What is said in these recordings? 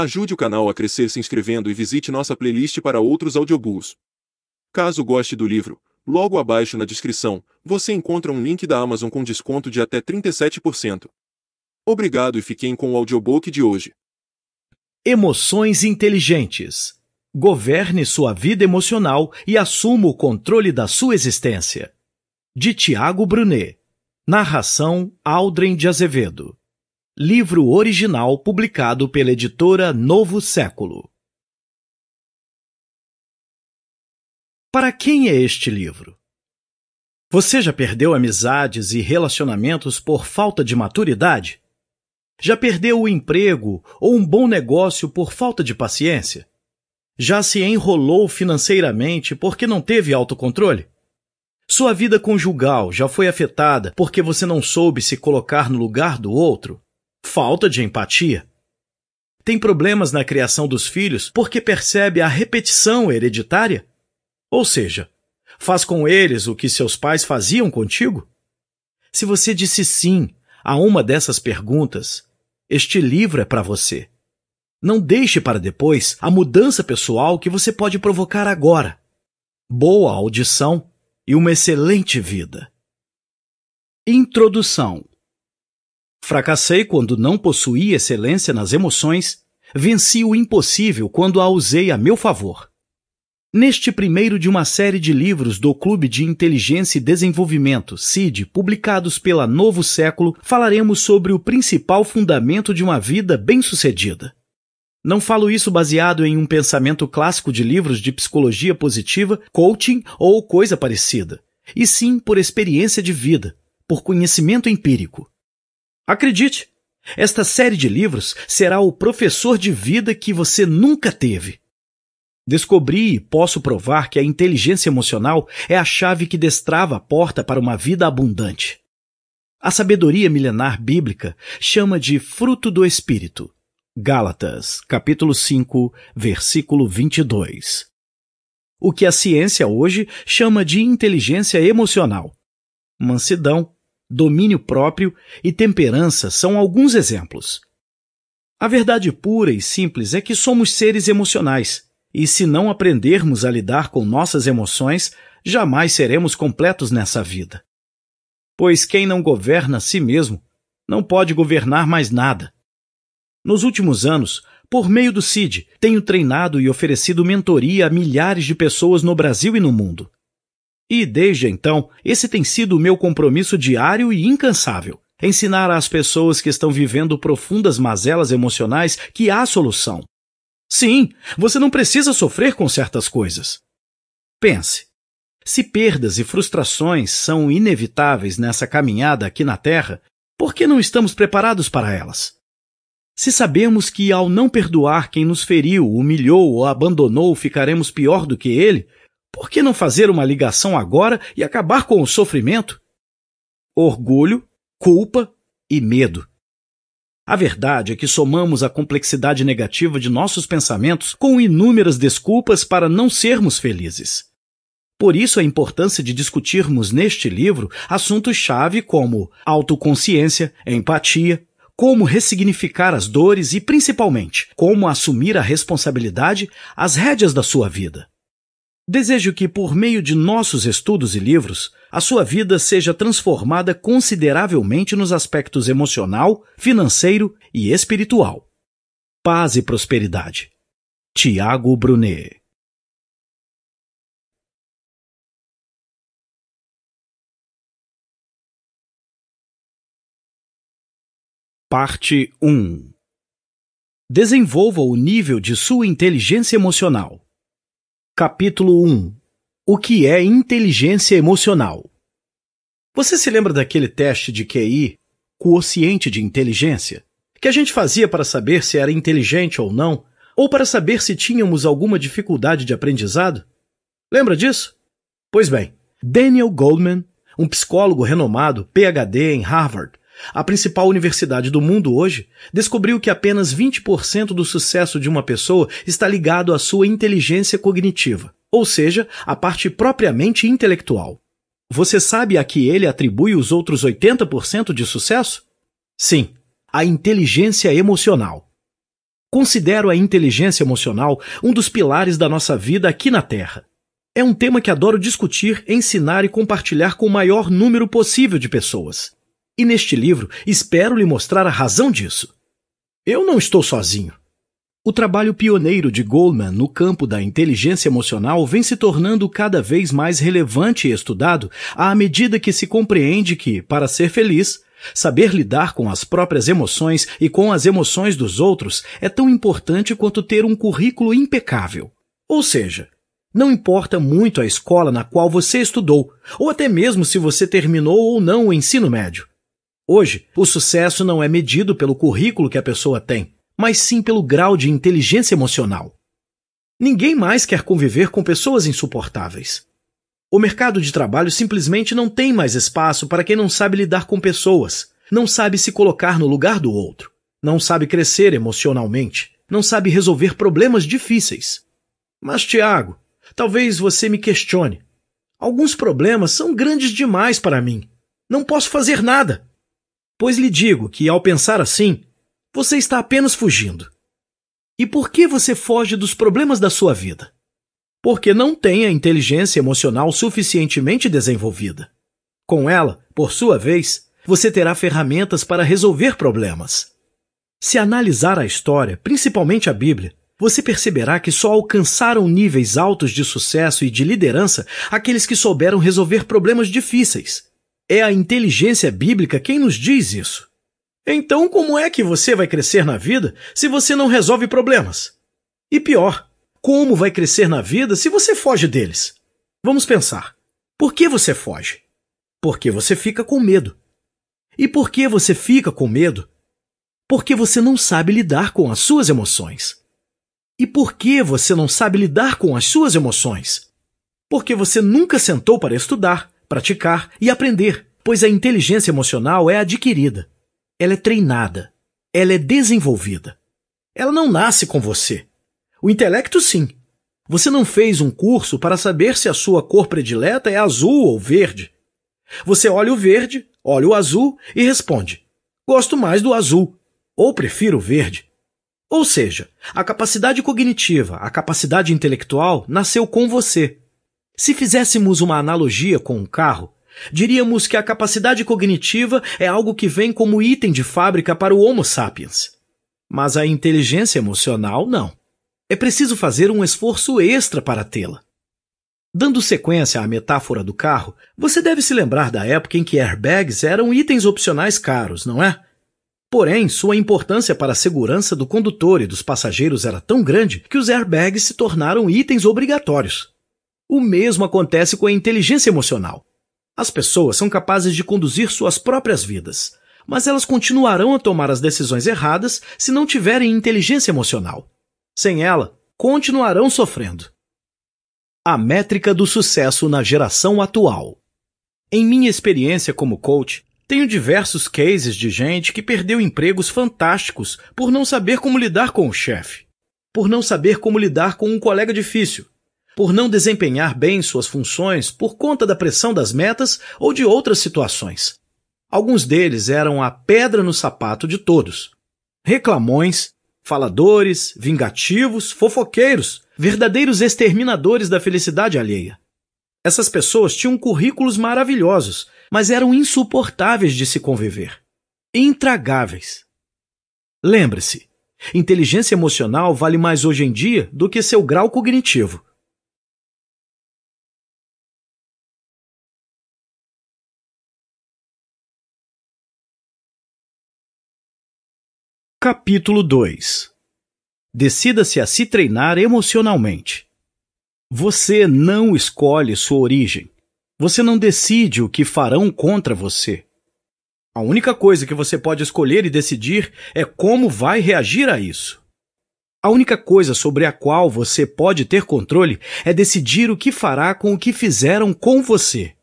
Ajude o canal a crescer se inscrevendo e visite nossa playlist para outros audiobooks. Caso goste do livro, logo abaixo na descrição, você encontra um link da Amazon com desconto de até 37%. Obrigado e fiquem com o audiobook de hoje. Emoções inteligentes. Governe sua vida emocional e assuma o controle da sua existência. De Tiago Brunet. Narração Aldrin de Azevedo livro original publicado pela editora Novo Século. Para quem é este livro? Você já perdeu amizades e relacionamentos por falta de maturidade? Já perdeu o emprego ou um bom negócio por falta de paciência? Já se enrolou financeiramente porque não teve autocontrole? Sua vida conjugal já foi afetada porque você não soube se colocar no lugar do outro? falta de empatia. Tem problemas na criação dos filhos porque percebe a repetição hereditária? Ou seja, faz com eles o que seus pais faziam contigo? Se você disse sim a uma dessas perguntas, este livro é para você. Não deixe para depois a mudança pessoal que você pode provocar agora. Boa audição e uma excelente vida. Introdução Fracassei quando não possuí excelência nas emoções, venci o impossível quando a usei a meu favor. Neste primeiro de uma série de livros do Clube de Inteligência e Desenvolvimento, CID, publicados pela Novo Século, falaremos sobre o principal fundamento de uma vida bem-sucedida. Não falo isso baseado em um pensamento clássico de livros de psicologia positiva, coaching ou coisa parecida, e sim por experiência de vida, por conhecimento empírico. Acredite, esta série de livros será o professor de vida que você nunca teve. Descobri e posso provar que a inteligência emocional é a chave que destrava a porta para uma vida abundante. A sabedoria milenar bíblica chama de fruto do espírito. Gálatas, capítulo 5, versículo 22. O que a ciência hoje chama de inteligência emocional. Mansidão, domínio próprio e temperança são alguns exemplos. A verdade pura e simples é que somos seres emocionais, e se não aprendermos a lidar com nossas emoções, jamais seremos completos nessa vida. Pois quem não governa a si mesmo não pode governar mais nada. Nos últimos anos, por meio do CID, tenho treinado e oferecido mentoria a milhares de pessoas no Brasil e no mundo. E desde então, esse tem sido o meu compromisso diário e incansável. Ensinar às pessoas que estão vivendo profundas mazelas emocionais que há solução. Sim, você não precisa sofrer com certas coisas. Pense: se perdas e frustrações são inevitáveis nessa caminhada aqui na Terra, por que não estamos preparados para elas? Se sabemos que, ao não perdoar quem nos feriu, humilhou ou abandonou, ficaremos pior do que ele, por que não fazer uma ligação agora e acabar com o sofrimento? Orgulho, culpa e medo. A verdade é que somamos a complexidade negativa de nossos pensamentos com inúmeras desculpas para não sermos felizes. Por isso, a importância de discutirmos neste livro assuntos-chave como autoconsciência, empatia, como ressignificar as dores e, principalmente, como assumir a responsabilidade, as rédeas da sua vida. Desejo que, por meio de nossos estudos e livros, a sua vida seja transformada consideravelmente nos aspectos emocional, financeiro e espiritual. Paz e prosperidade. Tiago Brunet Parte 1 Desenvolva o nível de sua inteligência emocional. Capítulo 1 O que é inteligência emocional? Você se lembra daquele teste de QI, quociente de inteligência, que a gente fazia para saber se era inteligente ou não, ou para saber se tínhamos alguma dificuldade de aprendizado? Lembra disso? Pois bem, Daniel Goldman, um psicólogo renomado, PhD em Harvard, a principal universidade do mundo hoje descobriu que apenas 20% do sucesso de uma pessoa está ligado à sua inteligência cognitiva, ou seja, à parte propriamente intelectual. Você sabe a que ele atribui os outros 80% de sucesso? Sim, à inteligência emocional. Considero a inteligência emocional um dos pilares da nossa vida aqui na Terra. É um tema que adoro discutir, ensinar e compartilhar com o maior número possível de pessoas. E neste livro espero lhe mostrar a razão disso. Eu não estou sozinho. O trabalho pioneiro de Goldman no campo da inteligência emocional vem se tornando cada vez mais relevante e estudado à medida que se compreende que, para ser feliz, saber lidar com as próprias emoções e com as emoções dos outros é tão importante quanto ter um currículo impecável. Ou seja, não importa muito a escola na qual você estudou, ou até mesmo se você terminou ou não o ensino médio. Hoje, o sucesso não é medido pelo currículo que a pessoa tem, mas sim pelo grau de inteligência emocional. Ninguém mais quer conviver com pessoas insuportáveis. O mercado de trabalho simplesmente não tem mais espaço para quem não sabe lidar com pessoas, não sabe se colocar no lugar do outro, não sabe crescer emocionalmente, não sabe resolver problemas difíceis. Mas, Tiago, talvez você me questione. Alguns problemas são grandes demais para mim. Não posso fazer nada. Pois lhe digo que, ao pensar assim, você está apenas fugindo. E por que você foge dos problemas da sua vida? Porque não tem a inteligência emocional suficientemente desenvolvida. Com ela, por sua vez, você terá ferramentas para resolver problemas. Se analisar a história, principalmente a Bíblia, você perceberá que só alcançaram níveis altos de sucesso e de liderança aqueles que souberam resolver problemas difíceis, é a inteligência bíblica quem nos diz isso. Então, como é que você vai crescer na vida se você não resolve problemas? E pior, como vai crescer na vida se você foge deles? Vamos pensar. Por que você foge? Porque você fica com medo. E por que você fica com medo? Porque você não sabe lidar com as suas emoções. E por que você não sabe lidar com as suas emoções? Porque você nunca sentou para estudar, praticar e aprender, pois a inteligência emocional é adquirida. Ela é treinada. Ela é desenvolvida. Ela não nasce com você. O intelecto, sim. Você não fez um curso para saber se a sua cor predileta é azul ou verde. Você olha o verde, olha o azul e responde: Gosto mais do azul, ou prefiro o verde. Ou seja, a capacidade cognitiva, a capacidade intelectual nasceu com você, se fizéssemos uma analogia com um carro, diríamos que a capacidade cognitiva é algo que vem como item de fábrica para o Homo sapiens. Mas a inteligência emocional, não. É preciso fazer um esforço extra para tê-la. Dando sequência à metáfora do carro, você deve se lembrar da época em que airbags eram itens opcionais caros, não é? Porém, sua importância para a segurança do condutor e dos passageiros era tão grande que os airbags se tornaram itens obrigatórios. O mesmo acontece com a inteligência emocional. As pessoas são capazes de conduzir suas próprias vidas, mas elas continuarão a tomar as decisões erradas se não tiverem inteligência emocional. Sem ela, continuarão sofrendo. A métrica do sucesso na geração atual. Em minha experiência como coach, tenho diversos cases de gente que perdeu empregos fantásticos por não saber como lidar com o chefe, por não saber como lidar com um colega difícil, por não desempenhar bem suas funções por conta da pressão das metas ou de outras situações. Alguns deles eram a pedra no sapato de todos. Reclamões, faladores, vingativos, fofoqueiros, verdadeiros exterminadores da felicidade alheia. Essas pessoas tinham currículos maravilhosos, mas eram insuportáveis de se conviver. Intragáveis. Lembre-se, inteligência emocional vale mais hoje em dia do que seu grau cognitivo. Capítulo 2 Decida-se a se treinar emocionalmente. Você não escolhe sua origem. Você não decide o que farão contra você. A única coisa que você pode escolher e decidir é como vai reagir a isso. A única coisa sobre a qual você pode ter controle é decidir o que fará com o que fizeram com você.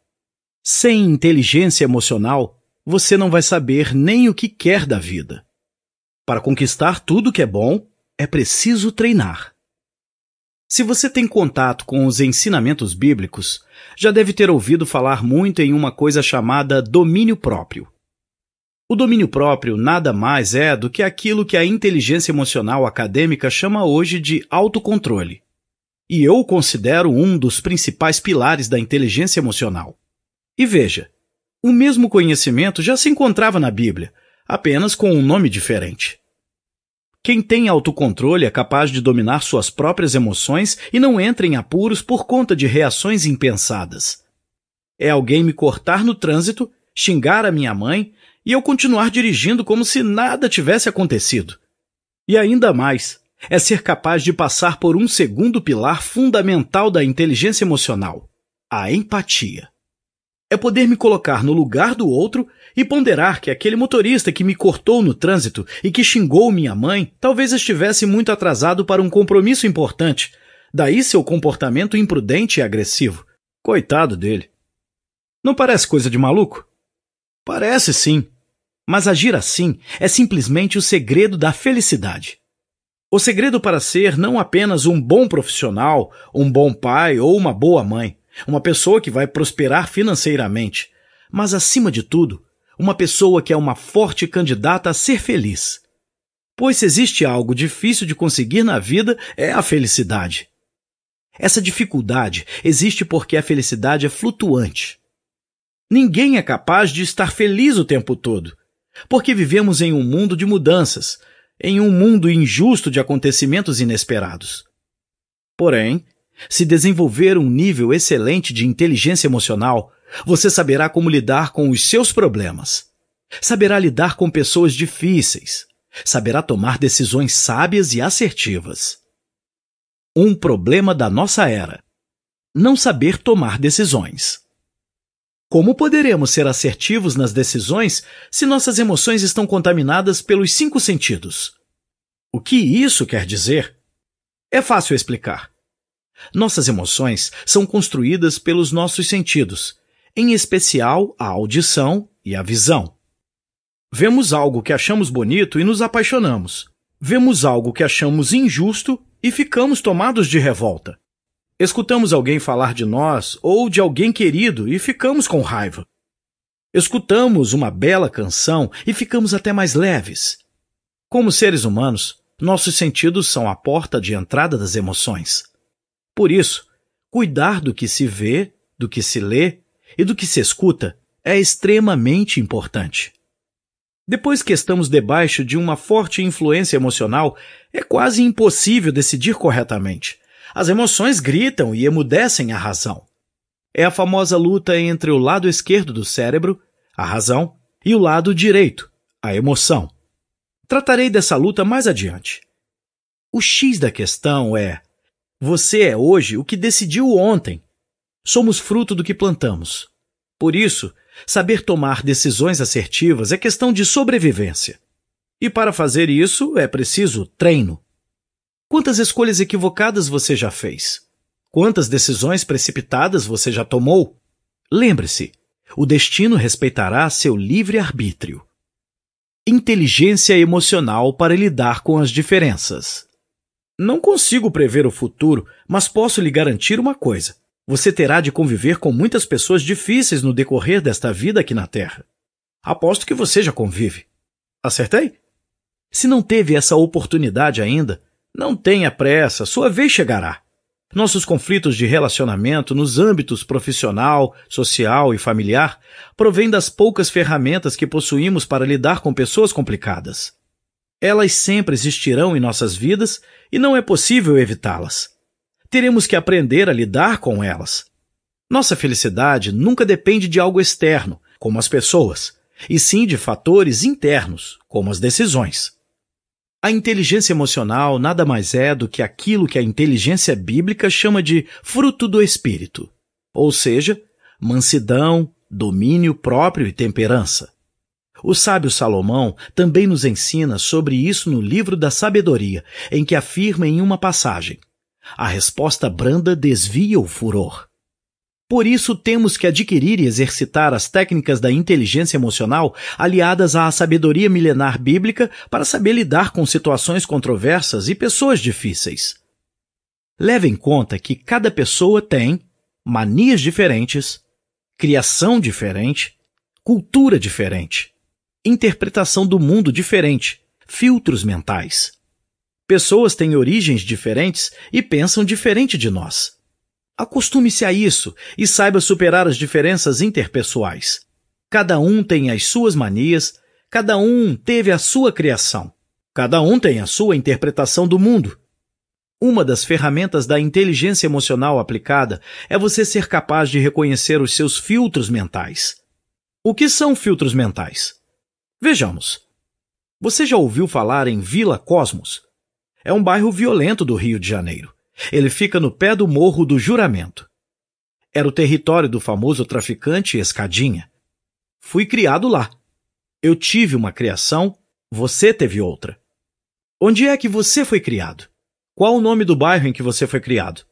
Sem inteligência emocional, você não vai saber nem o que quer da vida. Para conquistar tudo que é bom, é preciso treinar. Se você tem contato com os ensinamentos bíblicos, já deve ter ouvido falar muito em uma coisa chamada domínio próprio. O domínio próprio nada mais é do que aquilo que a inteligência emocional acadêmica chama hoje de autocontrole. E eu o considero um dos principais pilares da inteligência emocional. E veja, o mesmo conhecimento já se encontrava na Bíblia, apenas com um nome diferente. Quem tem autocontrole é capaz de dominar suas próprias emoções e não entra em apuros por conta de reações impensadas. É alguém me cortar no trânsito, xingar a minha mãe e eu continuar dirigindo como se nada tivesse acontecido. E ainda mais, é ser capaz de passar por um segundo pilar fundamental da inteligência emocional: a empatia é poder me colocar no lugar do outro e ponderar que aquele motorista que me cortou no trânsito e que xingou minha mãe talvez estivesse muito atrasado para um compromisso importante, daí seu comportamento imprudente e agressivo. Coitado dele. Não parece coisa de maluco? Parece sim. Mas agir assim é simplesmente o segredo da felicidade. O segredo para ser não apenas um bom profissional, um bom pai ou uma boa mãe uma pessoa que vai prosperar financeiramente, mas acima de tudo, uma pessoa que é uma forte candidata a ser feliz. Pois se existe algo difícil de conseguir na vida é a felicidade. Essa dificuldade existe porque a felicidade é flutuante. Ninguém é capaz de estar feliz o tempo todo, porque vivemos em um mundo de mudanças, em um mundo injusto de acontecimentos inesperados. Porém, se desenvolver um nível excelente de inteligência emocional, você saberá como lidar com os seus problemas. Saberá lidar com pessoas difíceis. Saberá tomar decisões sábias e assertivas. Um problema da nossa era: não saber tomar decisões. Como poderemos ser assertivos nas decisões se nossas emoções estão contaminadas pelos cinco sentidos? O que isso quer dizer? É fácil explicar. Nossas emoções são construídas pelos nossos sentidos, em especial a audição e a visão. Vemos algo que achamos bonito e nos apaixonamos. Vemos algo que achamos injusto e ficamos tomados de revolta. Escutamos alguém falar de nós ou de alguém querido e ficamos com raiva. Escutamos uma bela canção e ficamos até mais leves. Como seres humanos, nossos sentidos são a porta de entrada das emoções. Por isso, cuidar do que se vê, do que se lê e do que se escuta é extremamente importante. Depois que estamos debaixo de uma forte influência emocional, é quase impossível decidir corretamente. As emoções gritam e emudecem a razão. É a famosa luta entre o lado esquerdo do cérebro, a razão, e o lado direito, a emoção. Tratarei dessa luta mais adiante. O X da questão é: você é hoje o que decidiu ontem. Somos fruto do que plantamos. Por isso, saber tomar decisões assertivas é questão de sobrevivência. E para fazer isso é preciso treino. Quantas escolhas equivocadas você já fez? Quantas decisões precipitadas você já tomou? Lembre-se, o destino respeitará seu livre-arbítrio. Inteligência emocional para lidar com as diferenças. Não consigo prever o futuro, mas posso lhe garantir uma coisa: você terá de conviver com muitas pessoas difíceis no decorrer desta vida aqui na Terra. Aposto que você já convive. Acertei? Se não teve essa oportunidade ainda, não tenha pressa, sua vez chegará. Nossos conflitos de relacionamento nos âmbitos profissional, social e familiar provêm das poucas ferramentas que possuímos para lidar com pessoas complicadas. Elas sempre existirão em nossas vidas e não é possível evitá-las. Teremos que aprender a lidar com elas. Nossa felicidade nunca depende de algo externo, como as pessoas, e sim de fatores internos, como as decisões. A inteligência emocional nada mais é do que aquilo que a inteligência bíblica chama de fruto do espírito, ou seja, mansidão, domínio próprio e temperança. O sábio Salomão também nos ensina sobre isso no livro da Sabedoria, em que afirma em uma passagem: A resposta branda desvia o furor. Por isso, temos que adquirir e exercitar as técnicas da inteligência emocional aliadas à sabedoria milenar bíblica para saber lidar com situações controversas e pessoas difíceis. Leve em conta que cada pessoa tem manias diferentes, criação diferente, cultura diferente interpretação do mundo diferente, filtros mentais. Pessoas têm origens diferentes e pensam diferente de nós. Acostume-se a isso e saiba superar as diferenças interpessoais. Cada um tem as suas manias, cada um teve a sua criação, cada um tem a sua interpretação do mundo. Uma das ferramentas da inteligência emocional aplicada é você ser capaz de reconhecer os seus filtros mentais. O que são filtros mentais? Vejamos. Você já ouviu falar em Vila Cosmos? É um bairro violento do Rio de Janeiro. Ele fica no pé do Morro do Juramento. Era o território do famoso traficante Escadinha. Fui criado lá. Eu tive uma criação, você teve outra. Onde é que você foi criado? Qual o nome do bairro em que você foi criado?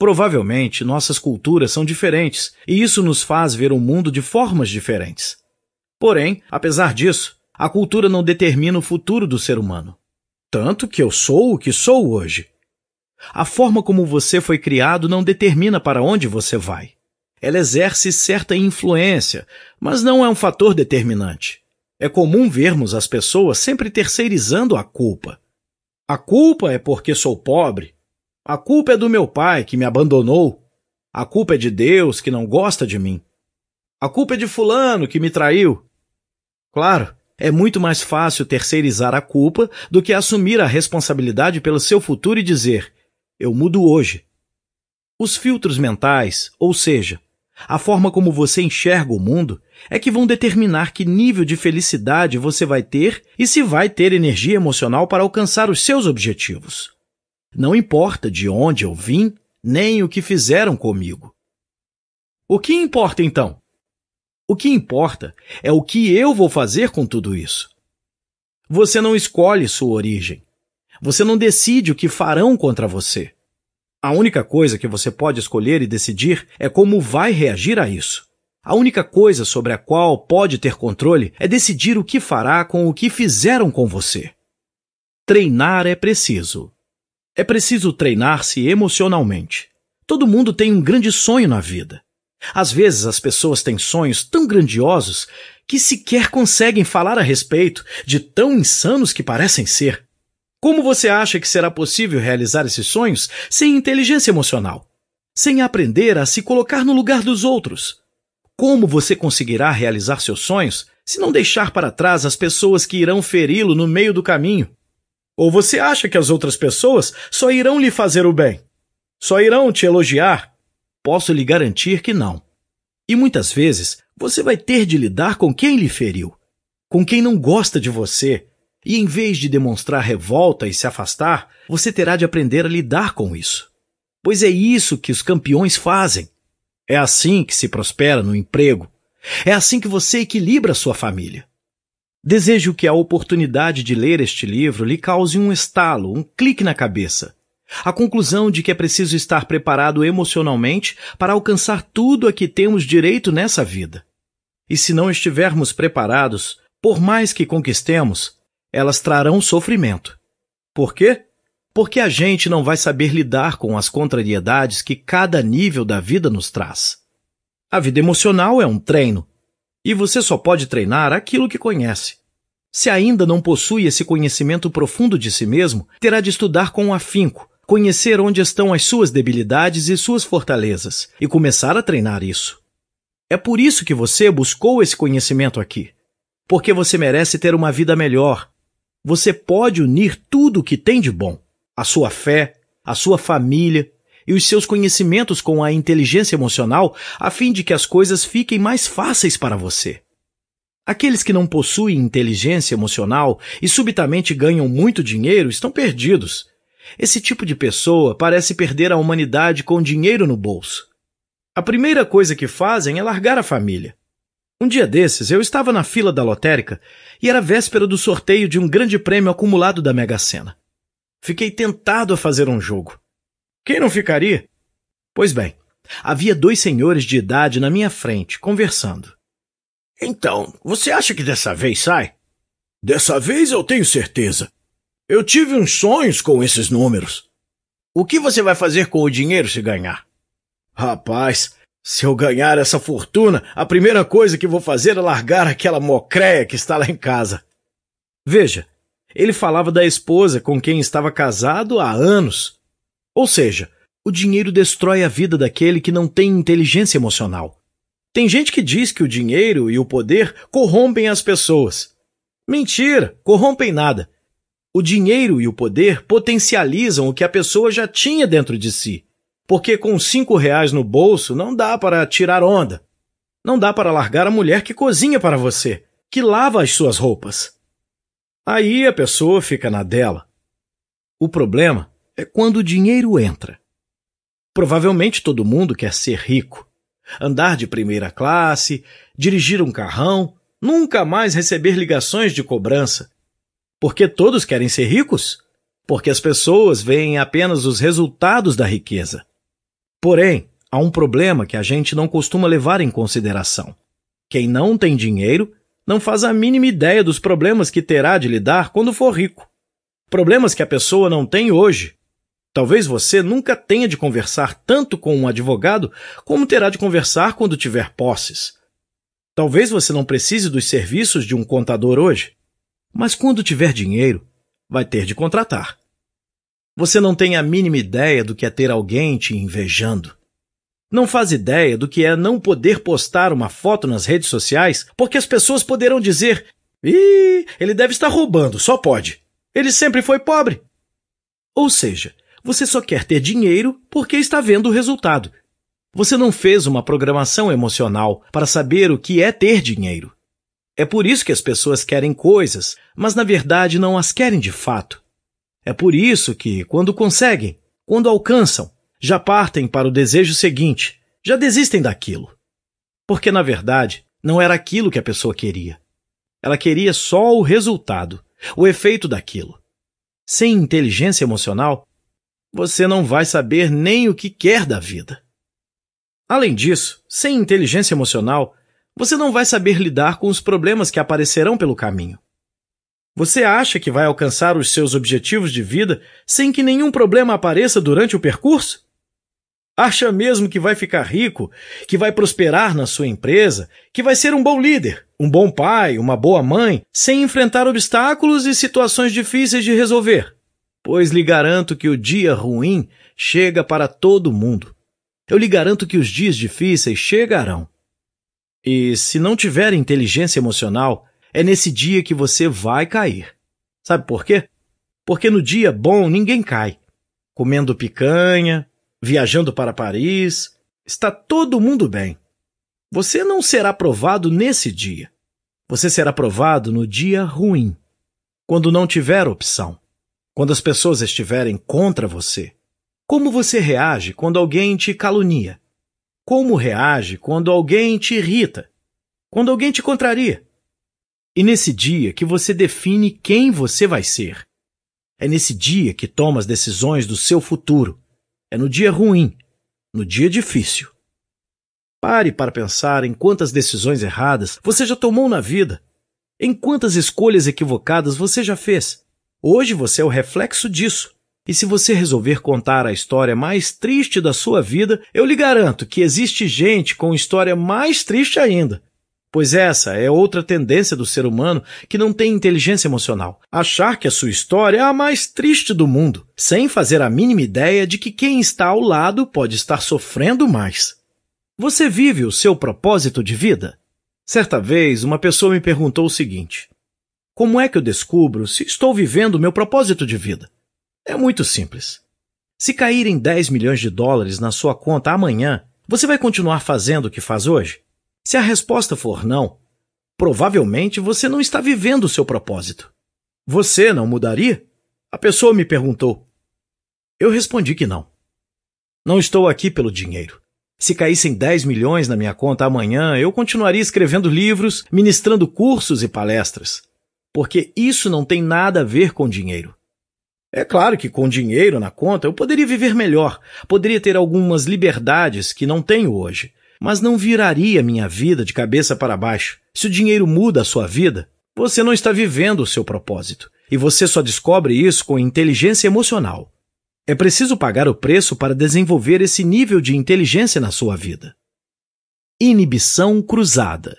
Provavelmente nossas culturas são diferentes e isso nos faz ver o mundo de formas diferentes. Porém, apesar disso, a cultura não determina o futuro do ser humano. Tanto que eu sou o que sou hoje. A forma como você foi criado não determina para onde você vai. Ela exerce certa influência, mas não é um fator determinante. É comum vermos as pessoas sempre terceirizando a culpa. A culpa é porque sou pobre. A culpa é do meu pai que me abandonou. A culpa é de Deus que não gosta de mim. A culpa é de Fulano que me traiu. Claro, é muito mais fácil terceirizar a culpa do que assumir a responsabilidade pelo seu futuro e dizer: eu mudo hoje. Os filtros mentais, ou seja, a forma como você enxerga o mundo, é que vão determinar que nível de felicidade você vai ter e se vai ter energia emocional para alcançar os seus objetivos. Não importa de onde eu vim, nem o que fizeram comigo. O que importa então? O que importa é o que eu vou fazer com tudo isso. Você não escolhe sua origem. Você não decide o que farão contra você. A única coisa que você pode escolher e decidir é como vai reagir a isso. A única coisa sobre a qual pode ter controle é decidir o que fará com o que fizeram com você. Treinar é preciso. É preciso treinar-se emocionalmente. Todo mundo tem um grande sonho na vida. Às vezes as pessoas têm sonhos tão grandiosos que sequer conseguem falar a respeito, de tão insanos que parecem ser. Como você acha que será possível realizar esses sonhos sem inteligência emocional? Sem aprender a se colocar no lugar dos outros? Como você conseguirá realizar seus sonhos se não deixar para trás as pessoas que irão feri-lo no meio do caminho? Ou você acha que as outras pessoas só irão lhe fazer o bem? Só irão te elogiar posso lhe garantir que não. E muitas vezes você vai ter de lidar com quem lhe feriu, com quem não gosta de você, e em vez de demonstrar revolta e se afastar, você terá de aprender a lidar com isso. Pois é isso que os campeões fazem. É assim que se prospera no emprego. É assim que você equilibra sua família. Desejo que a oportunidade de ler este livro lhe cause um estalo, um clique na cabeça, a conclusão de que é preciso estar preparado emocionalmente para alcançar tudo a que temos direito nessa vida. E se não estivermos preparados, por mais que conquistemos, elas trarão sofrimento. Por quê? Porque a gente não vai saber lidar com as contrariedades que cada nível da vida nos traz. A vida emocional é um treino, e você só pode treinar aquilo que conhece. Se ainda não possui esse conhecimento profundo de si mesmo, terá de estudar com afinco conhecer onde estão as suas debilidades e suas fortalezas e começar a treinar isso. É por isso que você buscou esse conhecimento aqui. Porque você merece ter uma vida melhor. Você pode unir tudo o que tem de bom: a sua fé, a sua família e os seus conhecimentos com a inteligência emocional, a fim de que as coisas fiquem mais fáceis para você. Aqueles que não possuem inteligência emocional e subitamente ganham muito dinheiro estão perdidos esse tipo de pessoa parece perder a humanidade com dinheiro no bolso. A primeira coisa que fazem é largar a família. Um dia desses, eu estava na fila da lotérica e era véspera do sorteio de um grande prêmio acumulado da Mega Sena. Fiquei tentado a fazer um jogo. Quem não ficaria? Pois bem, havia dois senhores de idade na minha frente, conversando. Então, você acha que dessa vez sai? Dessa vez eu tenho certeza. Eu tive uns sonhos com esses números. O que você vai fazer com o dinheiro se ganhar? Rapaz, se eu ganhar essa fortuna, a primeira coisa que vou fazer é largar aquela mocréia que está lá em casa. Veja, ele falava da esposa com quem estava casado há anos. Ou seja, o dinheiro destrói a vida daquele que não tem inteligência emocional. Tem gente que diz que o dinheiro e o poder corrompem as pessoas. Mentira, corrompem nada. O dinheiro e o poder potencializam o que a pessoa já tinha dentro de si. Porque com cinco reais no bolso não dá para tirar onda. Não dá para largar a mulher que cozinha para você, que lava as suas roupas. Aí a pessoa fica na dela. O problema é quando o dinheiro entra. Provavelmente todo mundo quer ser rico, andar de primeira classe, dirigir um carrão, nunca mais receber ligações de cobrança, porque todos querem ser ricos? Porque as pessoas veem apenas os resultados da riqueza. Porém, há um problema que a gente não costuma levar em consideração. Quem não tem dinheiro não faz a mínima ideia dos problemas que terá de lidar quando for rico. Problemas que a pessoa não tem hoje. Talvez você nunca tenha de conversar tanto com um advogado como terá de conversar quando tiver posses. Talvez você não precise dos serviços de um contador hoje, mas quando tiver dinheiro, vai ter de contratar. Você não tem a mínima ideia do que é ter alguém te invejando. Não faz ideia do que é não poder postar uma foto nas redes sociais porque as pessoas poderão dizer: Ih, ele deve estar roubando, só pode. Ele sempre foi pobre. Ou seja, você só quer ter dinheiro porque está vendo o resultado. Você não fez uma programação emocional para saber o que é ter dinheiro. É por isso que as pessoas querem coisas, mas na verdade não as querem de fato. É por isso que, quando conseguem, quando alcançam, já partem para o desejo seguinte, já desistem daquilo. Porque, na verdade, não era aquilo que a pessoa queria. Ela queria só o resultado, o efeito daquilo. Sem inteligência emocional, você não vai saber nem o que quer da vida. Além disso, sem inteligência emocional, você não vai saber lidar com os problemas que aparecerão pelo caminho. Você acha que vai alcançar os seus objetivos de vida sem que nenhum problema apareça durante o percurso? Acha mesmo que vai ficar rico, que vai prosperar na sua empresa, que vai ser um bom líder, um bom pai, uma boa mãe, sem enfrentar obstáculos e situações difíceis de resolver? Pois lhe garanto que o dia ruim chega para todo mundo. Eu lhe garanto que os dias difíceis chegarão. E se não tiver inteligência emocional, é nesse dia que você vai cair. Sabe por quê? Porque no dia bom ninguém cai. Comendo picanha, viajando para Paris, está todo mundo bem. Você não será provado nesse dia. Você será provado no dia ruim, quando não tiver opção, quando as pessoas estiverem contra você. Como você reage quando alguém te calunia? Como reage quando alguém te irrita? Quando alguém te contraria? E nesse dia que você define quem você vai ser. É nesse dia que toma as decisões do seu futuro. É no dia ruim, no dia difícil. Pare para pensar em quantas decisões erradas você já tomou na vida, em quantas escolhas equivocadas você já fez. Hoje você é o reflexo disso. E se você resolver contar a história mais triste da sua vida, eu lhe garanto que existe gente com história mais triste ainda. Pois essa é outra tendência do ser humano que não tem inteligência emocional. Achar que a sua história é a mais triste do mundo, sem fazer a mínima ideia de que quem está ao lado pode estar sofrendo mais. Você vive o seu propósito de vida? Certa vez, uma pessoa me perguntou o seguinte: Como é que eu descubro se estou vivendo o meu propósito de vida? É muito simples. Se caírem 10 milhões de dólares na sua conta amanhã, você vai continuar fazendo o que faz hoje? Se a resposta for não, provavelmente você não está vivendo o seu propósito. Você não mudaria? A pessoa me perguntou. Eu respondi que não. Não estou aqui pelo dinheiro. Se caíssem 10 milhões na minha conta amanhã, eu continuaria escrevendo livros, ministrando cursos e palestras. Porque isso não tem nada a ver com dinheiro. É claro que com dinheiro na conta eu poderia viver melhor, poderia ter algumas liberdades que não tenho hoje, mas não viraria minha vida de cabeça para baixo. Se o dinheiro muda a sua vida, você não está vivendo o seu propósito, e você só descobre isso com inteligência emocional. É preciso pagar o preço para desenvolver esse nível de inteligência na sua vida. Inibição cruzada.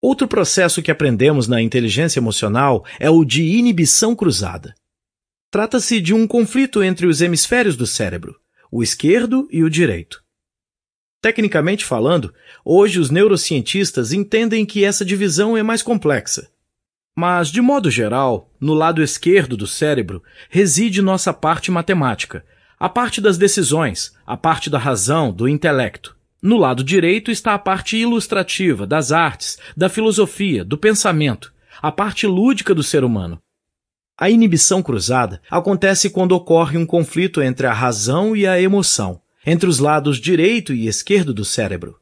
Outro processo que aprendemos na inteligência emocional é o de inibição cruzada. Trata-se de um conflito entre os hemisférios do cérebro, o esquerdo e o direito. Tecnicamente falando, hoje os neurocientistas entendem que essa divisão é mais complexa. Mas, de modo geral, no lado esquerdo do cérebro reside nossa parte matemática, a parte das decisões, a parte da razão, do intelecto. No lado direito está a parte ilustrativa, das artes, da filosofia, do pensamento, a parte lúdica do ser humano, a inibição cruzada acontece quando ocorre um conflito entre a razão e a emoção, entre os lados direito e esquerdo do cérebro.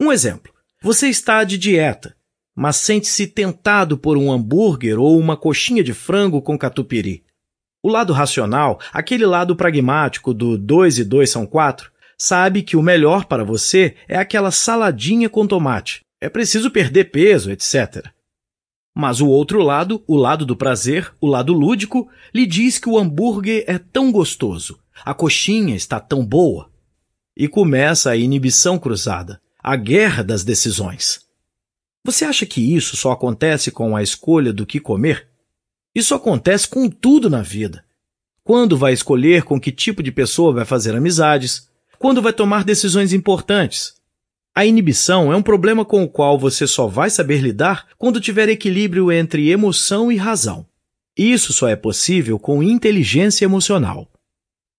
Um exemplo: você está de dieta, mas sente-se tentado por um hambúrguer ou uma coxinha de frango com catupiry. O lado racional, aquele lado pragmático do 2 e 2 são 4, sabe que o melhor para você é aquela saladinha com tomate. É preciso perder peso, etc. Mas o outro lado, o lado do prazer, o lado lúdico, lhe diz que o hambúrguer é tão gostoso, a coxinha está tão boa. E começa a inibição cruzada, a guerra das decisões. Você acha que isso só acontece com a escolha do que comer? Isso acontece com tudo na vida. Quando vai escolher com que tipo de pessoa vai fazer amizades, quando vai tomar decisões importantes, a inibição é um problema com o qual você só vai saber lidar quando tiver equilíbrio entre emoção e razão. Isso só é possível com inteligência emocional.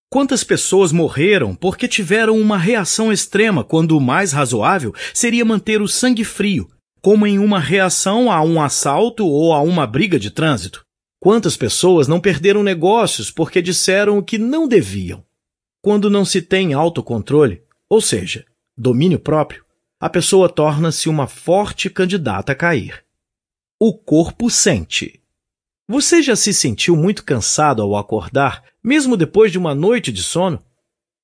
Quantas pessoas morreram porque tiveram uma reação extrema quando o mais razoável seria manter o sangue frio, como em uma reação a um assalto ou a uma briga de trânsito? Quantas pessoas não perderam negócios porque disseram o que não deviam? Quando não se tem autocontrole, ou seja, domínio próprio, a pessoa torna-se uma forte candidata a cair. O corpo sente. Você já se sentiu muito cansado ao acordar, mesmo depois de uma noite de sono?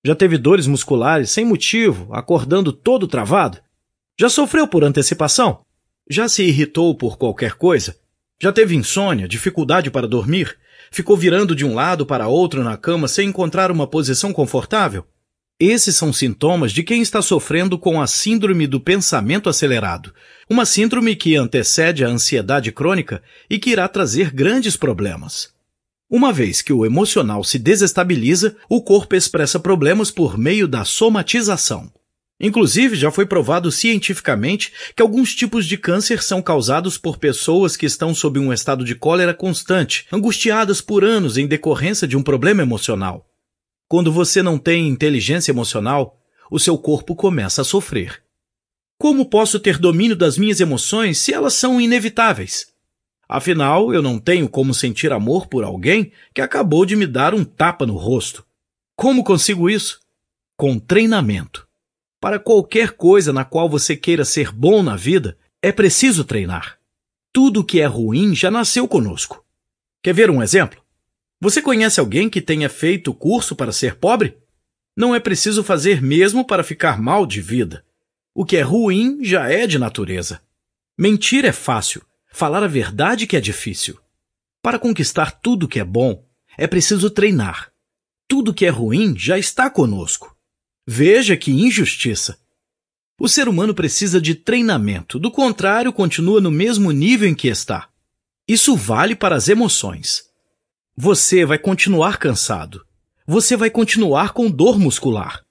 Já teve dores musculares sem motivo, acordando todo travado? Já sofreu por antecipação? Já se irritou por qualquer coisa? Já teve insônia, dificuldade para dormir? Ficou virando de um lado para outro na cama sem encontrar uma posição confortável? Esses são sintomas de quem está sofrendo com a síndrome do pensamento acelerado, uma síndrome que antecede a ansiedade crônica e que irá trazer grandes problemas. Uma vez que o emocional se desestabiliza, o corpo expressa problemas por meio da somatização. Inclusive, já foi provado cientificamente que alguns tipos de câncer são causados por pessoas que estão sob um estado de cólera constante, angustiadas por anos em decorrência de um problema emocional. Quando você não tem inteligência emocional, o seu corpo começa a sofrer. Como posso ter domínio das minhas emoções se elas são inevitáveis? Afinal, eu não tenho como sentir amor por alguém que acabou de me dar um tapa no rosto. Como consigo isso? Com treinamento. Para qualquer coisa na qual você queira ser bom na vida, é preciso treinar. Tudo que é ruim já nasceu conosco. Quer ver um exemplo? Você conhece alguém que tenha feito curso para ser pobre? Não é preciso fazer mesmo para ficar mal de vida. O que é ruim já é de natureza. Mentir é fácil, falar a verdade que é difícil. Para conquistar tudo que é bom, é preciso treinar. Tudo que é ruim já está conosco. Veja que injustiça. O ser humano precisa de treinamento, do contrário, continua no mesmo nível em que está. Isso vale para as emoções. Você vai continuar cansado. Você vai continuar com dor muscular.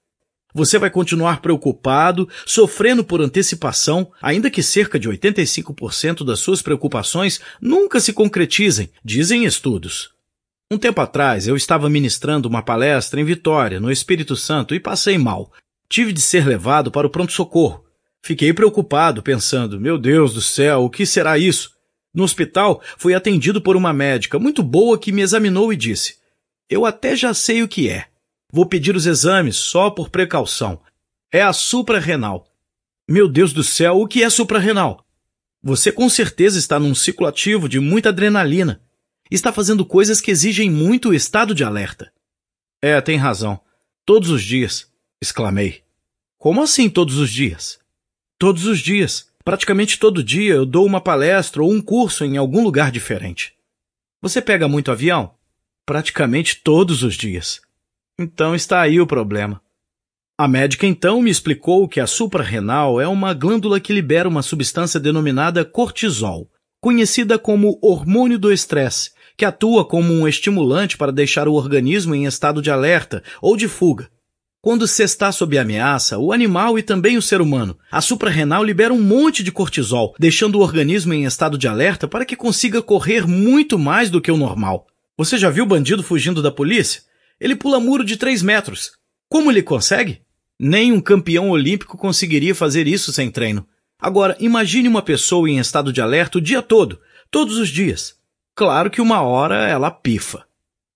Você vai continuar preocupado, sofrendo por antecipação, ainda que cerca de 85% das suas preocupações nunca se concretizem, dizem estudos. Um tempo atrás, eu estava ministrando uma palestra em Vitória, no Espírito Santo, e passei mal. Tive de ser levado para o pronto-socorro. Fiquei preocupado, pensando: meu Deus do céu, o que será isso? No hospital, fui atendido por uma médica muito boa que me examinou e disse: Eu até já sei o que é. Vou pedir os exames só por precaução. É a suprarrenal. Meu Deus do céu, o que é suprarrenal? Você com certeza está num ciclo ativo de muita adrenalina. Está fazendo coisas que exigem muito o estado de alerta. É, tem razão. Todos os dias, exclamei. Como assim todos os dias? Todos os dias. Praticamente todo dia eu dou uma palestra ou um curso em algum lugar diferente. Você pega muito avião? Praticamente todos os dias. Então está aí o problema. A médica então me explicou que a suprarrenal é uma glândula que libera uma substância denominada cortisol, conhecida como hormônio do estresse, que atua como um estimulante para deixar o organismo em estado de alerta ou de fuga. Quando se está sob ameaça, o animal e também o ser humano, a suprarrenal libera um monte de cortisol, deixando o organismo em estado de alerta para que consiga correr muito mais do que o normal. Você já viu bandido fugindo da polícia? Ele pula muro de 3 metros. Como ele consegue? Nem um campeão olímpico conseguiria fazer isso sem treino. Agora, imagine uma pessoa em estado de alerta o dia todo, todos os dias. Claro que uma hora ela pifa.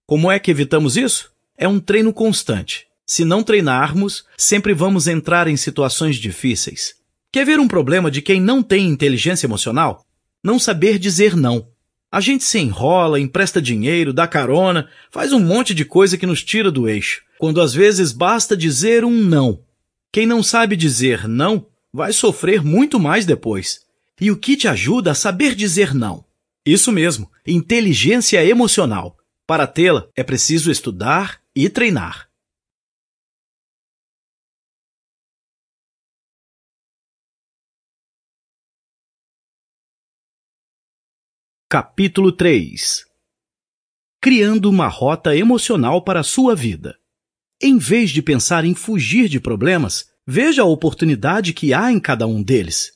Como é que evitamos isso? É um treino constante. Se não treinarmos, sempre vamos entrar em situações difíceis. Quer ver um problema de quem não tem inteligência emocional? Não saber dizer não. A gente se enrola, empresta dinheiro, dá carona, faz um monte de coisa que nos tira do eixo, quando às vezes basta dizer um não. Quem não sabe dizer não vai sofrer muito mais depois. E o que te ajuda a saber dizer não? Isso mesmo, inteligência emocional. Para tê-la, é preciso estudar e treinar. Capítulo 3 Criando uma rota emocional para a sua vida. Em vez de pensar em fugir de problemas, veja a oportunidade que há em cada um deles.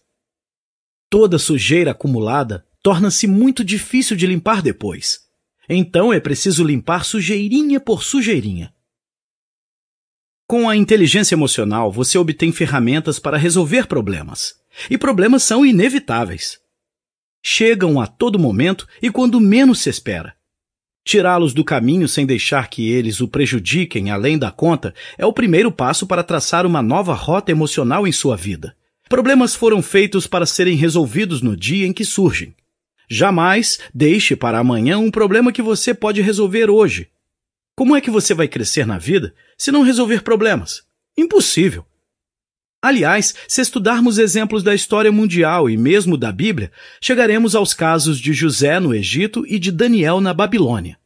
Toda sujeira acumulada torna-se muito difícil de limpar depois. Então é preciso limpar sujeirinha por sujeirinha. Com a inteligência emocional, você obtém ferramentas para resolver problemas. E problemas são inevitáveis. Chegam a todo momento e quando menos se espera. Tirá-los do caminho sem deixar que eles o prejudiquem além da conta é o primeiro passo para traçar uma nova rota emocional em sua vida. Problemas foram feitos para serem resolvidos no dia em que surgem. Jamais deixe para amanhã um problema que você pode resolver hoje. Como é que você vai crescer na vida se não resolver problemas? Impossível! Aliás, se estudarmos exemplos da história mundial e mesmo da Bíblia, chegaremos aos casos de José no Egito e de Daniel na Babilônia.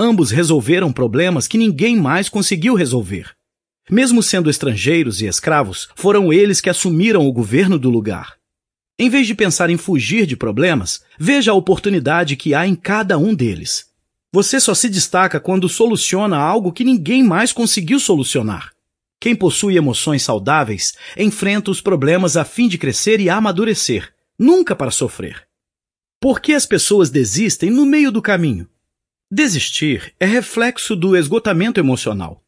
Ambos resolveram problemas que ninguém mais conseguiu resolver. Mesmo sendo estrangeiros e escravos, foram eles que assumiram o governo do lugar. Em vez de pensar em fugir de problemas, veja a oportunidade que há em cada um deles. Você só se destaca quando soluciona algo que ninguém mais conseguiu solucionar. Quem possui emoções saudáveis enfrenta os problemas a fim de crescer e amadurecer, nunca para sofrer. Por que as pessoas desistem no meio do caminho? Desistir é reflexo do esgotamento emocional.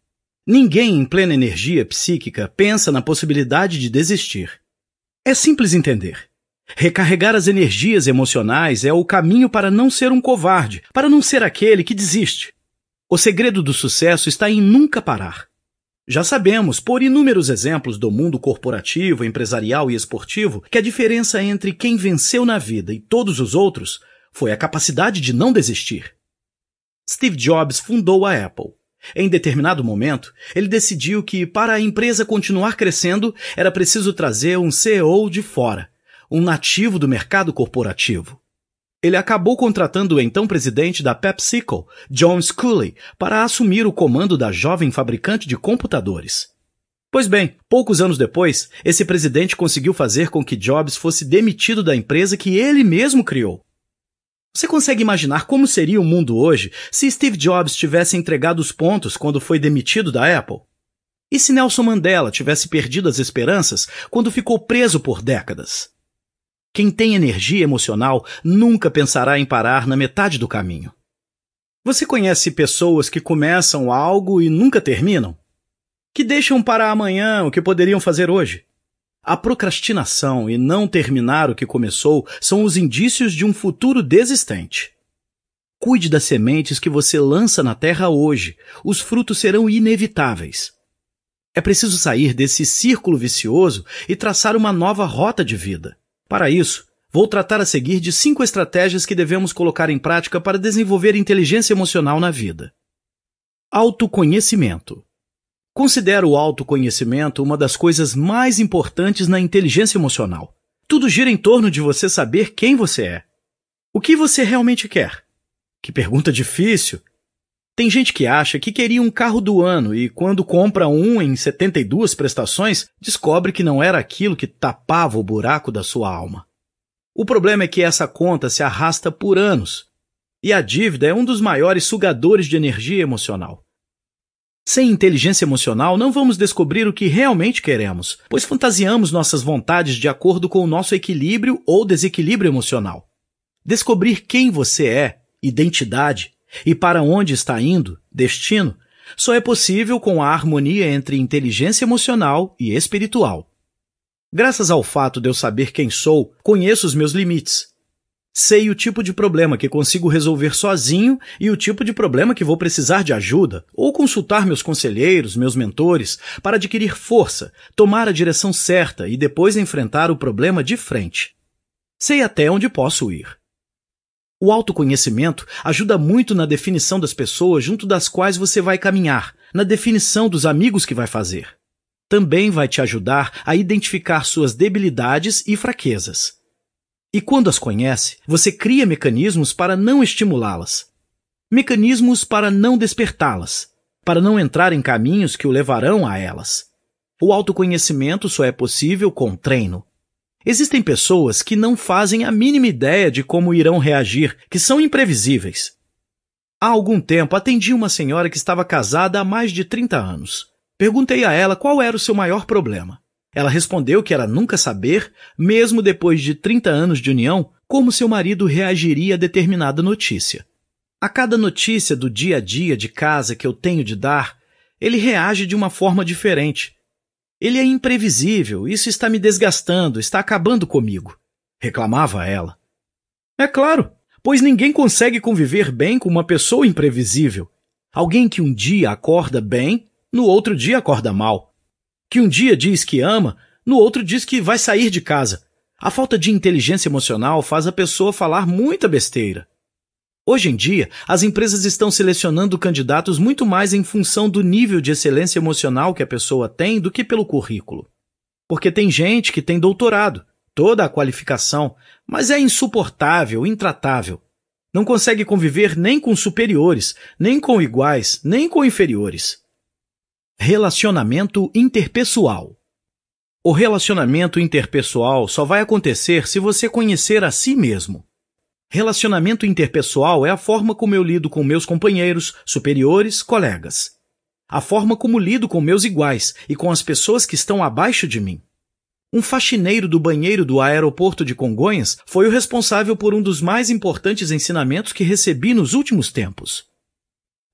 Ninguém em plena energia psíquica pensa na possibilidade de desistir. É simples entender. Recarregar as energias emocionais é o caminho para não ser um covarde, para não ser aquele que desiste. O segredo do sucesso está em nunca parar. Já sabemos, por inúmeros exemplos do mundo corporativo, empresarial e esportivo, que a diferença entre quem venceu na vida e todos os outros foi a capacidade de não desistir. Steve Jobs fundou a Apple. Em determinado momento, ele decidiu que, para a empresa continuar crescendo, era preciso trazer um CEO de fora, um nativo do mercado corporativo ele acabou contratando o então presidente da PepsiCo, John Sculley, para assumir o comando da jovem fabricante de computadores. Pois bem, poucos anos depois, esse presidente conseguiu fazer com que Jobs fosse demitido da empresa que ele mesmo criou. Você consegue imaginar como seria o mundo hoje se Steve Jobs tivesse entregado os pontos quando foi demitido da Apple? E se Nelson Mandela tivesse perdido as esperanças quando ficou preso por décadas? Quem tem energia emocional nunca pensará em parar na metade do caminho. Você conhece pessoas que começam algo e nunca terminam? Que deixam para amanhã o que poderiam fazer hoje? A procrastinação e não terminar o que começou são os indícios de um futuro desistente. Cuide das sementes que você lança na terra hoje, os frutos serão inevitáveis. É preciso sair desse círculo vicioso e traçar uma nova rota de vida. Para isso, vou tratar a seguir de cinco estratégias que devemos colocar em prática para desenvolver inteligência emocional na vida. Autoconhecimento. Considero o autoconhecimento uma das coisas mais importantes na inteligência emocional. Tudo gira em torno de você saber quem você é. O que você realmente quer? Que pergunta difícil! Tem gente que acha que queria um carro do ano e quando compra um em 72 prestações, descobre que não era aquilo que tapava o buraco da sua alma. O problema é que essa conta se arrasta por anos e a dívida é um dos maiores sugadores de energia emocional. Sem inteligência emocional, não vamos descobrir o que realmente queremos, pois fantasiamos nossas vontades de acordo com o nosso equilíbrio ou desequilíbrio emocional. Descobrir quem você é, identidade, e para onde está indo, destino, só é possível com a harmonia entre inteligência emocional e espiritual. Graças ao fato de eu saber quem sou, conheço os meus limites. Sei o tipo de problema que consigo resolver sozinho e o tipo de problema que vou precisar de ajuda, ou consultar meus conselheiros, meus mentores, para adquirir força, tomar a direção certa e depois enfrentar o problema de frente. Sei até onde posso ir. O autoconhecimento ajuda muito na definição das pessoas junto das quais você vai caminhar, na definição dos amigos que vai fazer. Também vai te ajudar a identificar suas debilidades e fraquezas. E quando as conhece, você cria mecanismos para não estimulá-las, mecanismos para não despertá-las, para não entrar em caminhos que o levarão a elas. O autoconhecimento só é possível com treino, Existem pessoas que não fazem a mínima ideia de como irão reagir, que são imprevisíveis. Há algum tempo atendi uma senhora que estava casada há mais de 30 anos. Perguntei a ela qual era o seu maior problema. Ela respondeu que era nunca saber, mesmo depois de 30 anos de união, como seu marido reagiria a determinada notícia. A cada notícia do dia a dia de casa que eu tenho de dar, ele reage de uma forma diferente. Ele é imprevisível, isso está me desgastando, está acabando comigo, reclamava ela. É claro, pois ninguém consegue conviver bem com uma pessoa imprevisível. Alguém que um dia acorda bem, no outro dia acorda mal. Que um dia diz que ama, no outro diz que vai sair de casa. A falta de inteligência emocional faz a pessoa falar muita besteira. Hoje em dia, as empresas estão selecionando candidatos muito mais em função do nível de excelência emocional que a pessoa tem do que pelo currículo. Porque tem gente que tem doutorado, toda a qualificação, mas é insuportável, intratável. Não consegue conviver nem com superiores, nem com iguais, nem com inferiores. Relacionamento interpessoal. O relacionamento interpessoal só vai acontecer se você conhecer a si mesmo. Relacionamento interpessoal é a forma como eu lido com meus companheiros, superiores, colegas. A forma como lido com meus iguais e com as pessoas que estão abaixo de mim. Um faxineiro do banheiro do aeroporto de Congonhas foi o responsável por um dos mais importantes ensinamentos que recebi nos últimos tempos.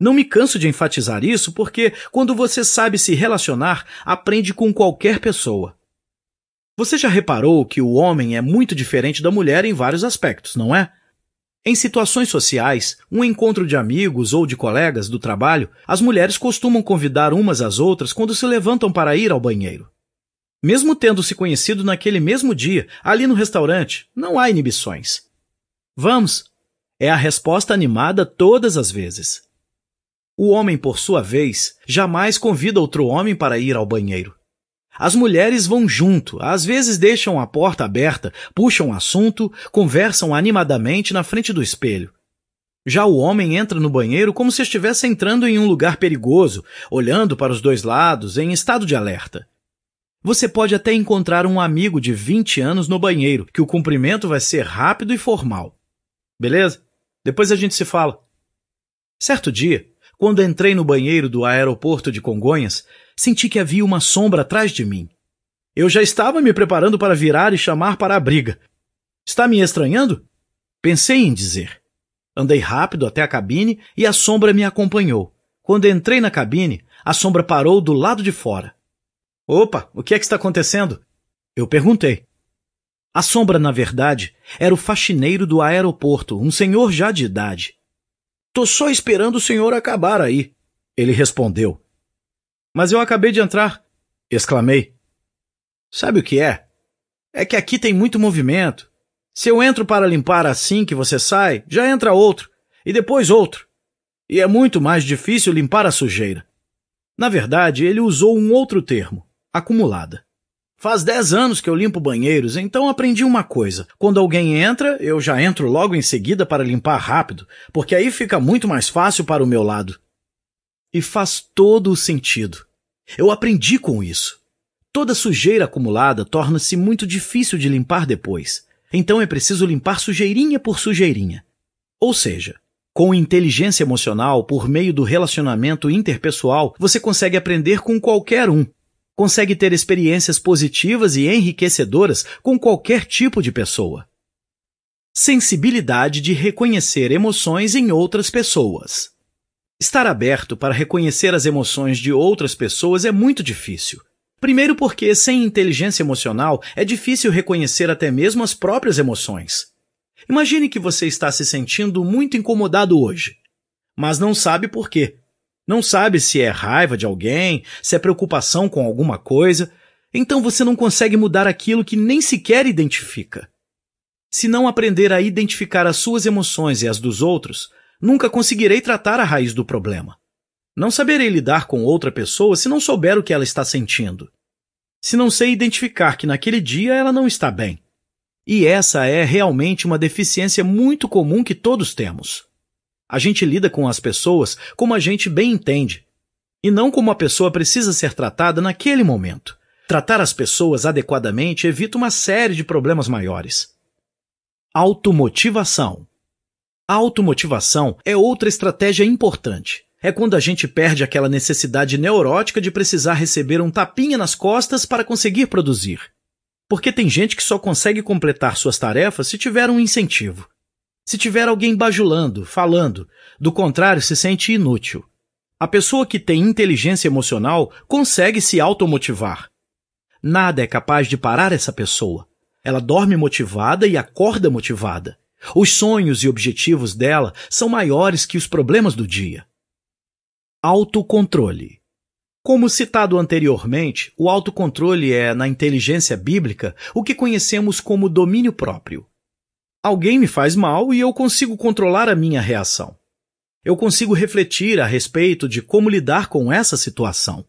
Não me canso de enfatizar isso porque, quando você sabe se relacionar, aprende com qualquer pessoa. Você já reparou que o homem é muito diferente da mulher em vários aspectos, não é? Em situações sociais, um encontro de amigos ou de colegas do trabalho, as mulheres costumam convidar umas às outras quando se levantam para ir ao banheiro. Mesmo tendo se conhecido naquele mesmo dia, ali no restaurante, não há inibições. Vamos! É a resposta animada todas as vezes. O homem, por sua vez, jamais convida outro homem para ir ao banheiro. As mulheres vão junto, às vezes deixam a porta aberta, puxam assunto, conversam animadamente na frente do espelho. Já o homem entra no banheiro como se estivesse entrando em um lugar perigoso, olhando para os dois lados, em estado de alerta. Você pode até encontrar um amigo de 20 anos no banheiro, que o cumprimento vai ser rápido e formal. Beleza? Depois a gente se fala. Certo dia, quando entrei no banheiro do aeroporto de Congonhas, senti que havia uma sombra atrás de mim. Eu já estava me preparando para virar e chamar para a briga. Está me estranhando? Pensei em dizer. Andei rápido até a cabine e a sombra me acompanhou. Quando entrei na cabine, a sombra parou do lado de fora. Opa, o que é que está acontecendo? Eu perguntei. A sombra, na verdade, era o faxineiro do aeroporto, um senhor já de idade. Tô só esperando o senhor acabar aí, ele respondeu. Mas eu acabei de entrar, exclamei. Sabe o que é? É que aqui tem muito movimento. Se eu entro para limpar assim que você sai, já entra outro, e depois outro. E é muito mais difícil limpar a sujeira. Na verdade, ele usou um outro termo, acumulada. Faz 10 anos que eu limpo banheiros, então aprendi uma coisa. Quando alguém entra, eu já entro logo em seguida para limpar rápido, porque aí fica muito mais fácil para o meu lado. E faz todo o sentido. Eu aprendi com isso. Toda sujeira acumulada torna-se muito difícil de limpar depois. Então é preciso limpar sujeirinha por sujeirinha. Ou seja, com inteligência emocional, por meio do relacionamento interpessoal, você consegue aprender com qualquer um, consegue ter experiências positivas e enriquecedoras com qualquer tipo de pessoa. Sensibilidade de reconhecer emoções em outras pessoas. Estar aberto para reconhecer as emoções de outras pessoas é muito difícil. Primeiro, porque sem inteligência emocional é difícil reconhecer até mesmo as próprias emoções. Imagine que você está se sentindo muito incomodado hoje, mas não sabe por quê. Não sabe se é raiva de alguém, se é preocupação com alguma coisa. Então você não consegue mudar aquilo que nem sequer identifica. Se não aprender a identificar as suas emoções e as dos outros, nunca conseguirei tratar a raiz do problema. Não saberei lidar com outra pessoa se não souber o que ela está sentindo. Se não sei identificar que naquele dia ela não está bem. E essa é realmente uma deficiência muito comum que todos temos. A gente lida com as pessoas como a gente bem entende, e não como a pessoa precisa ser tratada naquele momento. Tratar as pessoas adequadamente evita uma série de problemas maiores. Automotivação. A automotivação é outra estratégia importante. É quando a gente perde aquela necessidade neurótica de precisar receber um tapinha nas costas para conseguir produzir. Porque tem gente que só consegue completar suas tarefas se tiver um incentivo se tiver alguém bajulando, falando, do contrário se sente inútil. A pessoa que tem inteligência emocional consegue se automotivar. Nada é capaz de parar essa pessoa. Ela dorme motivada e acorda motivada. Os sonhos e objetivos dela são maiores que os problemas do dia. Autocontrole. Como citado anteriormente, o autocontrole é, na inteligência bíblica, o que conhecemos como domínio próprio. Alguém me faz mal e eu consigo controlar a minha reação. Eu consigo refletir a respeito de como lidar com essa situação.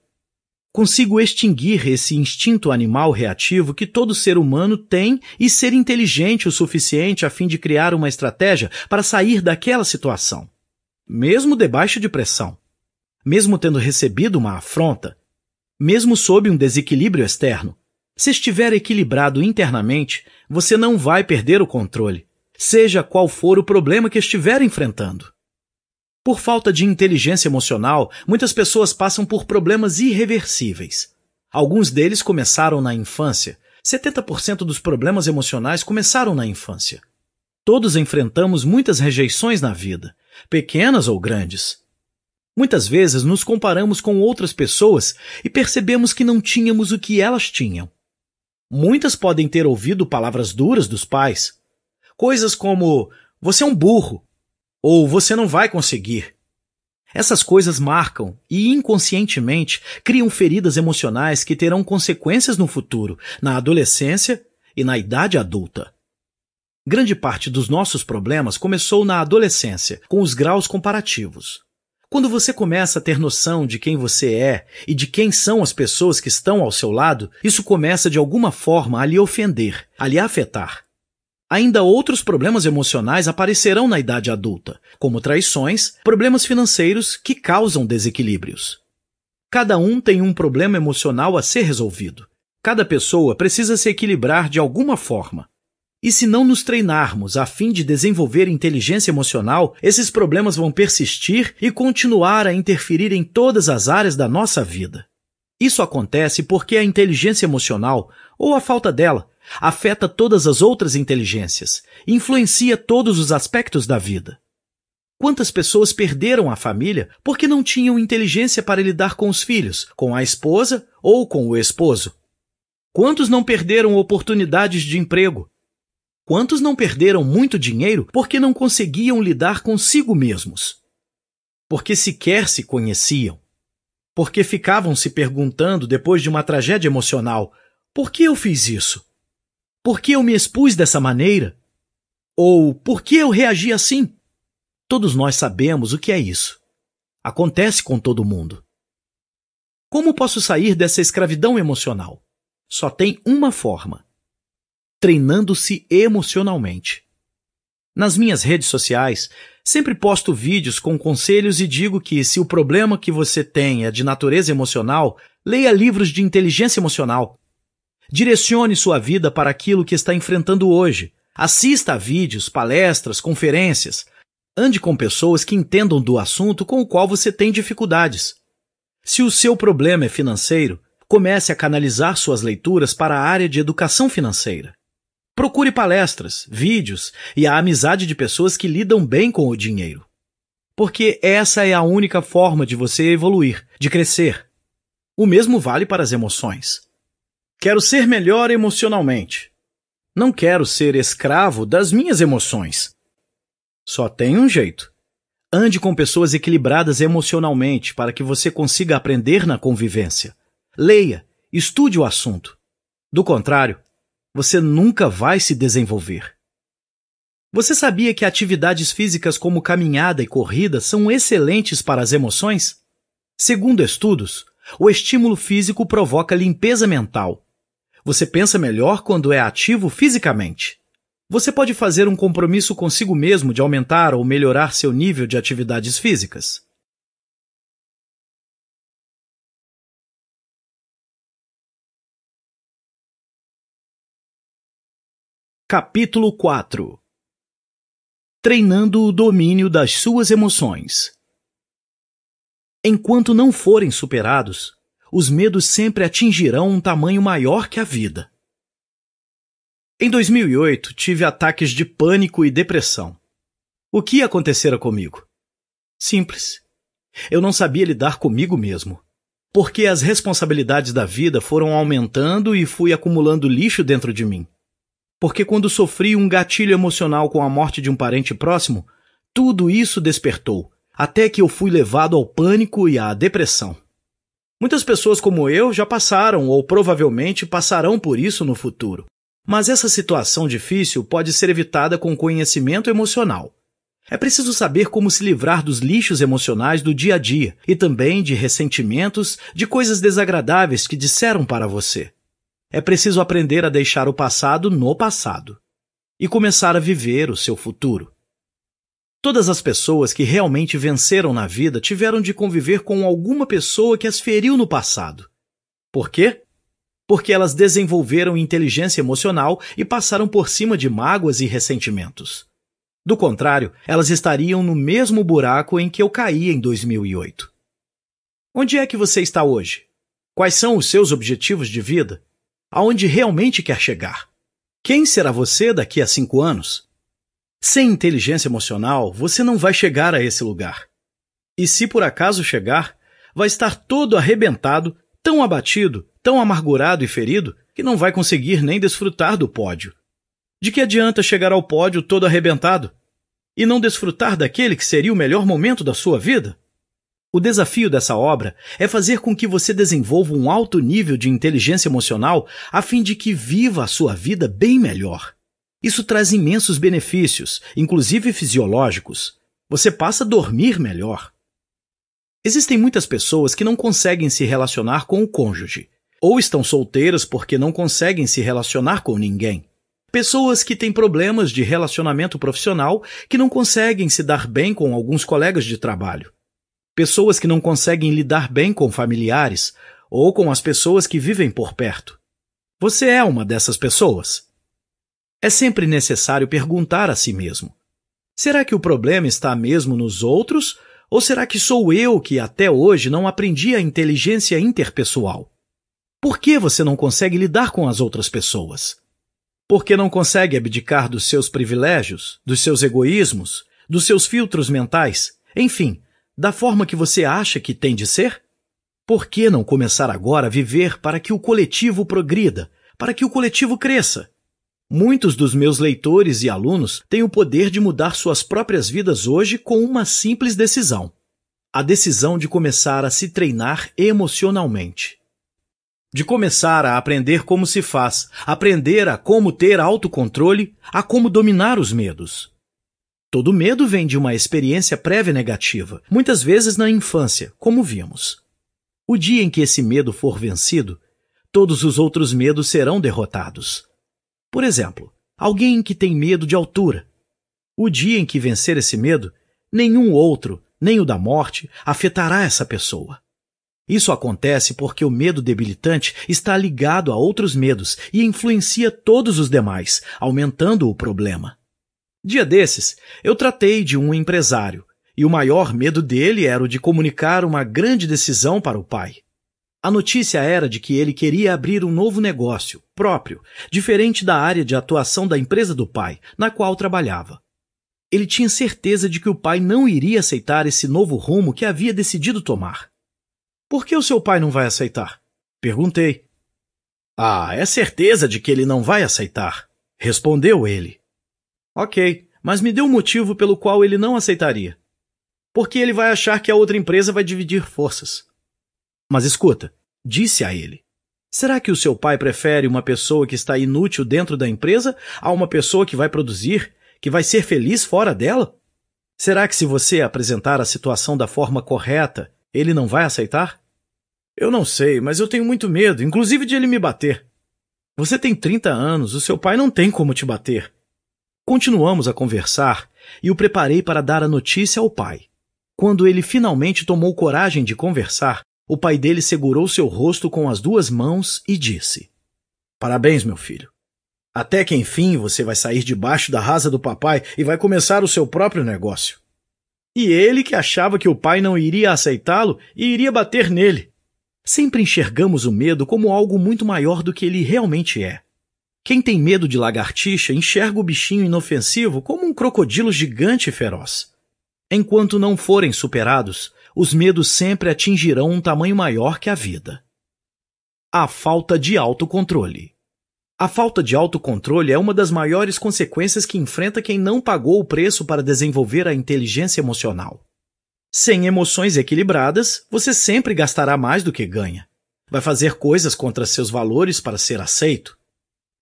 Consigo extinguir esse instinto animal reativo que todo ser humano tem e ser inteligente o suficiente a fim de criar uma estratégia para sair daquela situação. Mesmo debaixo de pressão, mesmo tendo recebido uma afronta, mesmo sob um desequilíbrio externo, se estiver equilibrado internamente, você não vai perder o controle, seja qual for o problema que estiver enfrentando. Por falta de inteligência emocional, muitas pessoas passam por problemas irreversíveis. Alguns deles começaram na infância. 70% dos problemas emocionais começaram na infância. Todos enfrentamos muitas rejeições na vida, pequenas ou grandes. Muitas vezes nos comparamos com outras pessoas e percebemos que não tínhamos o que elas tinham. Muitas podem ter ouvido palavras duras dos pais. Coisas como você é um burro ou você não vai conseguir. Essas coisas marcam e inconscientemente criam feridas emocionais que terão consequências no futuro, na adolescência e na idade adulta. Grande parte dos nossos problemas começou na adolescência, com os graus comparativos. Quando você começa a ter noção de quem você é e de quem são as pessoas que estão ao seu lado, isso começa de alguma forma a lhe ofender, a lhe afetar. Ainda outros problemas emocionais aparecerão na idade adulta, como traições, problemas financeiros que causam desequilíbrios. Cada um tem um problema emocional a ser resolvido. Cada pessoa precisa se equilibrar de alguma forma. E se não nos treinarmos a fim de desenvolver inteligência emocional, esses problemas vão persistir e continuar a interferir em todas as áreas da nossa vida. Isso acontece porque a inteligência emocional, ou a falta dela, afeta todas as outras inteligências, influencia todos os aspectos da vida. Quantas pessoas perderam a família porque não tinham inteligência para lidar com os filhos, com a esposa ou com o esposo? Quantos não perderam oportunidades de emprego Quantos não perderam muito dinheiro porque não conseguiam lidar consigo mesmos? Porque sequer se conheciam? Porque ficavam se perguntando depois de uma tragédia emocional: por que eu fiz isso? Por que eu me expus dessa maneira? Ou por que eu reagi assim? Todos nós sabemos o que é isso. Acontece com todo mundo. Como posso sair dessa escravidão emocional? Só tem uma forma: treinando-se emocionalmente. Nas minhas redes sociais, sempre posto vídeos com conselhos e digo que, se o problema que você tem é de natureza emocional, leia livros de inteligência emocional. Direcione sua vida para aquilo que está enfrentando hoje. Assista a vídeos, palestras, conferências. Ande com pessoas que entendam do assunto com o qual você tem dificuldades. Se o seu problema é financeiro, comece a canalizar suas leituras para a área de educação financeira. Procure palestras, vídeos e a amizade de pessoas que lidam bem com o dinheiro. Porque essa é a única forma de você evoluir, de crescer. O mesmo vale para as emoções. Quero ser melhor emocionalmente. Não quero ser escravo das minhas emoções. Só tem um jeito. Ande com pessoas equilibradas emocionalmente para que você consiga aprender na convivência. Leia, estude o assunto. Do contrário, você nunca vai se desenvolver. Você sabia que atividades físicas como caminhada e corrida são excelentes para as emoções? Segundo estudos, o estímulo físico provoca limpeza mental. Você pensa melhor quando é ativo fisicamente. Você pode fazer um compromisso consigo mesmo de aumentar ou melhorar seu nível de atividades físicas. Capítulo 4 Treinando o domínio das suas emoções. Enquanto não forem superados, os medos sempre atingirão um tamanho maior que a vida. Em 2008, tive ataques de pânico e depressão. O que acontecera comigo? Simples. Eu não sabia lidar comigo mesmo. Porque as responsabilidades da vida foram aumentando e fui acumulando lixo dentro de mim porque quando sofri um gatilho emocional com a morte de um parente próximo, tudo isso despertou, até que eu fui levado ao pânico e à depressão. Muitas pessoas como eu já passaram ou provavelmente passarão por isso no futuro. Mas essa situação difícil pode ser evitada com conhecimento emocional. É preciso saber como se livrar dos lixos emocionais do dia a dia e também de ressentimentos, de coisas desagradáveis que disseram para você. É preciso aprender a deixar o passado no passado e começar a viver o seu futuro. Todas as pessoas que realmente venceram na vida tiveram de conviver com alguma pessoa que as feriu no passado. Por quê? Porque elas desenvolveram inteligência emocional e passaram por cima de mágoas e ressentimentos. Do contrário, elas estariam no mesmo buraco em que eu caí em 2008. Onde é que você está hoje? Quais são os seus objetivos de vida? aonde realmente quer chegar. Quem será você daqui a cinco anos? Sem inteligência emocional, você não vai chegar a esse lugar. E se por acaso chegar, vai estar todo arrebentado, tão abatido, tão amargurado e ferido, que não vai conseguir nem desfrutar do pódio. De que adianta chegar ao pódio todo arrebentado? E não desfrutar daquele que seria o melhor momento da sua vida? O desafio dessa obra é fazer com que você desenvolva um alto nível de inteligência emocional a fim de que viva a sua vida bem melhor. Isso traz imensos benefícios, inclusive fisiológicos. Você passa a dormir melhor. Existem muitas pessoas que não conseguem se relacionar com o cônjuge, ou estão solteiras porque não conseguem se relacionar com ninguém. Pessoas que têm problemas de relacionamento profissional que não conseguem se dar bem com alguns colegas de trabalho pessoas que não conseguem lidar bem com familiares ou com as pessoas que vivem por perto. Você é uma dessas pessoas? É sempre necessário perguntar a si mesmo: será que o problema está mesmo nos outros ou será que sou eu que até hoje não aprendi a inteligência interpessoal? Por que você não consegue lidar com as outras pessoas? Por que não consegue abdicar dos seus privilégios, dos seus egoísmos, dos seus filtros mentais, enfim, da forma que você acha que tem de ser? Por que não começar agora a viver para que o coletivo progrida, para que o coletivo cresça? Muitos dos meus leitores e alunos têm o poder de mudar suas próprias vidas hoje com uma simples decisão: a decisão de começar a se treinar emocionalmente. De começar a aprender como se faz, aprender a como ter autocontrole, a como dominar os medos. Todo medo vem de uma experiência prévia negativa, muitas vezes na infância, como vimos. O dia em que esse medo for vencido, todos os outros medos serão derrotados. Por exemplo, alguém que tem medo de altura. O dia em que vencer esse medo, nenhum outro, nem o da morte, afetará essa pessoa. Isso acontece porque o medo debilitante está ligado a outros medos e influencia todos os demais, aumentando o problema. Dia desses, eu tratei de um empresário, e o maior medo dele era o de comunicar uma grande decisão para o pai. A notícia era de que ele queria abrir um novo negócio, próprio, diferente da área de atuação da empresa do pai, na qual trabalhava. Ele tinha certeza de que o pai não iria aceitar esse novo rumo que havia decidido tomar. Por que o seu pai não vai aceitar? Perguntei. Ah, é certeza de que ele não vai aceitar, respondeu ele. Ok, mas me dê um motivo pelo qual ele não aceitaria. Porque ele vai achar que a outra empresa vai dividir forças. Mas escuta, disse a ele. Será que o seu pai prefere uma pessoa que está inútil dentro da empresa a uma pessoa que vai produzir, que vai ser feliz fora dela? Será que se você apresentar a situação da forma correta, ele não vai aceitar? Eu não sei, mas eu tenho muito medo, inclusive de ele me bater. Você tem 30 anos, o seu pai não tem como te bater. Continuamos a conversar e o preparei para dar a notícia ao pai. Quando ele finalmente tomou coragem de conversar, o pai dele segurou seu rosto com as duas mãos e disse: Parabéns, meu filho. Até que enfim você vai sair debaixo da rasa do papai e vai começar o seu próprio negócio. E ele que achava que o pai não iria aceitá-lo e iria bater nele. Sempre enxergamos o medo como algo muito maior do que ele realmente é. Quem tem medo de lagartixa enxerga o bichinho inofensivo como um crocodilo gigante e feroz. Enquanto não forem superados, os medos sempre atingirão um tamanho maior que a vida. A falta de autocontrole. A falta de autocontrole é uma das maiores consequências que enfrenta quem não pagou o preço para desenvolver a inteligência emocional. Sem emoções equilibradas, você sempre gastará mais do que ganha. Vai fazer coisas contra seus valores para ser aceito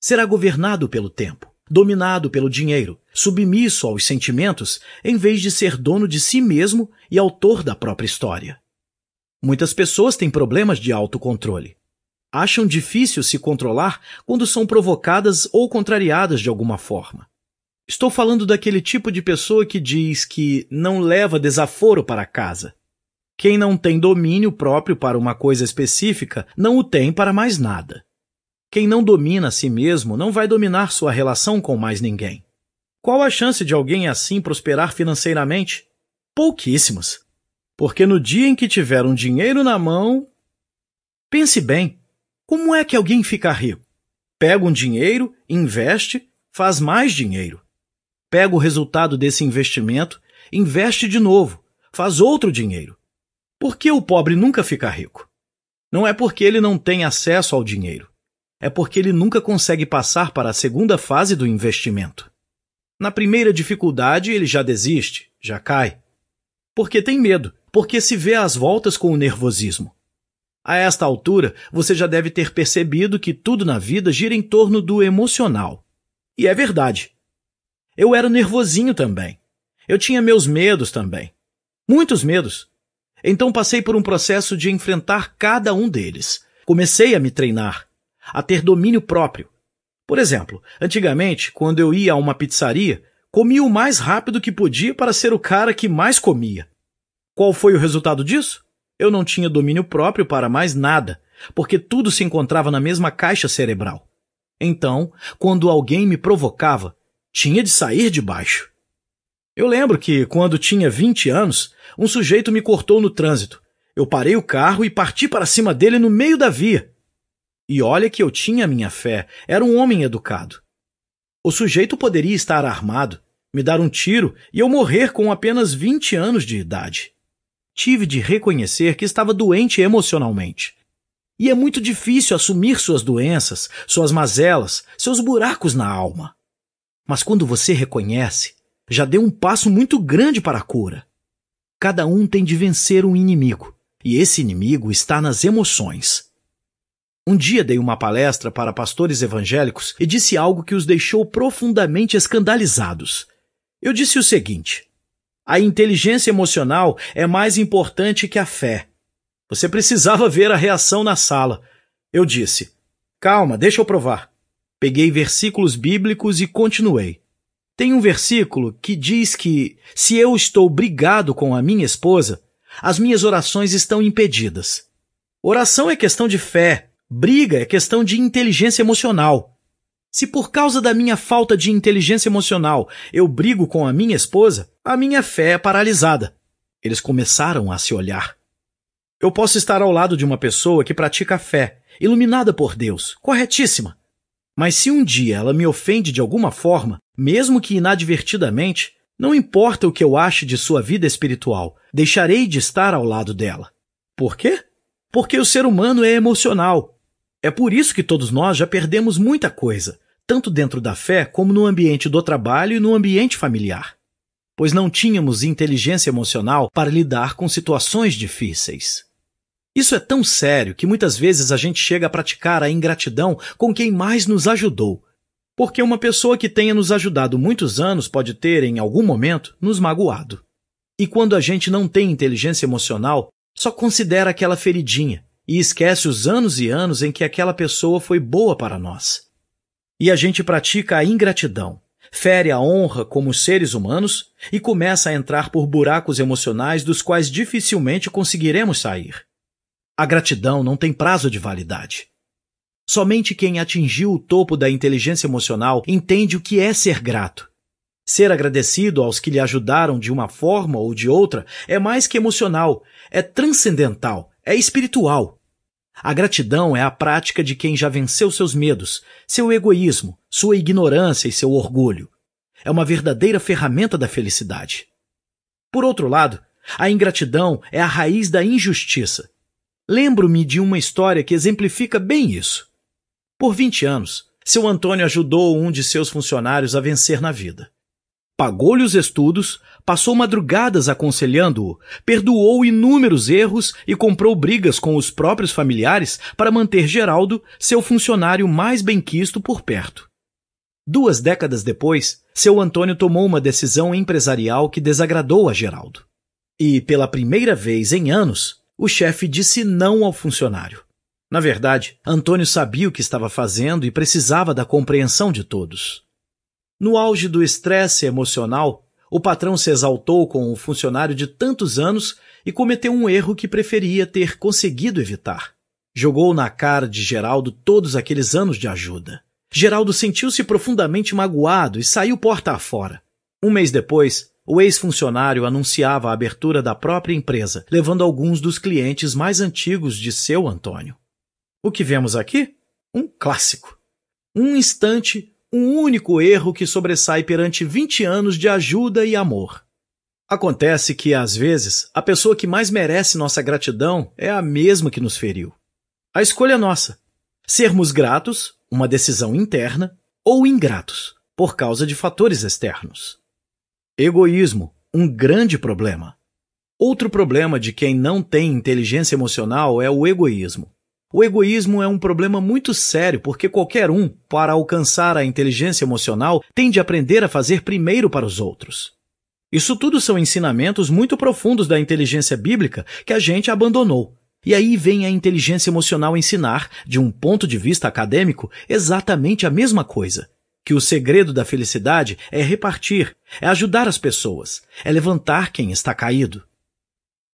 Será governado pelo tempo, dominado pelo dinheiro, submisso aos sentimentos, em vez de ser dono de si mesmo e autor da própria história. Muitas pessoas têm problemas de autocontrole. Acham difícil se controlar quando são provocadas ou contrariadas de alguma forma. Estou falando daquele tipo de pessoa que diz que não leva desaforo para casa. Quem não tem domínio próprio para uma coisa específica não o tem para mais nada. Quem não domina a si mesmo não vai dominar sua relação com mais ninguém. Qual a chance de alguém assim prosperar financeiramente? Pouquíssimas. Porque no dia em que tiver um dinheiro na mão. Pense bem: como é que alguém fica rico? Pega um dinheiro, investe, faz mais dinheiro. Pega o resultado desse investimento, investe de novo, faz outro dinheiro. Por que o pobre nunca fica rico? Não é porque ele não tem acesso ao dinheiro é porque ele nunca consegue passar para a segunda fase do investimento. Na primeira dificuldade, ele já desiste, já cai. Porque tem medo, porque se vê às voltas com o nervosismo. A esta altura, você já deve ter percebido que tudo na vida gira em torno do emocional. E é verdade. Eu era nervosinho também. Eu tinha meus medos também. Muitos medos. Então passei por um processo de enfrentar cada um deles. Comecei a me treinar a ter domínio próprio. Por exemplo, antigamente, quando eu ia a uma pizzaria, comia o mais rápido que podia para ser o cara que mais comia. Qual foi o resultado disso? Eu não tinha domínio próprio para mais nada, porque tudo se encontrava na mesma caixa cerebral. Então, quando alguém me provocava, tinha de sair de baixo. Eu lembro que, quando tinha 20 anos, um sujeito me cortou no trânsito. Eu parei o carro e parti para cima dele no meio da via. E olha que eu tinha minha fé, era um homem educado. O sujeito poderia estar armado, me dar um tiro e eu morrer com apenas 20 anos de idade. Tive de reconhecer que estava doente emocionalmente. E é muito difícil assumir suas doenças, suas mazelas, seus buracos na alma. Mas quando você reconhece, já deu um passo muito grande para a cura. Cada um tem de vencer um inimigo, e esse inimigo está nas emoções. Um dia dei uma palestra para pastores evangélicos e disse algo que os deixou profundamente escandalizados. Eu disse o seguinte: a inteligência emocional é mais importante que a fé. Você precisava ver a reação na sala. Eu disse: calma, deixa eu provar. Peguei versículos bíblicos e continuei. Tem um versículo que diz que, se eu estou brigado com a minha esposa, as minhas orações estão impedidas. Oração é questão de fé, Briga é questão de inteligência emocional. Se por causa da minha falta de inteligência emocional eu brigo com a minha esposa, a minha fé é paralisada. Eles começaram a se olhar. Eu posso estar ao lado de uma pessoa que pratica a fé, iluminada por Deus, corretíssima. Mas se um dia ela me ofende de alguma forma, mesmo que inadvertidamente, não importa o que eu ache de sua vida espiritual, deixarei de estar ao lado dela. Por quê? Porque o ser humano é emocional. É por isso que todos nós já perdemos muita coisa, tanto dentro da fé como no ambiente do trabalho e no ambiente familiar, pois não tínhamos inteligência emocional para lidar com situações difíceis. Isso é tão sério que muitas vezes a gente chega a praticar a ingratidão com quem mais nos ajudou, porque uma pessoa que tenha nos ajudado muitos anos pode ter, em algum momento, nos magoado. E quando a gente não tem inteligência emocional, só considera aquela feridinha, e esquece os anos e anos em que aquela pessoa foi boa para nós. E a gente pratica a ingratidão, fere a honra como seres humanos e começa a entrar por buracos emocionais dos quais dificilmente conseguiremos sair. A gratidão não tem prazo de validade. Somente quem atingiu o topo da inteligência emocional entende o que é ser grato. Ser agradecido aos que lhe ajudaram de uma forma ou de outra é mais que emocional, é transcendental, é espiritual. A gratidão é a prática de quem já venceu seus medos, seu egoísmo, sua ignorância e seu orgulho. É uma verdadeira ferramenta da felicidade. Por outro lado, a ingratidão é a raiz da injustiça. Lembro-me de uma história que exemplifica bem isso. Por 20 anos, seu Antônio ajudou um de seus funcionários a vencer na vida pagou-lhe os estudos, passou madrugadas aconselhando-o, perdoou inúmeros erros e comprou brigas com os próprios familiares para manter Geraldo, seu funcionário mais bem bem-quisto, por perto. Duas décadas depois, seu Antônio tomou uma decisão empresarial que desagradou a Geraldo. E, pela primeira vez em anos, o chefe disse não ao funcionário. Na verdade, Antônio sabia o que estava fazendo e precisava da compreensão de todos. No auge do estresse emocional, o patrão se exaltou com o funcionário de tantos anos e cometeu um erro que preferia ter conseguido evitar. Jogou na cara de Geraldo todos aqueles anos de ajuda. Geraldo sentiu-se profundamente magoado e saiu porta afora. Um mês depois, o ex-funcionário anunciava a abertura da própria empresa, levando alguns dos clientes mais antigos de seu Antônio. O que vemos aqui? Um clássico. Um instante um único erro que sobressai perante 20 anos de ajuda e amor. Acontece que, às vezes, a pessoa que mais merece nossa gratidão é a mesma que nos feriu. A escolha é nossa. Sermos gratos, uma decisão interna, ou ingratos, por causa de fatores externos. Egoísmo, um grande problema. Outro problema de quem não tem inteligência emocional é o egoísmo. O egoísmo é um problema muito sério porque qualquer um, para alcançar a inteligência emocional, tem de aprender a fazer primeiro para os outros. Isso tudo são ensinamentos muito profundos da inteligência bíblica que a gente abandonou. E aí vem a inteligência emocional ensinar, de um ponto de vista acadêmico, exatamente a mesma coisa. Que o segredo da felicidade é repartir, é ajudar as pessoas, é levantar quem está caído.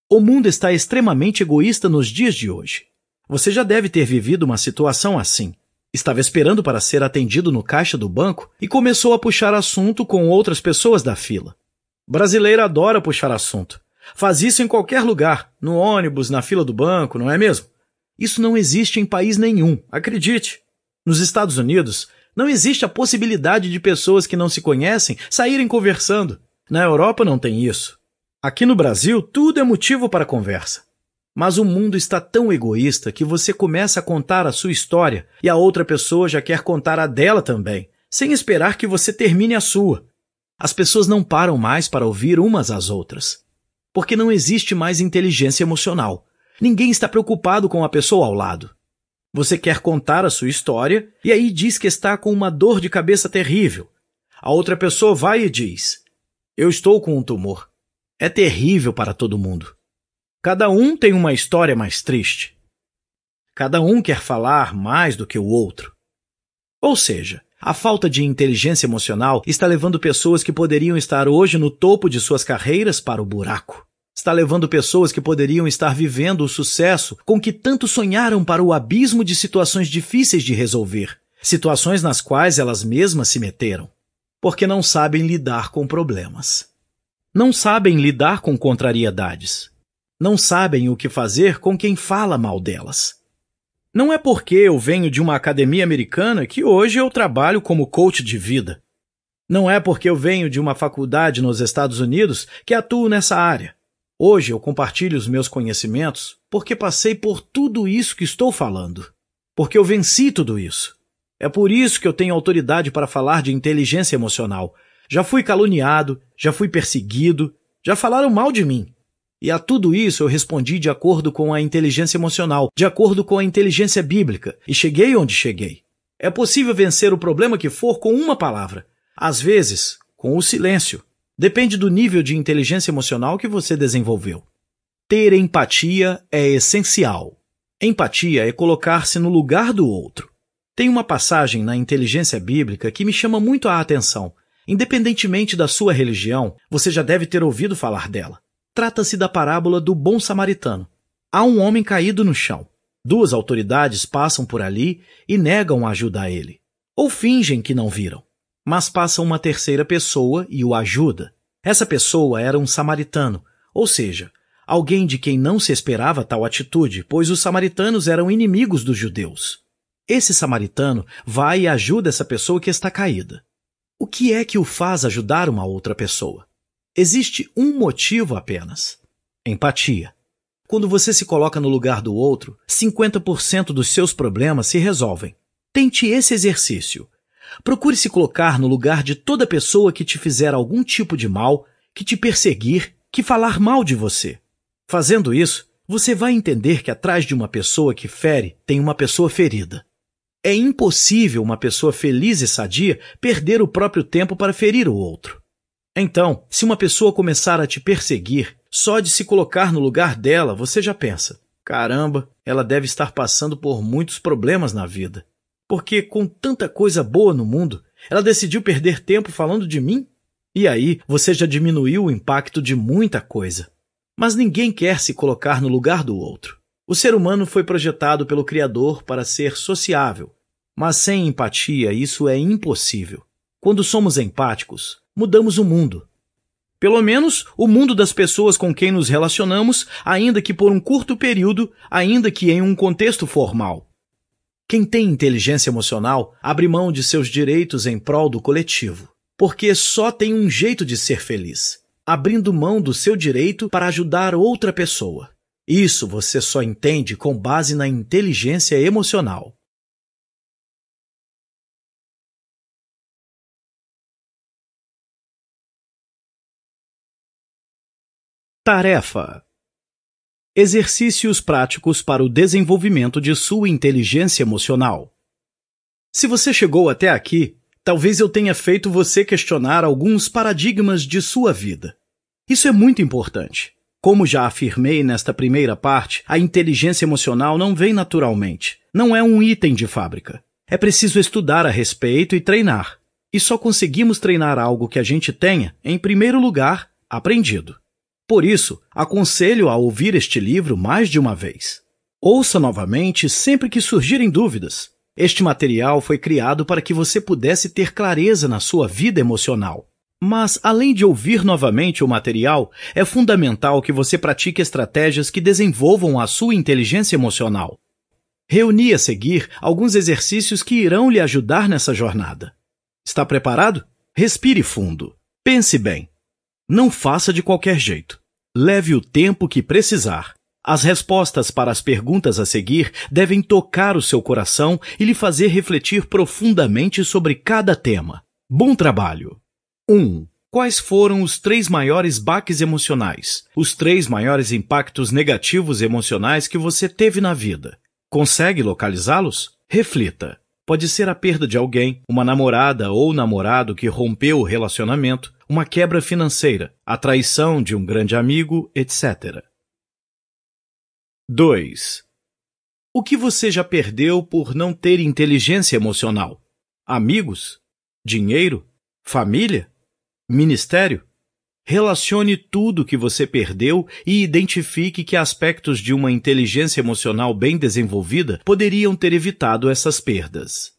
O mundo está extremamente egoísta nos dias de hoje. Você já deve ter vivido uma situação assim. Estava esperando para ser atendido no caixa do banco e começou a puxar assunto com outras pessoas da fila. Brasileira adora puxar assunto. Faz isso em qualquer lugar, no ônibus, na fila do banco, não é mesmo? Isso não existe em país nenhum, acredite. Nos Estados Unidos, não existe a possibilidade de pessoas que não se conhecem saírem conversando. Na Europa não tem isso. Aqui no Brasil, tudo é motivo para conversa. Mas o mundo está tão egoísta que você começa a contar a sua história e a outra pessoa já quer contar a dela também, sem esperar que você termine a sua. As pessoas não param mais para ouvir umas às outras, porque não existe mais inteligência emocional. Ninguém está preocupado com a pessoa ao lado. Você quer contar a sua história e aí diz que está com uma dor de cabeça terrível. A outra pessoa vai e diz: Eu estou com um tumor. É terrível para todo mundo. Cada um tem uma história mais triste. Cada um quer falar mais do que o outro. Ou seja, a falta de inteligência emocional está levando pessoas que poderiam estar hoje no topo de suas carreiras para o buraco. Está levando pessoas que poderiam estar vivendo o sucesso com que tanto sonharam para o abismo de situações difíceis de resolver, situações nas quais elas mesmas se meteram, porque não sabem lidar com problemas. Não sabem lidar com contrariedades não sabem o que fazer com quem fala mal delas. Não é porque eu venho de uma academia americana que hoje eu trabalho como coach de vida. Não é porque eu venho de uma faculdade nos Estados Unidos que atuo nessa área. Hoje eu compartilho os meus conhecimentos porque passei por tudo isso que estou falando. Porque eu venci tudo isso. É por isso que eu tenho autoridade para falar de inteligência emocional. Já fui caluniado, já fui perseguido, já falaram mal de mim. E a tudo isso eu respondi de acordo com a inteligência emocional, de acordo com a inteligência bíblica, e cheguei onde cheguei. É possível vencer o problema que for com uma palavra, às vezes com o silêncio. Depende do nível de inteligência emocional que você desenvolveu. Ter empatia é essencial. Empatia é colocar-se no lugar do outro. Tem uma passagem na inteligência bíblica que me chama muito a atenção. Independentemente da sua religião, você já deve ter ouvido falar dela. Trata-se da parábola do bom samaritano. Há um homem caído no chão. Duas autoridades passam por ali e negam ajuda a ele. Ou fingem que não viram. Mas passa uma terceira pessoa e o ajuda. Essa pessoa era um samaritano, ou seja, alguém de quem não se esperava tal atitude, pois os samaritanos eram inimigos dos judeus. Esse samaritano vai e ajuda essa pessoa que está caída. O que é que o faz ajudar uma outra pessoa? Existe um motivo apenas: empatia. Quando você se coloca no lugar do outro, 50% dos seus problemas se resolvem. Tente esse exercício. Procure se colocar no lugar de toda pessoa que te fizer algum tipo de mal, que te perseguir, que falar mal de você. Fazendo isso, você vai entender que atrás de uma pessoa que fere tem uma pessoa ferida. É impossível uma pessoa feliz e sadia perder o próprio tempo para ferir o outro. Então, se uma pessoa começar a te perseguir, só de se colocar no lugar dela você já pensa: caramba, ela deve estar passando por muitos problemas na vida. Porque com tanta coisa boa no mundo, ela decidiu perder tempo falando de mim? E aí você já diminuiu o impacto de muita coisa. Mas ninguém quer se colocar no lugar do outro. O ser humano foi projetado pelo Criador para ser sociável, mas sem empatia isso é impossível. Quando somos empáticos, mudamos o mundo. Pelo menos o mundo das pessoas com quem nos relacionamos, ainda que por um curto período, ainda que em um contexto formal. Quem tem inteligência emocional abre mão de seus direitos em prol do coletivo, porque só tem um jeito de ser feliz, abrindo mão do seu direito para ajudar outra pessoa. Isso você só entende com base na inteligência emocional. Tarefa: Exercícios práticos para o desenvolvimento de sua inteligência emocional. Se você chegou até aqui, talvez eu tenha feito você questionar alguns paradigmas de sua vida. Isso é muito importante. Como já afirmei nesta primeira parte, a inteligência emocional não vem naturalmente. Não é um item de fábrica. É preciso estudar a respeito e treinar. E só conseguimos treinar algo que a gente tenha, em primeiro lugar, aprendido. Por isso, aconselho a ouvir este livro mais de uma vez. Ouça novamente sempre que surgirem dúvidas. Este material foi criado para que você pudesse ter clareza na sua vida emocional. Mas, além de ouvir novamente o material, é fundamental que você pratique estratégias que desenvolvam a sua inteligência emocional. Reuni a seguir alguns exercícios que irão lhe ajudar nessa jornada. Está preparado? Respire fundo. Pense bem. Não faça de qualquer jeito. Leve o tempo que precisar. As respostas para as perguntas a seguir devem tocar o seu coração e lhe fazer refletir profundamente sobre cada tema. Bom trabalho! 1. Um, quais foram os três maiores baques emocionais? Os três maiores impactos negativos emocionais que você teve na vida? Consegue localizá-los? Reflita. Pode ser a perda de alguém, uma namorada ou namorado que rompeu o relacionamento, uma quebra financeira, a traição de um grande amigo, etc. 2. O que você já perdeu por não ter inteligência emocional? Amigos? Dinheiro? Família? Ministério? Relacione tudo que você perdeu e identifique que aspectos de uma inteligência emocional bem desenvolvida poderiam ter evitado essas perdas.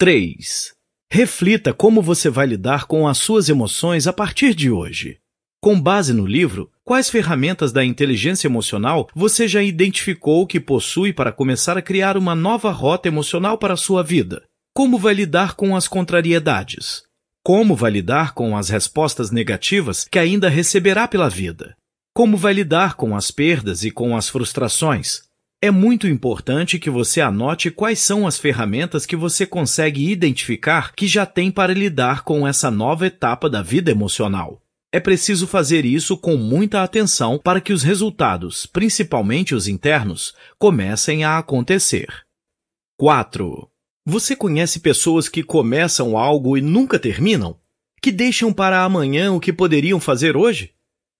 3. Reflita como você vai lidar com as suas emoções a partir de hoje. Com base no livro, quais ferramentas da inteligência emocional você já identificou que possui para começar a criar uma nova rota emocional para a sua vida? Como vai lidar com as contrariedades? Como vai lidar com as respostas negativas que ainda receberá pela vida? Como vai lidar com as perdas e com as frustrações? É muito importante que você anote quais são as ferramentas que você consegue identificar que já tem para lidar com essa nova etapa da vida emocional. É preciso fazer isso com muita atenção para que os resultados, principalmente os internos, comecem a acontecer. 4. Você conhece pessoas que começam algo e nunca terminam? Que deixam para amanhã o que poderiam fazer hoje?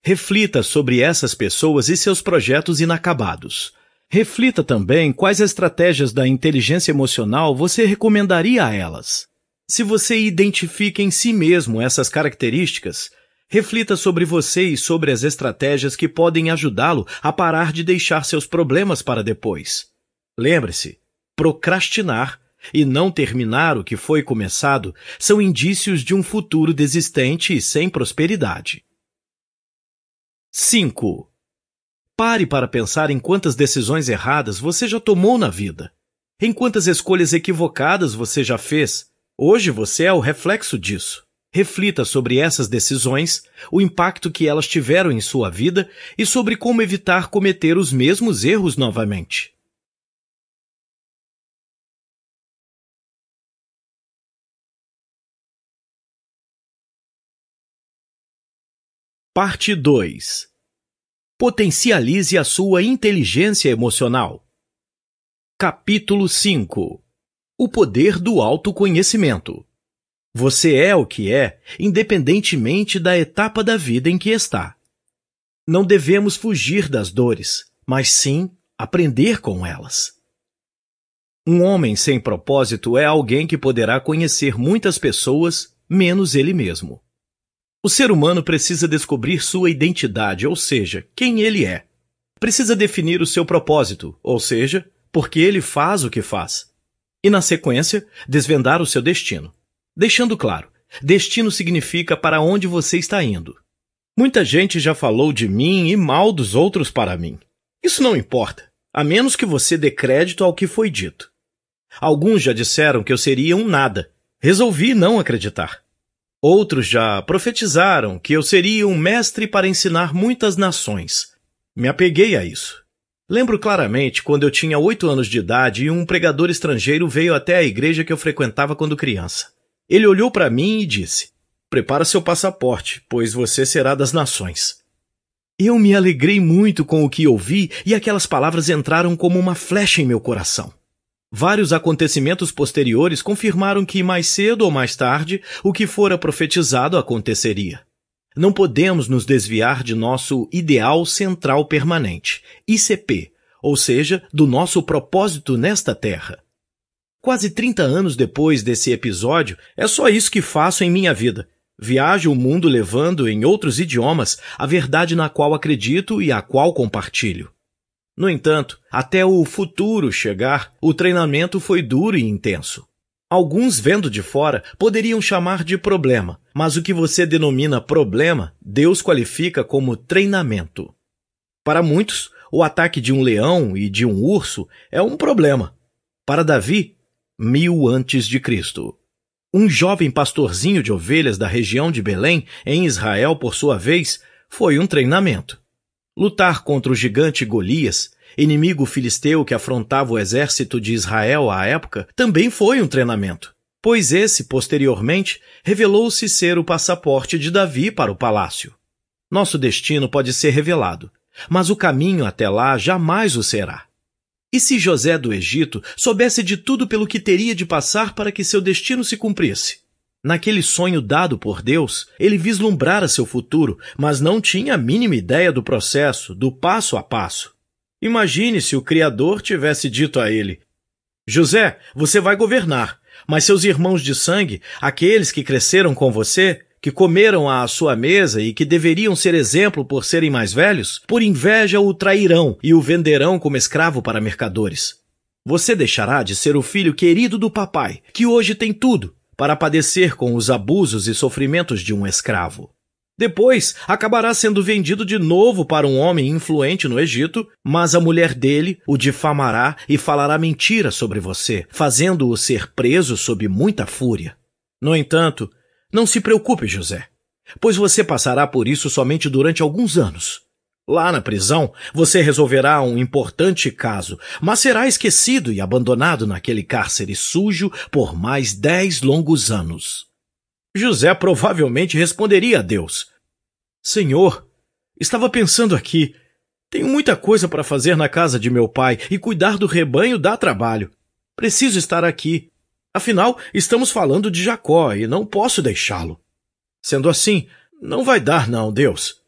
Reflita sobre essas pessoas e seus projetos inacabados. Reflita também quais estratégias da inteligência emocional você recomendaria a elas. Se você identifica em si mesmo essas características, reflita sobre você e sobre as estratégias que podem ajudá-lo a parar de deixar seus problemas para depois. Lembre-se, procrastinar e não terminar o que foi começado são indícios de um futuro desistente e sem prosperidade. 5. Pare para pensar em quantas decisões erradas você já tomou na vida, em quantas escolhas equivocadas você já fez. Hoje você é o reflexo disso. Reflita sobre essas decisões, o impacto que elas tiveram em sua vida e sobre como evitar cometer os mesmos erros novamente. Parte 2 Potencialize a sua inteligência emocional. Capítulo 5 O poder do autoconhecimento. Você é o que é, independentemente da etapa da vida em que está. Não devemos fugir das dores, mas sim aprender com elas. Um homem sem propósito é alguém que poderá conhecer muitas pessoas, menos ele mesmo. O ser humano precisa descobrir sua identidade, ou seja, quem ele é. Precisa definir o seu propósito, ou seja, por que ele faz o que faz. E, na sequência, desvendar o seu destino. Deixando claro, destino significa para onde você está indo. Muita gente já falou de mim e mal dos outros para mim. Isso não importa, a menos que você dê crédito ao que foi dito. Alguns já disseram que eu seria um nada. Resolvi não acreditar. Outros já profetizaram que eu seria um mestre para ensinar muitas nações. Me apeguei a isso. Lembro claramente quando eu tinha oito anos de idade e um pregador estrangeiro veio até a igreja que eu frequentava quando criança. Ele olhou para mim e disse: Prepara seu passaporte, pois você será das nações. Eu me alegrei muito com o que ouvi e aquelas palavras entraram como uma flecha em meu coração. Vários acontecimentos posteriores confirmaram que, mais cedo ou mais tarde, o que fora profetizado aconteceria. Não podemos nos desviar de nosso ideal central permanente, ICP, ou seja, do nosso propósito nesta Terra. Quase 30 anos depois desse episódio, é só isso que faço em minha vida. Viajo o mundo levando, em outros idiomas, a verdade na qual acredito e a qual compartilho. No entanto, até o futuro chegar, o treinamento foi duro e intenso. Alguns vendo de fora poderiam chamar de problema, mas o que você denomina problema, Deus qualifica como treinamento. Para muitos, o ataque de um leão e de um urso é um problema. Para Davi, mil antes de Cristo. Um jovem pastorzinho de ovelhas da região de Belém, em Israel, por sua vez, foi um treinamento. Lutar contra o gigante Golias, inimigo filisteu que afrontava o exército de Israel à época, também foi um treinamento, pois esse, posteriormente, revelou-se ser o passaporte de Davi para o palácio. Nosso destino pode ser revelado, mas o caminho até lá jamais o será. E se José do Egito soubesse de tudo pelo que teria de passar para que seu destino se cumprisse? Naquele sonho dado por Deus, ele vislumbrara seu futuro, mas não tinha a mínima ideia do processo, do passo a passo. Imagine se o Criador tivesse dito a ele: José, você vai governar, mas seus irmãos de sangue, aqueles que cresceram com você, que comeram à sua mesa e que deveriam ser exemplo por serem mais velhos, por inveja o trairão e o venderão como escravo para mercadores. Você deixará de ser o filho querido do papai, que hoje tem tudo, para padecer com os abusos e sofrimentos de um escravo. Depois, acabará sendo vendido de novo para um homem influente no Egito, mas a mulher dele o difamará e falará mentira sobre você, fazendo-o ser preso sob muita fúria. No entanto, não se preocupe, José, pois você passará por isso somente durante alguns anos. Lá na prisão, você resolverá um importante caso, mas será esquecido e abandonado naquele cárcere sujo por mais dez longos anos. José provavelmente responderia a Deus: Senhor, estava pensando aqui. Tenho muita coisa para fazer na casa de meu pai e cuidar do rebanho dá trabalho. Preciso estar aqui. Afinal, estamos falando de Jacó e não posso deixá-lo. Sendo assim, não vai dar, não, Deus.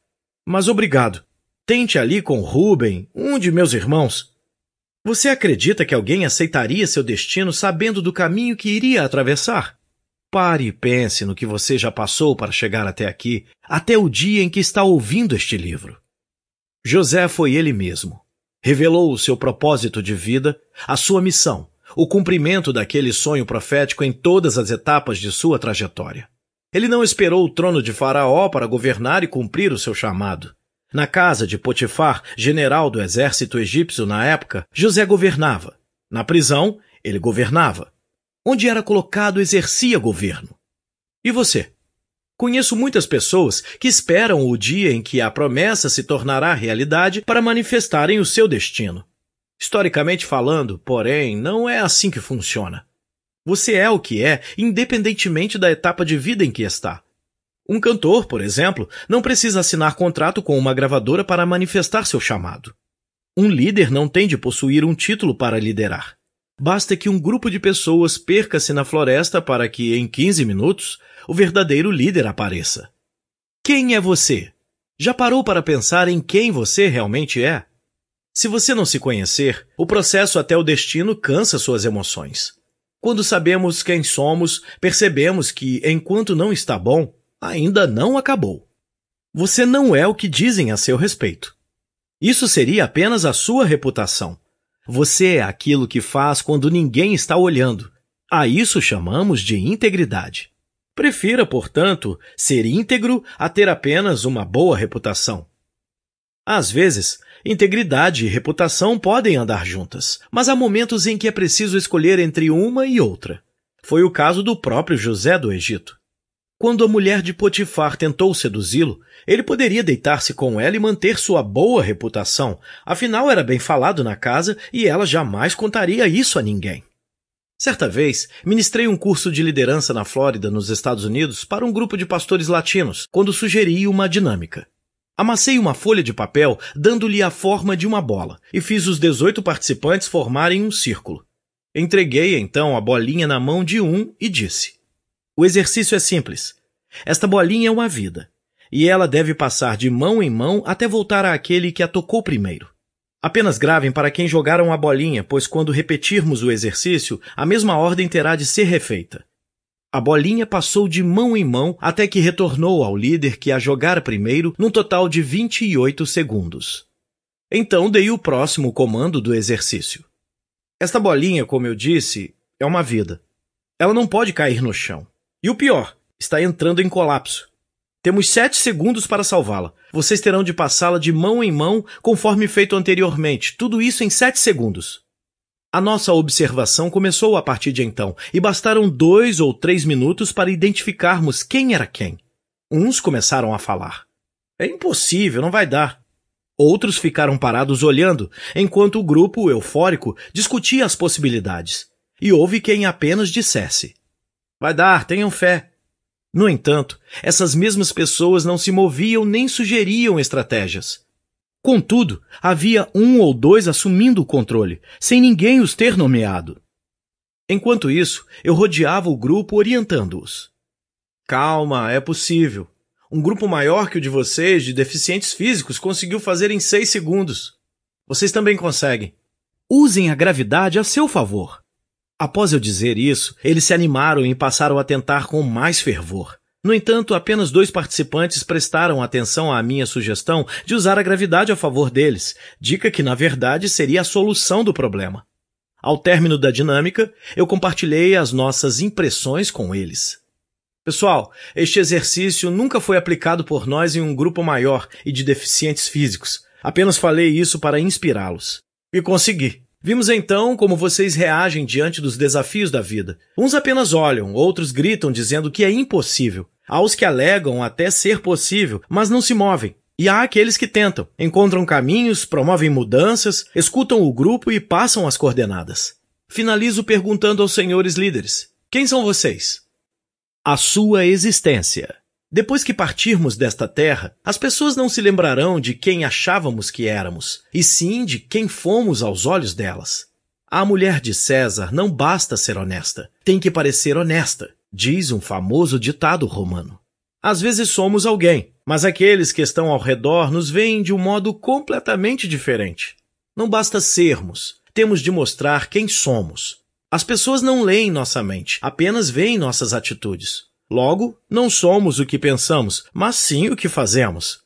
Mas obrigado. Tente ali com Ruben, um de meus irmãos. Você acredita que alguém aceitaria seu destino sabendo do caminho que iria atravessar? Pare e pense no que você já passou para chegar até aqui, até o dia em que está ouvindo este livro. José foi ele mesmo. Revelou o seu propósito de vida, a sua missão, o cumprimento daquele sonho profético em todas as etapas de sua trajetória. Ele não esperou o trono de Faraó para governar e cumprir o seu chamado. Na casa de Potifar, general do exército egípcio na época, José governava. Na prisão, ele governava. Onde era colocado, exercia governo. E você? Conheço muitas pessoas que esperam o dia em que a promessa se tornará realidade para manifestarem o seu destino. Historicamente falando, porém, não é assim que funciona. Você é o que é, independentemente da etapa de vida em que está. Um cantor, por exemplo, não precisa assinar contrato com uma gravadora para manifestar seu chamado. Um líder não tem de possuir um título para liderar. Basta que um grupo de pessoas perca-se na floresta para que, em 15 minutos, o verdadeiro líder apareça. Quem é você? Já parou para pensar em quem você realmente é? Se você não se conhecer, o processo até o destino cansa suas emoções. Quando sabemos quem somos, percebemos que, enquanto não está bom, ainda não acabou. Você não é o que dizem a seu respeito. Isso seria apenas a sua reputação. Você é aquilo que faz quando ninguém está olhando. A isso chamamos de integridade. Prefira, portanto, ser íntegro a ter apenas uma boa reputação. Às vezes, integridade e reputação podem andar juntas, mas há momentos em que é preciso escolher entre uma e outra. Foi o caso do próprio José do Egito. Quando a mulher de Potifar tentou seduzi-lo, ele poderia deitar-se com ela e manter sua boa reputação, afinal era bem falado na casa e ela jamais contaria isso a ninguém. Certa vez, ministrei um curso de liderança na Flórida, nos Estados Unidos, para um grupo de pastores latinos, quando sugeri uma dinâmica. Amassei uma folha de papel, dando-lhe a forma de uma bola, e fiz os 18 participantes formarem um círculo. Entreguei então a bolinha na mão de um e disse: o exercício é simples. Esta bolinha é uma vida, e ela deve passar de mão em mão até voltar àquele que a tocou primeiro. Apenas gravem para quem jogaram a bolinha, pois quando repetirmos o exercício, a mesma ordem terá de ser refeita. A bolinha passou de mão em mão até que retornou ao líder que a jogara primeiro, num total de 28 segundos. Então dei o próximo comando do exercício. Esta bolinha, como eu disse, é uma vida. Ela não pode cair no chão. E o pior, está entrando em colapso. Temos sete segundos para salvá-la. Vocês terão de passá-la de mão em mão, conforme feito anteriormente, tudo isso em sete segundos. A nossa observação começou a partir de então, e bastaram dois ou três minutos para identificarmos quem era quem. Uns começaram a falar. É impossível, não vai dar. Outros ficaram parados olhando, enquanto o grupo, eufórico, discutia as possibilidades. E houve quem apenas dissesse: Vai dar, tenham fé. No entanto, essas mesmas pessoas não se moviam nem sugeriam estratégias. Contudo, havia um ou dois assumindo o controle, sem ninguém os ter nomeado. Enquanto isso, eu rodeava o grupo orientando-os. Calma, é possível. Um grupo maior que o de vocês, de deficientes físicos, conseguiu fazer em seis segundos. Vocês também conseguem. Usem a gravidade a seu favor. Após eu dizer isso, eles se animaram e passaram a tentar com mais fervor. No entanto, apenas dois participantes prestaram atenção à minha sugestão de usar a gravidade a favor deles, dica que, na verdade, seria a solução do problema. Ao término da dinâmica, eu compartilhei as nossas impressões com eles. Pessoal, este exercício nunca foi aplicado por nós em um grupo maior e de deficientes físicos. Apenas falei isso para inspirá-los. E consegui. Vimos então como vocês reagem diante dos desafios da vida. Uns apenas olham, outros gritam dizendo que é impossível. Há os que alegam até ser possível, mas não se movem. E há aqueles que tentam, encontram caminhos, promovem mudanças, escutam o grupo e passam as coordenadas. Finalizo perguntando aos senhores líderes: quem são vocês? A sua existência. Depois que partirmos desta terra, as pessoas não se lembrarão de quem achávamos que éramos, e sim de quem fomos aos olhos delas. A mulher de César não basta ser honesta, tem que parecer honesta, diz um famoso ditado romano. Às vezes somos alguém, mas aqueles que estão ao redor nos veem de um modo completamente diferente. Não basta sermos, temos de mostrar quem somos. As pessoas não leem nossa mente, apenas veem nossas atitudes. Logo, não somos o que pensamos, mas sim o que fazemos.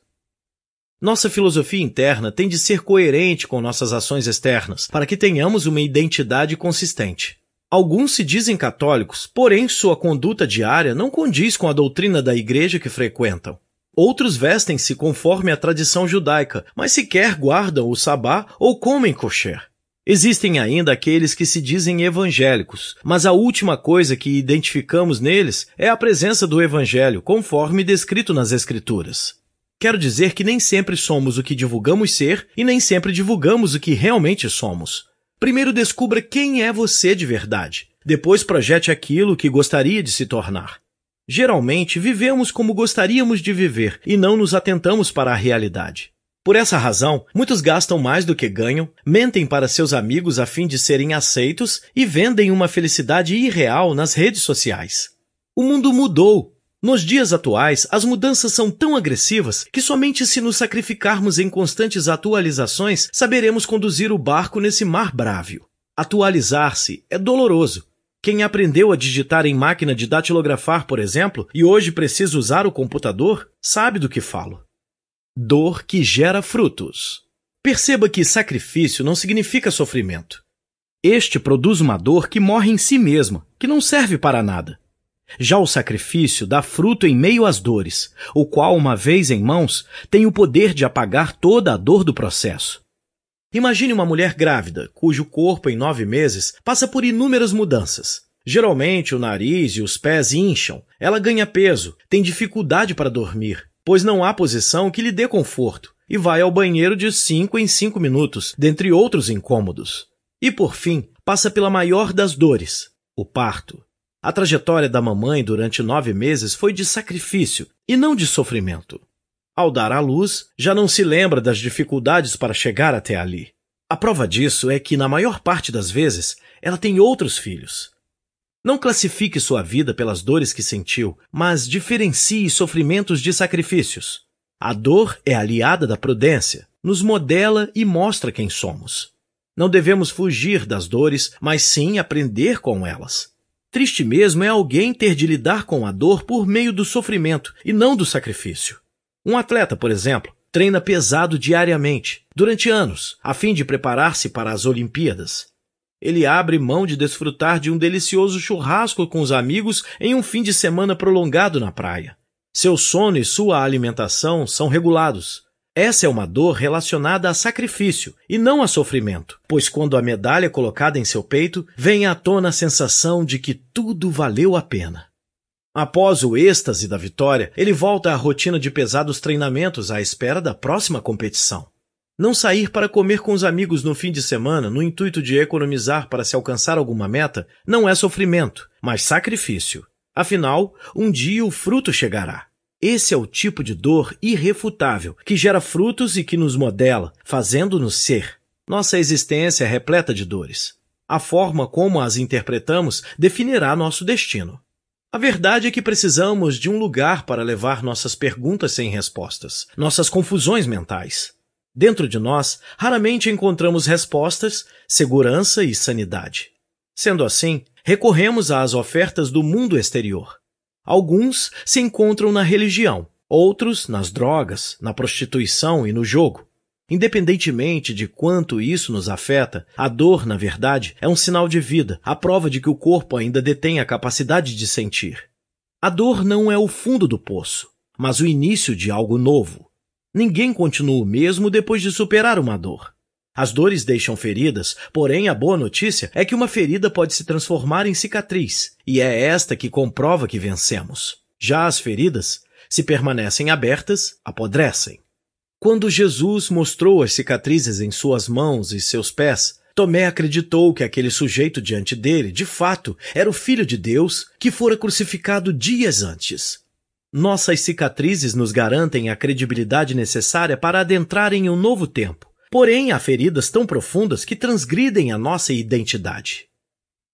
Nossa filosofia interna tem de ser coerente com nossas ações externas, para que tenhamos uma identidade consistente. Alguns se dizem católicos, porém sua conduta diária não condiz com a doutrina da igreja que frequentam. Outros vestem-se conforme a tradição judaica, mas sequer guardam o sabá ou comem kosher. Existem ainda aqueles que se dizem evangélicos, mas a última coisa que identificamos neles é a presença do evangelho, conforme descrito nas Escrituras. Quero dizer que nem sempre somos o que divulgamos ser e nem sempre divulgamos o que realmente somos. Primeiro descubra quem é você de verdade. Depois projete aquilo que gostaria de se tornar. Geralmente vivemos como gostaríamos de viver e não nos atentamos para a realidade. Por essa razão, muitos gastam mais do que ganham, mentem para seus amigos a fim de serem aceitos e vendem uma felicidade irreal nas redes sociais. O mundo mudou. Nos dias atuais, as mudanças são tão agressivas que somente se nos sacrificarmos em constantes atualizações saberemos conduzir o barco nesse mar brávio. Atualizar-se é doloroso. Quem aprendeu a digitar em máquina de datilografar, por exemplo, e hoje precisa usar o computador, sabe do que falo dor que gera frutos. Perceba que sacrifício não significa sofrimento. Este produz uma dor que morre em si mesma, que não serve para nada. Já o sacrifício dá fruto em meio às dores, o qual, uma vez em mãos, tem o poder de apagar toda a dor do processo. Imagine uma mulher grávida, cujo corpo, em nove meses, passa por inúmeras mudanças. Geralmente, o nariz e os pés incham, ela ganha peso, tem dificuldade para dormir, pois não há posição que lhe dê conforto, e vai ao banheiro de 5 em 5 minutos, dentre outros incômodos. E por fim, passa pela maior das dores, o parto. A trajetória da mamãe durante nove meses foi de sacrifício e não de sofrimento. Ao dar à luz, já não se lembra das dificuldades para chegar até ali. A prova disso é que, na maior parte das vezes, ela tem outros filhos. Não classifique sua vida pelas dores que sentiu, mas diferencie sofrimentos de sacrifícios. A dor é aliada da prudência, nos modela e mostra quem somos. Não devemos fugir das dores, mas sim aprender com elas. Triste mesmo é alguém ter de lidar com a dor por meio do sofrimento e não do sacrifício. Um atleta, por exemplo, treina pesado diariamente, durante anos, a fim de preparar-se para as Olimpíadas. Ele abre mão de desfrutar de um delicioso churrasco com os amigos em um fim de semana prolongado na praia. Seu sono e sua alimentação são regulados. Essa é uma dor relacionada a sacrifício e não a sofrimento, pois quando a medalha é colocada em seu peito, vem à tona a sensação de que tudo valeu a pena. Após o êxtase da vitória, ele volta à rotina de pesados treinamentos à espera da próxima competição. Não sair para comer com os amigos no fim de semana no intuito de economizar para se alcançar alguma meta não é sofrimento, mas sacrifício. Afinal, um dia o fruto chegará. Esse é o tipo de dor irrefutável que gera frutos e que nos modela, fazendo-nos ser. Nossa existência é repleta de dores. A forma como as interpretamos definirá nosso destino. A verdade é que precisamos de um lugar para levar nossas perguntas sem respostas, nossas confusões mentais. Dentro de nós, raramente encontramos respostas, segurança e sanidade. Sendo assim, recorremos às ofertas do mundo exterior. Alguns se encontram na religião, outros nas drogas, na prostituição e no jogo. Independentemente de quanto isso nos afeta, a dor, na verdade, é um sinal de vida, a prova de que o corpo ainda detém a capacidade de sentir. A dor não é o fundo do poço, mas o início de algo novo. Ninguém continua o mesmo depois de superar uma dor. As dores deixam feridas, porém a boa notícia é que uma ferida pode se transformar em cicatriz, e é esta que comprova que vencemos. Já as feridas, se permanecem abertas, apodrecem. Quando Jesus mostrou as cicatrizes em suas mãos e seus pés, Tomé acreditou que aquele sujeito diante dele, de fato, era o Filho de Deus que fora crucificado dias antes. Nossas cicatrizes nos garantem a credibilidade necessária para adentrar em um novo tempo. Porém, há feridas tão profundas que transgridem a nossa identidade.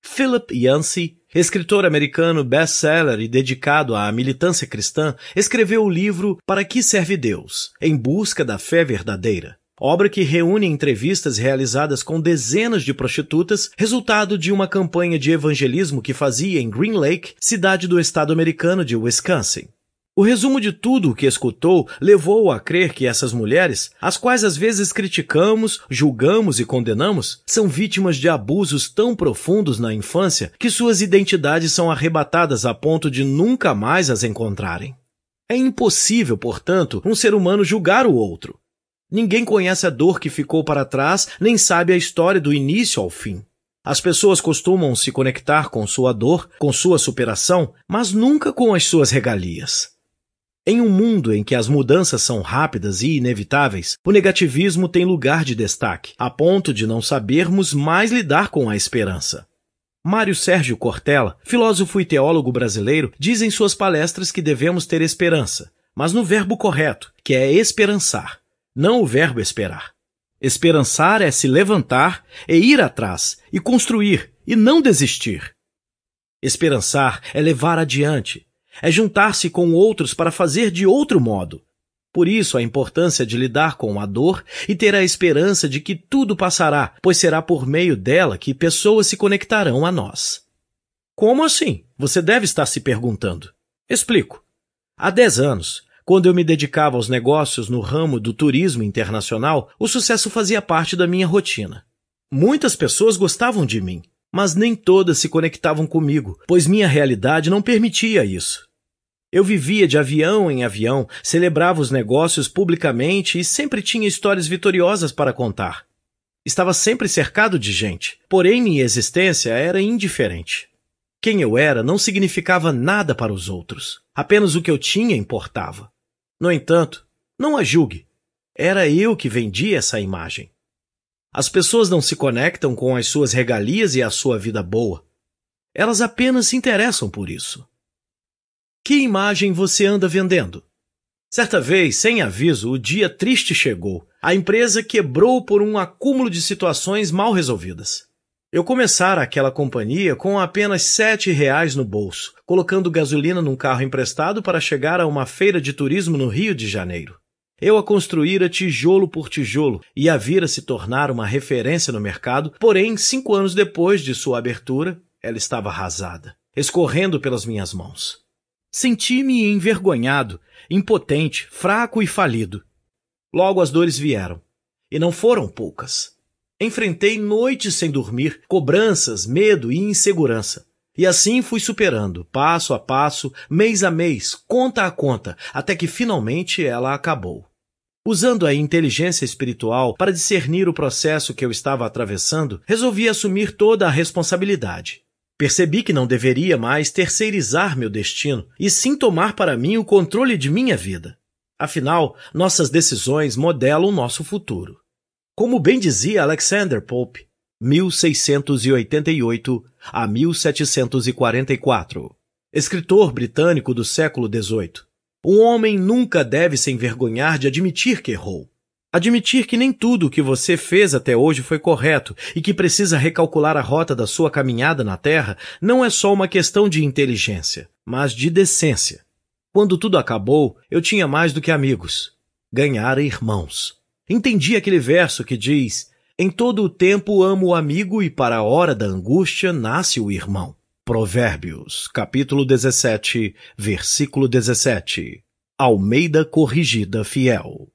Philip Yancey, escritor americano best-seller e dedicado à militância cristã, escreveu o livro Para que serve Deus? Em busca da fé verdadeira obra que reúne entrevistas realizadas com dezenas de prostitutas, resultado de uma campanha de evangelismo que fazia em Green Lake, cidade do estado americano de Wisconsin. O resumo de tudo o que escutou levou-o a crer que essas mulheres, as quais às vezes criticamos, julgamos e condenamos, são vítimas de abusos tão profundos na infância que suas identidades são arrebatadas a ponto de nunca mais as encontrarem. É impossível, portanto, um ser humano julgar o outro. Ninguém conhece a dor que ficou para trás, nem sabe a história do início ao fim. As pessoas costumam se conectar com sua dor, com sua superação, mas nunca com as suas regalias. Em um mundo em que as mudanças são rápidas e inevitáveis, o negativismo tem lugar de destaque, a ponto de não sabermos mais lidar com a esperança. Mário Sérgio Cortella, filósofo e teólogo brasileiro, diz em suas palestras que devemos ter esperança, mas no verbo correto, que é esperançar, não o verbo esperar. Esperançar é se levantar e ir atrás, e construir, e não desistir. Esperançar é levar adiante, é juntar-se com outros para fazer de outro modo. Por isso, a importância de lidar com a dor e ter a esperança de que tudo passará, pois será por meio dela que pessoas se conectarão a nós. Como assim? Você deve estar se perguntando. Explico. Há 10 anos, quando eu me dedicava aos negócios no ramo do turismo internacional, o sucesso fazia parte da minha rotina. Muitas pessoas gostavam de mim, mas nem todas se conectavam comigo, pois minha realidade não permitia isso. Eu vivia de avião em avião, celebrava os negócios publicamente e sempre tinha histórias vitoriosas para contar. Estava sempre cercado de gente, porém minha existência era indiferente. Quem eu era não significava nada para os outros, apenas o que eu tinha importava. No entanto, não a julgue. Era eu que vendia essa imagem. As pessoas não se conectam com as suas regalias e a sua vida boa. Elas apenas se interessam por isso. Que imagem você anda vendendo? Certa vez, sem aviso, o dia triste chegou. A empresa quebrou por um acúmulo de situações mal resolvidas. Eu começara aquela companhia com apenas sete reais no bolso, colocando gasolina num carro emprestado para chegar a uma feira de turismo no Rio de Janeiro. Eu a construíra tijolo por tijolo e a vira se tornar uma referência no mercado, porém, cinco anos depois de sua abertura, ela estava arrasada, escorrendo pelas minhas mãos. Senti-me envergonhado, impotente, fraco e falido. Logo as dores vieram, e não foram poucas. Enfrentei noites sem dormir, cobranças, medo e insegurança. E assim fui superando, passo a passo, mês a mês, conta a conta, até que finalmente ela acabou. Usando a inteligência espiritual para discernir o processo que eu estava atravessando, resolvi assumir toda a responsabilidade. Percebi que não deveria mais terceirizar meu destino e sim tomar para mim o controle de minha vida. Afinal, nossas decisões modelam nosso futuro. Como bem dizia Alexander Pope, 1688 a 1744, escritor britânico do século XVIII. O homem nunca deve se envergonhar de admitir que errou. Admitir que nem tudo o que você fez até hoje foi correto e que precisa recalcular a rota da sua caminhada na Terra não é só uma questão de inteligência, mas de decência. Quando tudo acabou, eu tinha mais do que amigos. Ganhara irmãos. Entendi aquele verso que diz: Em todo o tempo amo o amigo e para a hora da angústia nasce o irmão. Provérbios, capítulo 17, versículo 17. Almeida Corrigida Fiel.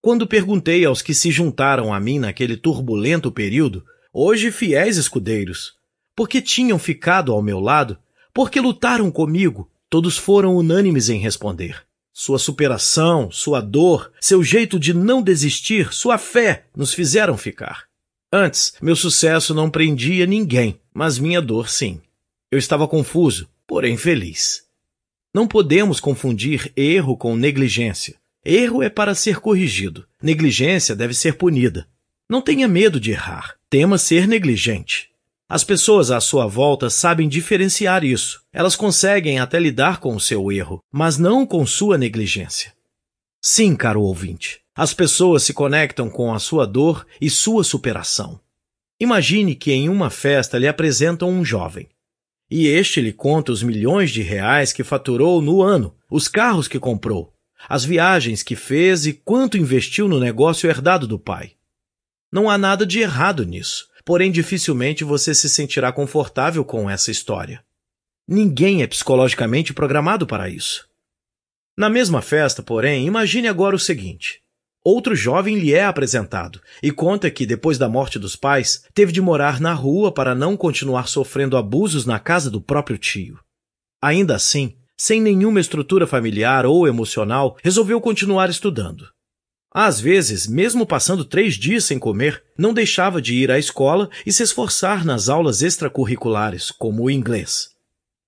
Quando perguntei aos que se juntaram a mim naquele turbulento período, hoje fiéis escudeiros, por que tinham ficado ao meu lado, por que lutaram comigo, todos foram unânimes em responder. Sua superação, sua dor, seu jeito de não desistir, sua fé nos fizeram ficar. Antes, meu sucesso não prendia ninguém, mas minha dor sim. Eu estava confuso, porém feliz. Não podemos confundir erro com negligência. Erro é para ser corrigido, negligência deve ser punida. Não tenha medo de errar, tema ser negligente. As pessoas à sua volta sabem diferenciar isso. Elas conseguem até lidar com o seu erro, mas não com sua negligência. Sim, caro ouvinte, as pessoas se conectam com a sua dor e sua superação. Imagine que em uma festa lhe apresentam um jovem. E este lhe conta os milhões de reais que faturou no ano, os carros que comprou, as viagens que fez e quanto investiu no negócio herdado do pai. Não há nada de errado nisso, porém dificilmente você se sentirá confortável com essa história. Ninguém é psicologicamente programado para isso. Na mesma festa, porém, imagine agora o seguinte: outro jovem lhe é apresentado e conta que, depois da morte dos pais, teve de morar na rua para não continuar sofrendo abusos na casa do próprio tio. Ainda assim, sem nenhuma estrutura familiar ou emocional, resolveu continuar estudando. Às vezes, mesmo passando três dias sem comer, não deixava de ir à escola e se esforçar nas aulas extracurriculares, como o inglês.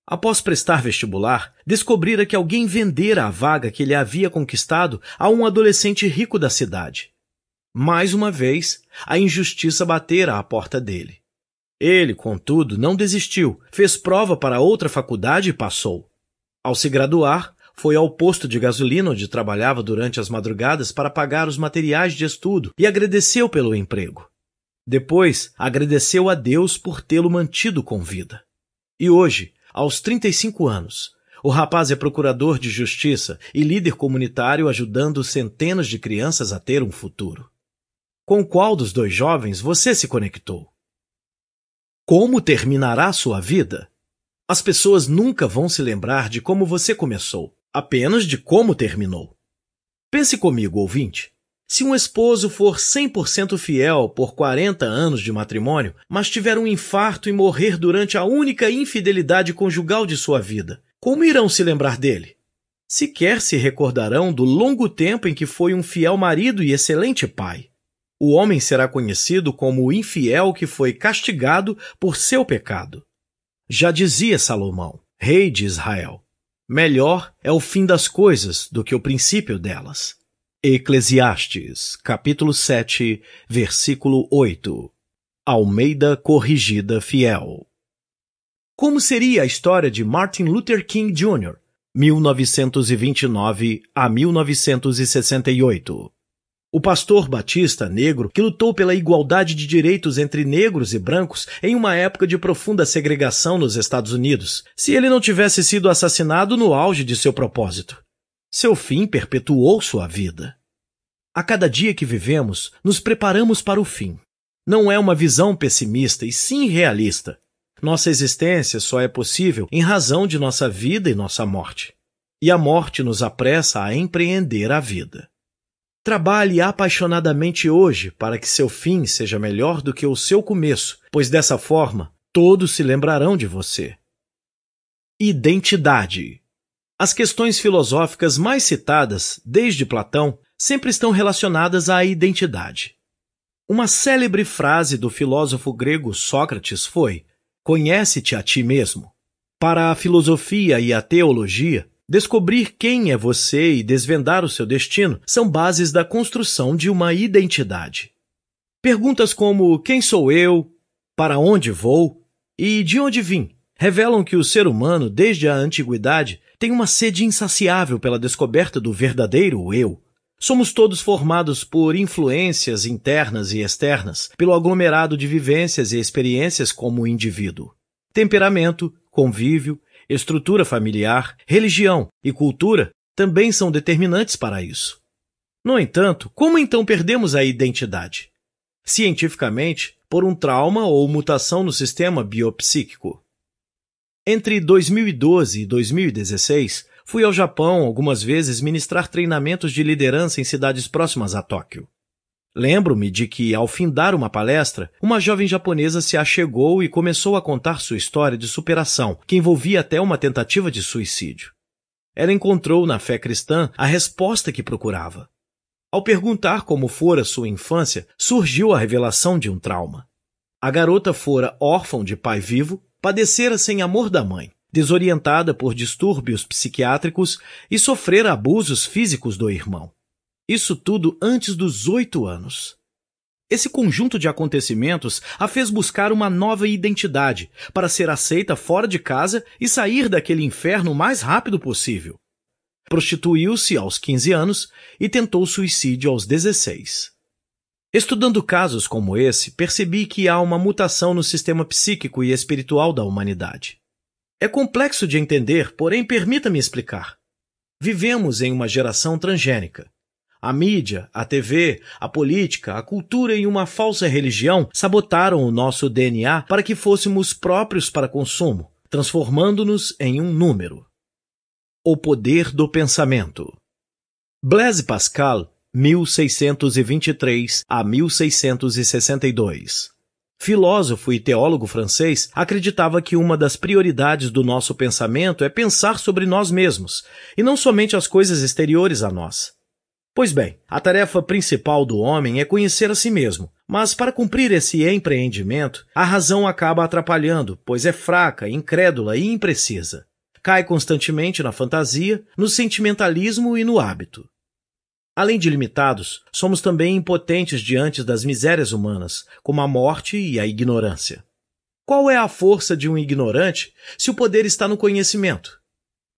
Após prestar vestibular, descobrira que alguém vendera a vaga que ele havia conquistado a um adolescente rico da cidade. Mais uma vez, a injustiça batera à porta dele. Ele, contudo, não desistiu, fez prova para outra faculdade e passou. Ao se graduar, foi ao posto de gasolina onde trabalhava durante as madrugadas para pagar os materiais de estudo e agradeceu pelo emprego. Depois, agradeceu a Deus por tê-lo mantido com vida. E hoje, aos 35 anos. O rapaz é procurador de justiça e líder comunitário ajudando centenas de crianças a ter um futuro. Com qual dos dois jovens você se conectou? Como terminará sua vida? As pessoas nunca vão se lembrar de como você começou, apenas de como terminou. Pense comigo, ouvinte. Se um esposo for 100% fiel por 40 anos de matrimônio, mas tiver um infarto e morrer durante a única infidelidade conjugal de sua vida, como irão se lembrar dele? Sequer se recordarão do longo tempo em que foi um fiel marido e excelente pai. O homem será conhecido como o infiel que foi castigado por seu pecado. Já dizia Salomão, rei de Israel: Melhor é o fim das coisas do que o princípio delas. Eclesiastes, capítulo 7, versículo 8. Almeida Corrigida Fiel. Como seria a história de Martin Luther King Jr., 1929 a 1968? O pastor batista negro que lutou pela igualdade de direitos entre negros e brancos em uma época de profunda segregação nos Estados Unidos, se ele não tivesse sido assassinado no auge de seu propósito. Seu fim perpetuou sua vida. A cada dia que vivemos, nos preparamos para o fim. Não é uma visão pessimista, e sim realista. Nossa existência só é possível em razão de nossa vida e nossa morte. E a morte nos apressa a empreender a vida. Trabalhe apaixonadamente hoje para que seu fim seja melhor do que o seu começo, pois dessa forma todos se lembrarão de você. Identidade as questões filosóficas mais citadas, desde Platão, sempre estão relacionadas à identidade. Uma célebre frase do filósofo grego Sócrates foi: Conhece-te a ti mesmo. Para a filosofia e a teologia, descobrir quem é você e desvendar o seu destino são bases da construção de uma identidade. Perguntas como: Quem sou eu? Para onde vou? E de onde vim? revelam que o ser humano, desde a antiguidade, tem uma sede insaciável pela descoberta do verdadeiro eu. Somos todos formados por influências internas e externas, pelo aglomerado de vivências e experiências como indivíduo. Temperamento, convívio, estrutura familiar, religião e cultura também são determinantes para isso. No entanto, como então perdemos a identidade? Cientificamente, por um trauma ou mutação no sistema biopsíquico. Entre 2012 e 2016, fui ao Japão algumas vezes ministrar treinamentos de liderança em cidades próximas a Tóquio. Lembro-me de que, ao findar uma palestra, uma jovem japonesa se achegou e começou a contar sua história de superação, que envolvia até uma tentativa de suicídio. Ela encontrou na fé cristã a resposta que procurava. Ao perguntar como fora sua infância, surgiu a revelação de um trauma. A garota fora órfã de pai vivo padecera sem amor da mãe, desorientada por distúrbios psiquiátricos e sofrera abusos físicos do irmão. Isso tudo antes dos oito anos. Esse conjunto de acontecimentos a fez buscar uma nova identidade para ser aceita fora de casa e sair daquele inferno o mais rápido possível. Prostituiu-se aos 15 anos e tentou suicídio aos 16. Estudando casos como esse, percebi que há uma mutação no sistema psíquico e espiritual da humanidade. É complexo de entender, porém permita-me explicar. Vivemos em uma geração transgênica. A mídia, a TV, a política, a cultura e uma falsa religião sabotaram o nosso DNA para que fôssemos próprios para consumo, transformando-nos em um número. O poder do pensamento. Blaise Pascal 1623 a 1662. Filósofo e teólogo francês, acreditava que uma das prioridades do nosso pensamento é pensar sobre nós mesmos, e não somente as coisas exteriores a nós. Pois bem, a tarefa principal do homem é conhecer a si mesmo, mas para cumprir esse empreendimento, a razão acaba atrapalhando, pois é fraca, incrédula e imprecisa. Cai constantemente na fantasia, no sentimentalismo e no hábito. Além de limitados, somos também impotentes diante das misérias humanas, como a morte e a ignorância. Qual é a força de um ignorante se o poder está no conhecimento?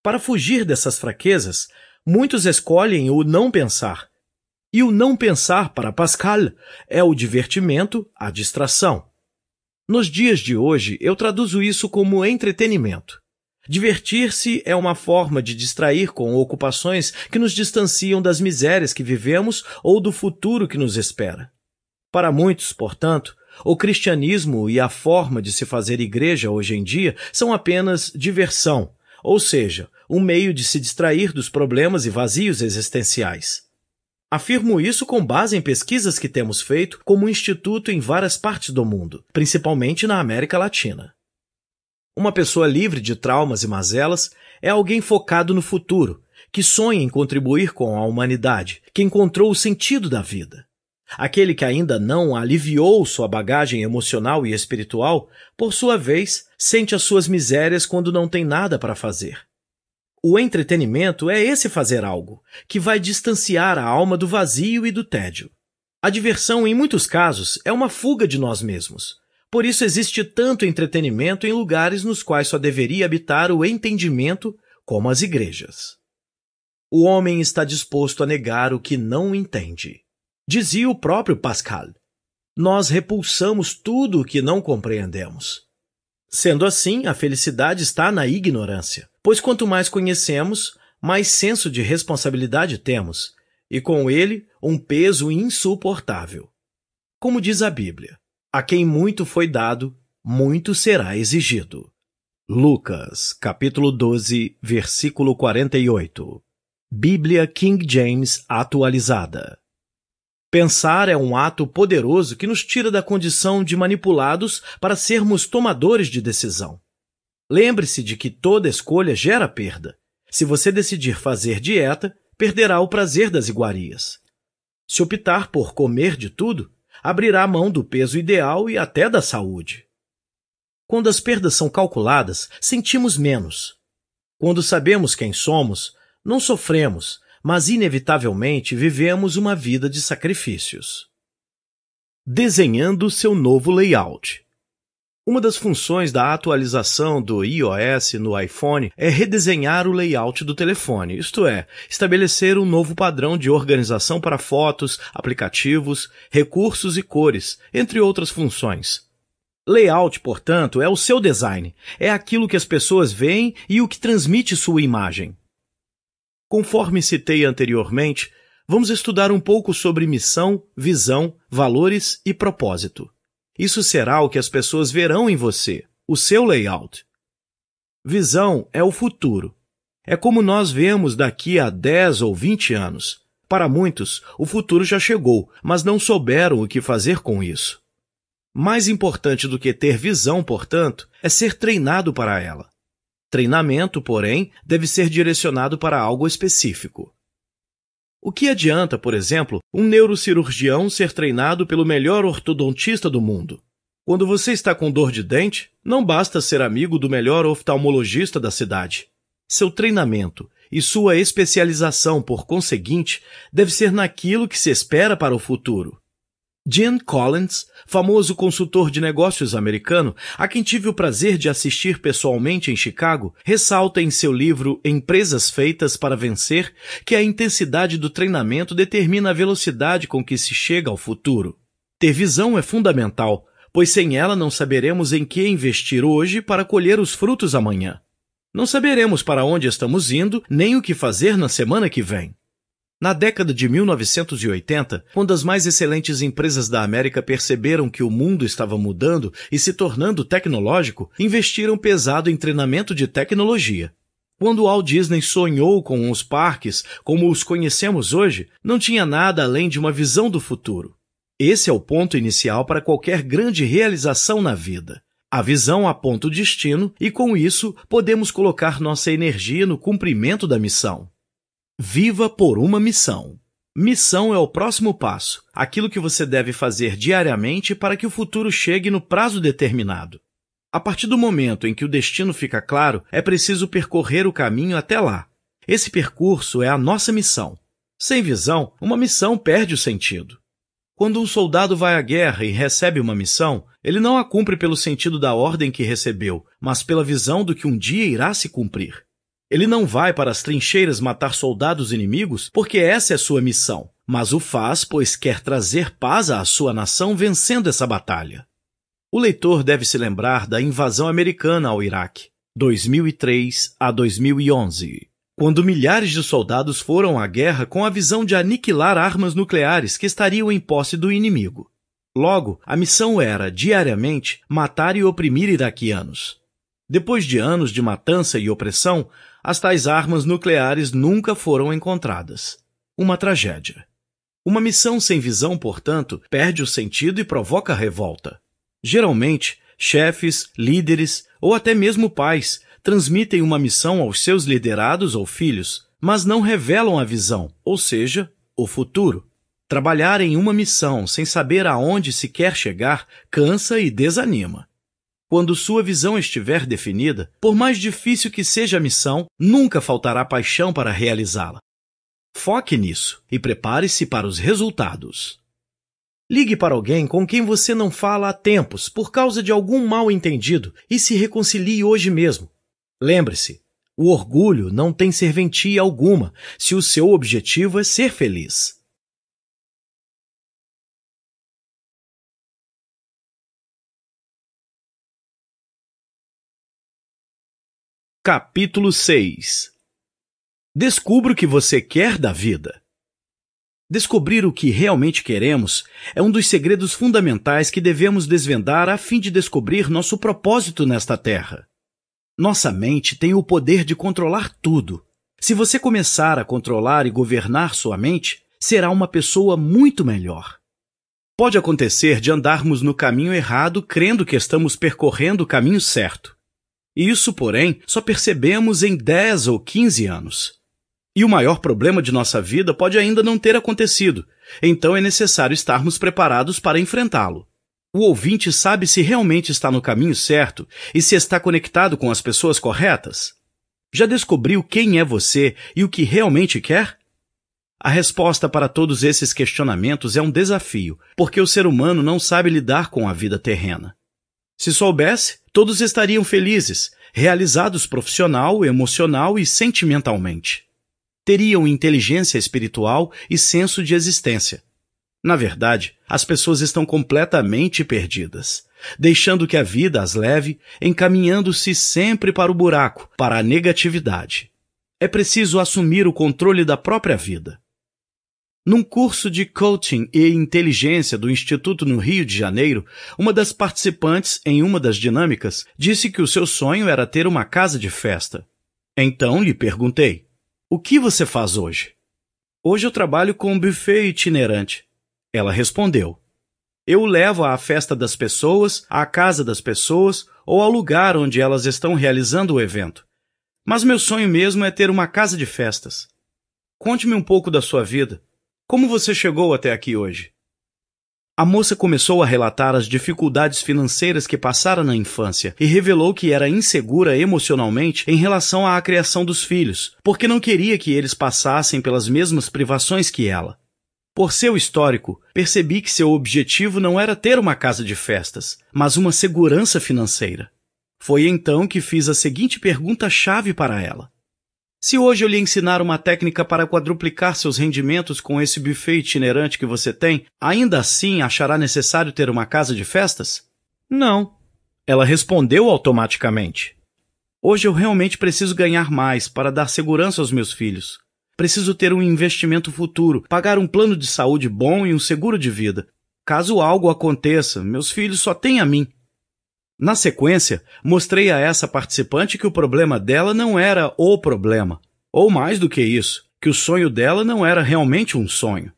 Para fugir dessas fraquezas, muitos escolhem o não pensar. E o não pensar, para Pascal, é o divertimento, a distração. Nos dias de hoje, eu traduzo isso como entretenimento. Divertir-se é uma forma de distrair com ocupações que nos distanciam das misérias que vivemos ou do futuro que nos espera. Para muitos, portanto, o cristianismo e a forma de se fazer igreja hoje em dia são apenas diversão, ou seja, um meio de se distrair dos problemas e vazios existenciais. Afirmo isso com base em pesquisas que temos feito como instituto em várias partes do mundo, principalmente na América Latina. Uma pessoa livre de traumas e mazelas é alguém focado no futuro, que sonha em contribuir com a humanidade, que encontrou o sentido da vida. Aquele que ainda não aliviou sua bagagem emocional e espiritual, por sua vez, sente as suas misérias quando não tem nada para fazer. O entretenimento é esse fazer algo, que vai distanciar a alma do vazio e do tédio. A diversão, em muitos casos, é uma fuga de nós mesmos, por isso existe tanto entretenimento em lugares nos quais só deveria habitar o entendimento, como as igrejas. O homem está disposto a negar o que não entende. Dizia o próprio Pascal: Nós repulsamos tudo o que não compreendemos. Sendo assim, a felicidade está na ignorância, pois quanto mais conhecemos, mais senso de responsabilidade temos, e com ele, um peso insuportável. Como diz a Bíblia, a quem muito foi dado, muito será exigido. Lucas, capítulo 12, versículo 48. Bíblia King James atualizada. Pensar é um ato poderoso que nos tira da condição de manipulados para sermos tomadores de decisão. Lembre-se de que toda escolha gera perda. Se você decidir fazer dieta, perderá o prazer das iguarias. Se optar por comer de tudo, abrirá mão do peso ideal e até da saúde. Quando as perdas são calculadas, sentimos menos. Quando sabemos quem somos, não sofremos, mas inevitavelmente vivemos uma vida de sacrifícios. Desenhando seu novo layout. Uma das funções da atualização do iOS no iPhone é redesenhar o layout do telefone, isto é, estabelecer um novo padrão de organização para fotos, aplicativos, recursos e cores, entre outras funções. Layout, portanto, é o seu design, é aquilo que as pessoas veem e o que transmite sua imagem. Conforme citei anteriormente, vamos estudar um pouco sobre missão, visão, valores e propósito. Isso será o que as pessoas verão em você, o seu layout. Visão é o futuro. É como nós vemos daqui a 10 ou 20 anos. Para muitos, o futuro já chegou, mas não souberam o que fazer com isso. Mais importante do que ter visão, portanto, é ser treinado para ela. Treinamento, porém, deve ser direcionado para algo específico. O que adianta, por exemplo, um neurocirurgião ser treinado pelo melhor ortodontista do mundo? Quando você está com dor de dente, não basta ser amigo do melhor oftalmologista da cidade. Seu treinamento e sua especialização, por conseguinte, deve ser naquilo que se espera para o futuro. Jim Collins, famoso consultor de negócios americano, a quem tive o prazer de assistir pessoalmente em Chicago, ressalta em seu livro Empresas Feitas para Vencer que a intensidade do treinamento determina a velocidade com que se chega ao futuro. Ter visão é fundamental, pois sem ela não saberemos em que investir hoje para colher os frutos amanhã. Não saberemos para onde estamos indo nem o que fazer na semana que vem. Na década de 1980, quando as mais excelentes empresas da América perceberam que o mundo estava mudando e se tornando tecnológico, investiram pesado em treinamento de tecnologia. Quando Walt Disney sonhou com os parques como os conhecemos hoje, não tinha nada além de uma visão do futuro. Esse é o ponto inicial para qualquer grande realização na vida. A visão aponta o destino e, com isso, podemos colocar nossa energia no cumprimento da missão. Viva por uma missão. Missão é o próximo passo, aquilo que você deve fazer diariamente para que o futuro chegue no prazo determinado. A partir do momento em que o destino fica claro, é preciso percorrer o caminho até lá. Esse percurso é a nossa missão. Sem visão, uma missão perde o sentido. Quando um soldado vai à guerra e recebe uma missão, ele não a cumpre pelo sentido da ordem que recebeu, mas pela visão do que um dia irá se cumprir. Ele não vai para as trincheiras matar soldados inimigos, porque essa é sua missão, mas o faz pois quer trazer paz à sua nação vencendo essa batalha. O leitor deve se lembrar da invasão americana ao Iraque, 2003 a 2011 quando milhares de soldados foram à guerra com a visão de aniquilar armas nucleares que estariam em posse do inimigo. Logo, a missão era, diariamente, matar e oprimir iraquianos. Depois de anos de matança e opressão, as tais armas nucleares nunca foram encontradas. Uma tragédia. Uma missão sem visão, portanto, perde o sentido e provoca revolta. Geralmente, chefes, líderes ou até mesmo pais transmitem uma missão aos seus liderados ou filhos, mas não revelam a visão, ou seja, o futuro. Trabalhar em uma missão sem saber aonde se quer chegar cansa e desanima. Quando sua visão estiver definida, por mais difícil que seja a missão, nunca faltará paixão para realizá-la. Foque nisso e prepare-se para os resultados. Ligue para alguém com quem você não fala há tempos por causa de algum mal-entendido e se reconcilie hoje mesmo. Lembre-se, o orgulho não tem serventia alguma se o seu objetivo é ser feliz. Capítulo 6 Descubra o que você quer da vida. Descobrir o que realmente queremos é um dos segredos fundamentais que devemos desvendar a fim de descobrir nosso propósito nesta terra. Nossa mente tem o poder de controlar tudo. Se você começar a controlar e governar sua mente, será uma pessoa muito melhor. Pode acontecer de andarmos no caminho errado crendo que estamos percorrendo o caminho certo. Isso, porém, só percebemos em 10 ou 15 anos. E o maior problema de nossa vida pode ainda não ter acontecido, então é necessário estarmos preparados para enfrentá-lo. O ouvinte sabe se realmente está no caminho certo e se está conectado com as pessoas corretas? Já descobriu quem é você e o que realmente quer? A resposta para todos esses questionamentos é um desafio, porque o ser humano não sabe lidar com a vida terrena. Se soubesse, Todos estariam felizes, realizados profissional, emocional e sentimentalmente. Teriam inteligência espiritual e senso de existência. Na verdade, as pessoas estão completamente perdidas, deixando que a vida as leve, encaminhando-se sempre para o buraco, para a negatividade. É preciso assumir o controle da própria vida. Num curso de coaching e inteligência do Instituto no Rio de Janeiro, uma das participantes, em uma das dinâmicas, disse que o seu sonho era ter uma casa de festa. Então lhe perguntei: O que você faz hoje? Hoje eu trabalho com um buffet itinerante. Ela respondeu: Eu levo à festa das pessoas, à casa das pessoas ou ao lugar onde elas estão realizando o evento. Mas meu sonho mesmo é ter uma casa de festas. Conte-me um pouco da sua vida. Como você chegou até aqui hoje? A moça começou a relatar as dificuldades financeiras que passara na infância e revelou que era insegura emocionalmente em relação à criação dos filhos, porque não queria que eles passassem pelas mesmas privações que ela. Por seu histórico, percebi que seu objetivo não era ter uma casa de festas, mas uma segurança financeira. Foi então que fiz a seguinte pergunta-chave para ela: se hoje eu lhe ensinar uma técnica para quadruplicar seus rendimentos com esse buffet itinerante que você tem, ainda assim achará necessário ter uma casa de festas? Não. Ela respondeu automaticamente. Hoje eu realmente preciso ganhar mais para dar segurança aos meus filhos. Preciso ter um investimento futuro, pagar um plano de saúde bom e um seguro de vida. Caso algo aconteça, meus filhos só têm a mim. Na sequência, mostrei a essa participante que o problema dela não era o problema, ou mais do que isso, que o sonho dela não era realmente um sonho.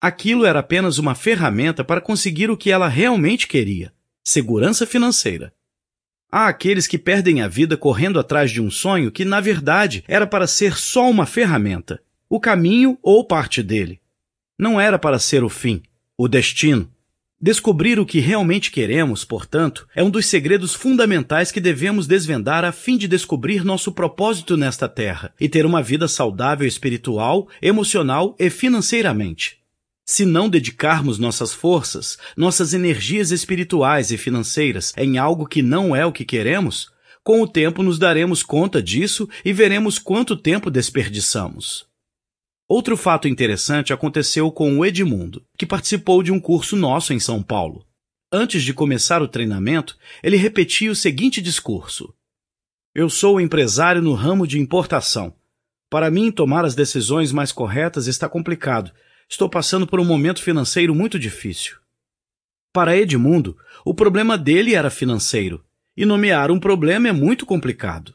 Aquilo era apenas uma ferramenta para conseguir o que ela realmente queria: segurança financeira. Há aqueles que perdem a vida correndo atrás de um sonho que, na verdade, era para ser só uma ferramenta, o caminho ou parte dele. Não era para ser o fim, o destino, Descobrir o que realmente queremos, portanto, é um dos segredos fundamentais que devemos desvendar a fim de descobrir nosso propósito nesta terra e ter uma vida saudável espiritual, emocional e financeiramente. Se não dedicarmos nossas forças, nossas energias espirituais e financeiras em algo que não é o que queremos, com o tempo nos daremos conta disso e veremos quanto tempo desperdiçamos. Outro fato interessante aconteceu com o Edmundo, que participou de um curso nosso em São Paulo. Antes de começar o treinamento, ele repetia o seguinte discurso: Eu sou empresário no ramo de importação. Para mim, tomar as decisões mais corretas está complicado. Estou passando por um momento financeiro muito difícil. Para Edmundo, o problema dele era financeiro, e nomear um problema é muito complicado.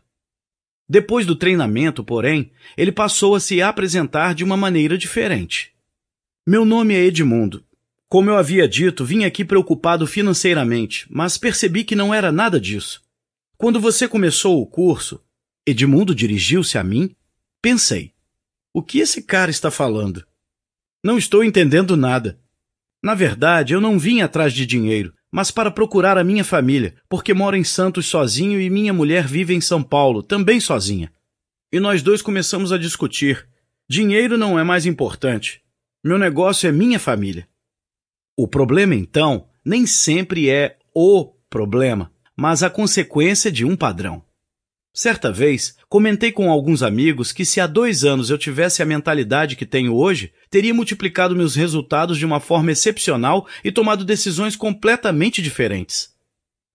Depois do treinamento, porém, ele passou a se apresentar de uma maneira diferente. Meu nome é Edmundo. Como eu havia dito, vim aqui preocupado financeiramente, mas percebi que não era nada disso. Quando você começou o curso, Edmundo dirigiu-se a mim, pensei: o que esse cara está falando? Não estou entendendo nada. Na verdade, eu não vim atrás de dinheiro mas para procurar a minha família, porque moro em Santos sozinho e minha mulher vive em São Paulo, também sozinha. E nós dois começamos a discutir. Dinheiro não é mais importante. Meu negócio é minha família. O problema, então, nem sempre é o problema, mas a consequência de um padrão. Certa vez, comentei com alguns amigos que se há dois anos eu tivesse a mentalidade que tenho hoje, teria multiplicado meus resultados de uma forma excepcional e tomado decisões completamente diferentes.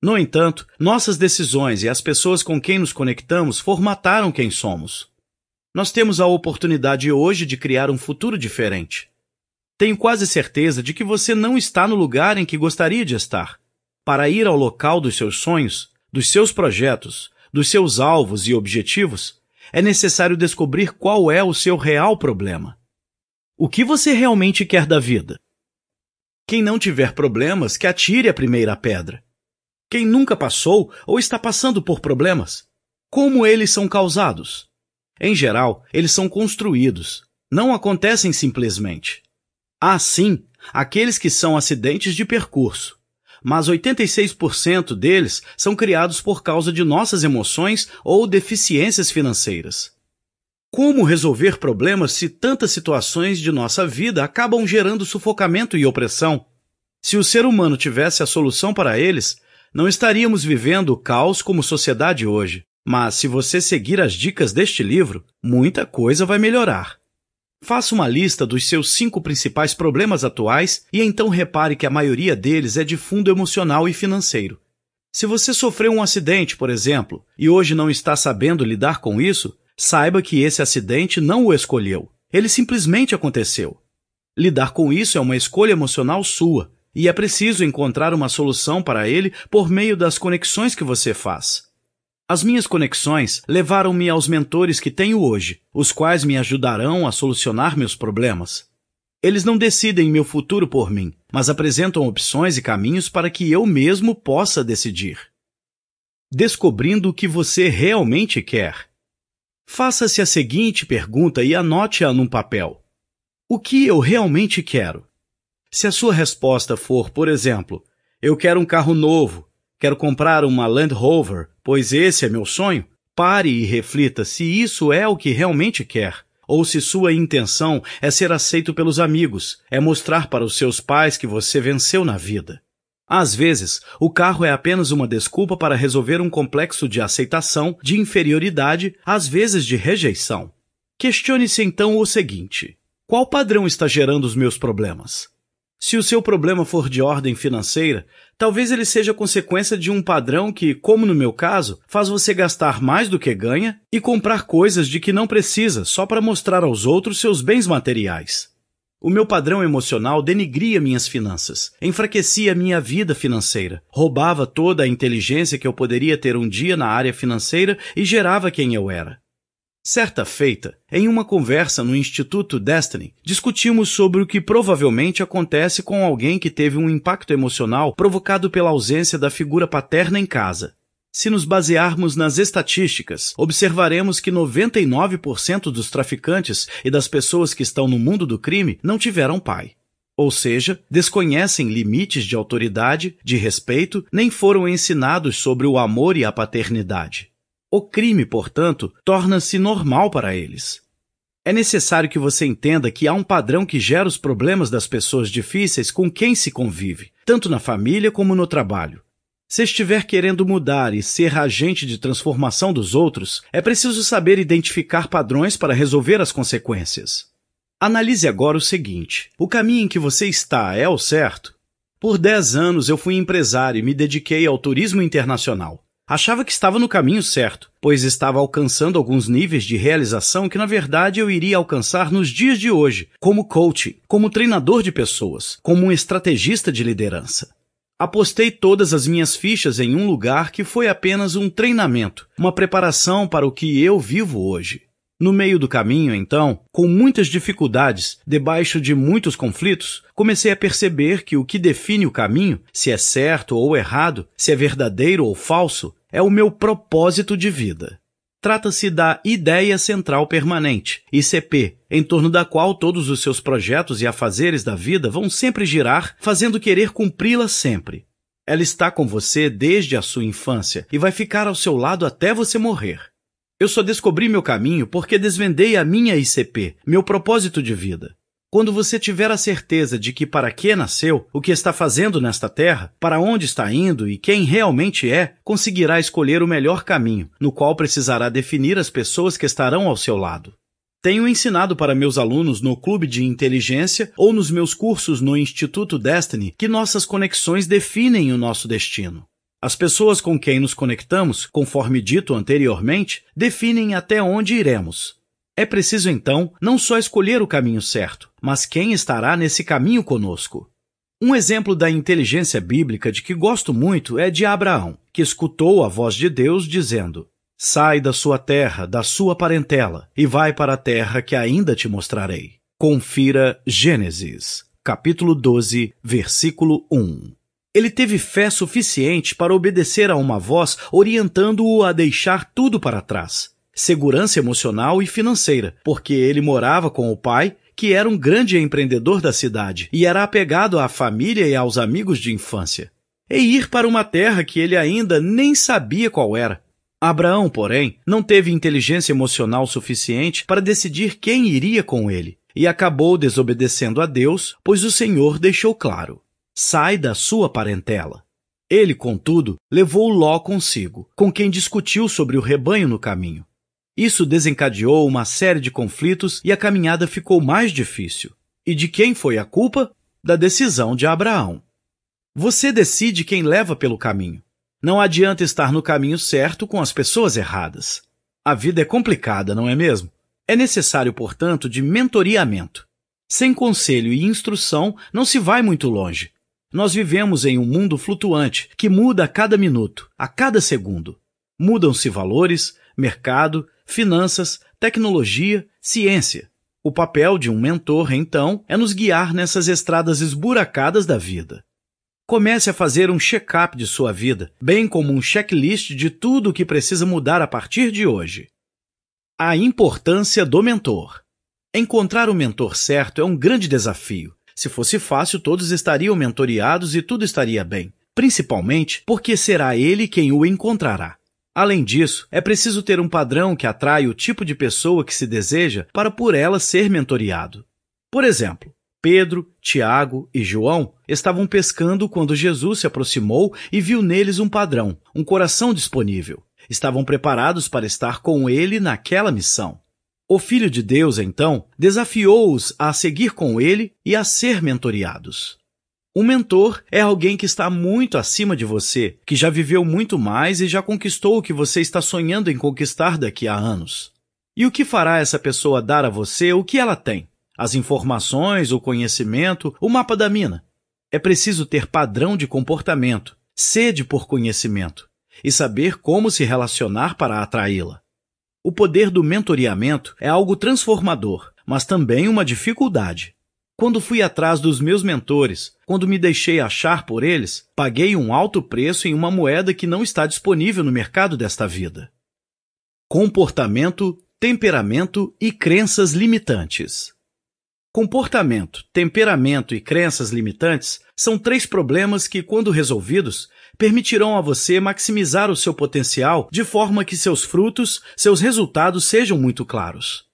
No entanto, nossas decisões e as pessoas com quem nos conectamos formataram quem somos. Nós temos a oportunidade hoje de criar um futuro diferente. Tenho quase certeza de que você não está no lugar em que gostaria de estar. Para ir ao local dos seus sonhos, dos seus projetos, dos seus alvos e objetivos, é necessário descobrir qual é o seu real problema. O que você realmente quer da vida? Quem não tiver problemas, que atire a primeira pedra. Quem nunca passou ou está passando por problemas? Como eles são causados? Em geral, eles são construídos, não acontecem simplesmente. Há sim aqueles que são acidentes de percurso, mas 86% deles são criados por causa de nossas emoções ou deficiências financeiras. Como resolver problemas se tantas situações de nossa vida acabam gerando sufocamento e opressão? Se o ser humano tivesse a solução para eles, não estaríamos vivendo o caos como sociedade hoje. Mas se você seguir as dicas deste livro, muita coisa vai melhorar. Faça uma lista dos seus cinco principais problemas atuais e então repare que a maioria deles é de fundo emocional e financeiro. Se você sofreu um acidente, por exemplo, e hoje não está sabendo lidar com isso, saiba que esse acidente não o escolheu. Ele simplesmente aconteceu. Lidar com isso é uma escolha emocional sua, e é preciso encontrar uma solução para ele por meio das conexões que você faz. As minhas conexões levaram-me aos mentores que tenho hoje, os quais me ajudarão a solucionar meus problemas. Eles não decidem meu futuro por mim, mas apresentam opções e caminhos para que eu mesmo possa decidir. Descobrindo o que você realmente quer. Faça-se a seguinte pergunta e anote-a num papel: O que eu realmente quero? Se a sua resposta for, por exemplo, eu quero um carro novo, quero comprar uma Land Rover pois esse é meu sonho, pare e reflita se isso é o que realmente quer, ou se sua intenção é ser aceito pelos amigos, é mostrar para os seus pais que você venceu na vida. Às vezes, o carro é apenas uma desculpa para resolver um complexo de aceitação, de inferioridade, às vezes de rejeição. Questione-se então o seguinte: qual padrão está gerando os meus problemas? Se o seu problema for de ordem financeira, talvez ele seja consequência de um padrão que, como no meu caso, faz você gastar mais do que ganha e comprar coisas de que não precisa só para mostrar aos outros seus bens materiais. O meu padrão emocional denigria minhas finanças, enfraquecia minha vida financeira, roubava toda a inteligência que eu poderia ter um dia na área financeira e gerava quem eu era. Certa feita, em uma conversa no Instituto Destiny, discutimos sobre o que provavelmente acontece com alguém que teve um impacto emocional provocado pela ausência da figura paterna em casa. Se nos basearmos nas estatísticas, observaremos que 99% dos traficantes e das pessoas que estão no mundo do crime não tiveram pai. Ou seja, desconhecem limites de autoridade, de respeito, nem foram ensinados sobre o amor e a paternidade. O crime, portanto, torna-se normal para eles. É necessário que você entenda que há um padrão que gera os problemas das pessoas difíceis com quem se convive, tanto na família como no trabalho. Se estiver querendo mudar e ser agente de transformação dos outros, é preciso saber identificar padrões para resolver as consequências. Analise agora o seguinte: o caminho em que você está é o certo? Por 10 anos eu fui empresário e me dediquei ao turismo internacional. Achava que estava no caminho certo, pois estava alcançando alguns níveis de realização que na verdade eu iria alcançar nos dias de hoje, como coach, como treinador de pessoas, como um estrategista de liderança. Apostei todas as minhas fichas em um lugar que foi apenas um treinamento, uma preparação para o que eu vivo hoje. No meio do caminho, então, com muitas dificuldades, debaixo de muitos conflitos, comecei a perceber que o que define o caminho, se é certo ou errado, se é verdadeiro ou falso, é o meu propósito de vida. Trata-se da Ideia Central Permanente, ICP, em torno da qual todos os seus projetos e afazeres da vida vão sempre girar, fazendo querer cumpri-la sempre. Ela está com você desde a sua infância e vai ficar ao seu lado até você morrer. Eu só descobri meu caminho porque desvendei a minha ICP, meu propósito de vida. Quando você tiver a certeza de que para que nasceu, o que está fazendo nesta terra, para onde está indo e quem realmente é, conseguirá escolher o melhor caminho, no qual precisará definir as pessoas que estarão ao seu lado. Tenho ensinado para meus alunos no Clube de Inteligência ou nos meus cursos no Instituto Destiny que nossas conexões definem o nosso destino. As pessoas com quem nos conectamos, conforme dito anteriormente, definem até onde iremos. É preciso, então, não só escolher o caminho certo, mas quem estará nesse caminho conosco. Um exemplo da inteligência bíblica de que gosto muito é de Abraão, que escutou a voz de Deus dizendo: Sai da sua terra, da sua parentela, e vai para a terra que ainda te mostrarei. Confira Gênesis, capítulo 12, versículo 1. Ele teve fé suficiente para obedecer a uma voz orientando-o a deixar tudo para trás, segurança emocional e financeira, porque ele morava com o pai, que era um grande empreendedor da cidade e era apegado à família e aos amigos de infância, e ir para uma terra que ele ainda nem sabia qual era. Abraão, porém, não teve inteligência emocional suficiente para decidir quem iria com ele e acabou desobedecendo a Deus, pois o Senhor deixou claro: sai da sua parentela. Ele, contudo, levou Ló consigo, com quem discutiu sobre o rebanho no caminho. Isso desencadeou uma série de conflitos e a caminhada ficou mais difícil. E de quem foi a culpa? Da decisão de Abraão. Você decide quem leva pelo caminho. Não adianta estar no caminho certo com as pessoas erradas. A vida é complicada, não é mesmo? É necessário, portanto, de mentoriamento. Sem conselho e instrução não se vai muito longe, nós vivemos em um mundo flutuante que muda a cada minuto, a cada segundo. Mudam-se valores, mercado, finanças, tecnologia, ciência. O papel de um mentor, então, é nos guiar nessas estradas esburacadas da vida. Comece a fazer um check-up de sua vida, bem como um checklist de tudo o que precisa mudar a partir de hoje. A importância do mentor. Encontrar o mentor certo é um grande desafio, se fosse fácil, todos estariam mentoriados e tudo estaria bem, principalmente porque será ele quem o encontrará. Além disso, é preciso ter um padrão que atrai o tipo de pessoa que se deseja para por ela ser mentoriado. Por exemplo, Pedro, Tiago e João estavam pescando quando Jesus se aproximou e viu neles um padrão, um coração disponível. Estavam preparados para estar com ele naquela missão. O Filho de Deus, então, desafiou-os a seguir com ele e a ser mentoreados. Um mentor é alguém que está muito acima de você, que já viveu muito mais e já conquistou o que você está sonhando em conquistar daqui a anos. E o que fará essa pessoa dar a você o que ela tem? As informações, o conhecimento, o mapa da mina. É preciso ter padrão de comportamento, sede por conhecimento e saber como se relacionar para atraí-la. O poder do mentoreamento é algo transformador, mas também uma dificuldade. Quando fui atrás dos meus mentores, quando me deixei achar por eles, paguei um alto preço em uma moeda que não está disponível no mercado desta vida. Comportamento, temperamento e crenças limitantes. Comportamento, temperamento e crenças limitantes são três problemas que, quando resolvidos, permitirão a você maximizar o seu potencial de forma que seus frutos, seus resultados sejam muito claros.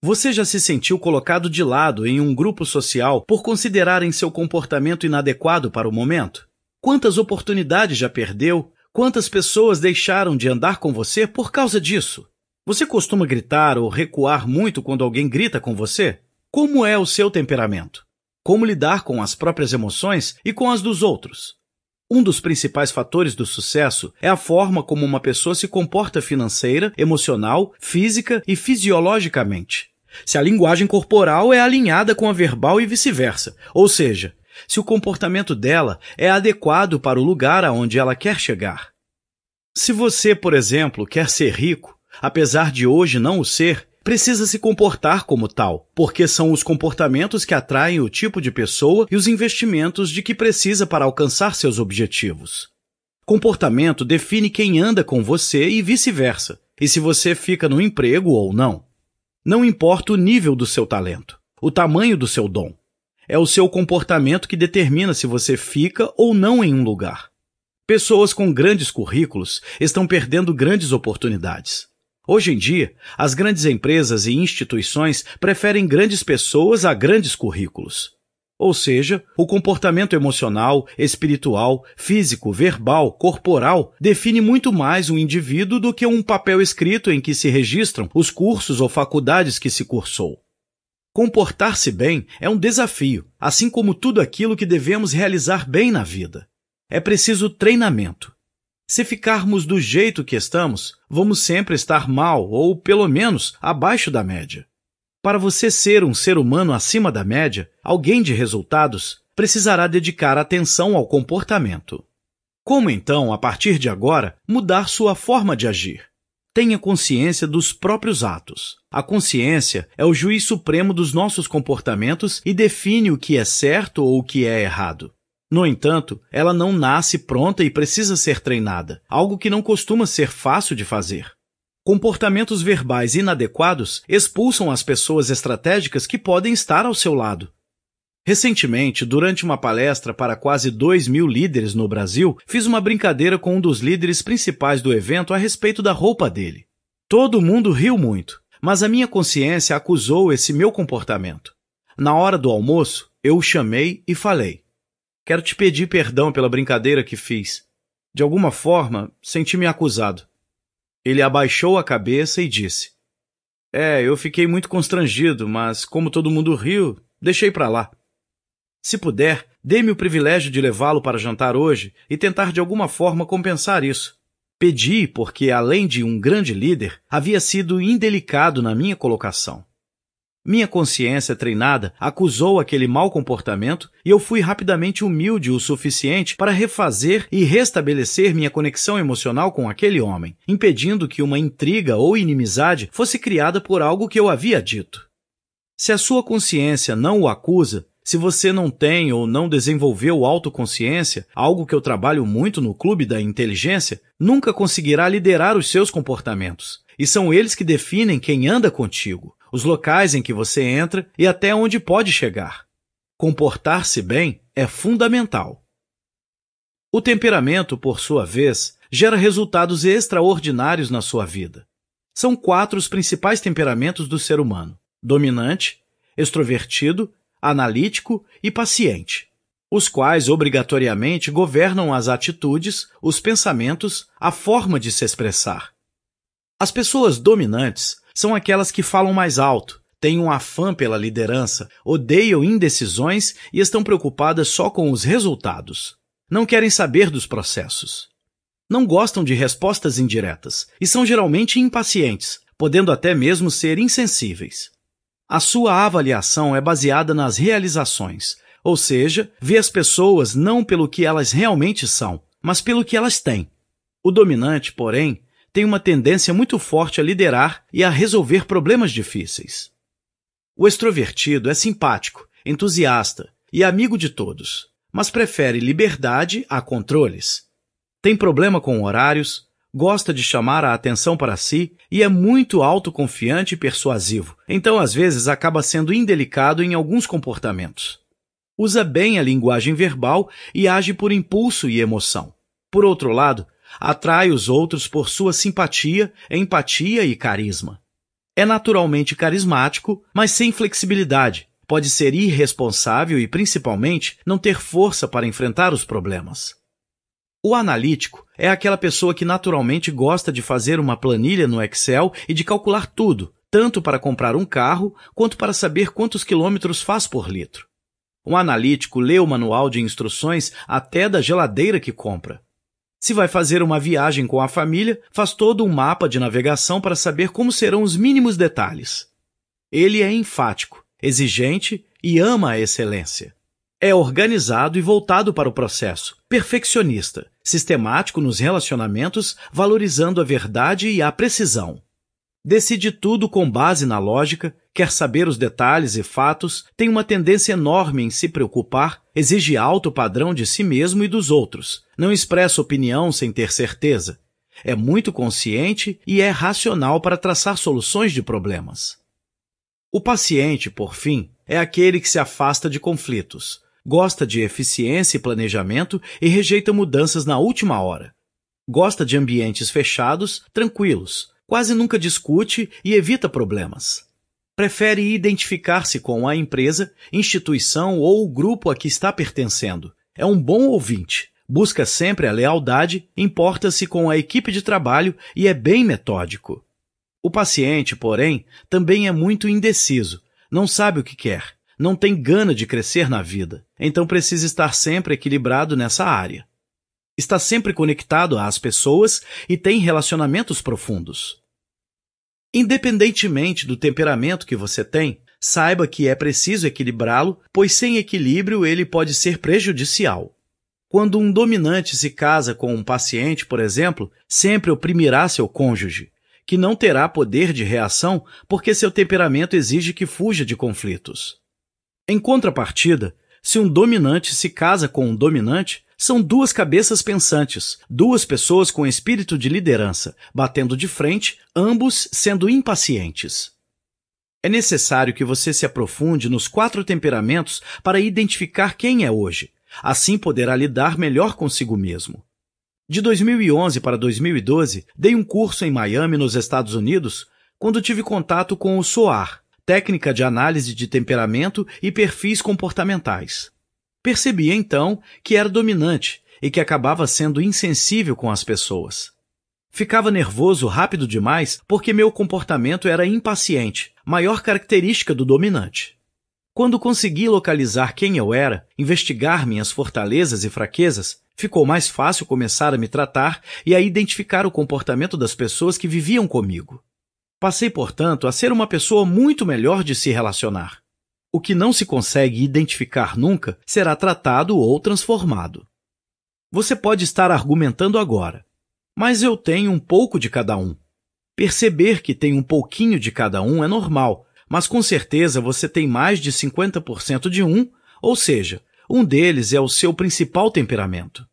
Você já se sentiu colocado de lado em um grupo social por considerarem seu comportamento inadequado para o momento? Quantas oportunidades já perdeu? Quantas pessoas deixaram de andar com você por causa disso? Você costuma gritar ou recuar muito quando alguém grita com você? Como é o seu temperamento? Como lidar com as próprias emoções e com as dos outros? Um dos principais fatores do sucesso é a forma como uma pessoa se comporta financeira, emocional, física e fisiologicamente. Se a linguagem corporal é alinhada com a verbal e vice-versa, ou seja, se o comportamento dela é adequado para o lugar aonde ela quer chegar. Se você, por exemplo, quer ser rico, apesar de hoje não o ser, precisa se comportar como tal, porque são os comportamentos que atraem o tipo de pessoa e os investimentos de que precisa para alcançar seus objetivos. Comportamento define quem anda com você e vice-versa, e se você fica no emprego ou não. Não importa o nível do seu talento, o tamanho do seu dom. É o seu comportamento que determina se você fica ou não em um lugar. Pessoas com grandes currículos estão perdendo grandes oportunidades. Hoje em dia, as grandes empresas e instituições preferem grandes pessoas a grandes currículos. Ou seja, o comportamento emocional, espiritual, físico, verbal, corporal define muito mais um indivíduo do que um papel escrito em que se registram os cursos ou faculdades que se cursou. Comportar-se bem é um desafio, assim como tudo aquilo que devemos realizar bem na vida. É preciso treinamento, se ficarmos do jeito que estamos, vamos sempre estar mal ou, pelo menos, abaixo da média. Para você ser um ser humano acima da média, alguém de resultados, precisará dedicar atenção ao comportamento. Como então, a partir de agora, mudar sua forma de agir? Tenha consciência dos próprios atos. A consciência é o juiz supremo dos nossos comportamentos e define o que é certo ou o que é errado. No entanto, ela não nasce pronta e precisa ser treinada, algo que não costuma ser fácil de fazer. Comportamentos verbais inadequados expulsam as pessoas estratégicas que podem estar ao seu lado. Recentemente, durante uma palestra para quase 2 mil líderes no Brasil, fiz uma brincadeira com um dos líderes principais do evento a respeito da roupa dele. Todo mundo riu muito, mas a minha consciência acusou esse meu comportamento. Na hora do almoço, eu o chamei e falei: Quero te pedir perdão pela brincadeira que fiz. De alguma forma, senti-me acusado. Ele abaixou a cabeça e disse: É, eu fiquei muito constrangido, mas como todo mundo riu, deixei para lá. Se puder, dê-me o privilégio de levá-lo para jantar hoje e tentar de alguma forma compensar isso. Pedi porque, além de um grande líder, havia sido indelicado na minha colocação. Minha consciência treinada acusou aquele mau comportamento e eu fui rapidamente humilde o suficiente para refazer e restabelecer minha conexão emocional com aquele homem, impedindo que uma intriga ou inimizade fosse criada por algo que eu havia dito. Se a sua consciência não o acusa, se você não tem ou não desenvolveu autoconsciência, algo que eu trabalho muito no Clube da Inteligência, nunca conseguirá liderar os seus comportamentos. E são eles que definem quem anda contigo os locais em que você entra e até onde pode chegar. Comportar-se bem é fundamental. O temperamento, por sua vez, gera resultados extraordinários na sua vida. São quatro os principais temperamentos do ser humano: dominante, extrovertido, analítico e paciente, os quais obrigatoriamente governam as atitudes, os pensamentos, a forma de se expressar. As pessoas dominantes são aquelas que falam mais alto, têm um afã pela liderança, odeiam indecisões e estão preocupadas só com os resultados. Não querem saber dos processos. Não gostam de respostas indiretas e são geralmente impacientes, podendo até mesmo ser insensíveis. A sua avaliação é baseada nas realizações, ou seja, vê as pessoas não pelo que elas realmente são, mas pelo que elas têm. O dominante, porém, tem uma tendência muito forte a liderar e a resolver problemas difíceis. O extrovertido é simpático, entusiasta e amigo de todos, mas prefere liberdade a controles. Tem problema com horários, gosta de chamar a atenção para si e é muito autoconfiante e persuasivo, então às vezes acaba sendo indelicado em alguns comportamentos. Usa bem a linguagem verbal e age por impulso e emoção. Por outro lado, atrai os outros por sua simpatia, empatia e carisma. É naturalmente carismático, mas sem flexibilidade, pode ser irresponsável e, principalmente, não ter força para enfrentar os problemas. O analítico é aquela pessoa que naturalmente gosta de fazer uma planilha no Excel e de calcular tudo, tanto para comprar um carro quanto para saber quantos quilômetros faz por litro. Um analítico lê o manual de instruções até da geladeira que compra. Se vai fazer uma viagem com a família, faz todo um mapa de navegação para saber como serão os mínimos detalhes. Ele é enfático, exigente e ama a excelência. É organizado e voltado para o processo, perfeccionista, sistemático nos relacionamentos, valorizando a verdade e a precisão. Decide tudo com base na lógica, quer saber os detalhes e fatos, tem uma tendência enorme em se preocupar, exige alto padrão de si mesmo e dos outros, não expressa opinião sem ter certeza. É muito consciente e é racional para traçar soluções de problemas. O paciente, por fim, é aquele que se afasta de conflitos, gosta de eficiência e planejamento e rejeita mudanças na última hora. Gosta de ambientes fechados, tranquilos, quase nunca discute e evita problemas. Prefere identificar-se com a empresa, instituição ou grupo a que está pertencendo. É um bom ouvinte, busca sempre a lealdade, importa-se com a equipe de trabalho e é bem metódico. O paciente, porém, também é muito indeciso, não sabe o que quer, não tem gana de crescer na vida, então precisa estar sempre equilibrado nessa área. Está sempre conectado às pessoas e tem relacionamentos profundos. Independentemente do temperamento que você tem, saiba que é preciso equilibrá-lo, pois sem equilíbrio ele pode ser prejudicial. Quando um dominante se casa com um paciente, por exemplo, sempre oprimirá seu cônjuge, que não terá poder de reação porque seu temperamento exige que fuja de conflitos. Em contrapartida, se um dominante se casa com um dominante, são duas cabeças pensantes, duas pessoas com espírito de liderança, batendo de frente, ambos sendo impacientes. É necessário que você se aprofunde nos quatro temperamentos para identificar quem é hoje. Assim poderá lidar melhor consigo mesmo. De 2011 para 2012, dei um curso em Miami, nos Estados Unidos, quando tive contato com o SOAR, técnica de análise de temperamento e perfis comportamentais. Percebia então que era dominante e que acabava sendo insensível com as pessoas. Ficava nervoso rápido demais porque meu comportamento era impaciente, maior característica do dominante. Quando consegui localizar quem eu era, investigar minhas fortalezas e fraquezas, ficou mais fácil começar a me tratar e a identificar o comportamento das pessoas que viviam comigo. Passei, portanto, a ser uma pessoa muito melhor de se relacionar. O que não se consegue identificar nunca será tratado ou transformado. Você pode estar argumentando agora, mas eu tenho um pouco de cada um. Perceber que tem um pouquinho de cada um é normal, mas com certeza você tem mais de 50% de um, ou seja, um deles é o seu principal temperamento.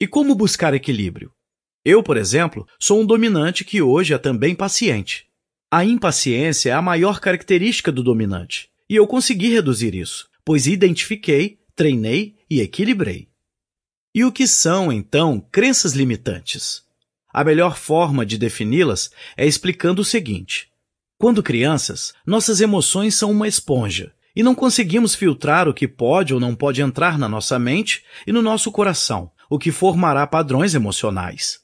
E como buscar equilíbrio? Eu, por exemplo, sou um dominante que hoje é também paciente. A impaciência é a maior característica do dominante, e eu consegui reduzir isso, pois identifiquei, treinei e equilibrei. E o que são, então, crenças limitantes? A melhor forma de defini-las é explicando o seguinte: quando crianças, nossas emoções são uma esponja e não conseguimos filtrar o que pode ou não pode entrar na nossa mente e no nosso coração, o que formará padrões emocionais.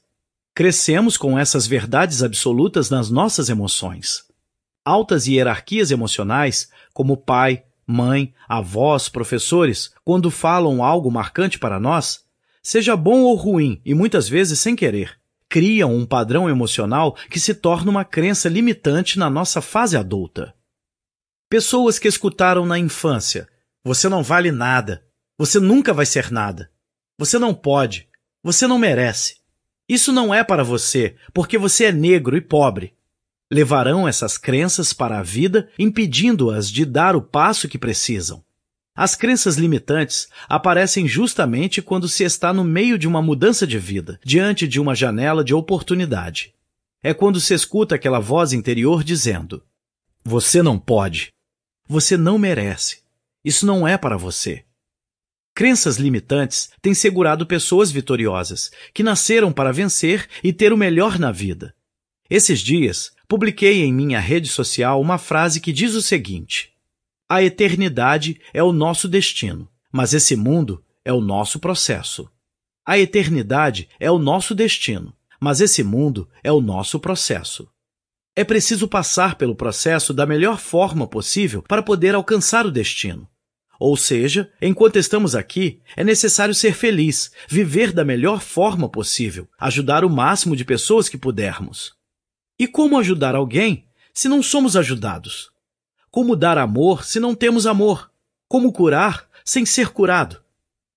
Crescemos com essas verdades absolutas nas nossas emoções. Altas hierarquias emocionais, como pai, mãe, avós, professores, quando falam algo marcante para nós, seja bom ou ruim, e muitas vezes sem querer, criam um padrão emocional que se torna uma crença limitante na nossa fase adulta. Pessoas que escutaram na infância: você não vale nada, você nunca vai ser nada, você não pode, você não merece. Isso não é para você, porque você é negro e pobre. Levarão essas crenças para a vida, impedindo-as de dar o passo que precisam. As crenças limitantes aparecem justamente quando se está no meio de uma mudança de vida, diante de uma janela de oportunidade. É quando se escuta aquela voz interior dizendo: Você não pode. Você não merece. Isso não é para você. Crenças limitantes têm segurado pessoas vitoriosas, que nasceram para vencer e ter o melhor na vida. Esses dias, publiquei em minha rede social uma frase que diz o seguinte: A eternidade é o nosso destino, mas esse mundo é o nosso processo. A eternidade é o nosso destino, mas esse mundo é o nosso processo. É preciso passar pelo processo da melhor forma possível para poder alcançar o destino. Ou seja, enquanto estamos aqui, é necessário ser feliz, viver da melhor forma possível, ajudar o máximo de pessoas que pudermos. E como ajudar alguém se não somos ajudados? Como dar amor se não temos amor? Como curar sem ser curado?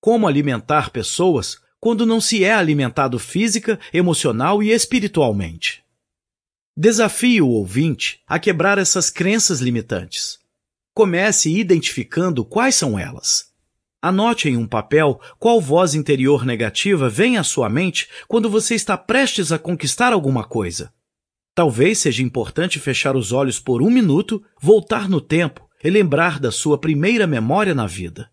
Como alimentar pessoas quando não se é alimentado física, emocional e espiritualmente? Desafio o ouvinte a quebrar essas crenças limitantes Comece identificando quais são elas. Anote em um papel qual voz interior negativa vem à sua mente quando você está prestes a conquistar alguma coisa. Talvez seja importante fechar os olhos por um minuto, voltar no tempo e lembrar da sua primeira memória na vida.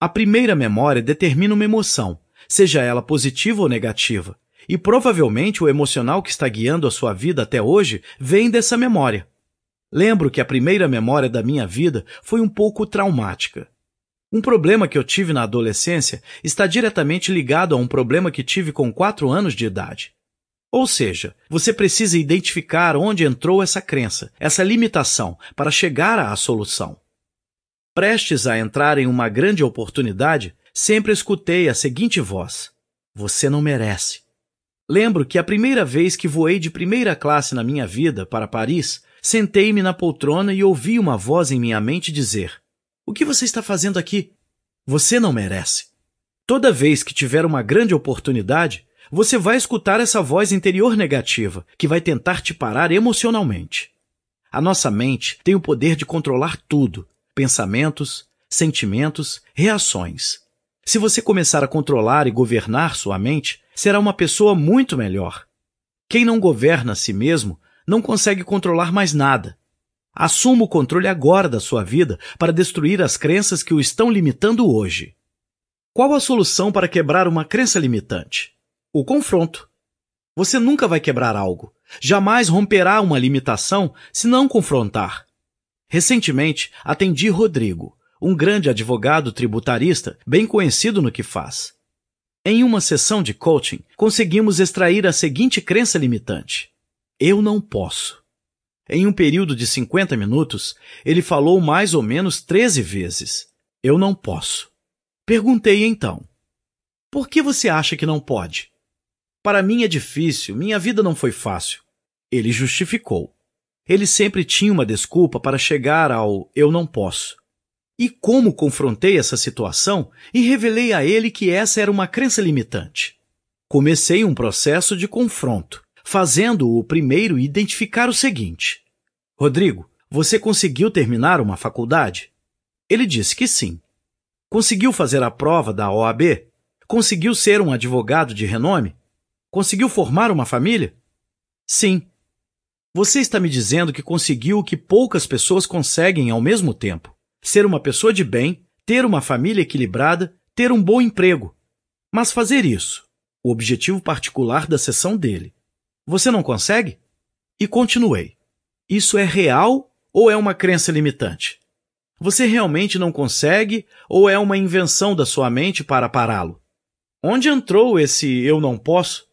A primeira memória determina uma emoção, seja ela positiva ou negativa, e provavelmente o emocional que está guiando a sua vida até hoje vem dessa memória. Lembro que a primeira memória da minha vida foi um pouco traumática. Um problema que eu tive na adolescência está diretamente ligado a um problema que tive com 4 anos de idade. Ou seja, você precisa identificar onde entrou essa crença, essa limitação, para chegar à solução. Prestes a entrar em uma grande oportunidade, sempre escutei a seguinte voz: Você não merece. Lembro que a primeira vez que voei de primeira classe na minha vida para Paris Sentei-me na poltrona e ouvi uma voz em minha mente dizer: O que você está fazendo aqui? Você não merece. Toda vez que tiver uma grande oportunidade, você vai escutar essa voz interior negativa, que vai tentar te parar emocionalmente. A nossa mente tem o poder de controlar tudo: pensamentos, sentimentos, reações. Se você começar a controlar e governar sua mente, será uma pessoa muito melhor. Quem não governa a si mesmo não consegue controlar mais nada. Assuma o controle agora da sua vida para destruir as crenças que o estão limitando hoje. Qual a solução para quebrar uma crença limitante? O confronto. Você nunca vai quebrar algo, jamais romperá uma limitação se não confrontar. Recentemente, atendi Rodrigo, um grande advogado tributarista bem conhecido no que faz. Em uma sessão de coaching, conseguimos extrair a seguinte crença limitante: eu não posso. Em um período de 50 minutos, ele falou mais ou menos 13 vezes: Eu não posso. Perguntei então: Por que você acha que não pode? Para mim é difícil, minha vida não foi fácil. Ele justificou. Ele sempre tinha uma desculpa para chegar ao eu não posso. E como confrontei essa situação e revelei a ele que essa era uma crença limitante. Comecei um processo de confronto fazendo-o primeiro identificar o seguinte: Rodrigo, você conseguiu terminar uma faculdade? Ele disse que sim. Conseguiu fazer a prova da OAB? Conseguiu ser um advogado de renome? Conseguiu formar uma família? Sim. Você está me dizendo que conseguiu o que poucas pessoas conseguem ao mesmo tempo: ser uma pessoa de bem, ter uma família equilibrada, ter um bom emprego. Mas fazer isso, o objetivo particular da sessão dele, você não consegue? E continuei. Isso é real ou é uma crença limitante? Você realmente não consegue ou é uma invenção da sua mente para pará-lo? Onde entrou esse eu não posso?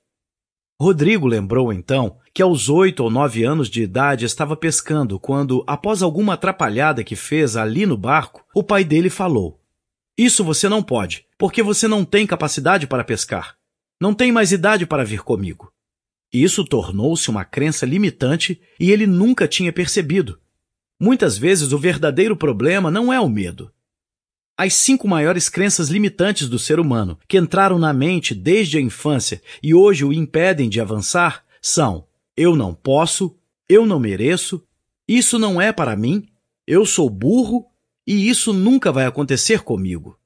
Rodrigo lembrou então que aos oito ou nove anos de idade estava pescando quando, após alguma atrapalhada que fez ali no barco, o pai dele falou: Isso você não pode, porque você não tem capacidade para pescar. Não tem mais idade para vir comigo isso tornou-se uma crença limitante e ele nunca tinha percebido. Muitas vezes o verdadeiro problema não é o medo. As cinco maiores crenças limitantes do ser humano, que entraram na mente desde a infância e hoje o impedem de avançar, são: eu não posso, eu não mereço, isso não é para mim, eu sou burro e isso nunca vai acontecer comigo.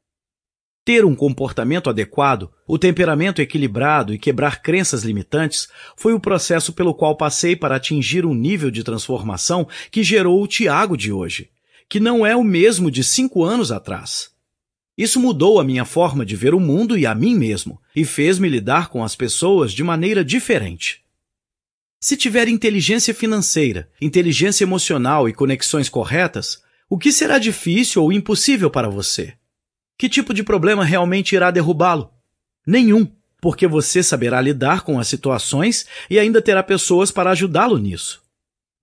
Ter um comportamento adequado, o temperamento equilibrado e quebrar crenças limitantes foi o processo pelo qual passei para atingir um nível de transformação que gerou o Tiago de hoje, que não é o mesmo de cinco anos atrás. Isso mudou a minha forma de ver o mundo e a mim mesmo, e fez-me lidar com as pessoas de maneira diferente. Se tiver inteligência financeira, inteligência emocional e conexões corretas, o que será difícil ou impossível para você? Que tipo de problema realmente irá derrubá-lo? Nenhum, porque você saberá lidar com as situações e ainda terá pessoas para ajudá-lo nisso.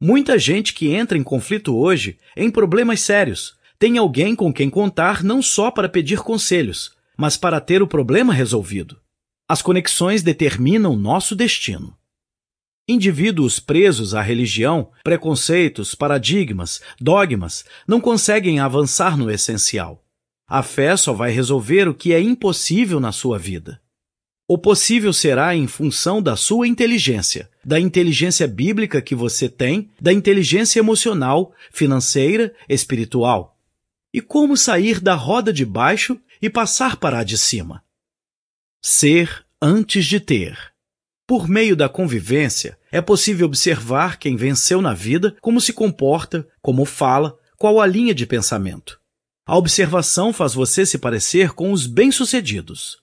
Muita gente que entra em conflito hoje, em problemas sérios, tem alguém com quem contar não só para pedir conselhos, mas para ter o problema resolvido. As conexões determinam nosso destino. Indivíduos presos à religião, preconceitos, paradigmas, dogmas não conseguem avançar no essencial. A fé só vai resolver o que é impossível na sua vida. O possível será em função da sua inteligência, da inteligência bíblica que você tem, da inteligência emocional, financeira, espiritual. E como sair da roda de baixo e passar para a de cima? Ser antes de ter. Por meio da convivência, é possível observar quem venceu na vida, como se comporta, como fala, qual a linha de pensamento. A observação faz você se parecer com os bem-sucedidos.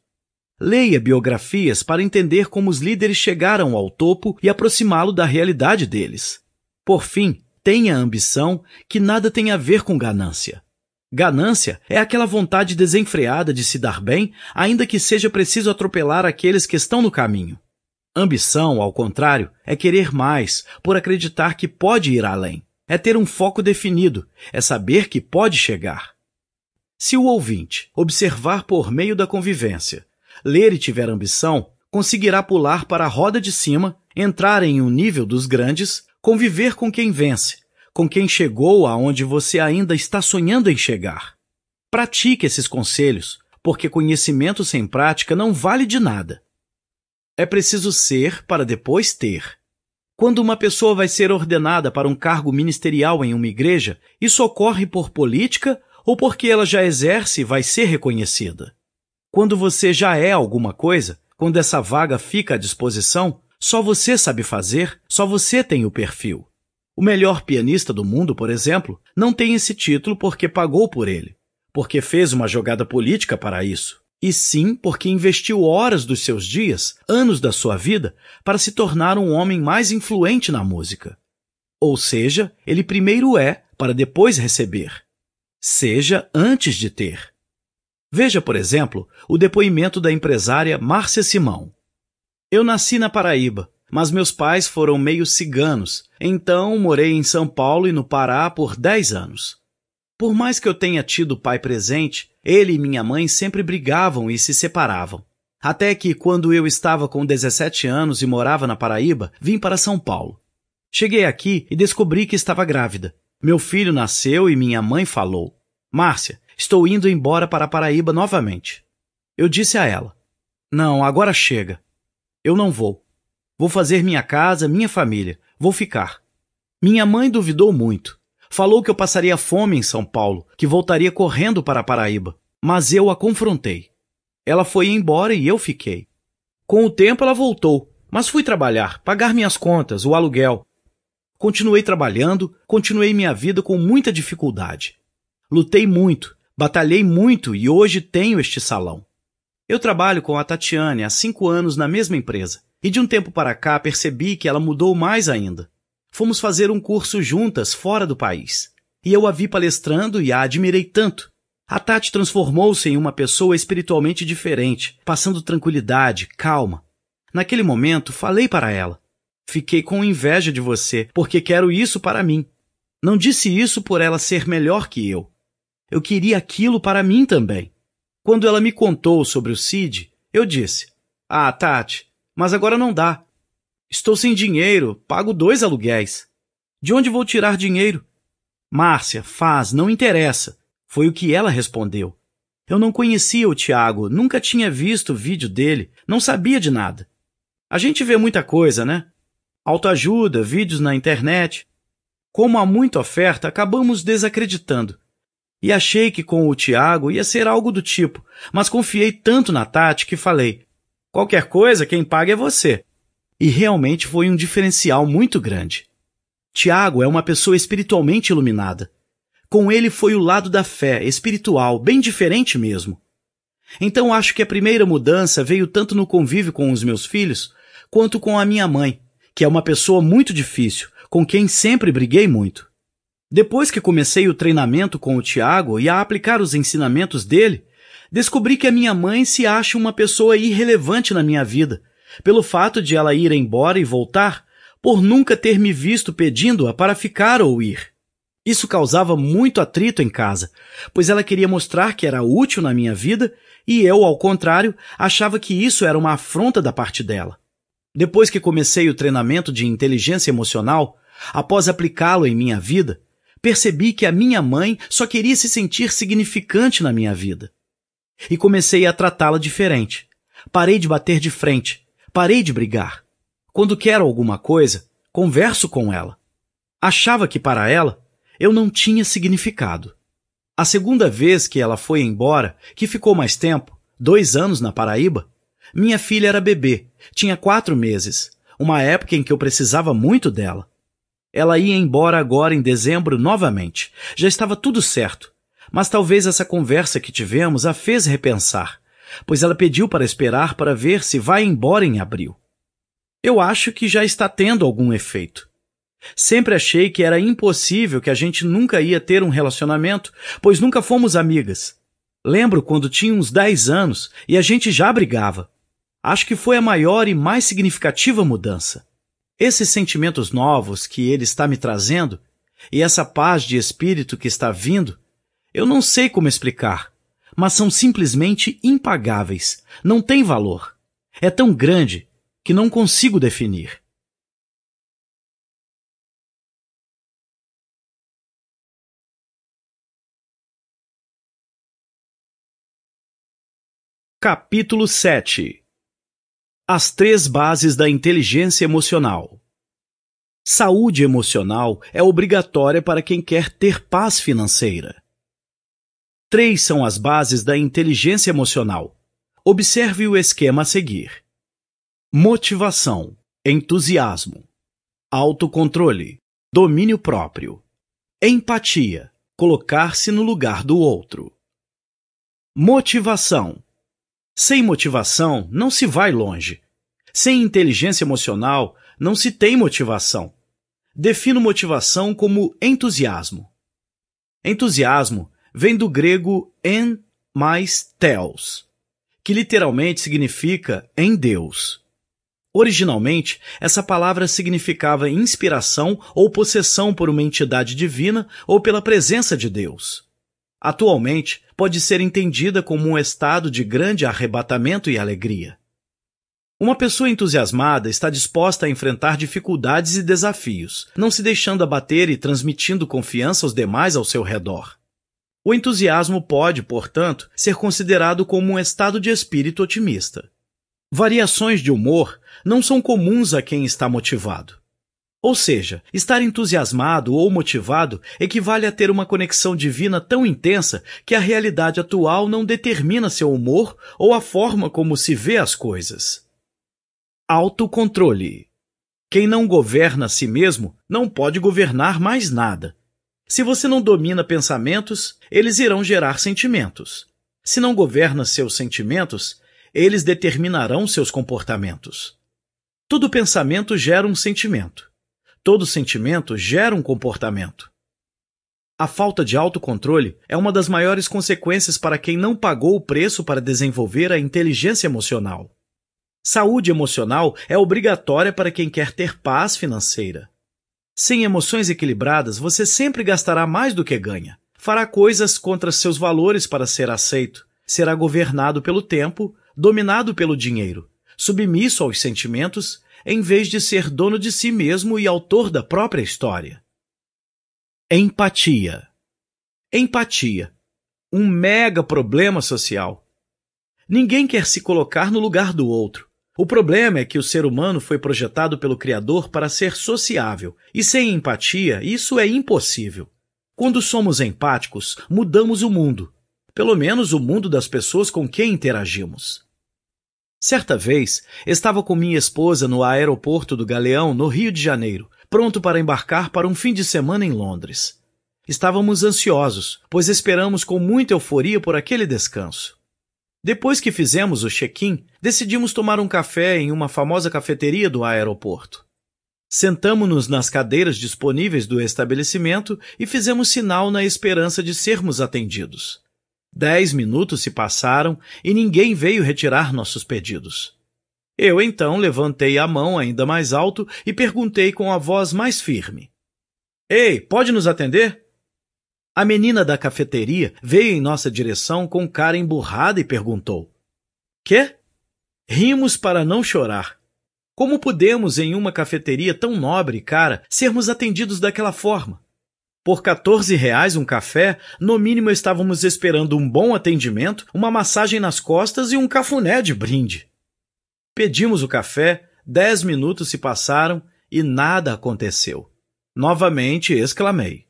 Leia biografias para entender como os líderes chegaram ao topo e aproximá-lo da realidade deles. Por fim, tenha ambição que nada tem a ver com ganância. Ganância é aquela vontade desenfreada de se dar bem, ainda que seja preciso atropelar aqueles que estão no caminho. Ambição, ao contrário, é querer mais, por acreditar que pode ir além. É ter um foco definido, é saber que pode chegar. Se o ouvinte observar por meio da convivência, ler e tiver ambição, conseguirá pular para a roda de cima, entrar em um nível dos grandes, conviver com quem vence, com quem chegou aonde você ainda está sonhando em chegar. Pratique esses conselhos, porque conhecimento sem prática não vale de nada. É preciso ser para depois ter. Quando uma pessoa vai ser ordenada para um cargo ministerial em uma igreja, isso ocorre por política ou porque ela já exerce e vai ser reconhecida. Quando você já é alguma coisa, quando essa vaga fica à disposição, só você sabe fazer, só você tem o perfil. O melhor pianista do mundo, por exemplo, não tem esse título porque pagou por ele, porque fez uma jogada política para isso, e sim porque investiu horas dos seus dias, anos da sua vida, para se tornar um homem mais influente na música. Ou seja, ele primeiro é para depois receber seja antes de ter. Veja, por exemplo, o depoimento da empresária Márcia Simão. Eu nasci na Paraíba, mas meus pais foram meio ciganos, então morei em São Paulo e no Pará por 10 anos. Por mais que eu tenha tido pai presente, ele e minha mãe sempre brigavam e se separavam. Até que, quando eu estava com 17 anos e morava na Paraíba, vim para São Paulo. Cheguei aqui e descobri que estava grávida. Meu filho nasceu e minha mãe falou: Márcia, estou indo embora para Paraíba novamente. Eu disse a ela: Não, agora chega. Eu não vou. Vou fazer minha casa, minha família. Vou ficar. Minha mãe duvidou muito. Falou que eu passaria fome em São Paulo, que voltaria correndo para Paraíba. Mas eu a confrontei. Ela foi embora e eu fiquei. Com o tempo ela voltou, mas fui trabalhar, pagar minhas contas, o aluguel. Continuei trabalhando, continuei minha vida com muita dificuldade. Lutei muito, batalhei muito e hoje tenho este salão. Eu trabalho com a Tatiane há cinco anos na mesma empresa e de um tempo para cá percebi que ela mudou mais ainda. Fomos fazer um curso juntas fora do país e eu a vi palestrando e a admirei tanto. A Tati transformou-se em uma pessoa espiritualmente diferente, passando tranquilidade, calma. Naquele momento, falei para ela: Fiquei com inveja de você, porque quero isso para mim. Não disse isso por ela ser melhor que eu. Eu queria aquilo para mim também. Quando ela me contou sobre o Cid, eu disse: Ah, Tati, mas agora não dá. Estou sem dinheiro, pago dois aluguéis. De onde vou tirar dinheiro? Márcia, faz, não interessa. Foi o que ela respondeu. Eu não conhecia o Tiago, nunca tinha visto o vídeo dele, não sabia de nada. A gente vê muita coisa, né? autoajuda, vídeos na internet. Como há muita oferta, acabamos desacreditando. E achei que com o Tiago ia ser algo do tipo, mas confiei tanto na Tati que falei: qualquer coisa, quem paga é você. E realmente foi um diferencial muito grande. Tiago é uma pessoa espiritualmente iluminada. Com ele foi o lado da fé, espiritual, bem diferente mesmo. Então acho que a primeira mudança veio tanto no convívio com os meus filhos quanto com a minha mãe, que é uma pessoa muito difícil, com quem sempre briguei muito. Depois que comecei o treinamento com o Tiago e a aplicar os ensinamentos dele, descobri que a minha mãe se acha uma pessoa irrelevante na minha vida, pelo fato de ela ir embora e voltar, por nunca ter me visto pedindo-a para ficar ou ir. Isso causava muito atrito em casa, pois ela queria mostrar que era útil na minha vida e eu, ao contrário, achava que isso era uma afronta da parte dela. Depois que comecei o treinamento de inteligência emocional, após aplicá-lo em minha vida, percebi que a minha mãe só queria se sentir significante na minha vida. E comecei a tratá-la diferente. Parei de bater de frente, parei de brigar. Quando quero alguma coisa, converso com ela. Achava que para ela eu não tinha significado. A segunda vez que ela foi embora, que ficou mais tempo, dois anos na Paraíba, minha filha era bebê tinha quatro meses, uma época em que eu precisava muito dela. Ela ia embora agora em dezembro novamente. Já estava tudo certo. Mas talvez essa conversa que tivemos a fez repensar, pois ela pediu para esperar para ver se vai embora em abril. Eu acho que já está tendo algum efeito. Sempre achei que era impossível que a gente nunca ia ter um relacionamento, pois nunca fomos amigas. Lembro quando tinha uns dez anos e a gente já brigava acho que foi a maior e mais significativa mudança. Esses sentimentos novos que ele está me trazendo e essa paz de espírito que está vindo, eu não sei como explicar, mas são simplesmente impagáveis, não tem valor. É tão grande que não consigo definir. Capítulo 7 as três bases da inteligência emocional. Saúde emocional é obrigatória para quem quer ter paz financeira. Três são as bases da inteligência emocional. Observe o esquema a seguir: motivação, entusiasmo, autocontrole, domínio próprio, empatia, colocar-se no lugar do outro. Motivação sem motivação, não se vai longe. Sem inteligência emocional, não se tem motivação. Defino motivação como entusiasmo. Entusiasmo vem do grego en mais teos, que literalmente significa em Deus. Originalmente, essa palavra significava inspiração ou possessão por uma entidade divina ou pela presença de Deus atualmente pode ser entendida como um estado de grande arrebatamento e alegria. Uma pessoa entusiasmada está disposta a enfrentar dificuldades e desafios, não se deixando abater e transmitindo confiança aos demais ao seu redor. O entusiasmo pode, portanto, ser considerado como um estado de espírito otimista. Variações de humor não são comuns a quem está motivado. Ou seja, estar entusiasmado ou motivado equivale a ter uma conexão divina tão intensa que a realidade atual não determina seu humor ou a forma como se vê as coisas. Autocontrole. Quem não governa a si mesmo não pode governar mais nada. Se você não domina pensamentos, eles irão gerar sentimentos. Se não governa seus sentimentos, eles determinarão seus comportamentos. Todo pensamento gera um sentimento. Todo sentimento gera um comportamento. A falta de autocontrole é uma das maiores consequências para quem não pagou o preço para desenvolver a inteligência emocional. Saúde emocional é obrigatória para quem quer ter paz financeira. Sem emoções equilibradas, você sempre gastará mais do que ganha. Fará coisas contra seus valores para ser aceito. Será governado pelo tempo, dominado pelo dinheiro, submisso aos sentimentos em vez de ser dono de si mesmo e autor da própria história. Empatia. Empatia. Um mega problema social. Ninguém quer se colocar no lugar do outro. O problema é que o ser humano foi projetado pelo Criador para ser sociável, e sem empatia isso é impossível. Quando somos empáticos, mudamos o mundo, pelo menos o mundo das pessoas com quem interagimos. Certa vez, estava com minha esposa no aeroporto do Galeão, no Rio de Janeiro, pronto para embarcar para um fim de semana em Londres. Estávamos ansiosos, pois esperamos com muita euforia por aquele descanso. Depois que fizemos o check-in, decidimos tomar um café em uma famosa cafeteria do aeroporto. Sentamos-nos nas cadeiras disponíveis do estabelecimento e fizemos sinal na esperança de sermos atendidos. Dez minutos se passaram e ninguém veio retirar nossos pedidos. Eu então levantei a mão ainda mais alto e perguntei com a voz mais firme: Ei, pode nos atender? A menina da cafeteria veio em nossa direção com cara emburrada e perguntou: Quê? Rimos para não chorar. Como pudemos, em uma cafeteria tão nobre e cara, sermos atendidos daquela forma? Por 14 reais um café, no mínimo estávamos esperando um bom atendimento, uma massagem nas costas e um cafuné de brinde. Pedimos o café, dez minutos se passaram e nada aconteceu. Novamente exclamei: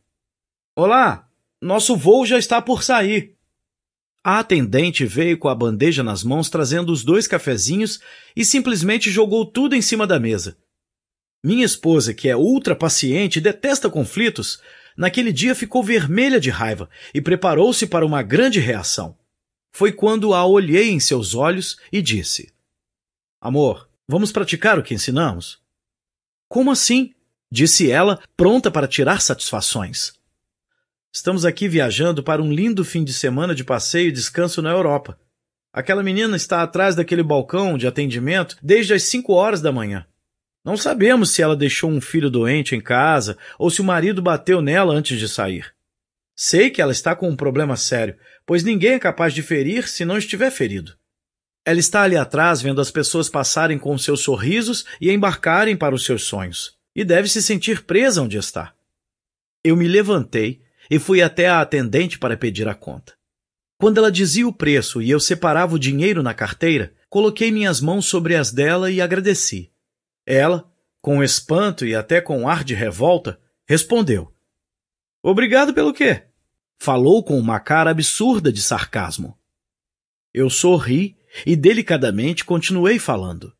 Olá, nosso voo já está por sair. A atendente veio com a bandeja nas mãos trazendo os dois cafezinhos e simplesmente jogou tudo em cima da mesa. Minha esposa, que é ultra paciente e detesta conflitos, naquele dia ficou vermelha de raiva e preparou-se para uma grande reação. Foi quando a olhei em seus olhos e disse: Amor, vamos praticar o que ensinamos? Como assim? disse ela, pronta para tirar satisfações. Estamos aqui viajando para um lindo fim de semana de passeio e descanso na Europa. Aquela menina está atrás daquele balcão de atendimento desde as cinco horas da manhã. Não sabemos se ela deixou um filho doente em casa ou se o marido bateu nela antes de sair. Sei que ela está com um problema sério, pois ninguém é capaz de ferir se não estiver ferido. Ela está ali atrás vendo as pessoas passarem com seus sorrisos e embarcarem para os seus sonhos, e deve se sentir presa onde está. Eu me levantei e fui até a atendente para pedir a conta. Quando ela dizia o preço e eu separava o dinheiro na carteira, coloquei minhas mãos sobre as dela e agradeci. Ela, com espanto e até com ar de revolta, respondeu: Obrigado pelo quê? Falou com uma cara absurda de sarcasmo. Eu sorri e delicadamente continuei falando.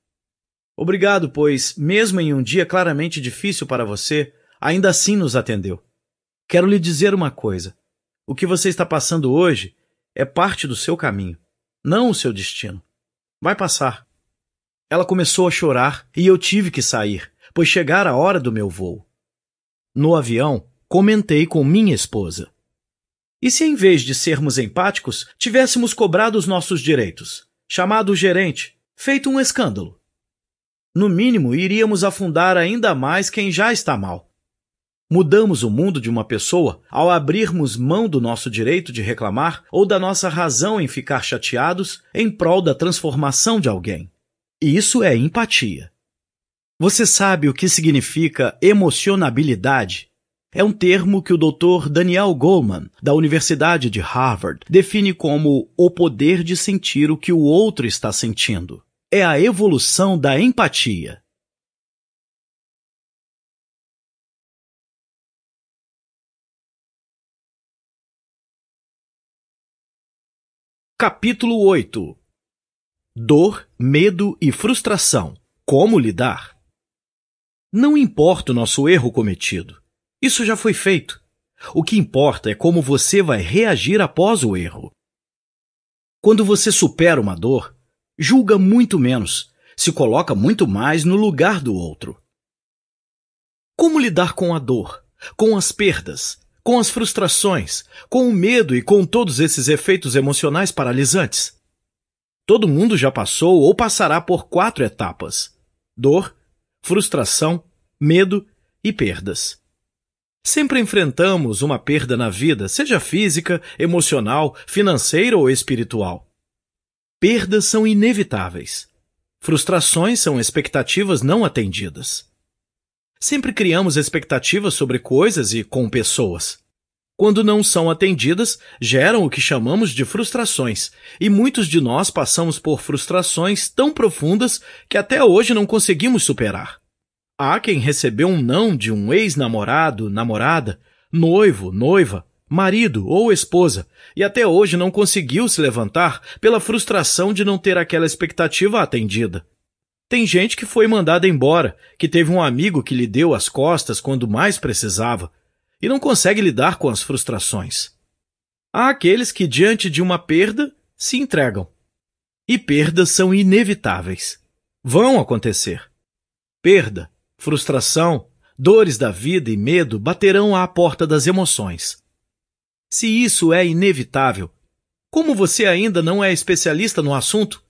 Obrigado, pois, mesmo em um dia claramente difícil para você, ainda assim nos atendeu. Quero lhe dizer uma coisa. O que você está passando hoje é parte do seu caminho, não o seu destino. Vai passar. Ela começou a chorar e eu tive que sair, pois chegara a hora do meu voo. No avião, comentei com minha esposa. E se em vez de sermos empáticos, tivéssemos cobrado os nossos direitos, chamado o gerente, feito um escândalo? No mínimo, iríamos afundar ainda mais quem já está mal. Mudamos o mundo de uma pessoa ao abrirmos mão do nosso direito de reclamar ou da nossa razão em ficar chateados em prol da transformação de alguém. Isso é empatia. Você sabe o que significa emocionabilidade? É um termo que o Dr. Daniel Goleman, da Universidade de Harvard, define como o poder de sentir o que o outro está sentindo. É a evolução da empatia. Capítulo 8 Dor, medo e frustração. Como lidar? Não importa o nosso erro cometido. Isso já foi feito. O que importa é como você vai reagir após o erro. Quando você supera uma dor, julga muito menos, se coloca muito mais no lugar do outro. Como lidar com a dor, com as perdas, com as frustrações, com o medo e com todos esses efeitos emocionais paralisantes? Todo mundo já passou ou passará por quatro etapas: dor, frustração, medo e perdas. Sempre enfrentamos uma perda na vida, seja física, emocional, financeira ou espiritual. Perdas são inevitáveis. Frustrações são expectativas não atendidas. Sempre criamos expectativas sobre coisas e com pessoas quando não são atendidas, geram o que chamamos de frustrações, e muitos de nós passamos por frustrações tão profundas que até hoje não conseguimos superar. Há quem recebeu um não de um ex-namorado, namorada, noivo, noiva, marido ou esposa, e até hoje não conseguiu se levantar pela frustração de não ter aquela expectativa atendida. Tem gente que foi mandada embora, que teve um amigo que lhe deu as costas quando mais precisava, e não consegue lidar com as frustrações. Há aqueles que, diante de uma perda, se entregam. E perdas são inevitáveis. Vão acontecer. Perda, frustração, dores da vida e medo baterão à porta das emoções. Se isso é inevitável, como você ainda não é especialista no assunto?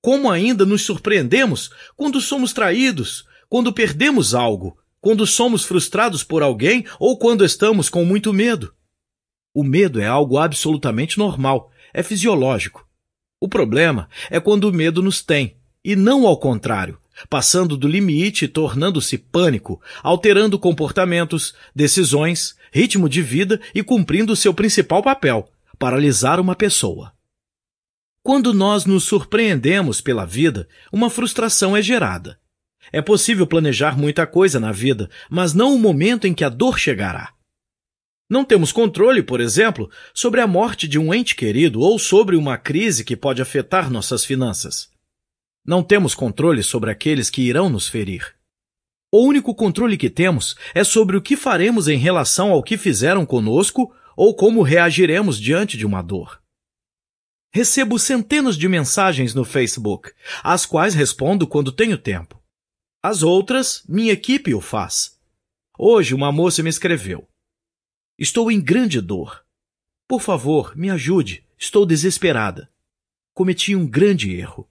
Como ainda nos surpreendemos quando somos traídos, quando perdemos algo, quando somos frustrados por alguém ou quando estamos com muito medo. O medo é algo absolutamente normal, é fisiológico. O problema é quando o medo nos tem, e não ao contrário, passando do limite e tornando-se pânico, alterando comportamentos, decisões, ritmo de vida e cumprindo seu principal papel paralisar uma pessoa. Quando nós nos surpreendemos pela vida, uma frustração é gerada. É possível planejar muita coisa na vida, mas não o momento em que a dor chegará. Não temos controle, por exemplo, sobre a morte de um ente querido ou sobre uma crise que pode afetar nossas finanças. Não temos controle sobre aqueles que irão nos ferir. O único controle que temos é sobre o que faremos em relação ao que fizeram conosco ou como reagiremos diante de uma dor. Recebo centenas de mensagens no Facebook, às quais respondo quando tenho tempo. As outras, minha equipe o faz. Hoje uma moça me escreveu. Estou em grande dor. Por favor, me ajude. Estou desesperada. Cometi um grande erro.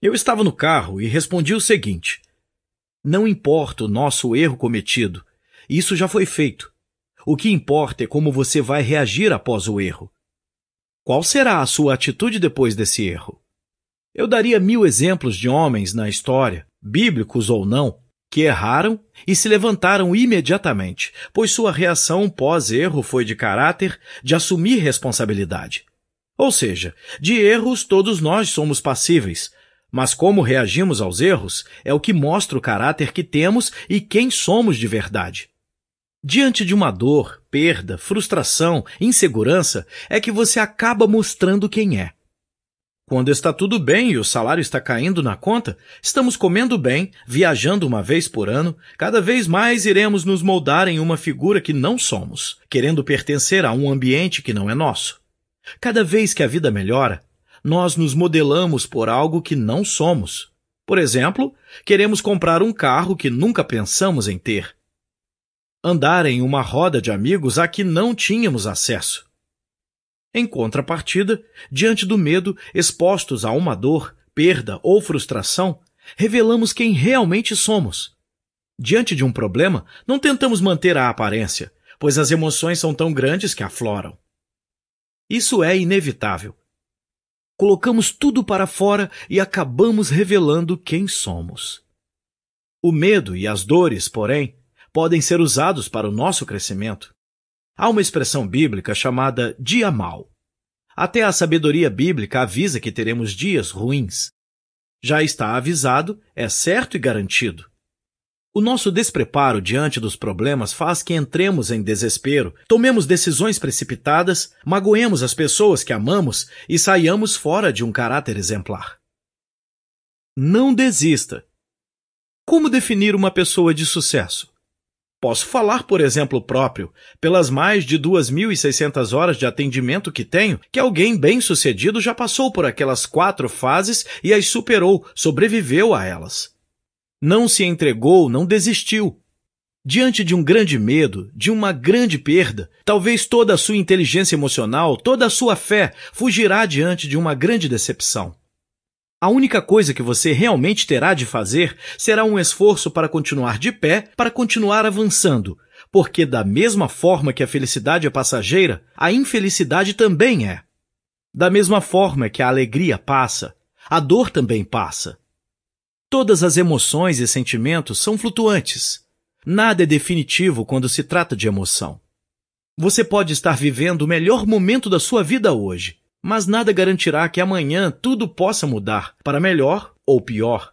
Eu estava no carro e respondi o seguinte: Não importa o nosso erro cometido. Isso já foi feito. O que importa é como você vai reagir após o erro. Qual será a sua atitude depois desse erro? Eu daria mil exemplos de homens na história bíblicos ou não, que erraram e se levantaram imediatamente, pois sua reação pós-erro foi de caráter de assumir responsabilidade. Ou seja, de erros todos nós somos passíveis, mas como reagimos aos erros é o que mostra o caráter que temos e quem somos de verdade. Diante de uma dor, perda, frustração, insegurança, é que você acaba mostrando quem é. Quando está tudo bem e o salário está caindo na conta, estamos comendo bem, viajando uma vez por ano, cada vez mais iremos nos moldar em uma figura que não somos, querendo pertencer a um ambiente que não é nosso. Cada vez que a vida melhora, nós nos modelamos por algo que não somos. Por exemplo, queremos comprar um carro que nunca pensamos em ter. Andar em uma roda de amigos a que não tínhamos acesso em contrapartida, diante do medo, expostos a uma dor, perda ou frustração, revelamos quem realmente somos. Diante de um problema, não tentamos manter a aparência, pois as emoções são tão grandes que afloram. Isso é inevitável. Colocamos tudo para fora e acabamos revelando quem somos. O medo e as dores, porém, podem ser usados para o nosso crescimento. Há uma expressão bíblica chamada dia mau. Até a sabedoria bíblica avisa que teremos dias ruins. Já está avisado, é certo e garantido. O nosso despreparo diante dos problemas faz que entremos em desespero, tomemos decisões precipitadas, magoemos as pessoas que amamos e saiamos fora de um caráter exemplar. Não desista. Como definir uma pessoa de sucesso? Posso falar por exemplo próprio, pelas mais de 2.600 horas de atendimento que tenho, que alguém bem-sucedido já passou por aquelas quatro fases e as superou, sobreviveu a elas. Não se entregou, não desistiu. Diante de um grande medo, de uma grande perda, talvez toda a sua inteligência emocional, toda a sua fé fugirá diante de uma grande decepção. A única coisa que você realmente terá de fazer será um esforço para continuar de pé, para continuar avançando, porque, da mesma forma que a felicidade é passageira, a infelicidade também é. Da mesma forma que a alegria passa, a dor também passa. Todas as emoções e sentimentos são flutuantes. Nada é definitivo quando se trata de emoção. Você pode estar vivendo o melhor momento da sua vida hoje, mas nada garantirá que amanhã tudo possa mudar para melhor ou pior.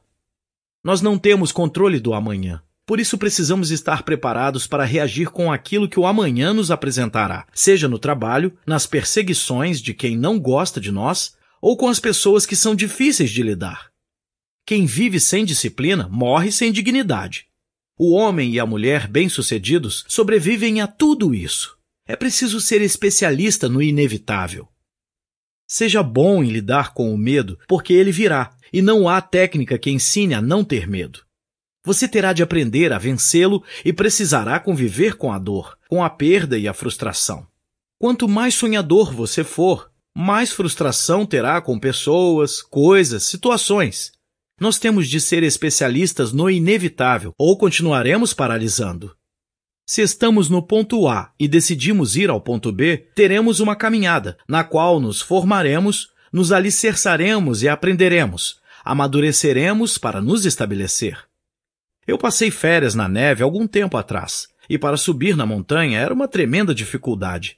Nós não temos controle do amanhã. Por isso precisamos estar preparados para reagir com aquilo que o amanhã nos apresentará, seja no trabalho, nas perseguições de quem não gosta de nós ou com as pessoas que são difíceis de lidar. Quem vive sem disciplina morre sem dignidade. O homem e a mulher bem-sucedidos sobrevivem a tudo isso. É preciso ser especialista no inevitável. Seja bom em lidar com o medo, porque ele virá, e não há técnica que ensine a não ter medo. Você terá de aprender a vencê-lo e precisará conviver com a dor, com a perda e a frustração. Quanto mais sonhador você for, mais frustração terá com pessoas, coisas, situações. Nós temos de ser especialistas no inevitável ou continuaremos paralisando. Se estamos no ponto A e decidimos ir ao ponto B, teremos uma caminhada, na qual nos formaremos, nos alicerçaremos e aprenderemos, amadureceremos para nos estabelecer. Eu passei férias na neve algum tempo atrás, e para subir na montanha era uma tremenda dificuldade.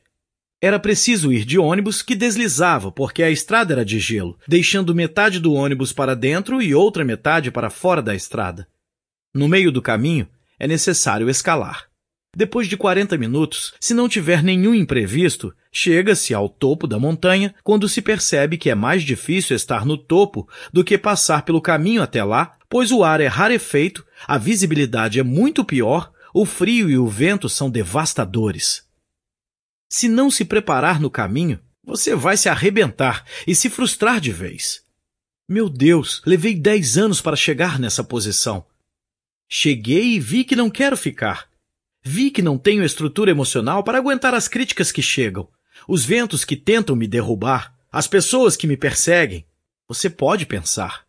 Era preciso ir de ônibus que deslizava, porque a estrada era de gelo, deixando metade do ônibus para dentro e outra metade para fora da estrada. No meio do caminho, é necessário escalar. Depois de 40 minutos, se não tiver nenhum imprevisto, chega-se ao topo da montanha quando se percebe que é mais difícil estar no topo do que passar pelo caminho até lá, pois o ar é rarefeito, a visibilidade é muito pior, o frio e o vento são devastadores. Se não se preparar no caminho, você vai se arrebentar e se frustrar de vez. Meu Deus, levei 10 anos para chegar nessa posição. Cheguei e vi que não quero ficar Vi que não tenho estrutura emocional para aguentar as críticas que chegam, os ventos que tentam me derrubar, as pessoas que me perseguem. Você pode pensar.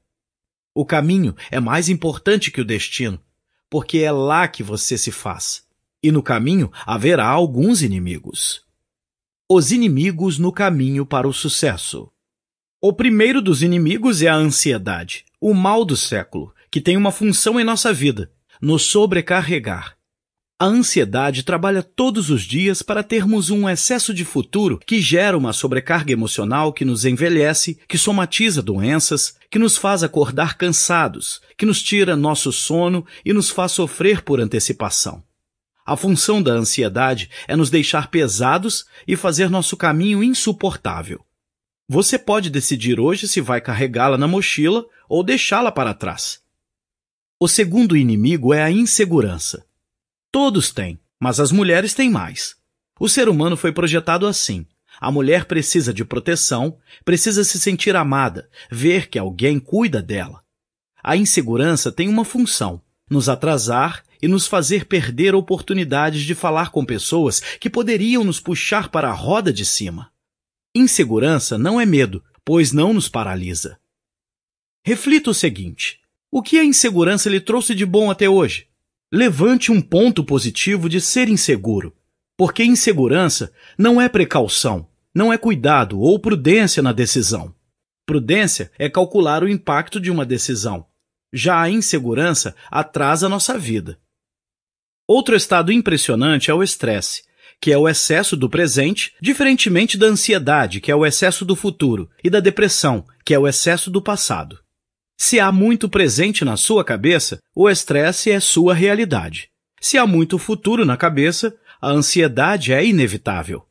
O caminho é mais importante que o destino, porque é lá que você se faz. E no caminho haverá alguns inimigos. Os inimigos no caminho para o sucesso. O primeiro dos inimigos é a ansiedade, o mal do século, que tem uma função em nossa vida, nos sobrecarregar, a ansiedade trabalha todos os dias para termos um excesso de futuro que gera uma sobrecarga emocional que nos envelhece, que somatiza doenças, que nos faz acordar cansados, que nos tira nosso sono e nos faz sofrer por antecipação. A função da ansiedade é nos deixar pesados e fazer nosso caminho insuportável. Você pode decidir hoje se vai carregá-la na mochila ou deixá-la para trás. O segundo inimigo é a insegurança. Todos têm, mas as mulheres têm mais. O ser humano foi projetado assim. A mulher precisa de proteção, precisa se sentir amada, ver que alguém cuida dela. A insegurança tem uma função: nos atrasar e nos fazer perder oportunidades de falar com pessoas que poderiam nos puxar para a roda de cima. Insegurança não é medo, pois não nos paralisa. Reflita o seguinte: o que a insegurança lhe trouxe de bom até hoje? levante um ponto positivo de ser inseguro, porque insegurança não é precaução, não é cuidado ou prudência na decisão. Prudência é calcular o impacto de uma decisão. Já a insegurança atrasa nossa vida. Outro estado impressionante é o estresse, que é o excesso do presente, diferentemente da ansiedade, que é o excesso do futuro, e da depressão, que é o excesso do passado. Se há muito presente na sua cabeça, o estresse é sua realidade. Se há muito futuro na cabeça, a ansiedade é inevitável.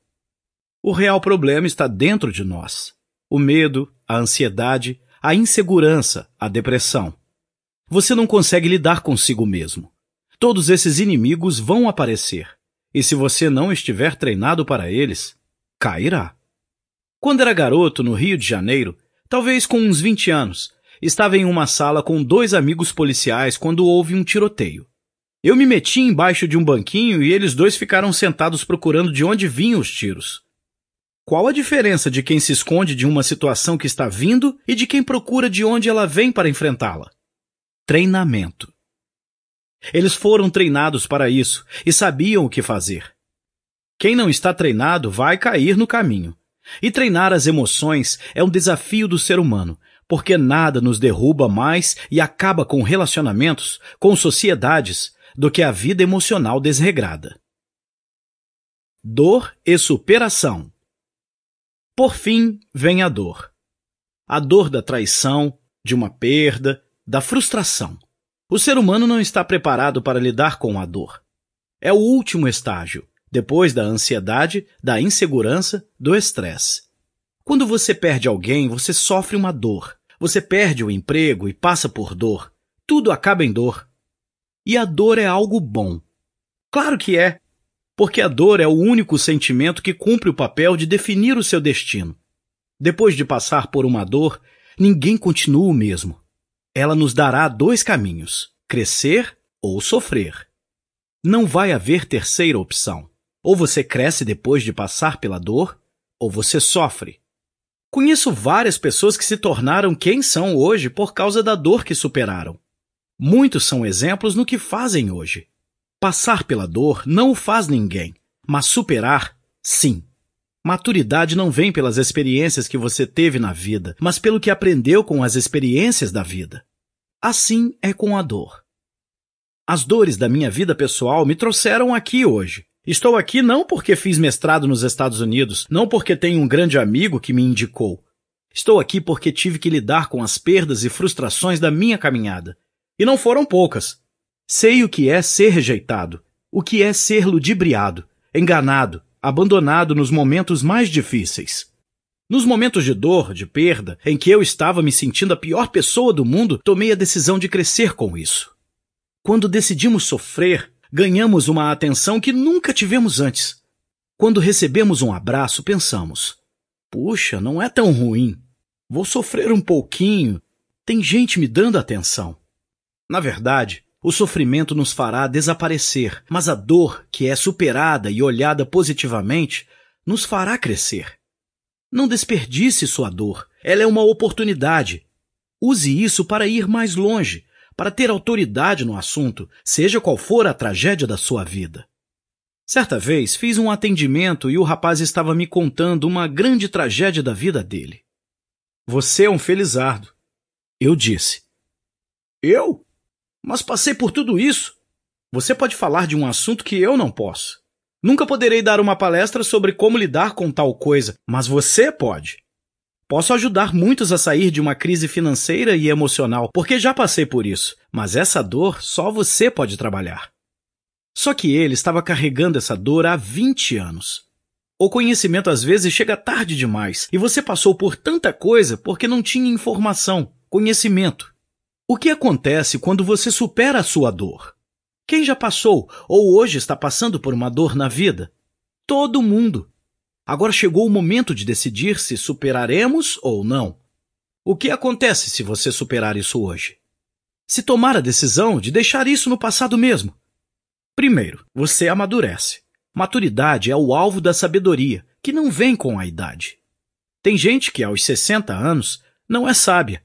O real problema está dentro de nós: o medo, a ansiedade, a insegurança, a depressão. Você não consegue lidar consigo mesmo. Todos esses inimigos vão aparecer, e se você não estiver treinado para eles, cairá. Quando era garoto no Rio de Janeiro, talvez com uns 20 anos, estava em uma sala com dois amigos policiais quando houve um tiroteio. Eu me meti embaixo de um banquinho e eles dois ficaram sentados procurando de onde vinham os tiros. Qual a diferença de quem se esconde de uma situação que está vindo e de quem procura de onde ela vem para enfrentá-la? Treinamento. Eles foram treinados para isso e sabiam o que fazer. Quem não está treinado vai cair no caminho. E treinar as emoções é um desafio do ser humano, porque nada nos derruba mais e acaba com relacionamentos, com sociedades, do que a vida emocional desregrada. Dor e superação. Por fim, vem a dor. A dor da traição, de uma perda, da frustração. O ser humano não está preparado para lidar com a dor. É o último estágio, depois da ansiedade, da insegurança, do estresse. Quando você perde alguém, você sofre uma dor. Você perde o emprego e passa por dor. Tudo acaba em dor. E a dor é algo bom. Claro que é, porque a dor é o único sentimento que cumpre o papel de definir o seu destino. Depois de passar por uma dor, ninguém continua o mesmo. Ela nos dará dois caminhos: crescer ou sofrer. Não vai haver terceira opção. Ou você cresce depois de passar pela dor, ou você sofre. Conheço várias pessoas que se tornaram quem são hoje por causa da dor que superaram. Muitos são exemplos no que fazem hoje. Passar pela dor não o faz ninguém, mas superar, sim. Maturidade não vem pelas experiências que você teve na vida, mas pelo que aprendeu com as experiências da vida. Assim é com a dor. As dores da minha vida pessoal me trouxeram aqui hoje, Estou aqui não porque fiz mestrado nos Estados Unidos, não porque tenho um grande amigo que me indicou. Estou aqui porque tive que lidar com as perdas e frustrações da minha caminhada. E não foram poucas. Sei o que é ser rejeitado, o que é ser ludibriado, enganado, abandonado nos momentos mais difíceis. Nos momentos de dor, de perda, em que eu estava me sentindo a pior pessoa do mundo, tomei a decisão de crescer com isso. Quando decidimos sofrer, ganhamos uma atenção que nunca tivemos antes. Quando recebemos um abraço, pensamos: puxa, não é tão ruim. Vou sofrer um pouquinho. Tem gente me dando atenção. Na verdade, o sofrimento nos fará desaparecer, mas a dor, que é superada e olhada positivamente, nos fará crescer. Não desperdice sua dor. Ela é uma oportunidade. Use isso para ir mais longe, para ter autoridade no assunto, seja qual for a tragédia da sua vida. Certa vez fiz um atendimento e o rapaz estava me contando uma grande tragédia da vida dele. Você é um felizardo. Eu disse. Eu? Mas passei por tudo isso. Você pode falar de um assunto que eu não posso. Nunca poderei dar uma palestra sobre como lidar com tal coisa, mas você pode. Posso ajudar muitos a sair de uma crise financeira e emocional, porque já passei por isso, mas essa dor só você pode trabalhar. Só que ele estava carregando essa dor há 20 anos. O conhecimento às vezes chega tarde demais e você passou por tanta coisa porque não tinha informação, conhecimento. O que acontece quando você supera a sua dor? Quem já passou ou hoje está passando por uma dor na vida? Todo mundo. Agora chegou o momento de decidir se superaremos ou não. O que acontece se você superar isso hoje? Se tomar a decisão de deixar isso no passado mesmo. Primeiro, você amadurece. Maturidade é o alvo da sabedoria, que não vem com a idade. Tem gente que aos 60 anos não é sábia.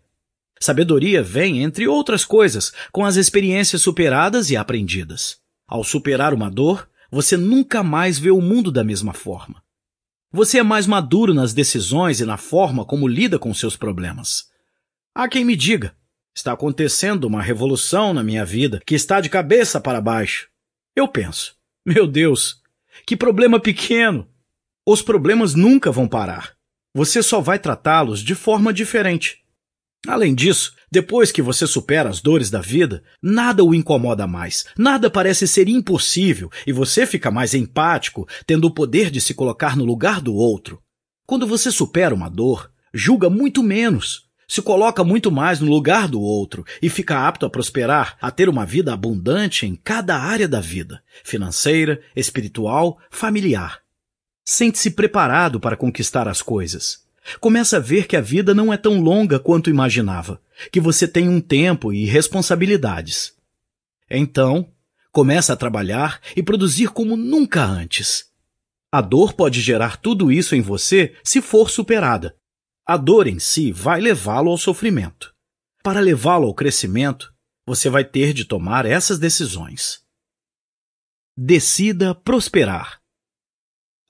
Sabedoria vem, entre outras coisas, com as experiências superadas e aprendidas. Ao superar uma dor, você nunca mais vê o mundo da mesma forma. Você é mais maduro nas decisões e na forma como lida com seus problemas. Há quem me diga: está acontecendo uma revolução na minha vida que está de cabeça para baixo. Eu penso: meu Deus, que problema pequeno! Os problemas nunca vão parar. Você só vai tratá-los de forma diferente. Além disso, depois que você supera as dores da vida, nada o incomoda mais, nada parece ser impossível e você fica mais empático, tendo o poder de se colocar no lugar do outro. Quando você supera uma dor, julga muito menos, se coloca muito mais no lugar do outro e fica apto a prosperar, a ter uma vida abundante em cada área da vida financeira, espiritual, familiar. Sente-se preparado para conquistar as coisas. Começa a ver que a vida não é tão longa quanto imaginava, que você tem um tempo e responsabilidades. Então, começa a trabalhar e produzir como nunca antes. A dor pode gerar tudo isso em você se for superada. A dor em si vai levá-lo ao sofrimento. Para levá-lo ao crescimento, você vai ter de tomar essas decisões. Decida prosperar.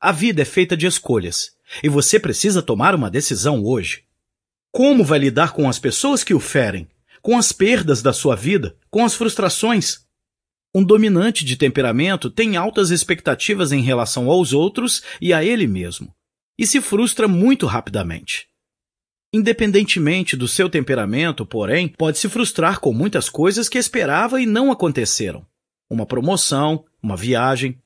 A vida é feita de escolhas e você precisa tomar uma decisão hoje. Como vai lidar com as pessoas que o ferem, com as perdas da sua vida, com as frustrações? Um dominante de temperamento tem altas expectativas em relação aos outros e a ele mesmo, e se frustra muito rapidamente. Independentemente do seu temperamento, porém, pode se frustrar com muitas coisas que esperava e não aconteceram: uma promoção, uma viagem,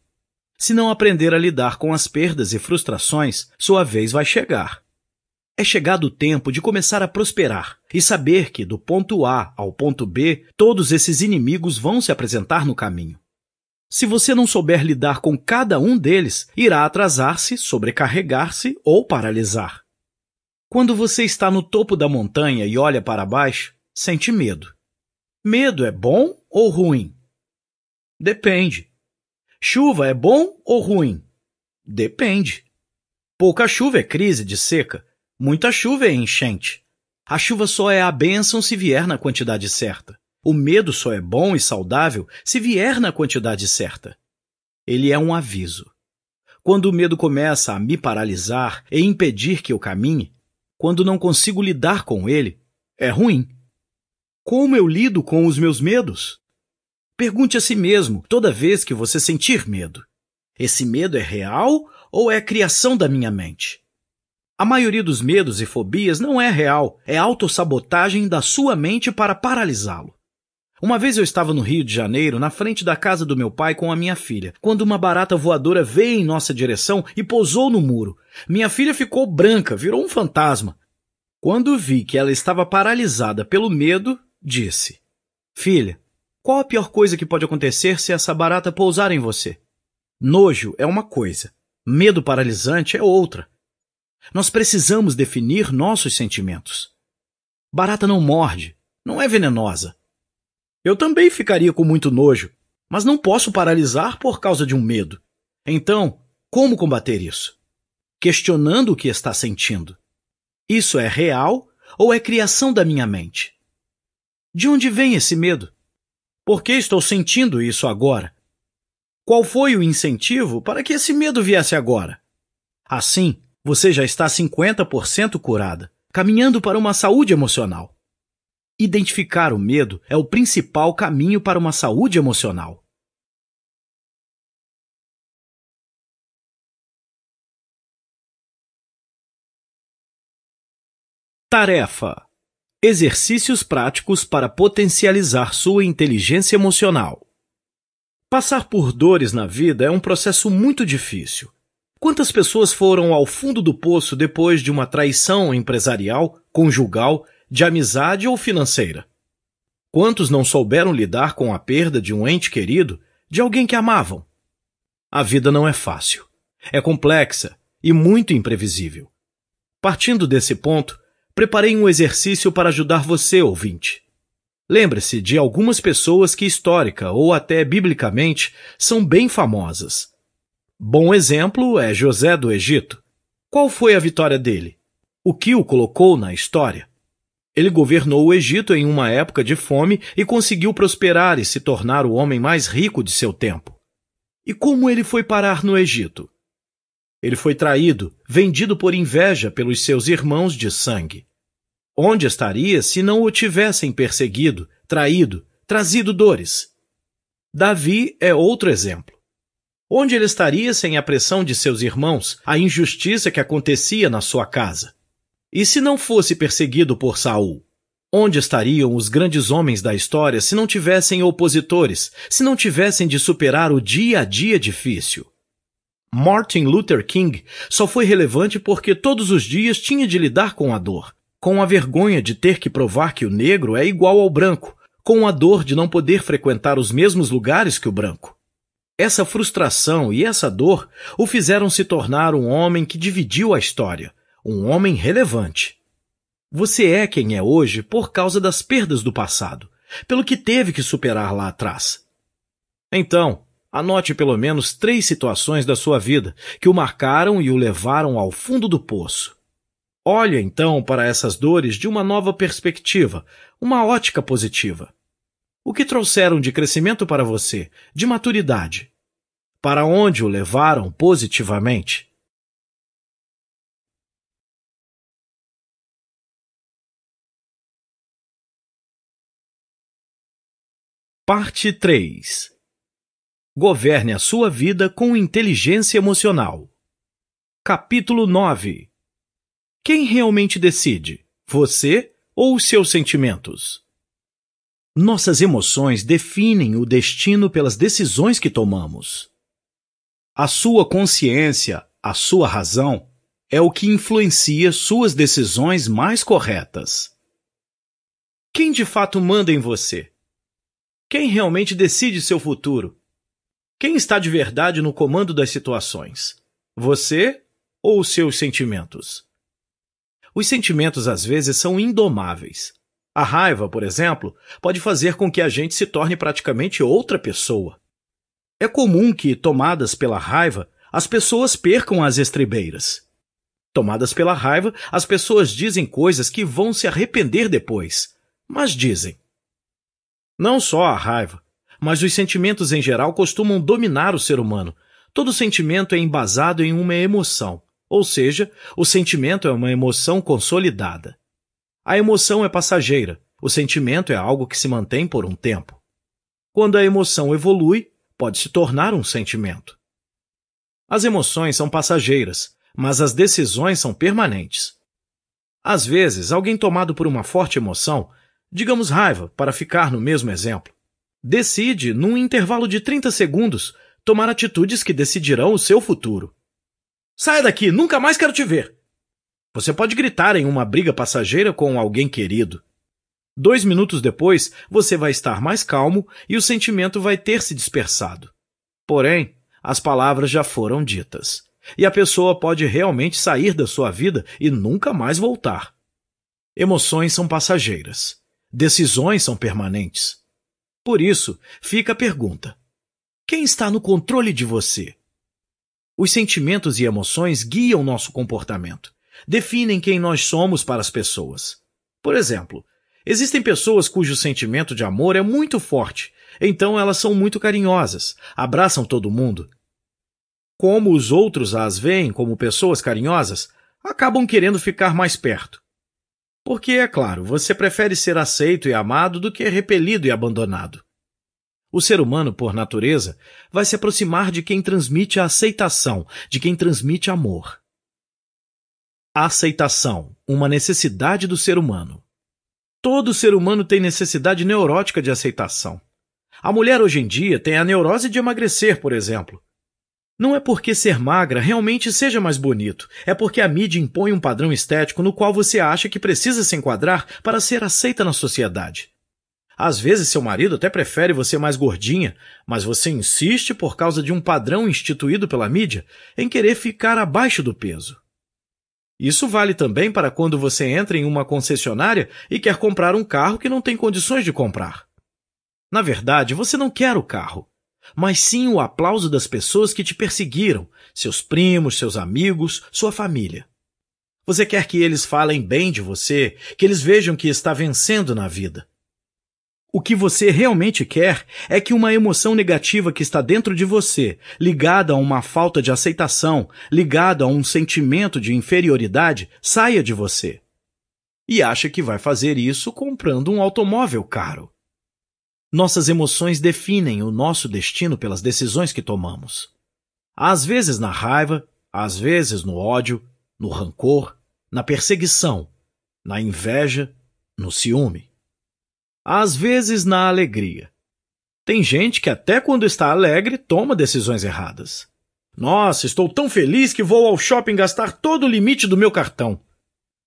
se não aprender a lidar com as perdas e frustrações, sua vez vai chegar. É chegado o tempo de começar a prosperar e saber que, do ponto A ao ponto B, todos esses inimigos vão se apresentar no caminho. Se você não souber lidar com cada um deles, irá atrasar-se, sobrecarregar-se ou paralisar. Quando você está no topo da montanha e olha para baixo, sente medo. Medo é bom ou ruim? Depende. Chuva é bom ou ruim? Depende. Pouca chuva é crise de seca, muita chuva é enchente. A chuva só é a bênção se vier na quantidade certa. O medo só é bom e saudável se vier na quantidade certa. Ele é um aviso. Quando o medo começa a me paralisar e impedir que eu caminhe, quando não consigo lidar com ele, é ruim. Como eu lido com os meus medos? Pergunte a si mesmo toda vez que você sentir medo: esse medo é real ou é criação da minha mente? A maioria dos medos e fobias não é real, é autossabotagem da sua mente para paralisá-lo. Uma vez eu estava no Rio de Janeiro, na frente da casa do meu pai com a minha filha, quando uma barata voadora veio em nossa direção e pousou no muro. Minha filha ficou branca, virou um fantasma. Quando vi que ela estava paralisada pelo medo, disse: Filha, qual a pior coisa que pode acontecer se essa barata pousar em você? Nojo é uma coisa, medo paralisante é outra. Nós precisamos definir nossos sentimentos. Barata não morde, não é venenosa. Eu também ficaria com muito nojo, mas não posso paralisar por causa de um medo. Então, como combater isso? Questionando o que está sentindo. Isso é real ou é criação da minha mente? De onde vem esse medo? Por que estou sentindo isso agora? Qual foi o incentivo para que esse medo viesse agora? Assim, você já está 50% curada, caminhando para uma saúde emocional. Identificar o medo é o principal caminho para uma saúde emocional. Tarefa Exercícios práticos para potencializar sua inteligência emocional. Passar por dores na vida é um processo muito difícil. Quantas pessoas foram ao fundo do poço depois de uma traição empresarial, conjugal, de amizade ou financeira? Quantos não souberam lidar com a perda de um ente querido, de alguém que amavam? A vida não é fácil. É complexa e muito imprevisível. Partindo desse ponto, preparei um exercício para ajudar você, ouvinte. Lembre-se de algumas pessoas que, histórica ou até biblicamente, são bem famosas. Bom exemplo é José do Egito. Qual foi a vitória dele? O que o colocou na história? Ele governou o Egito em uma época de fome e conseguiu prosperar e se tornar o homem mais rico de seu tempo. E como ele foi parar no Egito? Ele foi traído, vendido por inveja pelos seus irmãos de sangue. Onde estaria se não o tivessem perseguido, traído, trazido dores? Davi é outro exemplo. Onde ele estaria sem a pressão de seus irmãos, a injustiça que acontecia na sua casa? E se não fosse perseguido por Saul? Onde estariam os grandes homens da história se não tivessem opositores, se não tivessem de superar o dia a dia difícil? Martin Luther King só foi relevante porque todos os dias tinha de lidar com a dor, com a vergonha de ter que provar que o negro é igual ao branco, com a dor de não poder frequentar os mesmos lugares que o branco. Essa frustração e essa dor o fizeram se tornar um homem que dividiu a história, um homem relevante. Você é quem é hoje por causa das perdas do passado, pelo que teve que superar lá atrás. Então, Anote pelo menos três situações da sua vida que o marcaram e o levaram ao fundo do poço. Olhe então para essas dores de uma nova perspectiva, uma ótica positiva. O que trouxeram de crescimento para você, de maturidade? Para onde o levaram positivamente? Parte 3 Governe a sua vida com inteligência emocional. Capítulo 9 Quem realmente decide? Você ou seus sentimentos? Nossas emoções definem o destino pelas decisões que tomamos. A sua consciência, a sua razão, é o que influencia suas decisões mais corretas. Quem de fato manda em você? Quem realmente decide seu futuro? Quem está de verdade no comando das situações? Você ou os seus sentimentos? Os sentimentos às vezes são indomáveis. A raiva, por exemplo, pode fazer com que a gente se torne praticamente outra pessoa. É comum que, tomadas pela raiva, as pessoas percam as estribeiras. Tomadas pela raiva, as pessoas dizem coisas que vão se arrepender depois, mas dizem. Não só a raiva, mas os sentimentos em geral costumam dominar o ser humano. Todo sentimento é embasado em uma emoção, ou seja, o sentimento é uma emoção consolidada. A emoção é passageira, o sentimento é algo que se mantém por um tempo. Quando a emoção evolui, pode se tornar um sentimento. As emoções são passageiras, mas as decisões são permanentes. Às vezes, alguém tomado por uma forte emoção, digamos raiva, para ficar no mesmo exemplo, decide, num intervalo de 30 segundos, tomar atitudes que decidirão o seu futuro. Saia daqui, nunca mais quero te ver! Você pode gritar em uma briga passageira com alguém querido. Dois minutos depois, você vai estar mais calmo e o sentimento vai ter se dispersado. Porém, as palavras já foram ditas. E a pessoa pode realmente sair da sua vida e nunca mais voltar. Emoções são passageiras. Decisões são permanentes. Por isso, fica a pergunta: quem está no controle de você? Os sentimentos e emoções guiam nosso comportamento, definem quem nós somos para as pessoas. Por exemplo, existem pessoas cujo sentimento de amor é muito forte, então elas são muito carinhosas, abraçam todo mundo. Como os outros as veem como pessoas carinhosas, acabam querendo ficar mais perto. Porque, é claro, você prefere ser aceito e amado do que repelido e abandonado. O ser humano, por natureza, vai se aproximar de quem transmite a aceitação, de quem transmite amor. A aceitação, uma necessidade do ser humano. Todo ser humano tem necessidade neurótica de aceitação. A mulher hoje em dia tem a neurose de emagrecer, por exemplo. Não é porque ser magra realmente seja mais bonito, é porque a mídia impõe um padrão estético no qual você acha que precisa se enquadrar para ser aceita na sociedade. Às vezes seu marido até prefere você mais gordinha, mas você insiste por causa de um padrão instituído pela mídia em querer ficar abaixo do peso. Isso vale também para quando você entra em uma concessionária e quer comprar um carro que não tem condições de comprar. Na verdade, você não quer o carro mas sim o aplauso das pessoas que te perseguiram, seus primos, seus amigos, sua família. Você quer que eles falem bem de você, que eles vejam que está vencendo na vida. O que você realmente quer é que uma emoção negativa que está dentro de você, ligada a uma falta de aceitação, ligada a um sentimento de inferioridade, saia de você. E acha que vai fazer isso comprando um automóvel caro. Nossas emoções definem o nosso destino pelas decisões que tomamos. Às vezes na raiva, às vezes no ódio, no rancor, na perseguição, na inveja, no ciúme. Às vezes na alegria. Tem gente que até quando está alegre toma decisões erradas. Nossa, estou tão feliz que vou ao shopping gastar todo o limite do meu cartão.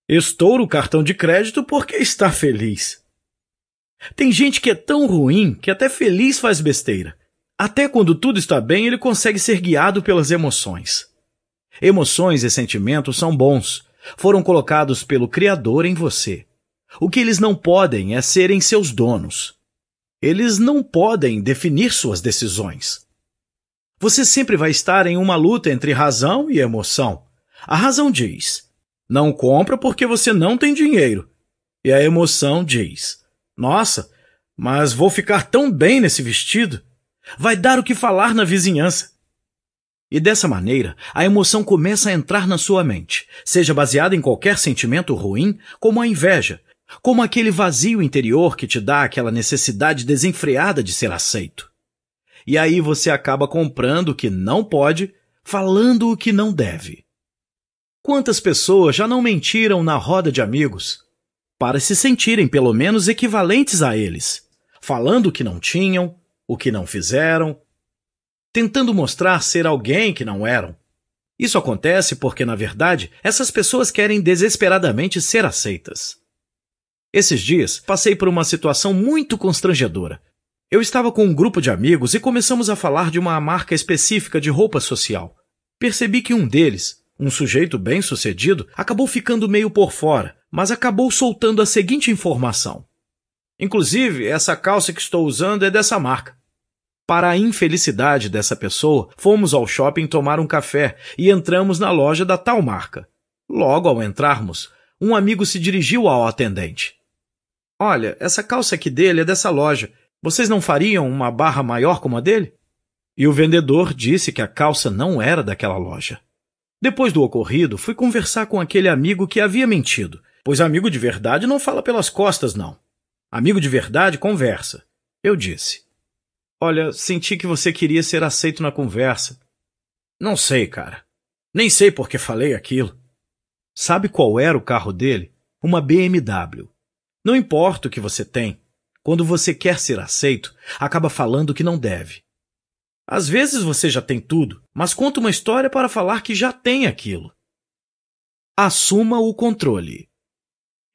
Estouro o cartão de crédito porque está feliz. Tem gente que é tão ruim que até feliz faz besteira. Até quando tudo está bem, ele consegue ser guiado pelas emoções. Emoções e sentimentos são bons, foram colocados pelo Criador em você. O que eles não podem é serem seus donos. Eles não podem definir suas decisões. Você sempre vai estar em uma luta entre razão e emoção. A razão diz: não compra porque você não tem dinheiro. E a emoção diz: nossa, mas vou ficar tão bem nesse vestido. Vai dar o que falar na vizinhança. E dessa maneira, a emoção começa a entrar na sua mente, seja baseada em qualquer sentimento ruim, como a inveja, como aquele vazio interior que te dá aquela necessidade desenfreada de ser aceito. E aí você acaba comprando o que não pode, falando o que não deve. Quantas pessoas já não mentiram na roda de amigos, para se sentirem pelo menos equivalentes a eles, falando o que não tinham, o que não fizeram, tentando mostrar ser alguém que não eram. Isso acontece porque, na verdade, essas pessoas querem desesperadamente ser aceitas. Esses dias, passei por uma situação muito constrangedora. Eu estava com um grupo de amigos e começamos a falar de uma marca específica de roupa social. Percebi que um deles, um sujeito bem-sucedido, acabou ficando meio por fora, mas acabou soltando a seguinte informação. Inclusive, essa calça que estou usando é dessa marca. Para a infelicidade dessa pessoa, fomos ao shopping tomar um café e entramos na loja da tal marca. Logo ao entrarmos, um amigo se dirigiu ao atendente. Olha, essa calça aqui dele é dessa loja. Vocês não fariam uma barra maior como a dele? E o vendedor disse que a calça não era daquela loja. Depois do ocorrido, fui conversar com aquele amigo que havia mentido pois amigo de verdade não fala pelas costas, não. Amigo de verdade conversa. Eu disse. Olha, senti que você queria ser aceito na conversa. Não sei, cara. Nem sei por que falei aquilo. Sabe qual era o carro dele? Uma BMW. Não importa o que você tem, quando você quer ser aceito, acaba falando que não deve. Às vezes você já tem tudo, mas conta uma história para falar que já tem aquilo. Assuma o controle.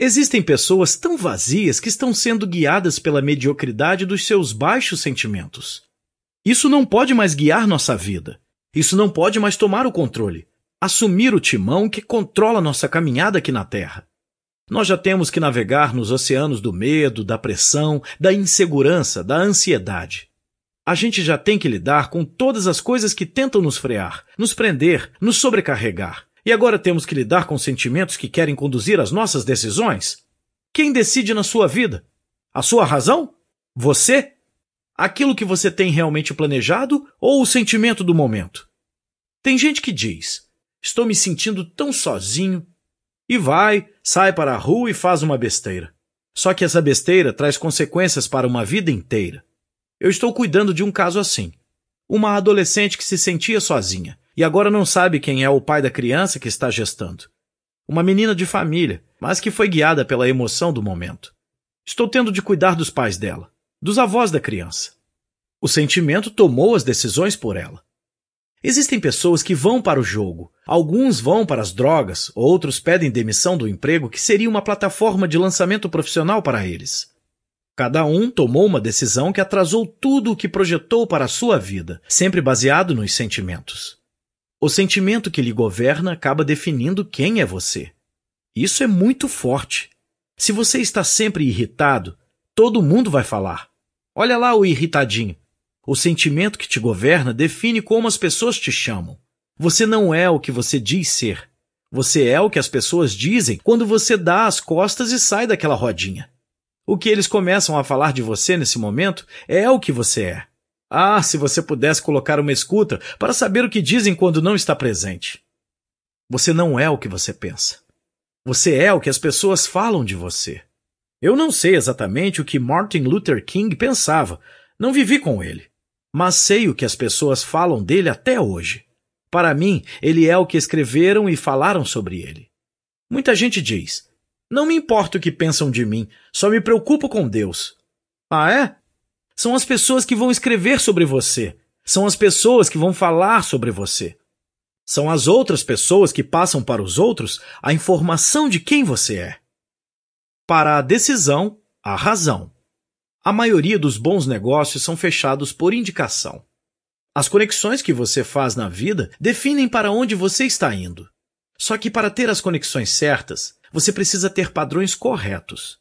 Existem pessoas tão vazias que estão sendo guiadas pela mediocridade dos seus baixos sentimentos. Isso não pode mais guiar nossa vida. Isso não pode mais tomar o controle, assumir o timão que controla nossa caminhada aqui na Terra. Nós já temos que navegar nos oceanos do medo, da pressão, da insegurança, da ansiedade. A gente já tem que lidar com todas as coisas que tentam nos frear, nos prender, nos sobrecarregar. E agora temos que lidar com sentimentos que querem conduzir as nossas decisões? Quem decide na sua vida? A sua razão? Você? Aquilo que você tem realmente planejado ou o sentimento do momento? Tem gente que diz: Estou me sentindo tão sozinho. E vai, sai para a rua e faz uma besteira. Só que essa besteira traz consequências para uma vida inteira. Eu estou cuidando de um caso assim. Uma adolescente que se sentia sozinha e agora não sabe quem é o pai da criança que está gestando. Uma menina de família, mas que foi guiada pela emoção do momento. Estou tendo de cuidar dos pais dela, dos avós da criança. O sentimento tomou as decisões por ela. Existem pessoas que vão para o jogo, alguns vão para as drogas, outros pedem demissão do emprego que seria uma plataforma de lançamento profissional para eles. Cada um tomou uma decisão que atrasou tudo o que projetou para a sua vida, sempre baseado nos sentimentos. O sentimento que lhe governa acaba definindo quem é você. Isso é muito forte. Se você está sempre irritado, todo mundo vai falar. Olha lá o irritadinho. O sentimento que te governa define como as pessoas te chamam. Você não é o que você diz ser. Você é o que as pessoas dizem quando você dá as costas e sai daquela rodinha. O que eles começam a falar de você nesse momento é o que você é. Ah, se você pudesse colocar uma escuta para saber o que dizem quando não está presente. Você não é o que você pensa. Você é o que as pessoas falam de você. Eu não sei exatamente o que Martin Luther King pensava, não vivi com ele, mas sei o que as pessoas falam dele até hoje. Para mim, ele é o que escreveram e falaram sobre ele. Muita gente diz: Não me importa o que pensam de mim, só me preocupo com Deus. Ah, é? são as pessoas que vão escrever sobre você, são as pessoas que vão falar sobre você. São as outras pessoas que passam para os outros a informação de quem você é. Para a decisão, a razão. A maioria dos bons negócios são fechados por indicação. As conexões que você faz na vida definem para onde você está indo. Só que para ter as conexões certas, você precisa ter padrões corretos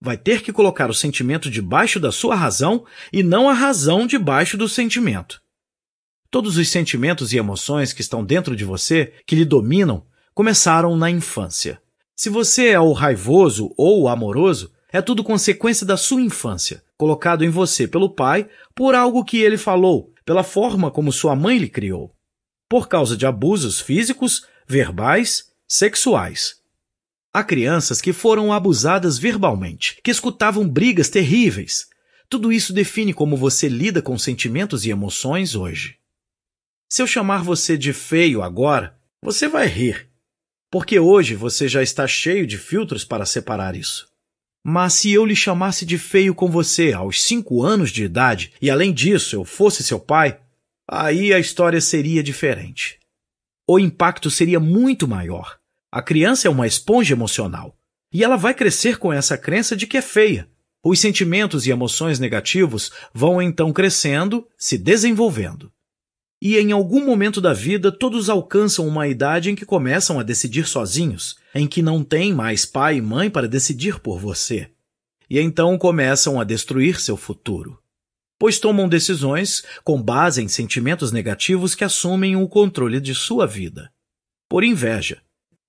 vai ter que colocar o sentimento debaixo da sua razão e não a razão debaixo do sentimento. Todos os sentimentos e emoções que estão dentro de você, que lhe dominam, começaram na infância. Se você é o raivoso ou o amoroso, é tudo consequência da sua infância, colocado em você pelo pai por algo que ele falou, pela forma como sua mãe lhe criou, por causa de abusos físicos, verbais, sexuais. Há crianças que foram abusadas verbalmente, que escutavam brigas terríveis. Tudo isso define como você lida com sentimentos e emoções hoje. Se eu chamar você de feio agora, você vai rir, porque hoje você já está cheio de filtros para separar isso. Mas se eu lhe chamasse de feio com você aos cinco anos de idade e além disso eu fosse seu pai, aí a história seria diferente. O impacto seria muito maior a criança é uma esponja emocional e ela vai crescer com essa crença de que é feia. Os sentimentos e emoções negativos vão então crescendo, se desenvolvendo. E em algum momento da vida, todos alcançam uma idade em que começam a decidir sozinhos, em que não tem mais pai e mãe para decidir por você. E então começam a destruir seu futuro. Pois tomam decisões com base em sentimentos negativos que assumem o controle de sua vida. Por inveja,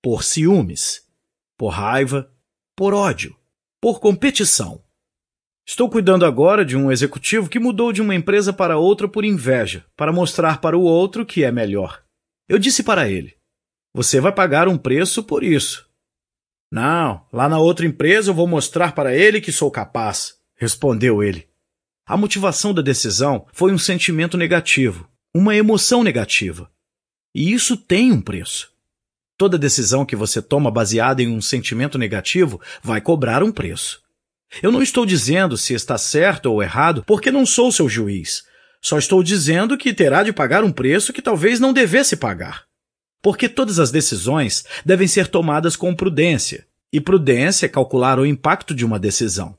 por ciúmes, por raiva, por ódio, por competição. Estou cuidando agora de um executivo que mudou de uma empresa para outra por inveja, para mostrar para o outro que é melhor. Eu disse para ele: Você vai pagar um preço por isso. Não, lá na outra empresa eu vou mostrar para ele que sou capaz, respondeu ele. A motivação da decisão foi um sentimento negativo, uma emoção negativa. E isso tem um preço. Toda decisão que você toma baseada em um sentimento negativo vai cobrar um preço. Eu não estou dizendo se está certo ou errado, porque não sou seu juiz. Só estou dizendo que terá de pagar um preço que talvez não devesse pagar. Porque todas as decisões devem ser tomadas com prudência, e prudência é calcular o impacto de uma decisão.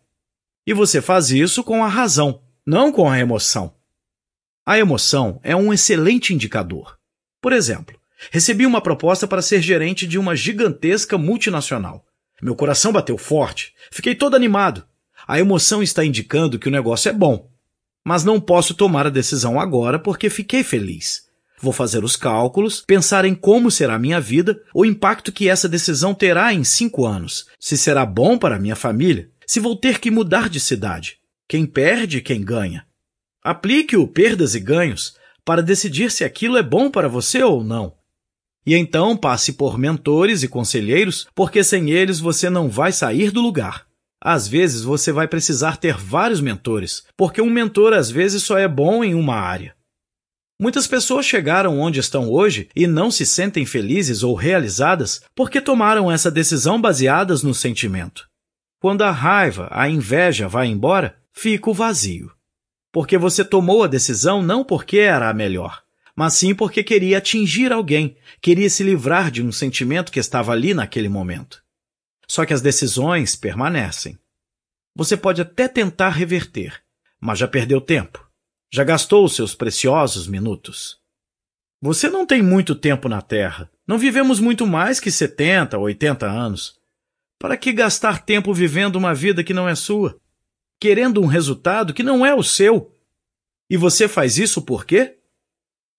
E você faz isso com a razão, não com a emoção. A emoção é um excelente indicador. Por exemplo, Recebi uma proposta para ser gerente de uma gigantesca multinacional. Meu coração bateu forte, fiquei todo animado. A emoção está indicando que o negócio é bom. Mas não posso tomar a decisão agora porque fiquei feliz. Vou fazer os cálculos, pensar em como será a minha vida, o impacto que essa decisão terá em cinco anos, se será bom para minha família, se vou ter que mudar de cidade. Quem perde, quem ganha. Aplique o perdas e ganhos para decidir se aquilo é bom para você ou não. E então passe por mentores e conselheiros, porque sem eles você não vai sair do lugar. Às vezes você vai precisar ter vários mentores, porque um mentor às vezes só é bom em uma área. Muitas pessoas chegaram onde estão hoje e não se sentem felizes ou realizadas porque tomaram essa decisão baseadas no sentimento. Quando a raiva, a inveja vai embora, fica o vazio. Porque você tomou a decisão não porque era a melhor, mas sim porque queria atingir alguém, queria se livrar de um sentimento que estava ali naquele momento. Só que as decisões permanecem. Você pode até tentar reverter, mas já perdeu tempo, já gastou seus preciosos minutos. Você não tem muito tempo na Terra. Não vivemos muito mais que 70, 80 anos. Para que gastar tempo vivendo uma vida que não é sua? Querendo um resultado que não é o seu? E você faz isso por quê?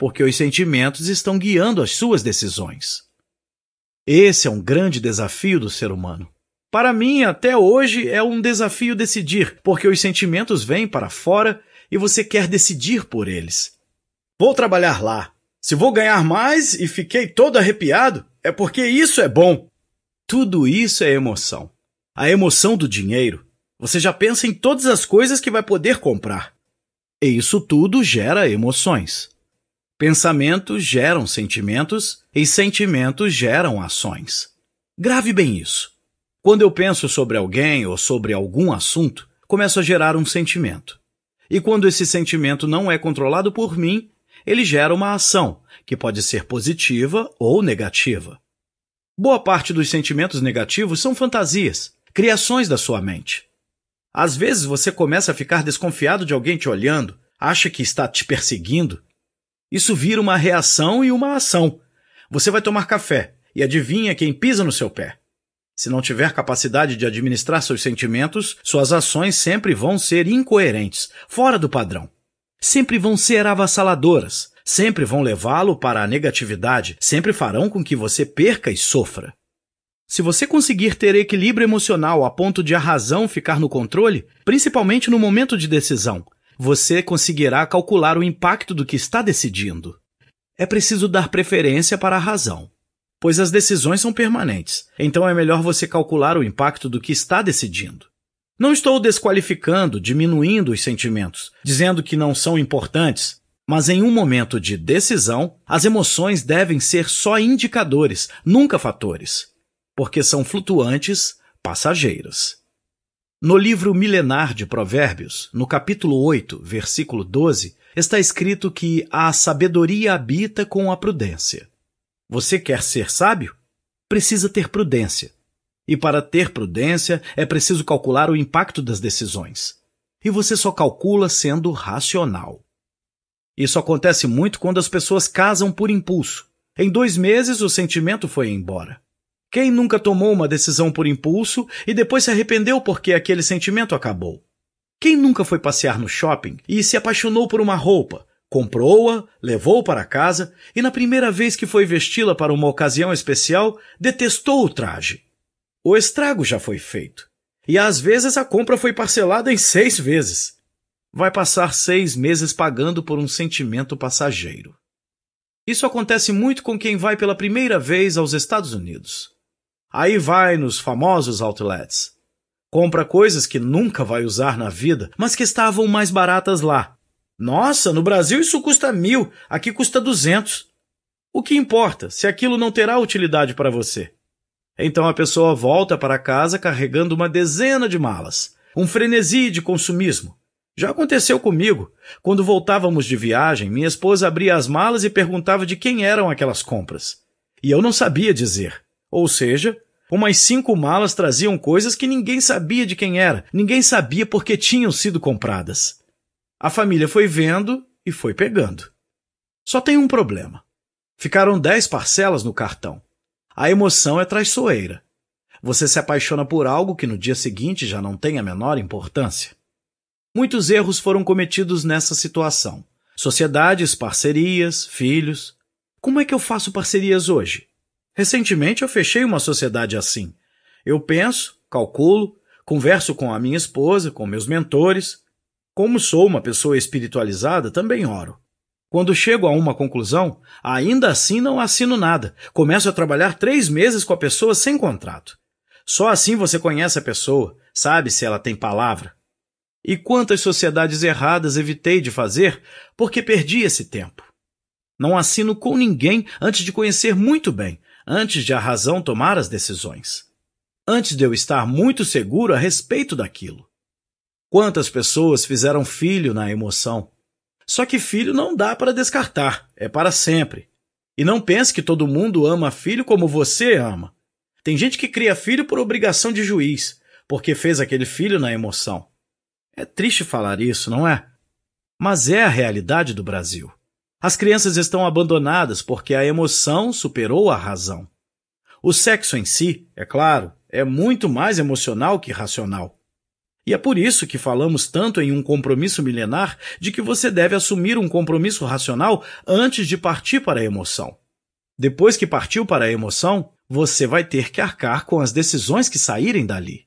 porque os sentimentos estão guiando as suas decisões. Esse é um grande desafio do ser humano. Para mim, até hoje, é um desafio decidir, porque os sentimentos vêm para fora e você quer decidir por eles. Vou trabalhar lá. Se vou ganhar mais e fiquei todo arrepiado, é porque isso é bom. Tudo isso é emoção. A emoção do dinheiro. Você já pensa em todas as coisas que vai poder comprar. E isso tudo gera emoções. Pensamentos geram sentimentos e sentimentos geram ações. Grave bem isso. Quando eu penso sobre alguém ou sobre algum assunto, começo a gerar um sentimento. E quando esse sentimento não é controlado por mim, ele gera uma ação, que pode ser positiva ou negativa. Boa parte dos sentimentos negativos são fantasias, criações da sua mente. Às vezes você começa a ficar desconfiado de alguém te olhando, acha que está te perseguindo isso vira uma reação e uma ação. Você vai tomar café e adivinha quem pisa no seu pé. Se não tiver capacidade de administrar seus sentimentos, suas ações sempre vão ser incoerentes, fora do padrão. Sempre vão ser avassaladoras, sempre vão levá-lo para a negatividade, sempre farão com que você perca e sofra. Se você conseguir ter equilíbrio emocional a ponto de a razão ficar no controle, principalmente no momento de decisão, você conseguirá calcular o impacto do que está decidindo. É preciso dar preferência para a razão, pois as decisões são permanentes, então é melhor você calcular o impacto do que está decidindo. Não estou desqualificando, diminuindo os sentimentos, dizendo que não são importantes, mas em um momento de decisão, as emoções devem ser só indicadores, nunca fatores, porque são flutuantes, passageiros. No livro milenar de Provérbios, no capítulo 8, versículo 12, está escrito que a sabedoria habita com a prudência. Você quer ser sábio? Precisa ter prudência. E para ter prudência, é preciso calcular o impacto das decisões. E você só calcula sendo racional. Isso acontece muito quando as pessoas casam por impulso. Em dois meses, o sentimento foi embora. Quem nunca tomou uma decisão por impulso e depois se arrependeu porque aquele sentimento acabou? Quem nunca foi passear no shopping e se apaixonou por uma roupa, comprou-a, levou para casa e, na primeira vez que foi vesti-la para uma ocasião especial, detestou o traje? O estrago já foi feito. E às vezes a compra foi parcelada em seis vezes. Vai passar seis meses pagando por um sentimento passageiro. Isso acontece muito com quem vai pela primeira vez aos Estados Unidos. Aí vai nos famosos outlets. Compra coisas que nunca vai usar na vida, mas que estavam mais baratas lá. Nossa, no Brasil isso custa mil, aqui custa duzentos. O que importa se aquilo não terá utilidade para você? Então a pessoa volta para casa carregando uma dezena de malas, um frenesi de consumismo. Já aconteceu comigo. Quando voltávamos de viagem, minha esposa abria as malas e perguntava de quem eram aquelas compras. E eu não sabia dizer. Ou seja, umas cinco malas traziam coisas que ninguém sabia de quem era, ninguém sabia por que tinham sido compradas. A família foi vendo e foi pegando. Só tem um problema. Ficaram dez parcelas no cartão. A emoção é traiçoeira. Você se apaixona por algo que no dia seguinte já não tem a menor importância. Muitos erros foram cometidos nessa situação. Sociedades, parcerias, filhos. Como é que eu faço parcerias hoje? Recentemente eu fechei uma sociedade assim. Eu penso, calculo, converso com a minha esposa, com meus mentores. Como sou uma pessoa espiritualizada, também oro. Quando chego a uma conclusão, ainda assim não assino nada. Começo a trabalhar três meses com a pessoa sem contrato. Só assim você conhece a pessoa, sabe se ela tem palavra. E quantas sociedades erradas evitei de fazer porque perdi esse tempo. Não assino com ninguém antes de conhecer muito bem, antes de a razão tomar as decisões, antes de eu estar muito seguro a respeito daquilo. Quantas pessoas fizeram filho na emoção? Só que filho não dá para descartar, é para sempre. E não pense que todo mundo ama filho como você ama. Tem gente que cria filho por obrigação de juiz, porque fez aquele filho na emoção. É triste falar isso, não é? Mas é a realidade do Brasil. As crianças estão abandonadas porque a emoção superou a razão. O sexo em si, é claro, é muito mais emocional que racional. E é por isso que falamos tanto em um compromisso milenar de que você deve assumir um compromisso racional antes de partir para a emoção. Depois que partiu para a emoção, você vai ter que arcar com as decisões que saírem dali.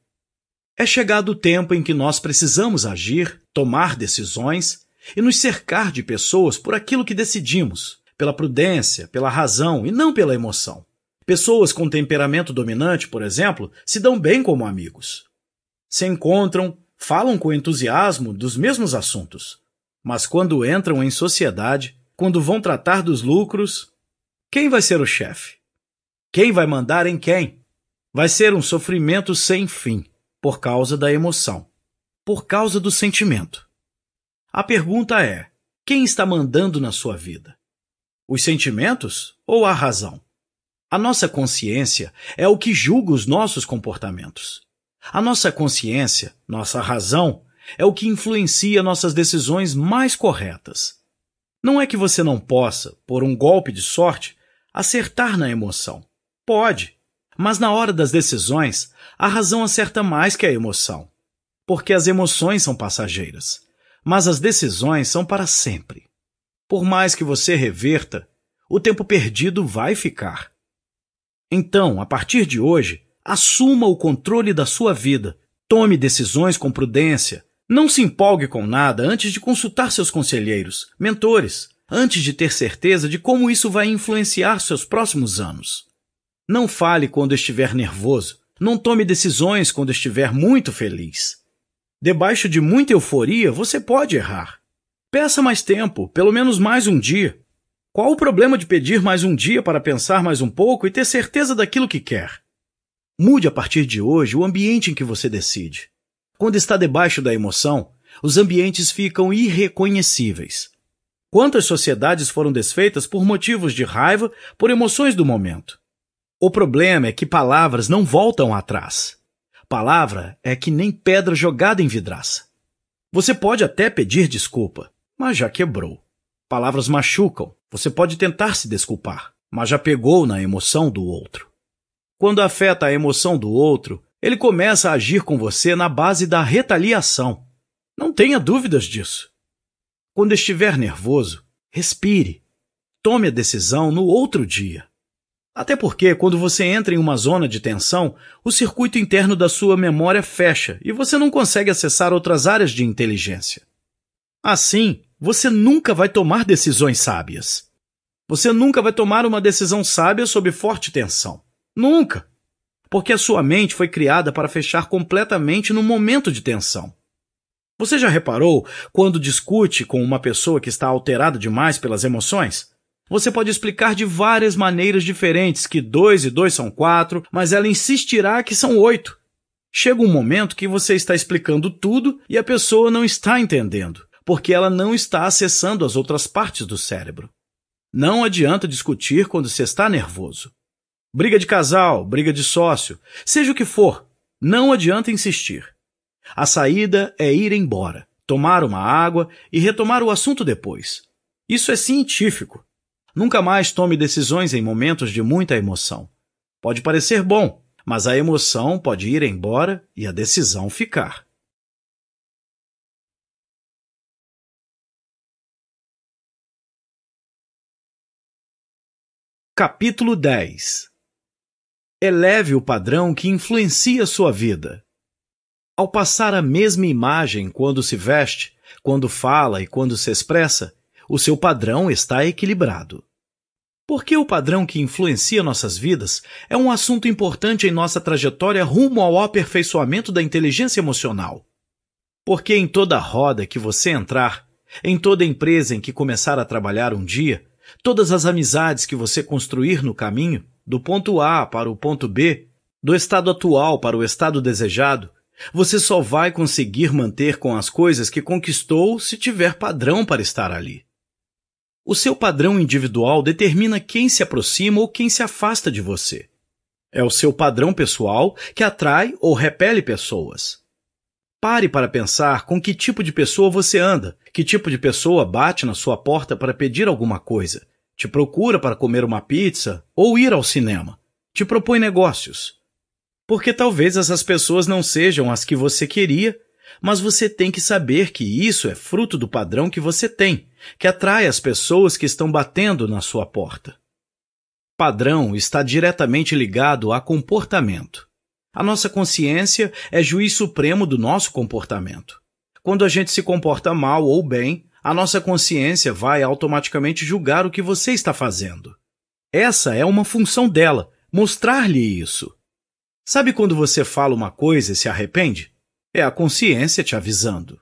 É chegado o tempo em que nós precisamos agir, tomar decisões, e nos cercar de pessoas por aquilo que decidimos, pela prudência, pela razão e não pela emoção. Pessoas com temperamento dominante, por exemplo, se dão bem como amigos. Se encontram, falam com entusiasmo dos mesmos assuntos. Mas quando entram em sociedade, quando vão tratar dos lucros, quem vai ser o chefe? Quem vai mandar em quem? Vai ser um sofrimento sem fim, por causa da emoção, por causa do sentimento. A pergunta é: quem está mandando na sua vida? Os sentimentos ou a razão? A nossa consciência é o que julga os nossos comportamentos. A nossa consciência, nossa razão, é o que influencia nossas decisões mais corretas. Não é que você não possa, por um golpe de sorte, acertar na emoção. Pode, mas na hora das decisões, a razão acerta mais que a emoção, porque as emoções são passageiras mas as decisões são para sempre. Por mais que você reverta, o tempo perdido vai ficar. Então, a partir de hoje, assuma o controle da sua vida, tome decisões com prudência, não se empolgue com nada antes de consultar seus conselheiros, mentores, antes de ter certeza de como isso vai influenciar seus próximos anos. Não fale quando estiver nervoso, não tome decisões quando estiver muito feliz. Debaixo de muita euforia, você pode errar. Peça mais tempo, pelo menos mais um dia. Qual o problema de pedir mais um dia para pensar mais um pouco e ter certeza daquilo que quer? Mude a partir de hoje o ambiente em que você decide. Quando está debaixo da emoção, os ambientes ficam irreconhecíveis. Quantas sociedades foram desfeitas por motivos de raiva, por emoções do momento? O problema é que palavras não voltam atrás. Palavra é que nem pedra jogada em vidraça. Você pode até pedir desculpa, mas já quebrou. Palavras machucam, você pode tentar se desculpar, mas já pegou na emoção do outro. Quando afeta a emoção do outro, ele começa a agir com você na base da retaliação. Não tenha dúvidas disso. Quando estiver nervoso, respire. Tome a decisão no outro dia. Até porque, quando você entra em uma zona de tensão, o circuito interno da sua memória fecha e você não consegue acessar outras áreas de inteligência. Assim, você nunca vai tomar decisões sábias. Você nunca vai tomar uma decisão sábia sob forte tensão. Nunca! Porque a sua mente foi criada para fechar completamente no momento de tensão. Você já reparou quando discute com uma pessoa que está alterada demais pelas emoções? Você pode explicar de várias maneiras diferentes que 2 e 2 são 4, mas ela insistirá que são 8. Chega um momento que você está explicando tudo e a pessoa não está entendendo, porque ela não está acessando as outras partes do cérebro. Não adianta discutir quando você está nervoso. Briga de casal, briga de sócio, seja o que for, não adianta insistir. A saída é ir embora, tomar uma água e retomar o assunto depois. Isso é científico. Nunca mais tome decisões em momentos de muita emoção. Pode parecer bom, mas a emoção pode ir embora e a decisão ficar. Capítulo 10 Eleve o padrão que influencia sua vida. Ao passar a mesma imagem quando se veste, quando fala e quando se expressa, o seu padrão está equilibrado. Porque o padrão que influencia nossas vidas é um assunto importante em nossa trajetória rumo ao aperfeiçoamento da inteligência emocional. Porque em toda roda que você entrar, em toda empresa em que começar a trabalhar um dia, todas as amizades que você construir no caminho, do ponto A para o ponto B, do estado atual para o estado desejado, você só vai conseguir manter com as coisas que conquistou se tiver padrão para estar ali. O seu padrão individual determina quem se aproxima ou quem se afasta de você. É o seu padrão pessoal que atrai ou repele pessoas. Pare para pensar com que tipo de pessoa você anda, que tipo de pessoa bate na sua porta para pedir alguma coisa, te procura para comer uma pizza ou ir ao cinema, te propõe negócios. Porque talvez essas pessoas não sejam as que você queria mas você tem que saber que isso é fruto do padrão que você tem, que atrai as pessoas que estão batendo na sua porta. Padrão está diretamente ligado a comportamento. A nossa consciência é juiz supremo do nosso comportamento. Quando a gente se comporta mal ou bem, a nossa consciência vai automaticamente julgar o que você está fazendo. Essa é uma função dela, mostrar-lhe isso. Sabe quando você fala uma coisa e se arrepende? É a consciência te avisando.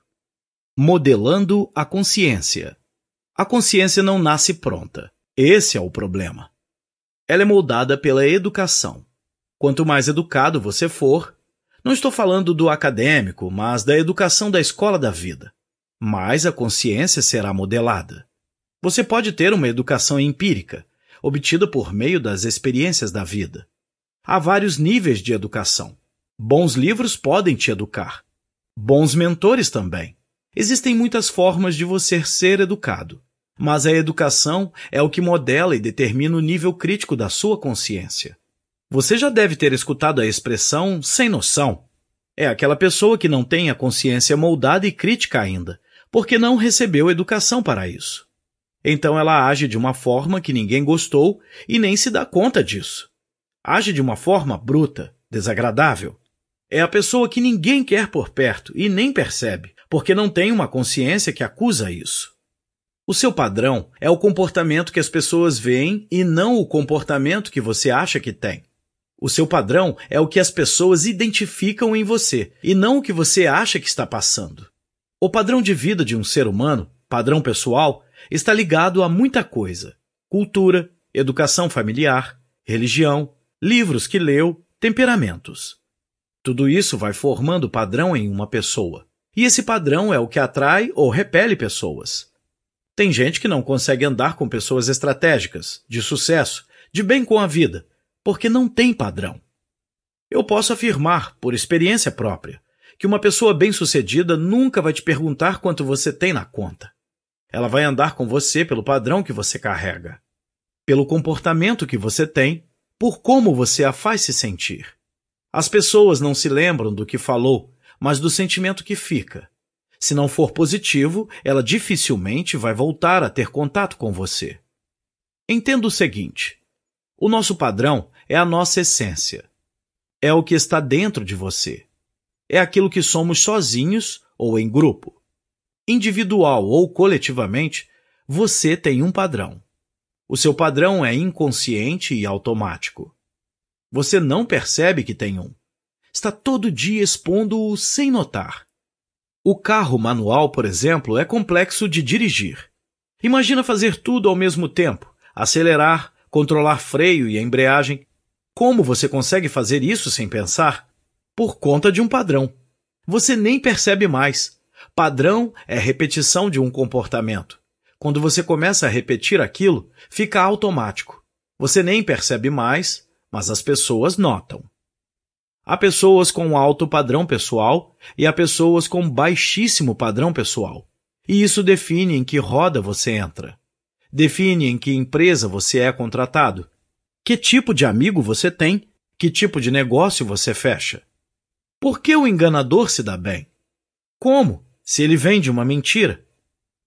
Modelando a consciência. A consciência não nasce pronta. Esse é o problema. Ela é moldada pela educação. Quanto mais educado você for, não estou falando do acadêmico, mas da educação da escola da vida, mais a consciência será modelada. Você pode ter uma educação empírica, obtida por meio das experiências da vida. Há vários níveis de educação. Bons livros podem te educar, Bons mentores também. Existem muitas formas de você ser educado, mas a educação é o que modela e determina o nível crítico da sua consciência. Você já deve ter escutado a expressão sem noção. É aquela pessoa que não tem a consciência moldada e crítica ainda, porque não recebeu educação para isso. Então ela age de uma forma que ninguém gostou e nem se dá conta disso. Age de uma forma bruta, desagradável, é a pessoa que ninguém quer por perto e nem percebe, porque não tem uma consciência que acusa isso. O seu padrão é o comportamento que as pessoas veem e não o comportamento que você acha que tem. O seu padrão é o que as pessoas identificam em você e não o que você acha que está passando. O padrão de vida de um ser humano, padrão pessoal, está ligado a muita coisa: cultura, educação familiar, religião, livros que leu, temperamentos. Tudo isso vai formando padrão em uma pessoa. E esse padrão é o que atrai ou repele pessoas. Tem gente que não consegue andar com pessoas estratégicas, de sucesso, de bem com a vida, porque não tem padrão. Eu posso afirmar, por experiência própria, que uma pessoa bem-sucedida nunca vai te perguntar quanto você tem na conta. Ela vai andar com você pelo padrão que você carrega, pelo comportamento que você tem, por como você a faz se sentir. As pessoas não se lembram do que falou, mas do sentimento que fica. Se não for positivo, ela dificilmente vai voltar a ter contato com você. Entenda o seguinte: o nosso padrão é a nossa essência. É o que está dentro de você. É aquilo que somos sozinhos ou em grupo. Individual ou coletivamente, você tem um padrão. O seu padrão é inconsciente e automático. Você não percebe que tem um. Está todo dia expondo-o sem notar. O carro manual, por exemplo, é complexo de dirigir. Imagina fazer tudo ao mesmo tempo: acelerar, controlar freio e embreagem. Como você consegue fazer isso sem pensar? Por conta de um padrão. Você nem percebe mais. Padrão é repetição de um comportamento. Quando você começa a repetir aquilo, fica automático. Você nem percebe mais mas as pessoas notam. Há pessoas com alto padrão pessoal e há pessoas com baixíssimo padrão pessoal. E isso define em que roda você entra. Define em que empresa você é contratado. Que tipo de amigo você tem? Que tipo de negócio você fecha? Por que o enganador se dá bem? Como? Se ele vende uma mentira?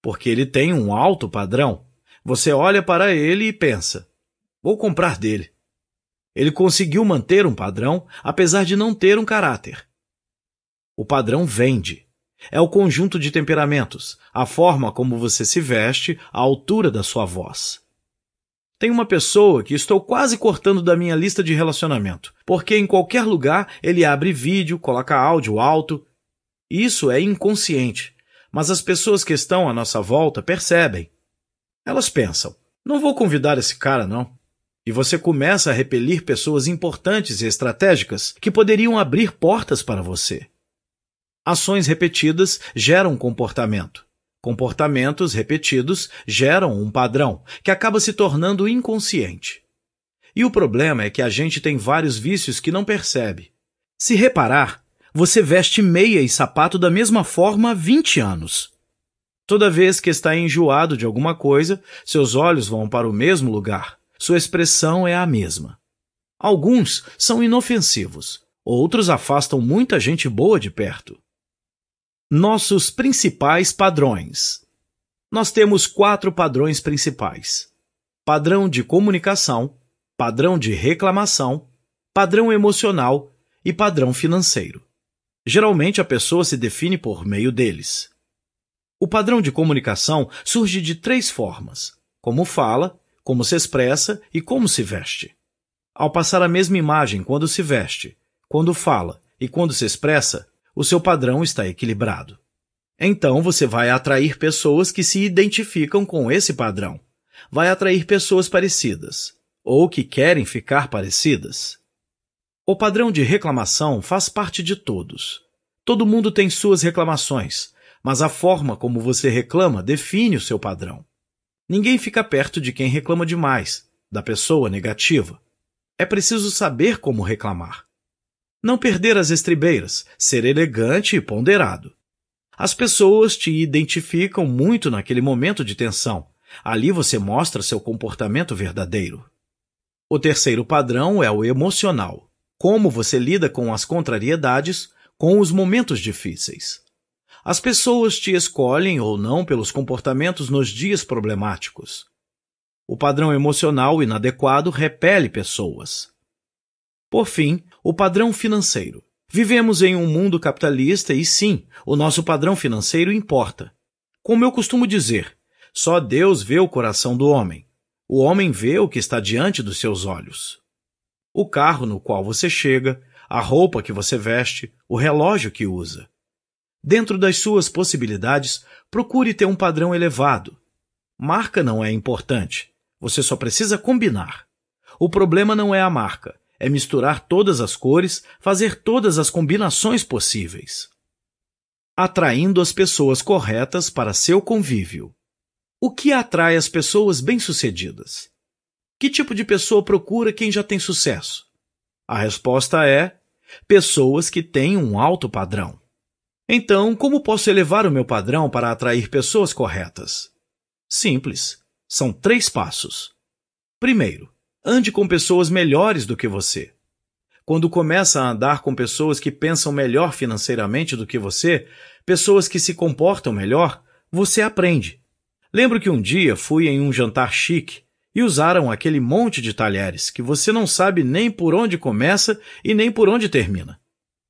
Porque ele tem um alto padrão. Você olha para ele e pensa: vou comprar dele. Ele conseguiu manter um padrão, apesar de não ter um caráter. O padrão vende. É o conjunto de temperamentos, a forma como você se veste, a altura da sua voz. Tem uma pessoa que estou quase cortando da minha lista de relacionamento, porque em qualquer lugar ele abre vídeo, coloca áudio alto. Isso é inconsciente, mas as pessoas que estão à nossa volta percebem. Elas pensam: não vou convidar esse cara, não. E você começa a repelir pessoas importantes e estratégicas que poderiam abrir portas para você. Ações repetidas geram comportamento. Comportamentos repetidos geram um padrão que acaba se tornando inconsciente. E o problema é que a gente tem vários vícios que não percebe. Se reparar, você veste meia e sapato da mesma forma há 20 anos. Toda vez que está enjoado de alguma coisa, seus olhos vão para o mesmo lugar. Sua expressão é a mesma. Alguns são inofensivos, outros afastam muita gente boa de perto. Nossos principais padrões. Nós temos quatro padrões principais: padrão de comunicação, padrão de reclamação, padrão emocional e padrão financeiro. Geralmente a pessoa se define por meio deles. O padrão de comunicação surge de três formas: como fala, como se expressa e como se veste. Ao passar a mesma imagem quando se veste, quando fala e quando se expressa, o seu padrão está equilibrado. Então você vai atrair pessoas que se identificam com esse padrão. Vai atrair pessoas parecidas, ou que querem ficar parecidas. O padrão de reclamação faz parte de todos. Todo mundo tem suas reclamações, mas a forma como você reclama define o seu padrão. Ninguém fica perto de quem reclama demais, da pessoa negativa. É preciso saber como reclamar. Não perder as estribeiras, ser elegante e ponderado. As pessoas te identificam muito naquele momento de tensão. Ali você mostra seu comportamento verdadeiro. O terceiro padrão é o emocional. Como você lida com as contrariedades, com os momentos difíceis. As pessoas te escolhem ou não pelos comportamentos nos dias problemáticos. O padrão emocional inadequado repele pessoas. Por fim, o padrão financeiro. Vivemos em um mundo capitalista e sim, o nosso padrão financeiro importa. Como eu costumo dizer, só Deus vê o coração do homem. O homem vê o que está diante dos seus olhos. O carro no qual você chega, a roupa que você veste, o relógio que usa. Dentro das suas possibilidades, procure ter um padrão elevado. Marca não é importante. Você só precisa combinar. O problema não é a marca, é misturar todas as cores, fazer todas as combinações possíveis. Atraindo as pessoas corretas para seu convívio. O que atrai as pessoas bem-sucedidas? Que tipo de pessoa procura quem já tem sucesso? A resposta é: pessoas que têm um alto padrão. Então, como posso elevar o meu padrão para atrair pessoas corretas? Simples. São três passos. Primeiro, ande com pessoas melhores do que você. Quando começa a andar com pessoas que pensam melhor financeiramente do que você, pessoas que se comportam melhor, você aprende. Lembro que um dia fui em um jantar chique e usaram aquele monte de talheres que você não sabe nem por onde começa e nem por onde termina.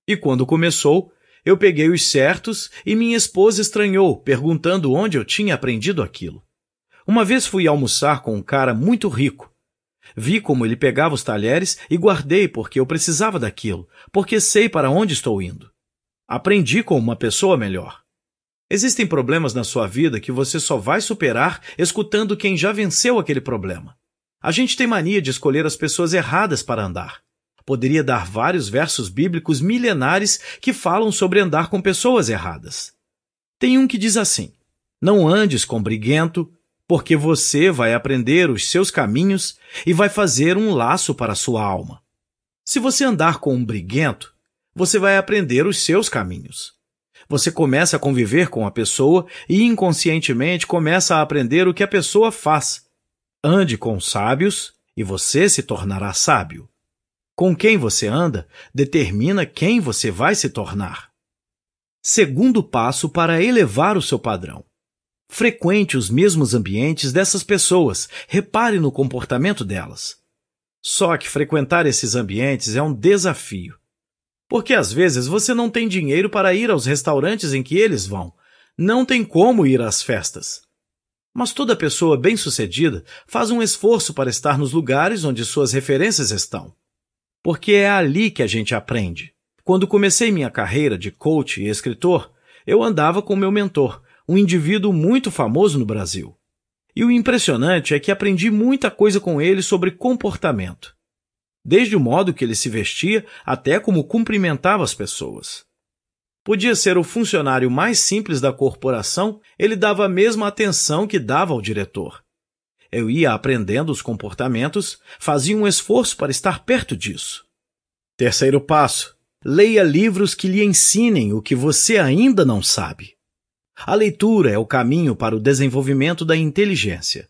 E quando começou, eu peguei os certos e minha esposa estranhou, perguntando onde eu tinha aprendido aquilo. Uma vez fui almoçar com um cara muito rico. Vi como ele pegava os talheres e guardei porque eu precisava daquilo, porque sei para onde estou indo. Aprendi com uma pessoa melhor. Existem problemas na sua vida que você só vai superar escutando quem já venceu aquele problema. A gente tem mania de escolher as pessoas erradas para andar. Poderia dar vários versos bíblicos milenares que falam sobre andar com pessoas erradas. Tem um que diz assim: Não andes com briguento, porque você vai aprender os seus caminhos e vai fazer um laço para a sua alma. Se você andar com um briguento, você vai aprender os seus caminhos. Você começa a conviver com a pessoa e inconscientemente começa a aprender o que a pessoa faz. Ande com sábios e você se tornará sábio com quem você anda determina quem você vai se tornar. Segundo passo para elevar o seu padrão. Frequente os mesmos ambientes dessas pessoas, repare no comportamento delas. Só que frequentar esses ambientes é um desafio. Porque às vezes você não tem dinheiro para ir aos restaurantes em que eles vão, não tem como ir às festas. Mas toda pessoa bem-sucedida faz um esforço para estar nos lugares onde suas referências estão porque é ali que a gente aprende. Quando comecei minha carreira de coach e escritor, eu andava com meu mentor, um indivíduo muito famoso no Brasil. E o impressionante é que aprendi muita coisa com ele sobre comportamento. Desde o modo que ele se vestia até como cumprimentava as pessoas. Podia ser o funcionário mais simples da corporação, ele dava a mesma atenção que dava ao diretor. Eu ia aprendendo os comportamentos, fazia um esforço para estar perto disso. Terceiro passo: leia livros que lhe ensinem o que você ainda não sabe. A leitura é o caminho para o desenvolvimento da inteligência.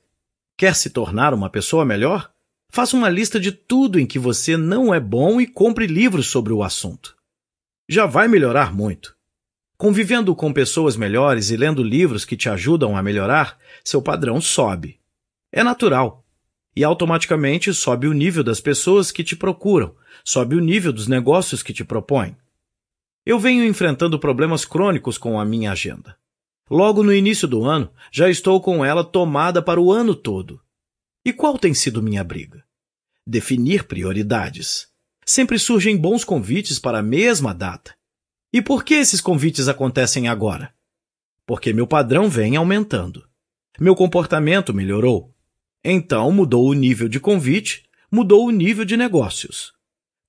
Quer se tornar uma pessoa melhor? Faça uma lista de tudo em que você não é bom e compre livros sobre o assunto. Já vai melhorar muito. Convivendo com pessoas melhores e lendo livros que te ajudam a melhorar, seu padrão sobe. É natural. E automaticamente sobe o nível das pessoas que te procuram, sobe o nível dos negócios que te propõem. Eu venho enfrentando problemas crônicos com a minha agenda. Logo no início do ano, já estou com ela tomada para o ano todo. E qual tem sido minha briga? Definir prioridades. Sempre surgem bons convites para a mesma data. E por que esses convites acontecem agora? Porque meu padrão vem aumentando. Meu comportamento melhorou. Então mudou o nível de convite, mudou o nível de negócios.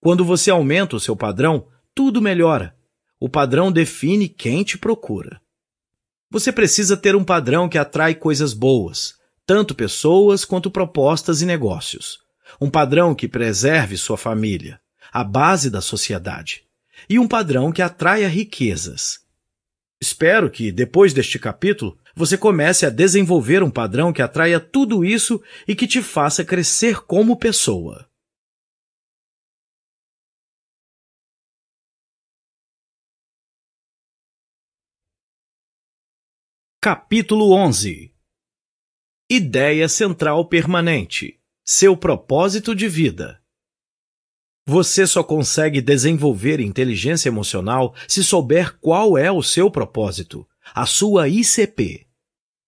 Quando você aumenta o seu padrão, tudo melhora. O padrão define quem te procura. Você precisa ter um padrão que atrai coisas boas, tanto pessoas quanto propostas e negócios. Um padrão que preserve sua família, a base da sociedade. E um padrão que atraia riquezas. Espero que, depois deste capítulo, você comece a desenvolver um padrão que atraia tudo isso e que te faça crescer como pessoa. Capítulo 11 Ideia Central Permanente Seu propósito de vida. Você só consegue desenvolver inteligência emocional se souber qual é o seu propósito, a sua ICP.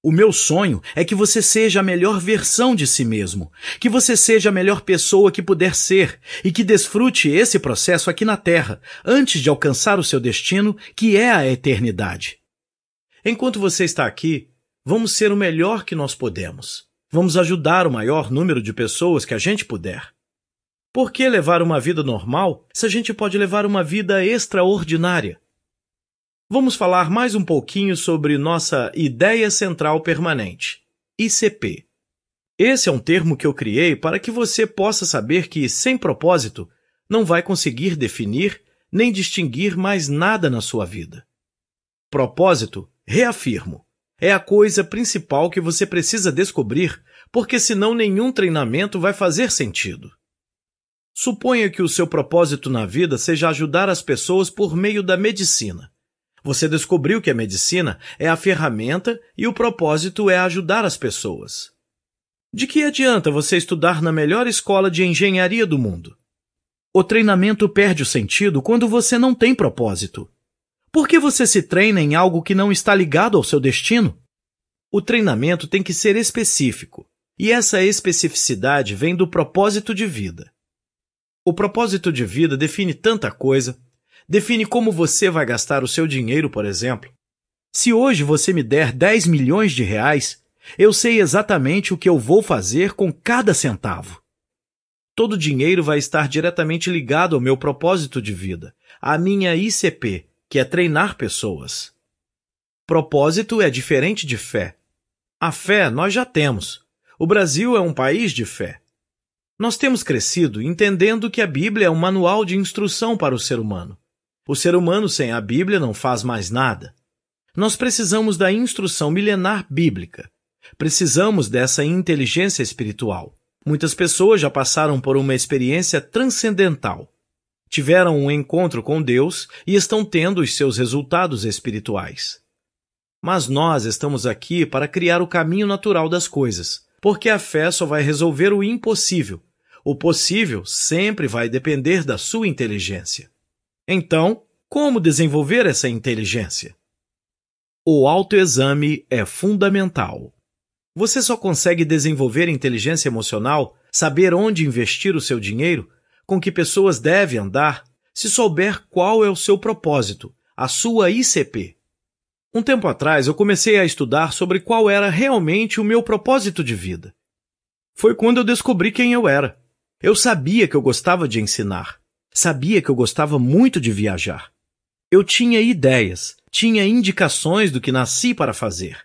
O meu sonho é que você seja a melhor versão de si mesmo, que você seja a melhor pessoa que puder ser e que desfrute esse processo aqui na Terra, antes de alcançar o seu destino, que é a eternidade. Enquanto você está aqui, vamos ser o melhor que nós podemos. Vamos ajudar o maior número de pessoas que a gente puder. Por que levar uma vida normal se a gente pode levar uma vida extraordinária? vamos falar mais um pouquinho sobre nossa Ideia Central Permanente, ICP. Esse é um termo que eu criei para que você possa saber que, sem propósito, não vai conseguir definir nem distinguir mais nada na sua vida. Propósito, reafirmo, é a coisa principal que você precisa descobrir, porque senão nenhum treinamento vai fazer sentido. Suponha que o seu propósito na vida seja ajudar as pessoas por meio da medicina. Você descobriu que a medicina é a ferramenta e o propósito é ajudar as pessoas. De que adianta você estudar na melhor escola de engenharia do mundo? O treinamento perde o sentido quando você não tem propósito. Por que você se treina em algo que não está ligado ao seu destino? O treinamento tem que ser específico, e essa especificidade vem do propósito de vida. O propósito de vida define tanta coisa, Define como você vai gastar o seu dinheiro, por exemplo. Se hoje você me der 10 milhões de reais, eu sei exatamente o que eu vou fazer com cada centavo. Todo o dinheiro vai estar diretamente ligado ao meu propósito de vida, à minha ICP, que é treinar pessoas. Propósito é diferente de fé. A fé nós já temos. O Brasil é um país de fé. Nós temos crescido entendendo que a Bíblia é um manual de instrução para o ser humano. O ser humano sem a Bíblia não faz mais nada. Nós precisamos da instrução milenar bíblica. Precisamos dessa inteligência espiritual. Muitas pessoas já passaram por uma experiência transcendental. Tiveram um encontro com Deus e estão tendo os seus resultados espirituais. Mas nós estamos aqui para criar o caminho natural das coisas, porque a fé só vai resolver o impossível. O possível sempre vai depender da sua inteligência. Então, como desenvolver essa inteligência? O autoexame é fundamental. Você só consegue desenvolver inteligência emocional, saber onde investir o seu dinheiro, com que pessoas deve andar, se souber qual é o seu propósito, a sua ICP. Um tempo atrás eu comecei a estudar sobre qual era realmente o meu propósito de vida. Foi quando eu descobri quem eu era. Eu sabia que eu gostava de ensinar. Sabia que eu gostava muito de viajar. Eu tinha ideias, tinha indicações do que nasci para fazer,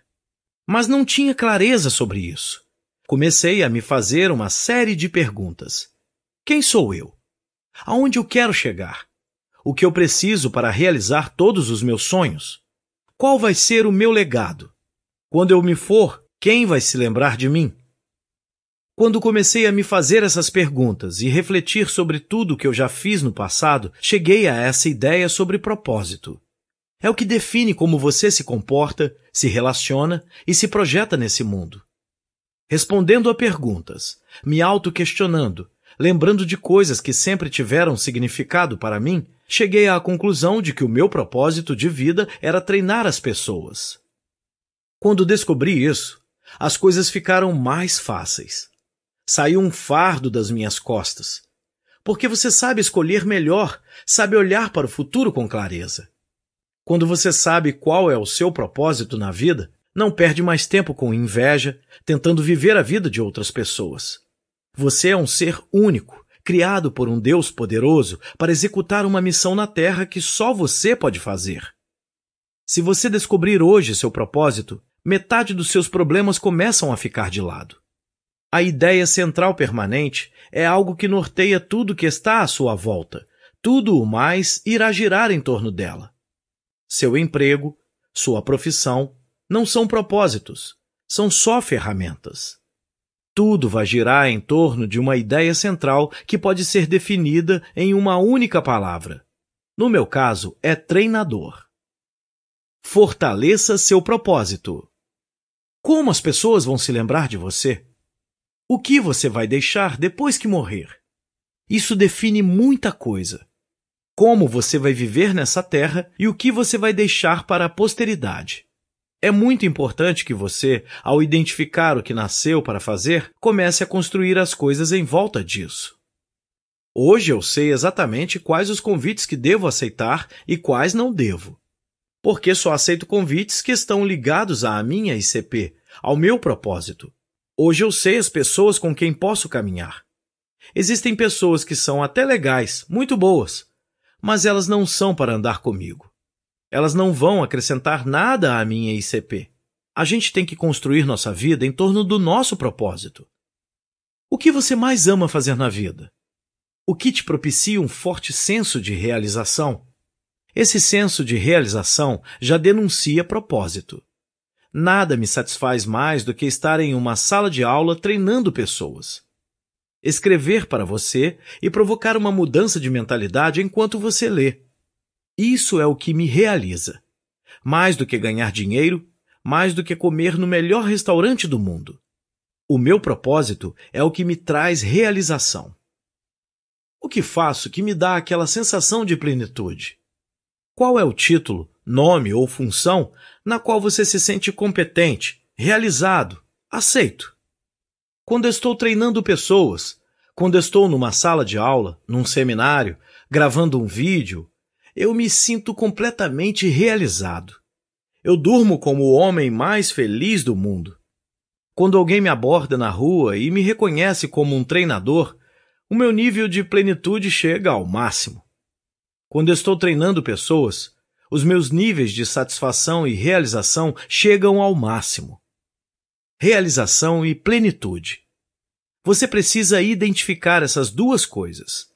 mas não tinha clareza sobre isso. Comecei a me fazer uma série de perguntas: Quem sou eu? Aonde eu quero chegar? O que eu preciso para realizar todos os meus sonhos? Qual vai ser o meu legado? Quando eu me for, quem vai se lembrar de mim? Quando comecei a me fazer essas perguntas e refletir sobre tudo que eu já fiz no passado, cheguei a essa ideia sobre propósito. É o que define como você se comporta, se relaciona e se projeta nesse mundo. Respondendo a perguntas, me auto-questionando, lembrando de coisas que sempre tiveram significado para mim, cheguei à conclusão de que o meu propósito de vida era treinar as pessoas. Quando descobri isso, as coisas ficaram mais fáceis. Saiu um fardo das minhas costas. Porque você sabe escolher melhor, sabe olhar para o futuro com clareza. Quando você sabe qual é o seu propósito na vida, não perde mais tempo com inveja, tentando viver a vida de outras pessoas. Você é um ser único, criado por um Deus poderoso para executar uma missão na Terra que só você pode fazer. Se você descobrir hoje seu propósito, metade dos seus problemas começam a ficar de lado. A ideia central permanente é algo que norteia tudo que está à sua volta. Tudo o mais irá girar em torno dela. Seu emprego, sua profissão, não são propósitos, são só ferramentas. Tudo vai girar em torno de uma ideia central que pode ser definida em uma única palavra. No meu caso, é treinador. Fortaleça seu propósito. Como as pessoas vão se lembrar de você? O que você vai deixar depois que morrer? Isso define muita coisa. Como você vai viver nessa terra e o que você vai deixar para a posteridade. É muito importante que você, ao identificar o que nasceu para fazer, comece a construir as coisas em volta disso. Hoje eu sei exatamente quais os convites que devo aceitar e quais não devo. Porque só aceito convites que estão ligados à minha ICP, ao meu propósito. Hoje eu sei as pessoas com quem posso caminhar. Existem pessoas que são até legais, muito boas, mas elas não são para andar comigo. Elas não vão acrescentar nada à minha ICP. A gente tem que construir nossa vida em torno do nosso propósito. O que você mais ama fazer na vida? O que te propicia um forte senso de realização? Esse senso de realização já denuncia propósito. Nada me satisfaz mais do que estar em uma sala de aula treinando pessoas. Escrever para você e provocar uma mudança de mentalidade enquanto você lê. Isso é o que me realiza. Mais do que ganhar dinheiro, mais do que comer no melhor restaurante do mundo. O meu propósito é o que me traz realização. O que faço que me dá aquela sensação de plenitude? Qual é o título, nome ou função na qual você se sente competente, realizado, aceito. Quando estou treinando pessoas, quando estou numa sala de aula, num seminário, gravando um vídeo, eu me sinto completamente realizado. Eu durmo como o homem mais feliz do mundo. Quando alguém me aborda na rua e me reconhece como um treinador, o meu nível de plenitude chega ao máximo. Quando estou treinando pessoas, os meus níveis de satisfação e realização chegam ao máximo. Realização e plenitude. Você precisa identificar essas duas coisas.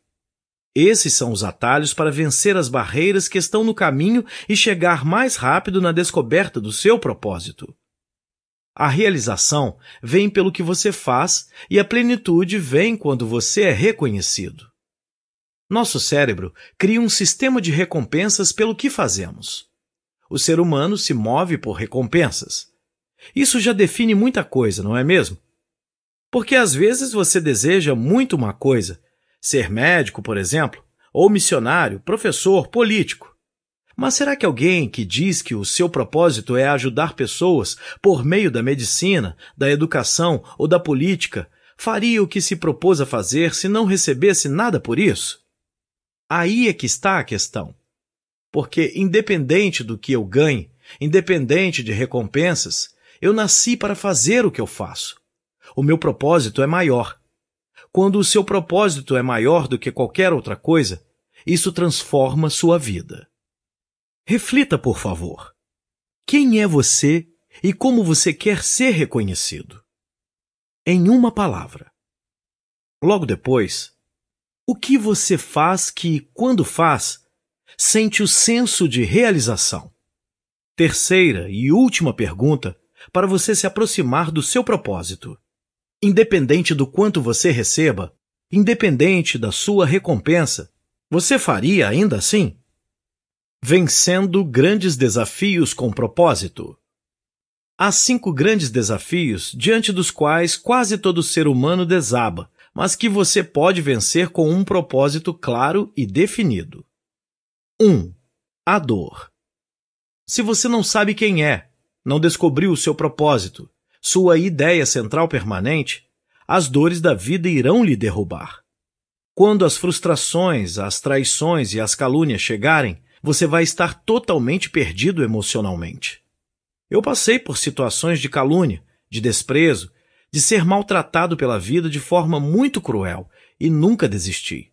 Esses são os atalhos para vencer as barreiras que estão no caminho e chegar mais rápido na descoberta do seu propósito. A realização vem pelo que você faz e a plenitude vem quando você é reconhecido. Nosso cérebro cria um sistema de recompensas pelo que fazemos. O ser humano se move por recompensas. Isso já define muita coisa, não é mesmo? Porque às vezes você deseja muito uma coisa, ser médico, por exemplo, ou missionário, professor, político. Mas será que alguém que diz que o seu propósito é ajudar pessoas por meio da medicina, da educação ou da política faria o que se propôs a fazer se não recebesse nada por isso? Aí é que está a questão. Porque, independente do que eu ganhe, independente de recompensas, eu nasci para fazer o que eu faço. O meu propósito é maior. Quando o seu propósito é maior do que qualquer outra coisa, isso transforma sua vida. Reflita, por favor. Quem é você e como você quer ser reconhecido? Em uma palavra. Logo depois, o que você faz que, quando faz, sente o senso de realização? Terceira e última pergunta para você se aproximar do seu propósito. Independente do quanto você receba, independente da sua recompensa, você faria ainda assim? Vencendo grandes desafios com propósito. Há cinco grandes desafios diante dos quais quase todo ser humano desaba mas que você pode vencer com um propósito claro e definido. 1. Um, a dor. Se você não sabe quem é, não descobriu o seu propósito, sua ideia central permanente, as dores da vida irão lhe derrubar. Quando as frustrações, as traições e as calúnias chegarem, você vai estar totalmente perdido emocionalmente. Eu passei por situações de calúnia, de desprezo de ser maltratado pela vida de forma muito cruel e nunca desisti.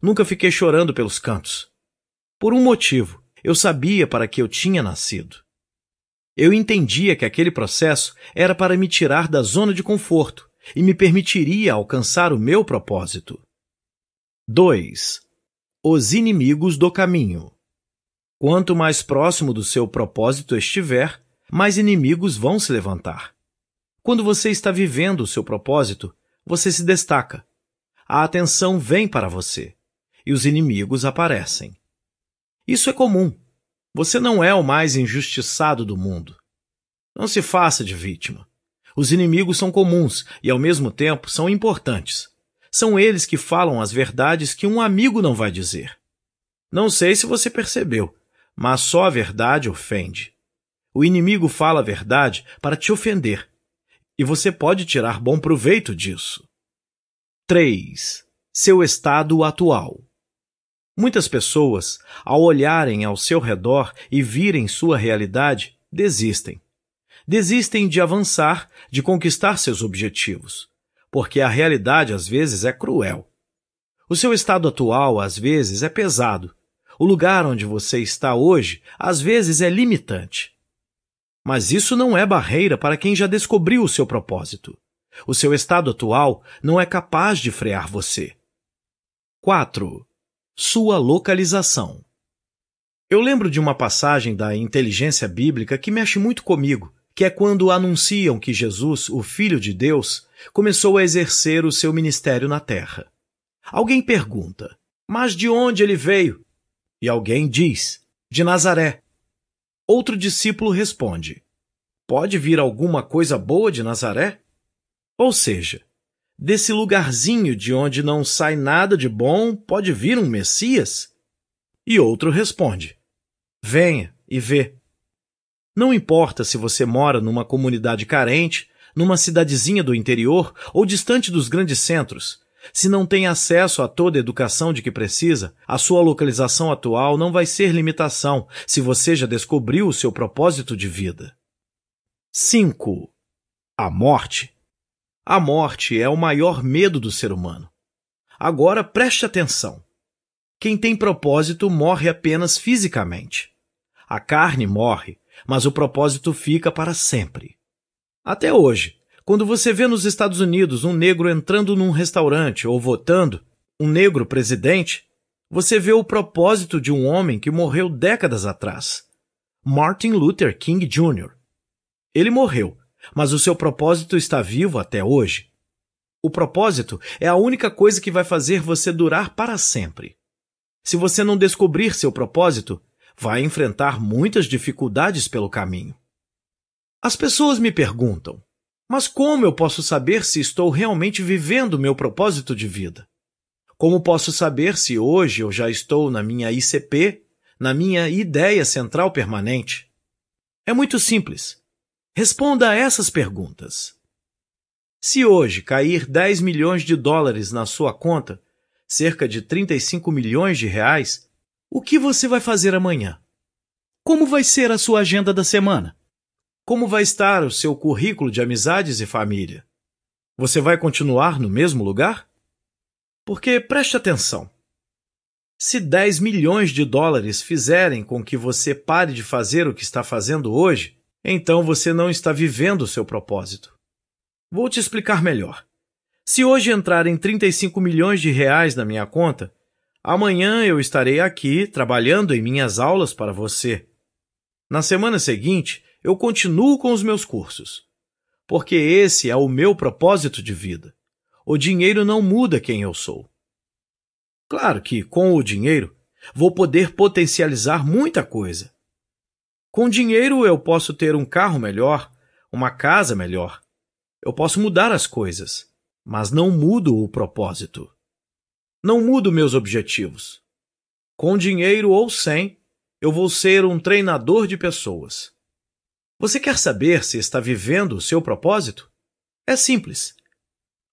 Nunca fiquei chorando pelos cantos. Por um motivo, eu sabia para que eu tinha nascido. Eu entendia que aquele processo era para me tirar da zona de conforto e me permitiria alcançar o meu propósito. 2. Os inimigos do caminho. Quanto mais próximo do seu propósito estiver, mais inimigos vão se levantar. Quando você está vivendo o seu propósito, você se destaca. A atenção vem para você e os inimigos aparecem. Isso é comum. Você não é o mais injustiçado do mundo. Não se faça de vítima. Os inimigos são comuns e, ao mesmo tempo, são importantes. São eles que falam as verdades que um amigo não vai dizer. Não sei se você percebeu, mas só a verdade ofende. O inimigo fala a verdade para te ofender e você pode tirar bom proveito disso. 3. Seu estado atual. Muitas pessoas, ao olharem ao seu redor e virem sua realidade, desistem. Desistem de avançar, de conquistar seus objetivos, porque a realidade às vezes é cruel. O seu estado atual às vezes é pesado. O lugar onde você está hoje às vezes é limitante. Mas isso não é barreira para quem já descobriu o seu propósito. O seu estado atual não é capaz de frear você. 4. Sua localização. Eu lembro de uma passagem da inteligência bíblica que mexe muito comigo, que é quando anunciam que Jesus, o Filho de Deus, começou a exercer o seu ministério na terra. Alguém pergunta: Mas de onde ele veio? E alguém diz: De Nazaré, Outro discípulo responde: Pode vir alguma coisa boa de Nazaré? Ou seja, desse lugarzinho de onde não sai nada de bom, pode vir um Messias? E outro responde: Venha e vê. Não importa se você mora numa comunidade carente, numa cidadezinha do interior ou distante dos grandes centros, se não tem acesso a toda a educação de que precisa, a sua localização atual não vai ser limitação se você já descobriu o seu propósito de vida. 5. A morte. A morte é o maior medo do ser humano. Agora preste atenção. Quem tem propósito morre apenas fisicamente. A carne morre, mas o propósito fica para sempre. Até hoje, quando você vê nos Estados Unidos um negro entrando num restaurante ou votando, um negro presidente, você vê o propósito de um homem que morreu décadas atrás, Martin Luther King Jr. Ele morreu, mas o seu propósito está vivo até hoje. O propósito é a única coisa que vai fazer você durar para sempre. Se você não descobrir seu propósito, vai enfrentar muitas dificuldades pelo caminho. As pessoas me perguntam: mas como eu posso saber se estou realmente vivendo o meu propósito de vida? Como posso saber se hoje eu já estou na minha ICP, na minha ideia central permanente? É muito simples. Responda a essas perguntas. Se hoje cair 10 milhões de dólares na sua conta, cerca de 35 milhões de reais, o que você vai fazer amanhã? Como vai ser a sua agenda da semana? Como vai estar o seu currículo de amizades e família? Você vai continuar no mesmo lugar? Porque preste atenção. Se 10 milhões de dólares fizerem com que você pare de fazer o que está fazendo hoje, então você não está vivendo o seu propósito. Vou te explicar melhor. Se hoje entrarem 35 milhões de reais na minha conta, amanhã eu estarei aqui trabalhando em minhas aulas para você. Na semana seguinte, eu continuo com os meus cursos. Porque esse é o meu propósito de vida. O dinheiro não muda quem eu sou. Claro que, com o dinheiro, vou poder potencializar muita coisa. Com dinheiro, eu posso ter um carro melhor, uma casa melhor. Eu posso mudar as coisas, mas não mudo o propósito. Não mudo meus objetivos. Com dinheiro ou sem, eu vou ser um treinador de pessoas. Você quer saber se está vivendo o seu propósito? É simples.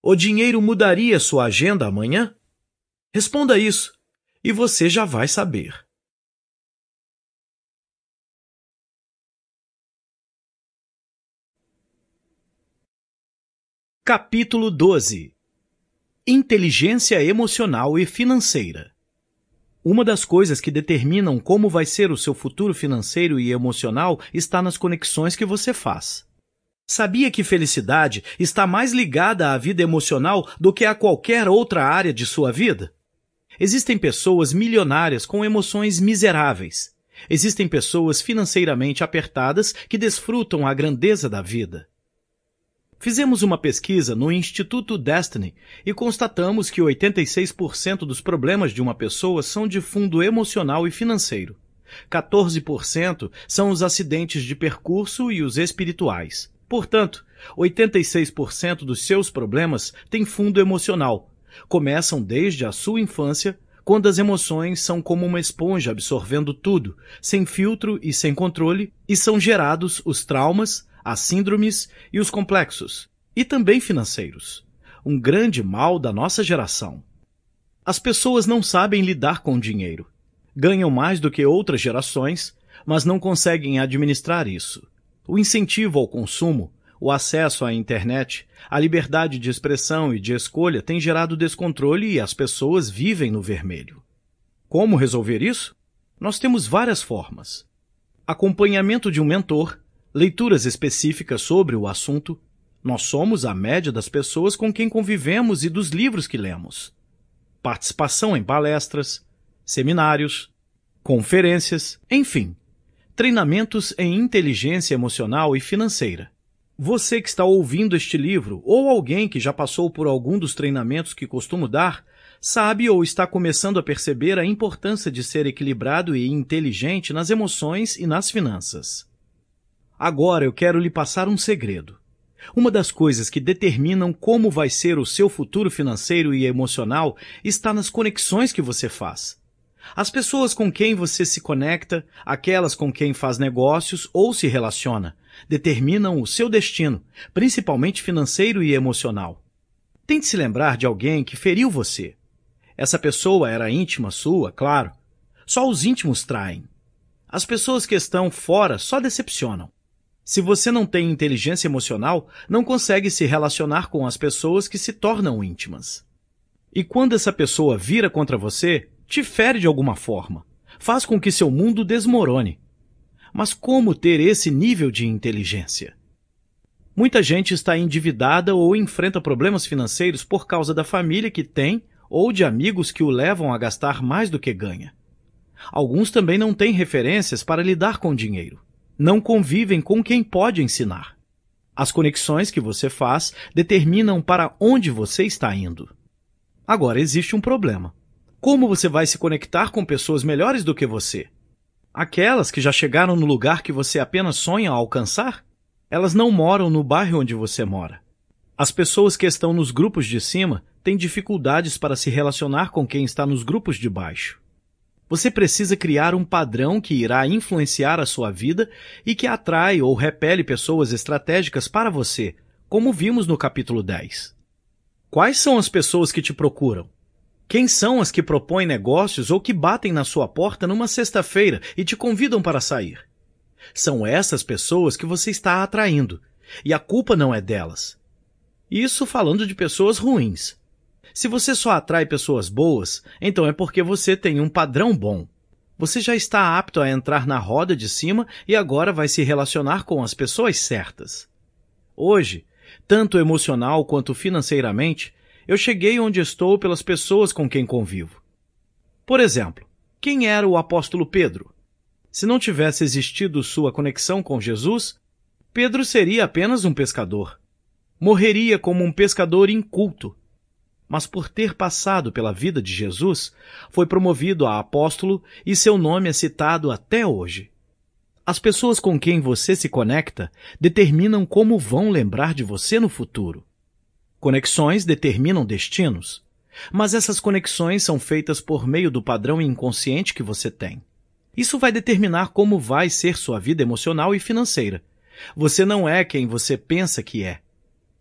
O dinheiro mudaria sua agenda amanhã? Responda isso e você já vai saber. Capítulo 12 Inteligência Emocional e Financeira uma das coisas que determinam como vai ser o seu futuro financeiro e emocional está nas conexões que você faz. Sabia que felicidade está mais ligada à vida emocional do que a qualquer outra área de sua vida? Existem pessoas milionárias com emoções miseráveis. Existem pessoas financeiramente apertadas que desfrutam a grandeza da vida. Fizemos uma pesquisa no Instituto Destiny e constatamos que 86% dos problemas de uma pessoa são de fundo emocional e financeiro. 14% são os acidentes de percurso e os espirituais. Portanto, 86% dos seus problemas têm fundo emocional. Começam desde a sua infância, quando as emoções são como uma esponja absorvendo tudo, sem filtro e sem controle, e são gerados os traumas, as síndromes e os complexos, e também financeiros, um grande mal da nossa geração. As pessoas não sabem lidar com o dinheiro. Ganham mais do que outras gerações, mas não conseguem administrar isso. O incentivo ao consumo, o acesso à internet, a liberdade de expressão e de escolha tem gerado descontrole e as pessoas vivem no vermelho. Como resolver isso? Nós temos várias formas. Acompanhamento de um mentor, leituras específicas sobre o assunto, nós somos a média das pessoas com quem convivemos e dos livros que lemos. Participação em palestras, seminários, conferências, enfim, treinamentos em inteligência emocional e financeira. Você que está ouvindo este livro ou alguém que já passou por algum dos treinamentos que costumo dar, sabe ou está começando a perceber a importância de ser equilibrado e inteligente nas emoções e nas finanças. Agora eu quero lhe passar um segredo. Uma das coisas que determinam como vai ser o seu futuro financeiro e emocional está nas conexões que você faz. As pessoas com quem você se conecta, aquelas com quem faz negócios ou se relaciona, determinam o seu destino, principalmente financeiro e emocional. Tente se lembrar de alguém que feriu você. Essa pessoa era íntima sua, claro. Só os íntimos traem. As pessoas que estão fora só decepcionam. Se você não tem inteligência emocional, não consegue se relacionar com as pessoas que se tornam íntimas. E quando essa pessoa vira contra você, te fere de alguma forma, faz com que seu mundo desmorone. Mas como ter esse nível de inteligência? Muita gente está endividada ou enfrenta problemas financeiros por causa da família que tem ou de amigos que o levam a gastar mais do que ganha. Alguns também não têm referências para lidar com dinheiro não convivem com quem pode ensinar. As conexões que você faz determinam para onde você está indo. Agora existe um problema. Como você vai se conectar com pessoas melhores do que você? Aquelas que já chegaram no lugar que você apenas sonha alcançar? Elas não moram no bairro onde você mora. As pessoas que estão nos grupos de cima têm dificuldades para se relacionar com quem está nos grupos de baixo. Você precisa criar um padrão que irá influenciar a sua vida e que atrai ou repele pessoas estratégicas para você, como vimos no capítulo 10. Quais são as pessoas que te procuram? Quem são as que propõem negócios ou que batem na sua porta numa sexta-feira e te convidam para sair? São essas pessoas que você está atraindo, e a culpa não é delas. Isso falando de pessoas ruins. Se você só atrai pessoas boas, então é porque você tem um padrão bom. Você já está apto a entrar na roda de cima e agora vai se relacionar com as pessoas certas. Hoje, tanto emocional quanto financeiramente, eu cheguei onde estou pelas pessoas com quem convivo. Por exemplo, quem era o apóstolo Pedro? Se não tivesse existido sua conexão com Jesus, Pedro seria apenas um pescador. Morreria como um pescador inculto mas por ter passado pela vida de Jesus, foi promovido a apóstolo e seu nome é citado até hoje. As pessoas com quem você se conecta determinam como vão lembrar de você no futuro. Conexões determinam destinos, mas essas conexões são feitas por meio do padrão inconsciente que você tem. Isso vai determinar como vai ser sua vida emocional e financeira. Você não é quem você pensa que é.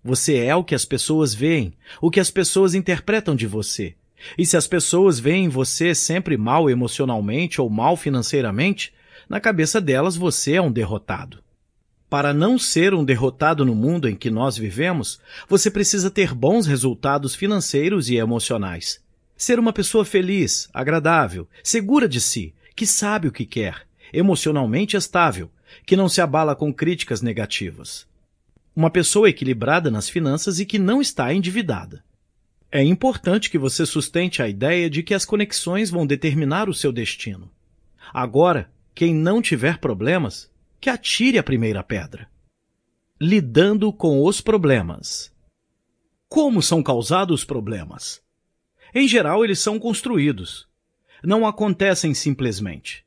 Você é o que as pessoas veem, o que as pessoas interpretam de você. E se as pessoas veem você sempre mal emocionalmente ou mal financeiramente, na cabeça delas você é um derrotado. Para não ser um derrotado no mundo em que nós vivemos, você precisa ter bons resultados financeiros e emocionais. Ser uma pessoa feliz, agradável, segura de si, que sabe o que quer, emocionalmente estável, que não se abala com críticas negativas uma pessoa equilibrada nas finanças e que não está endividada. É importante que você sustente a ideia de que as conexões vão determinar o seu destino. Agora, quem não tiver problemas, que atire a primeira pedra. Lidando com os problemas. Como são causados os problemas? Em geral, eles são construídos. Não acontecem simplesmente.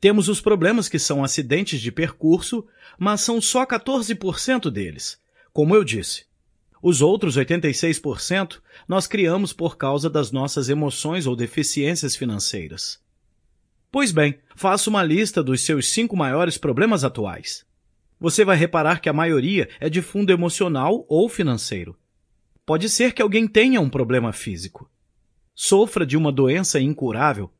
Temos os problemas que são acidentes de percurso, mas são só 14% deles. Como eu disse, os outros 86% nós criamos por causa das nossas emoções ou deficiências financeiras. Pois bem, faça uma lista dos seus cinco maiores problemas atuais. Você vai reparar que a maioria é de fundo emocional ou financeiro. Pode ser que alguém tenha um problema físico, sofra de uma doença incurável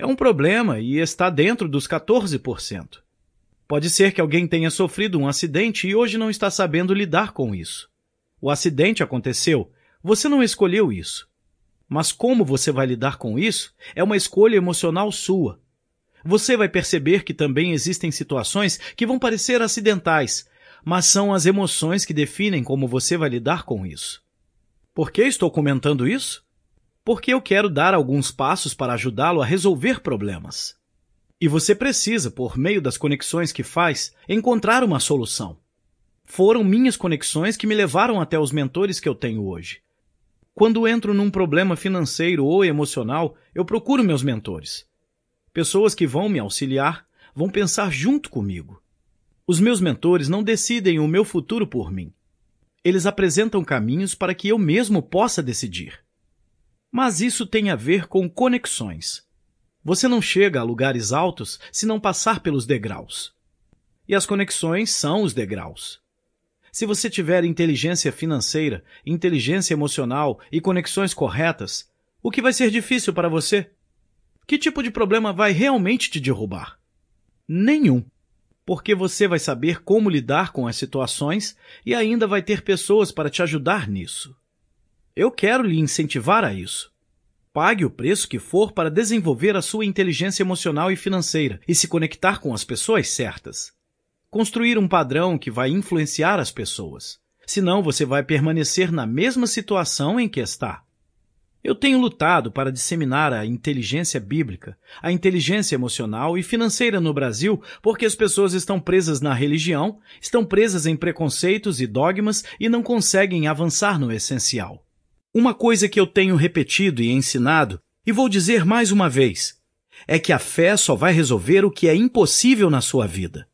é um problema e está dentro dos 14%. Pode ser que alguém tenha sofrido um acidente e hoje não está sabendo lidar com isso. O acidente aconteceu, você não escolheu isso. Mas como você vai lidar com isso é uma escolha emocional sua. Você vai perceber que também existem situações que vão parecer acidentais, mas são as emoções que definem como você vai lidar com isso. Por que estou comentando isso? porque eu quero dar alguns passos para ajudá-lo a resolver problemas. E você precisa, por meio das conexões que faz, encontrar uma solução. Foram minhas conexões que me levaram até os mentores que eu tenho hoje. Quando entro num problema financeiro ou emocional, eu procuro meus mentores. Pessoas que vão me auxiliar, vão pensar junto comigo. Os meus mentores não decidem o meu futuro por mim. Eles apresentam caminhos para que eu mesmo possa decidir. Mas isso tem a ver com conexões. Você não chega a lugares altos se não passar pelos degraus. E as conexões são os degraus. Se você tiver inteligência financeira, inteligência emocional e conexões corretas, o que vai ser difícil para você? Que tipo de problema vai realmente te derrubar? Nenhum. Porque você vai saber como lidar com as situações e ainda vai ter pessoas para te ajudar nisso. Eu quero lhe incentivar a isso. Pague o preço que for para desenvolver a sua inteligência emocional e financeira e se conectar com as pessoas certas. Construir um padrão que vai influenciar as pessoas. Senão você vai permanecer na mesma situação em que está. Eu tenho lutado para disseminar a inteligência bíblica, a inteligência emocional e financeira no Brasil, porque as pessoas estão presas na religião, estão presas em preconceitos e dogmas e não conseguem avançar no essencial. Uma coisa que eu tenho repetido e ensinado, e vou dizer mais uma vez, é que a fé só vai resolver o que é impossível na sua vida.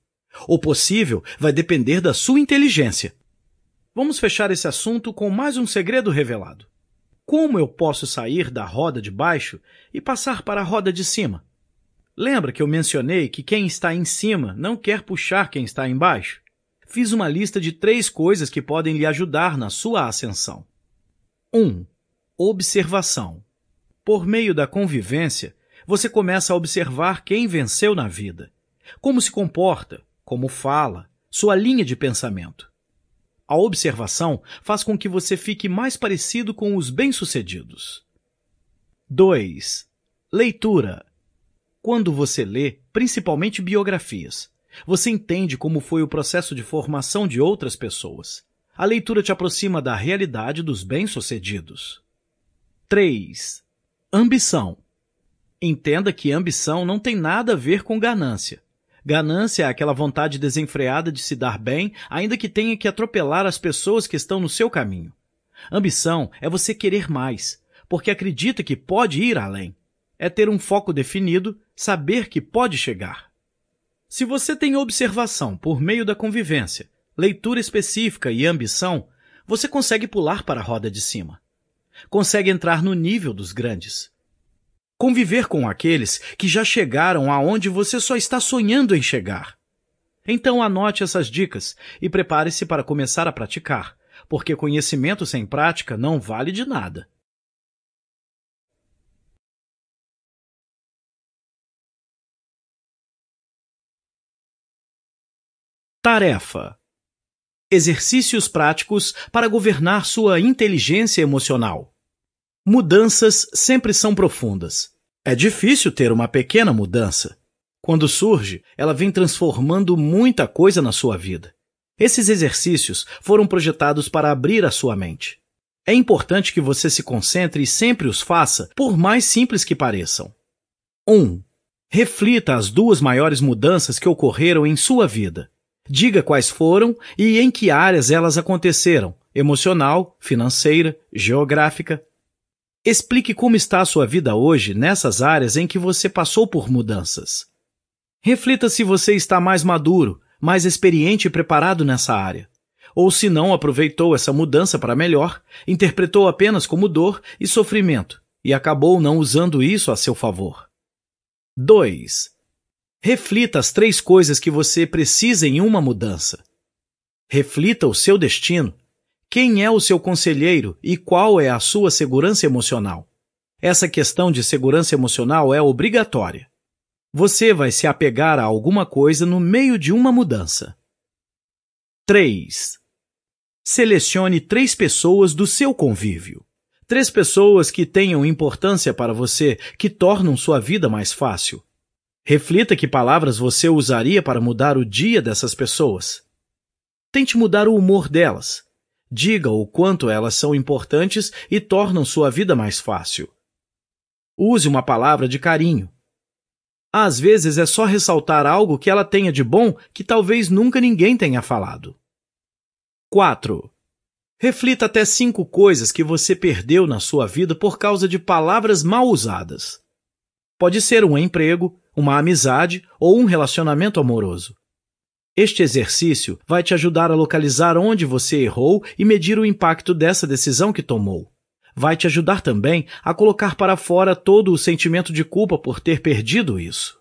O possível vai depender da sua inteligência. Vamos fechar esse assunto com mais um segredo revelado. Como eu posso sair da roda de baixo e passar para a roda de cima? Lembra que eu mencionei que quem está em cima não quer puxar quem está embaixo? Fiz uma lista de três coisas que podem lhe ajudar na sua ascensão. 1. Observação. Por meio da convivência, você começa a observar quem venceu na vida, como se comporta, como fala, sua linha de pensamento. A observação faz com que você fique mais parecido com os bem-sucedidos. 2. Leitura. Quando você lê, principalmente biografias, você entende como foi o processo de formação de outras pessoas a leitura te aproxima da realidade dos bem-sucedidos. 3. Ambição. Entenda que ambição não tem nada a ver com ganância. Ganância é aquela vontade desenfreada de se dar bem, ainda que tenha que atropelar as pessoas que estão no seu caminho. Ambição é você querer mais, porque acredita que pode ir além. É ter um foco definido, saber que pode chegar. Se você tem observação por meio da convivência leitura específica e ambição, você consegue pular para a roda de cima. Consegue entrar no nível dos grandes. Conviver com aqueles que já chegaram aonde você só está sonhando em chegar. Então anote essas dicas e prepare-se para começar a praticar, porque conhecimento sem prática não vale de nada. Tarefa Exercícios práticos para governar sua inteligência emocional. Mudanças sempre são profundas. É difícil ter uma pequena mudança. Quando surge, ela vem transformando muita coisa na sua vida. Esses exercícios foram projetados para abrir a sua mente. É importante que você se concentre e sempre os faça, por mais simples que pareçam. 1. Um, reflita as duas maiores mudanças que ocorreram em sua vida. Diga quais foram e em que áreas elas aconteceram: emocional, financeira, geográfica. Explique como está a sua vida hoje nessas áreas em que você passou por mudanças. Reflita se você está mais maduro, mais experiente e preparado nessa área. Ou se não aproveitou essa mudança para melhor, interpretou apenas como dor e sofrimento e acabou não usando isso a seu favor. 2. Reflita as três coisas que você precisa em uma mudança. Reflita o seu destino. Quem é o seu conselheiro e qual é a sua segurança emocional? Essa questão de segurança emocional é obrigatória. Você vai se apegar a alguma coisa no meio de uma mudança. 3. Selecione três pessoas do seu convívio. Três pessoas que tenham importância para você, que tornam sua vida mais fácil. Reflita que palavras você usaria para mudar o dia dessas pessoas. Tente mudar o humor delas. Diga o quanto elas são importantes e tornam sua vida mais fácil. Use uma palavra de carinho. Às vezes é só ressaltar algo que ela tenha de bom que talvez nunca ninguém tenha falado. 4. Reflita até cinco coisas que você perdeu na sua vida por causa de palavras mal usadas. Pode ser um emprego, uma amizade ou um relacionamento amoroso. Este exercício vai te ajudar a localizar onde você errou e medir o impacto dessa decisão que tomou. Vai te ajudar também a colocar para fora todo o sentimento de culpa por ter perdido isso.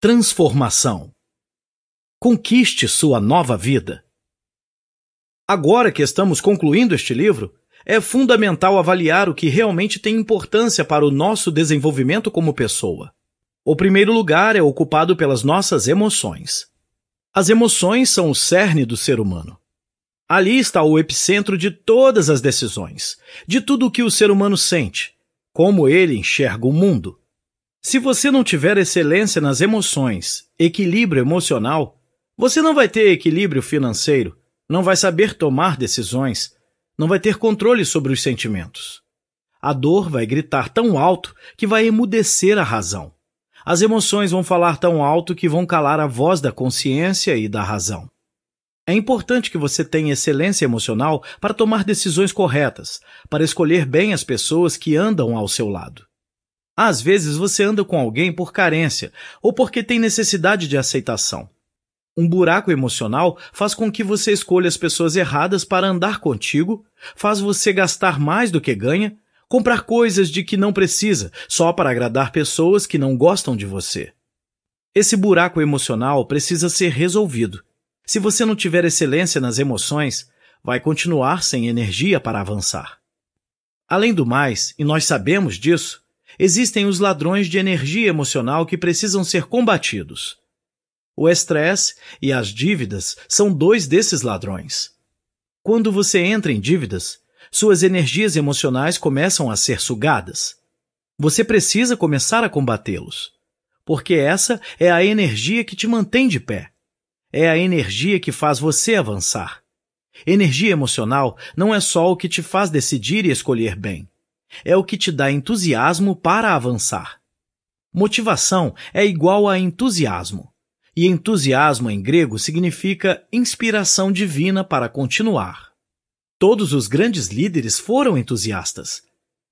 Transformação. Conquiste sua nova vida. Agora que estamos concluindo este livro, é fundamental avaliar o que realmente tem importância para o nosso desenvolvimento como pessoa. O primeiro lugar é ocupado pelas nossas emoções. As emoções são o cerne do ser humano. Ali está o epicentro de todas as decisões, de tudo o que o ser humano sente, como ele enxerga o mundo. Se você não tiver excelência nas emoções, equilíbrio emocional, você não vai ter equilíbrio financeiro, não vai saber tomar decisões, não vai ter controle sobre os sentimentos. A dor vai gritar tão alto que vai emudecer a razão. As emoções vão falar tão alto que vão calar a voz da consciência e da razão. É importante que você tenha excelência emocional para tomar decisões corretas, para escolher bem as pessoas que andam ao seu lado. Às vezes você anda com alguém por carência ou porque tem necessidade de aceitação. Um buraco emocional faz com que você escolha as pessoas erradas para andar contigo, faz você gastar mais do que ganha, comprar coisas de que não precisa, só para agradar pessoas que não gostam de você. Esse buraco emocional precisa ser resolvido. Se você não tiver excelência nas emoções, vai continuar sem energia para avançar. Além do mais, e nós sabemos disso, existem os ladrões de energia emocional que precisam ser combatidos. O estresse e as dívidas são dois desses ladrões. Quando você entra em dívidas, suas energias emocionais começam a ser sugadas. Você precisa começar a combatê-los, porque essa é a energia que te mantém de pé. É a energia que faz você avançar. Energia emocional não é só o que te faz decidir e escolher bem. É o que te dá entusiasmo para avançar. Motivação é igual a entusiasmo. E entusiasmo em grego significa inspiração divina para continuar. Todos os grandes líderes foram entusiastas.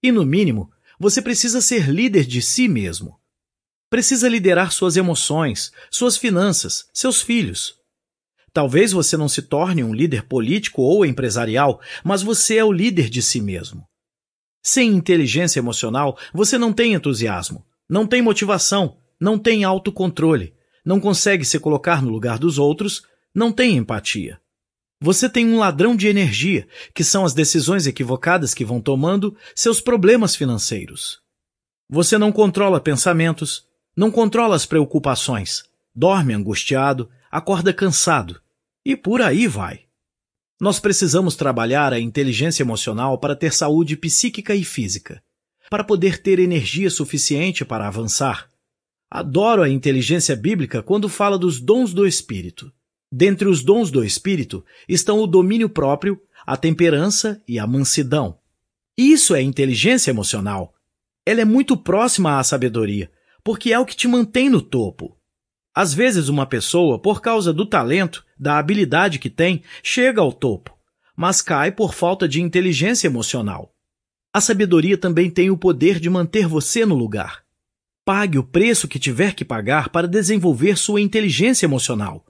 E, no mínimo, você precisa ser líder de si mesmo. Precisa liderar suas emoções, suas finanças, seus filhos. Talvez você não se torne um líder político ou empresarial, mas você é o líder de si mesmo. Sem inteligência emocional, você não tem entusiasmo, não tem motivação, não tem autocontrole não consegue se colocar no lugar dos outros, não tem empatia. Você tem um ladrão de energia, que são as decisões equivocadas que vão tomando seus problemas financeiros. Você não controla pensamentos, não controla as preocupações, dorme angustiado, acorda cansado e por aí vai. Nós precisamos trabalhar a inteligência emocional para ter saúde psíquica e física, para poder ter energia suficiente para avançar, Adoro a inteligência bíblica quando fala dos dons do Espírito. Dentre os dons do Espírito estão o domínio próprio, a temperança e a mansidão. Isso é inteligência emocional. Ela é muito próxima à sabedoria, porque é o que te mantém no topo. Às vezes, uma pessoa, por causa do talento, da habilidade que tem, chega ao topo, mas cai por falta de inteligência emocional. A sabedoria também tem o poder de manter você no lugar. Pague o preço que tiver que pagar para desenvolver sua inteligência emocional.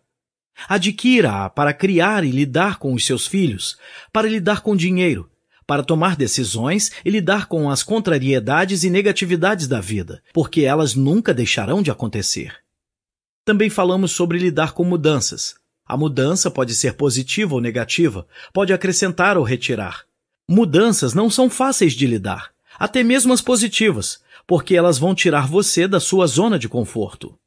Adquira-a para criar e lidar com os seus filhos, para lidar com dinheiro, para tomar decisões e lidar com as contrariedades e negatividades da vida, porque elas nunca deixarão de acontecer. Também falamos sobre lidar com mudanças. A mudança pode ser positiva ou negativa, pode acrescentar ou retirar. Mudanças não são fáceis de lidar, até mesmo as positivas, porque elas vão tirar você da sua zona de conforto.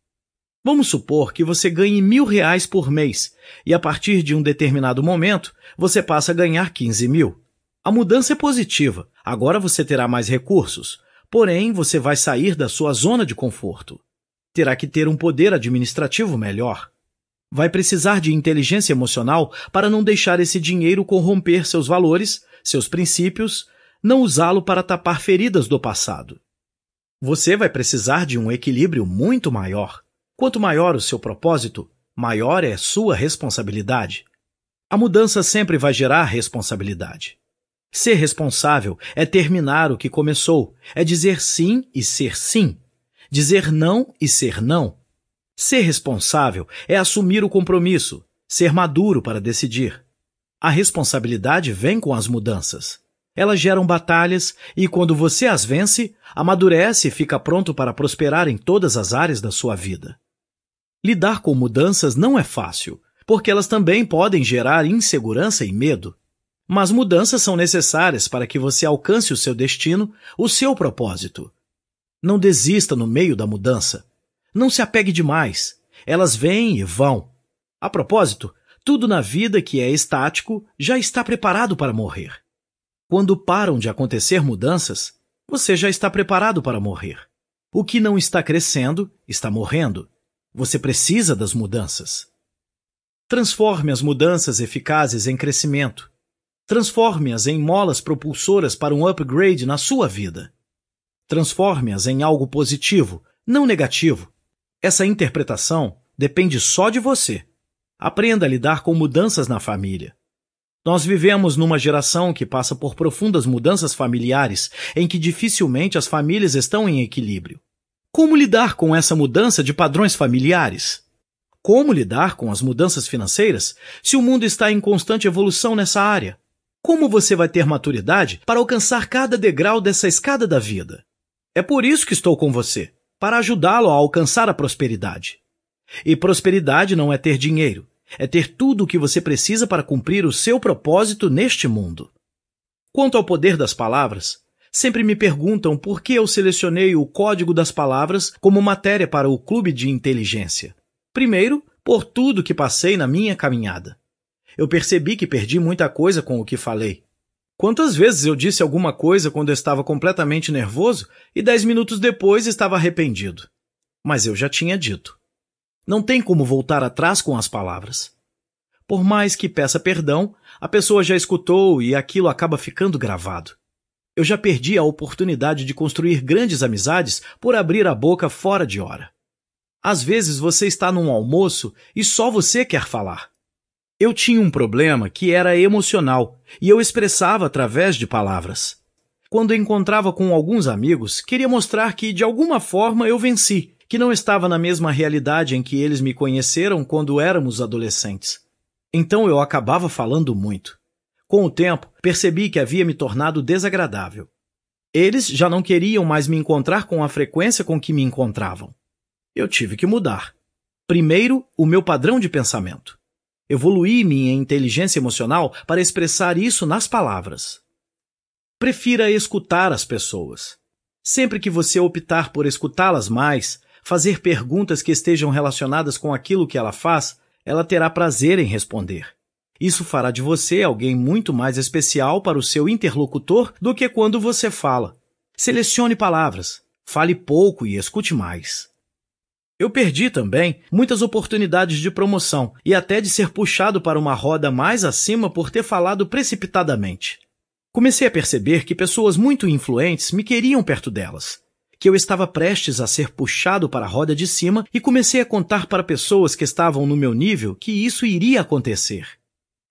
Vamos supor que você ganhe mil reais por mês e a partir de um determinado momento você passa a ganhar 15 mil. A mudança é positiva, agora você terá mais recursos, porém você vai sair da sua zona de conforto. Terá que ter um poder administrativo melhor. Vai precisar de inteligência emocional para não deixar esse dinheiro corromper seus valores, seus princípios, não usá-lo para tapar feridas do passado. Você vai precisar de um equilíbrio muito maior. Quanto maior o seu propósito, maior é sua responsabilidade. A mudança sempre vai gerar responsabilidade. Ser responsável é terminar o que começou, é dizer sim e ser sim, dizer não e ser não. Ser responsável é assumir o compromisso, ser maduro para decidir. A responsabilidade vem com as mudanças. Elas geram batalhas e, quando você as vence, amadurece e fica pronto para prosperar em todas as áreas da sua vida. Lidar com mudanças não é fácil, porque elas também podem gerar insegurança e medo. Mas mudanças são necessárias para que você alcance o seu destino, o seu propósito. Não desista no meio da mudança. Não se apegue demais. Elas vêm e vão. A propósito, tudo na vida que é estático já está preparado para morrer. Quando param de acontecer mudanças, você já está preparado para morrer. O que não está crescendo está morrendo. Você precisa das mudanças. Transforme as mudanças eficazes em crescimento. Transforme-as em molas propulsoras para um upgrade na sua vida. Transforme-as em algo positivo, não negativo. Essa interpretação depende só de você. Aprenda a lidar com mudanças na família. Nós vivemos numa geração que passa por profundas mudanças familiares, em que dificilmente as famílias estão em equilíbrio. Como lidar com essa mudança de padrões familiares? Como lidar com as mudanças financeiras se o mundo está em constante evolução nessa área? Como você vai ter maturidade para alcançar cada degrau dessa escada da vida? É por isso que estou com você, para ajudá-lo a alcançar a prosperidade. E prosperidade não é ter dinheiro, é ter tudo o que você precisa para cumprir o seu propósito neste mundo. Quanto ao poder das palavras, sempre me perguntam por que eu selecionei o código das palavras como matéria para o clube de inteligência. Primeiro, por tudo que passei na minha caminhada. Eu percebi que perdi muita coisa com o que falei. Quantas vezes eu disse alguma coisa quando estava completamente nervoso e dez minutos depois estava arrependido? Mas eu já tinha dito. Não tem como voltar atrás com as palavras. Por mais que peça perdão, a pessoa já escutou e aquilo acaba ficando gravado. Eu já perdi a oportunidade de construir grandes amizades por abrir a boca fora de hora. Às vezes você está num almoço e só você quer falar. Eu tinha um problema que era emocional e eu expressava através de palavras. Quando encontrava com alguns amigos, queria mostrar que de alguma forma eu venci que não estava na mesma realidade em que eles me conheceram quando éramos adolescentes. Então eu acabava falando muito. Com o tempo, percebi que havia me tornado desagradável. Eles já não queriam mais me encontrar com a frequência com que me encontravam. Eu tive que mudar. Primeiro, o meu padrão de pensamento. Evoluí minha inteligência emocional para expressar isso nas palavras. Prefira escutar as pessoas. Sempre que você optar por escutá-las mais, fazer perguntas que estejam relacionadas com aquilo que ela faz, ela terá prazer em responder. Isso fará de você alguém muito mais especial para o seu interlocutor do que quando você fala. Selecione palavras, fale pouco e escute mais. Eu perdi também muitas oportunidades de promoção e até de ser puxado para uma roda mais acima por ter falado precipitadamente. Comecei a perceber que pessoas muito influentes me queriam perto delas, que eu estava prestes a ser puxado para a roda de cima e comecei a contar para pessoas que estavam no meu nível que isso iria acontecer.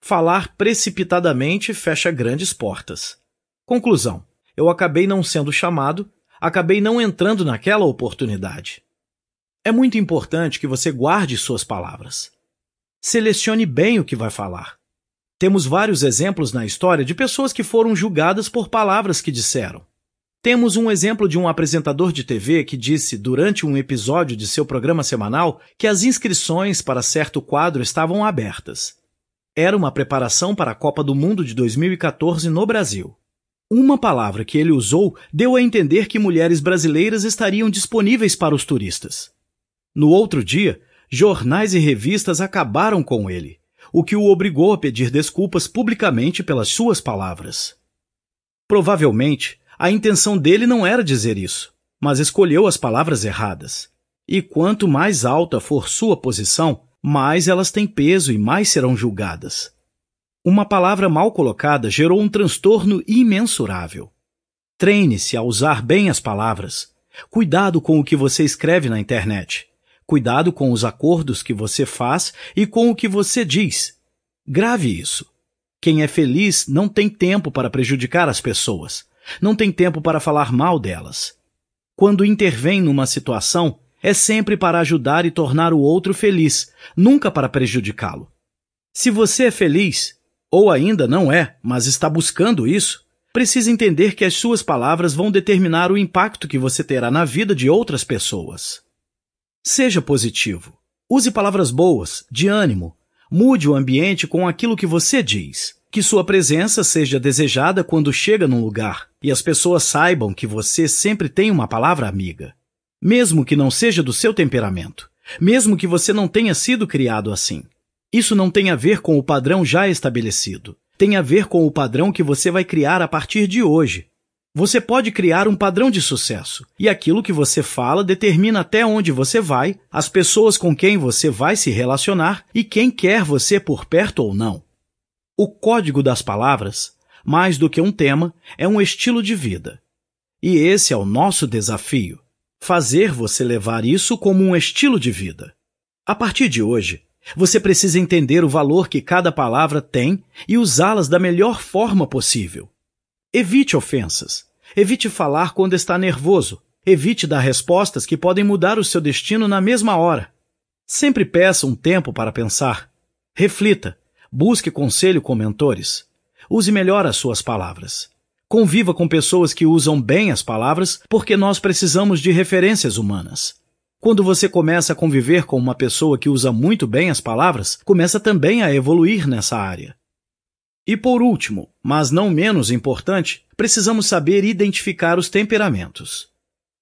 Falar precipitadamente fecha grandes portas. Conclusão: eu acabei não sendo chamado, acabei não entrando naquela oportunidade. É muito importante que você guarde suas palavras. Selecione bem o que vai falar. Temos vários exemplos na história de pessoas que foram julgadas por palavras que disseram. Temos um exemplo de um apresentador de TV que disse, durante um episódio de seu programa semanal, que as inscrições para certo quadro estavam abertas. Era uma preparação para a Copa do Mundo de 2014 no Brasil. Uma palavra que ele usou deu a entender que mulheres brasileiras estariam disponíveis para os turistas. No outro dia, jornais e revistas acabaram com ele, o que o obrigou a pedir desculpas publicamente pelas suas palavras. Provavelmente, a intenção dele não era dizer isso, mas escolheu as palavras erradas. E quanto mais alta for sua posição, mais elas têm peso e mais serão julgadas. Uma palavra mal colocada gerou um transtorno imensurável. Treine-se a usar bem as palavras. Cuidado com o que você escreve na internet. Cuidado com os acordos que você faz e com o que você diz. Grave isso. Quem é feliz não tem tempo para prejudicar as pessoas. Não tem tempo para falar mal delas. Quando intervém numa situação, é sempre para ajudar e tornar o outro feliz, nunca para prejudicá-lo. Se você é feliz, ou ainda não é, mas está buscando isso, precisa entender que as suas palavras vão determinar o impacto que você terá na vida de outras pessoas. Seja positivo. Use palavras boas, de ânimo. Mude o ambiente com aquilo que você diz que sua presença seja desejada quando chega num lugar e as pessoas saibam que você sempre tem uma palavra amiga, mesmo que não seja do seu temperamento, mesmo que você não tenha sido criado assim. Isso não tem a ver com o padrão já estabelecido, tem a ver com o padrão que você vai criar a partir de hoje. Você pode criar um padrão de sucesso, e aquilo que você fala determina até onde você vai, as pessoas com quem você vai se relacionar e quem quer você por perto ou não. O código das palavras, mais do que um tema, é um estilo de vida. E esse é o nosso desafio: fazer você levar isso como um estilo de vida. A partir de hoje, você precisa entender o valor que cada palavra tem e usá-las da melhor forma possível. Evite ofensas. Evite falar quando está nervoso. Evite dar respostas que podem mudar o seu destino na mesma hora. Sempre peça um tempo para pensar. Reflita Busque conselho com mentores. Use melhor as suas palavras. Conviva com pessoas que usam bem as palavras, porque nós precisamos de referências humanas. Quando você começa a conviver com uma pessoa que usa muito bem as palavras, começa também a evoluir nessa área. E por último, mas não menos importante, precisamos saber identificar os temperamentos,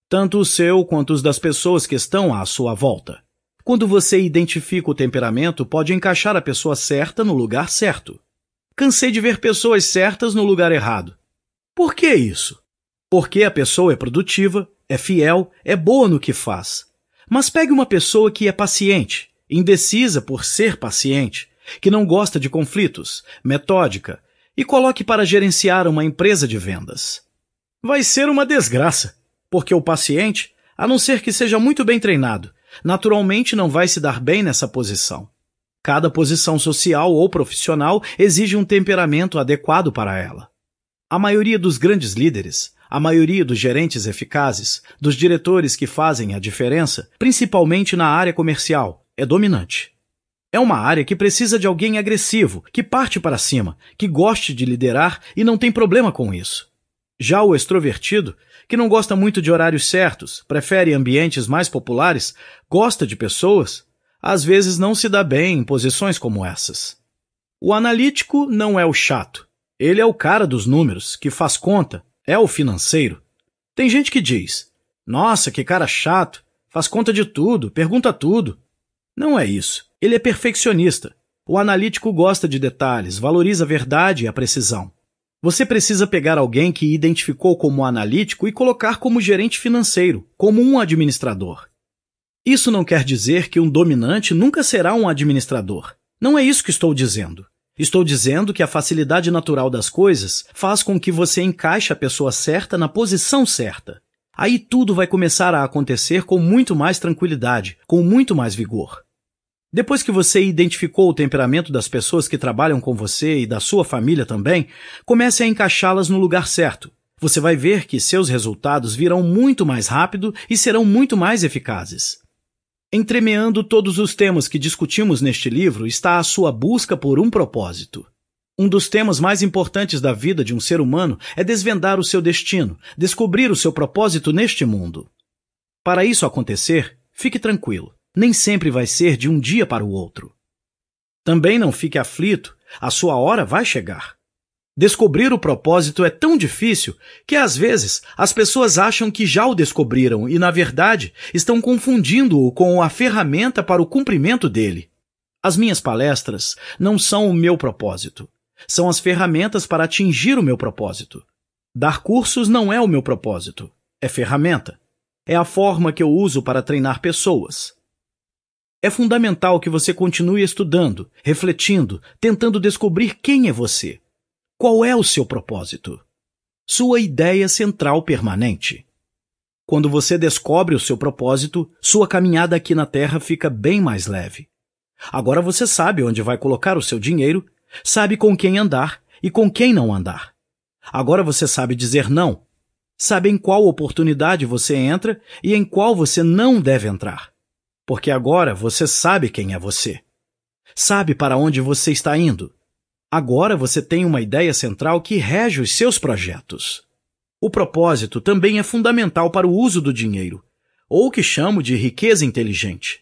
tanto o seu quanto os das pessoas que estão à sua volta. Quando você identifica o temperamento, pode encaixar a pessoa certa no lugar certo. Cansei de ver pessoas certas no lugar errado. Por que isso? Porque a pessoa é produtiva, é fiel, é boa no que faz. Mas pegue uma pessoa que é paciente, indecisa por ser paciente, que não gosta de conflitos, metódica, e coloque para gerenciar uma empresa de vendas. Vai ser uma desgraça, porque o paciente, a não ser que seja muito bem treinado naturalmente não vai se dar bem nessa posição. Cada posição social ou profissional exige um temperamento adequado para ela. A maioria dos grandes líderes, a maioria dos gerentes eficazes, dos diretores que fazem a diferença, principalmente na área comercial, é dominante. É uma área que precisa de alguém agressivo, que parte para cima, que goste de liderar e não tem problema com isso. Já o extrovertido que não gosta muito de horários certos, prefere ambientes mais populares, gosta de pessoas, às vezes não se dá bem em posições como essas. O analítico não é o chato. Ele é o cara dos números, que faz conta, é o financeiro. Tem gente que diz: Nossa, que cara chato, faz conta de tudo, pergunta tudo. Não é isso. Ele é perfeccionista. O analítico gosta de detalhes, valoriza a verdade e a precisão. Você precisa pegar alguém que identificou como analítico e colocar como gerente financeiro, como um administrador. Isso não quer dizer que um dominante nunca será um administrador. Não é isso que estou dizendo. Estou dizendo que a facilidade natural das coisas faz com que você encaixe a pessoa certa na posição certa. Aí tudo vai começar a acontecer com muito mais tranquilidade, com muito mais vigor. Depois que você identificou o temperamento das pessoas que trabalham com você e da sua família também, comece a encaixá-las no lugar certo. Você vai ver que seus resultados virão muito mais rápido e serão muito mais eficazes. Entremeando todos os temas que discutimos neste livro está a sua busca por um propósito. Um dos temas mais importantes da vida de um ser humano é desvendar o seu destino, descobrir o seu propósito neste mundo. Para isso acontecer, fique tranquilo nem sempre vai ser de um dia para o outro. Também não fique aflito, a sua hora vai chegar. Descobrir o propósito é tão difícil que, às vezes, as pessoas acham que já o descobriram e, na verdade, estão confundindo-o com a ferramenta para o cumprimento dele. As minhas palestras não são o meu propósito, são as ferramentas para atingir o meu propósito. Dar cursos não é o meu propósito, é ferramenta. É a forma que eu uso para treinar pessoas. É fundamental que você continue estudando, refletindo, tentando descobrir quem é você. Qual é o seu propósito? Sua ideia central permanente. Quando você descobre o seu propósito, sua caminhada aqui na Terra fica bem mais leve. Agora você sabe onde vai colocar o seu dinheiro, sabe com quem andar e com quem não andar. Agora você sabe dizer não, sabe em qual oportunidade você entra e em qual você não deve entrar porque agora você sabe quem é você. Sabe para onde você está indo. Agora você tem uma ideia central que rege os seus projetos. O propósito também é fundamental para o uso do dinheiro, ou que chamo de riqueza inteligente.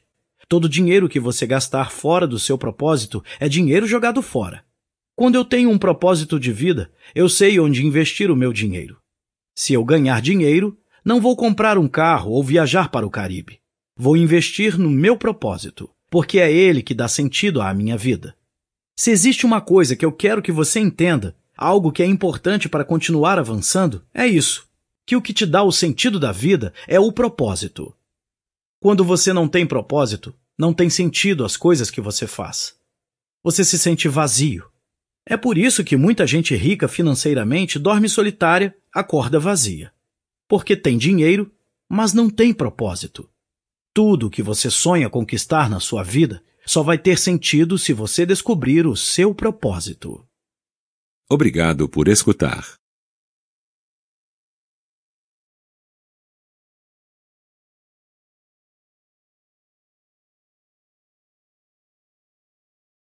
Todo dinheiro que você gastar fora do seu propósito é dinheiro jogado fora. Quando eu tenho um propósito de vida, eu sei onde investir o meu dinheiro. Se eu ganhar dinheiro, não vou comprar um carro ou viajar para o Caribe. Vou investir no meu propósito, porque é ele que dá sentido à minha vida. Se existe uma coisa que eu quero que você entenda, algo que é importante para continuar avançando, é isso: que o que te dá o sentido da vida é o propósito. Quando você não tem propósito, não tem sentido as coisas que você faz. Você se sente vazio. É por isso que muita gente rica financeiramente dorme solitária, acorda vazia. Porque tem dinheiro, mas não tem propósito. Tudo que você sonha conquistar na sua vida só vai ter sentido se você descobrir o seu propósito. Obrigado por escutar.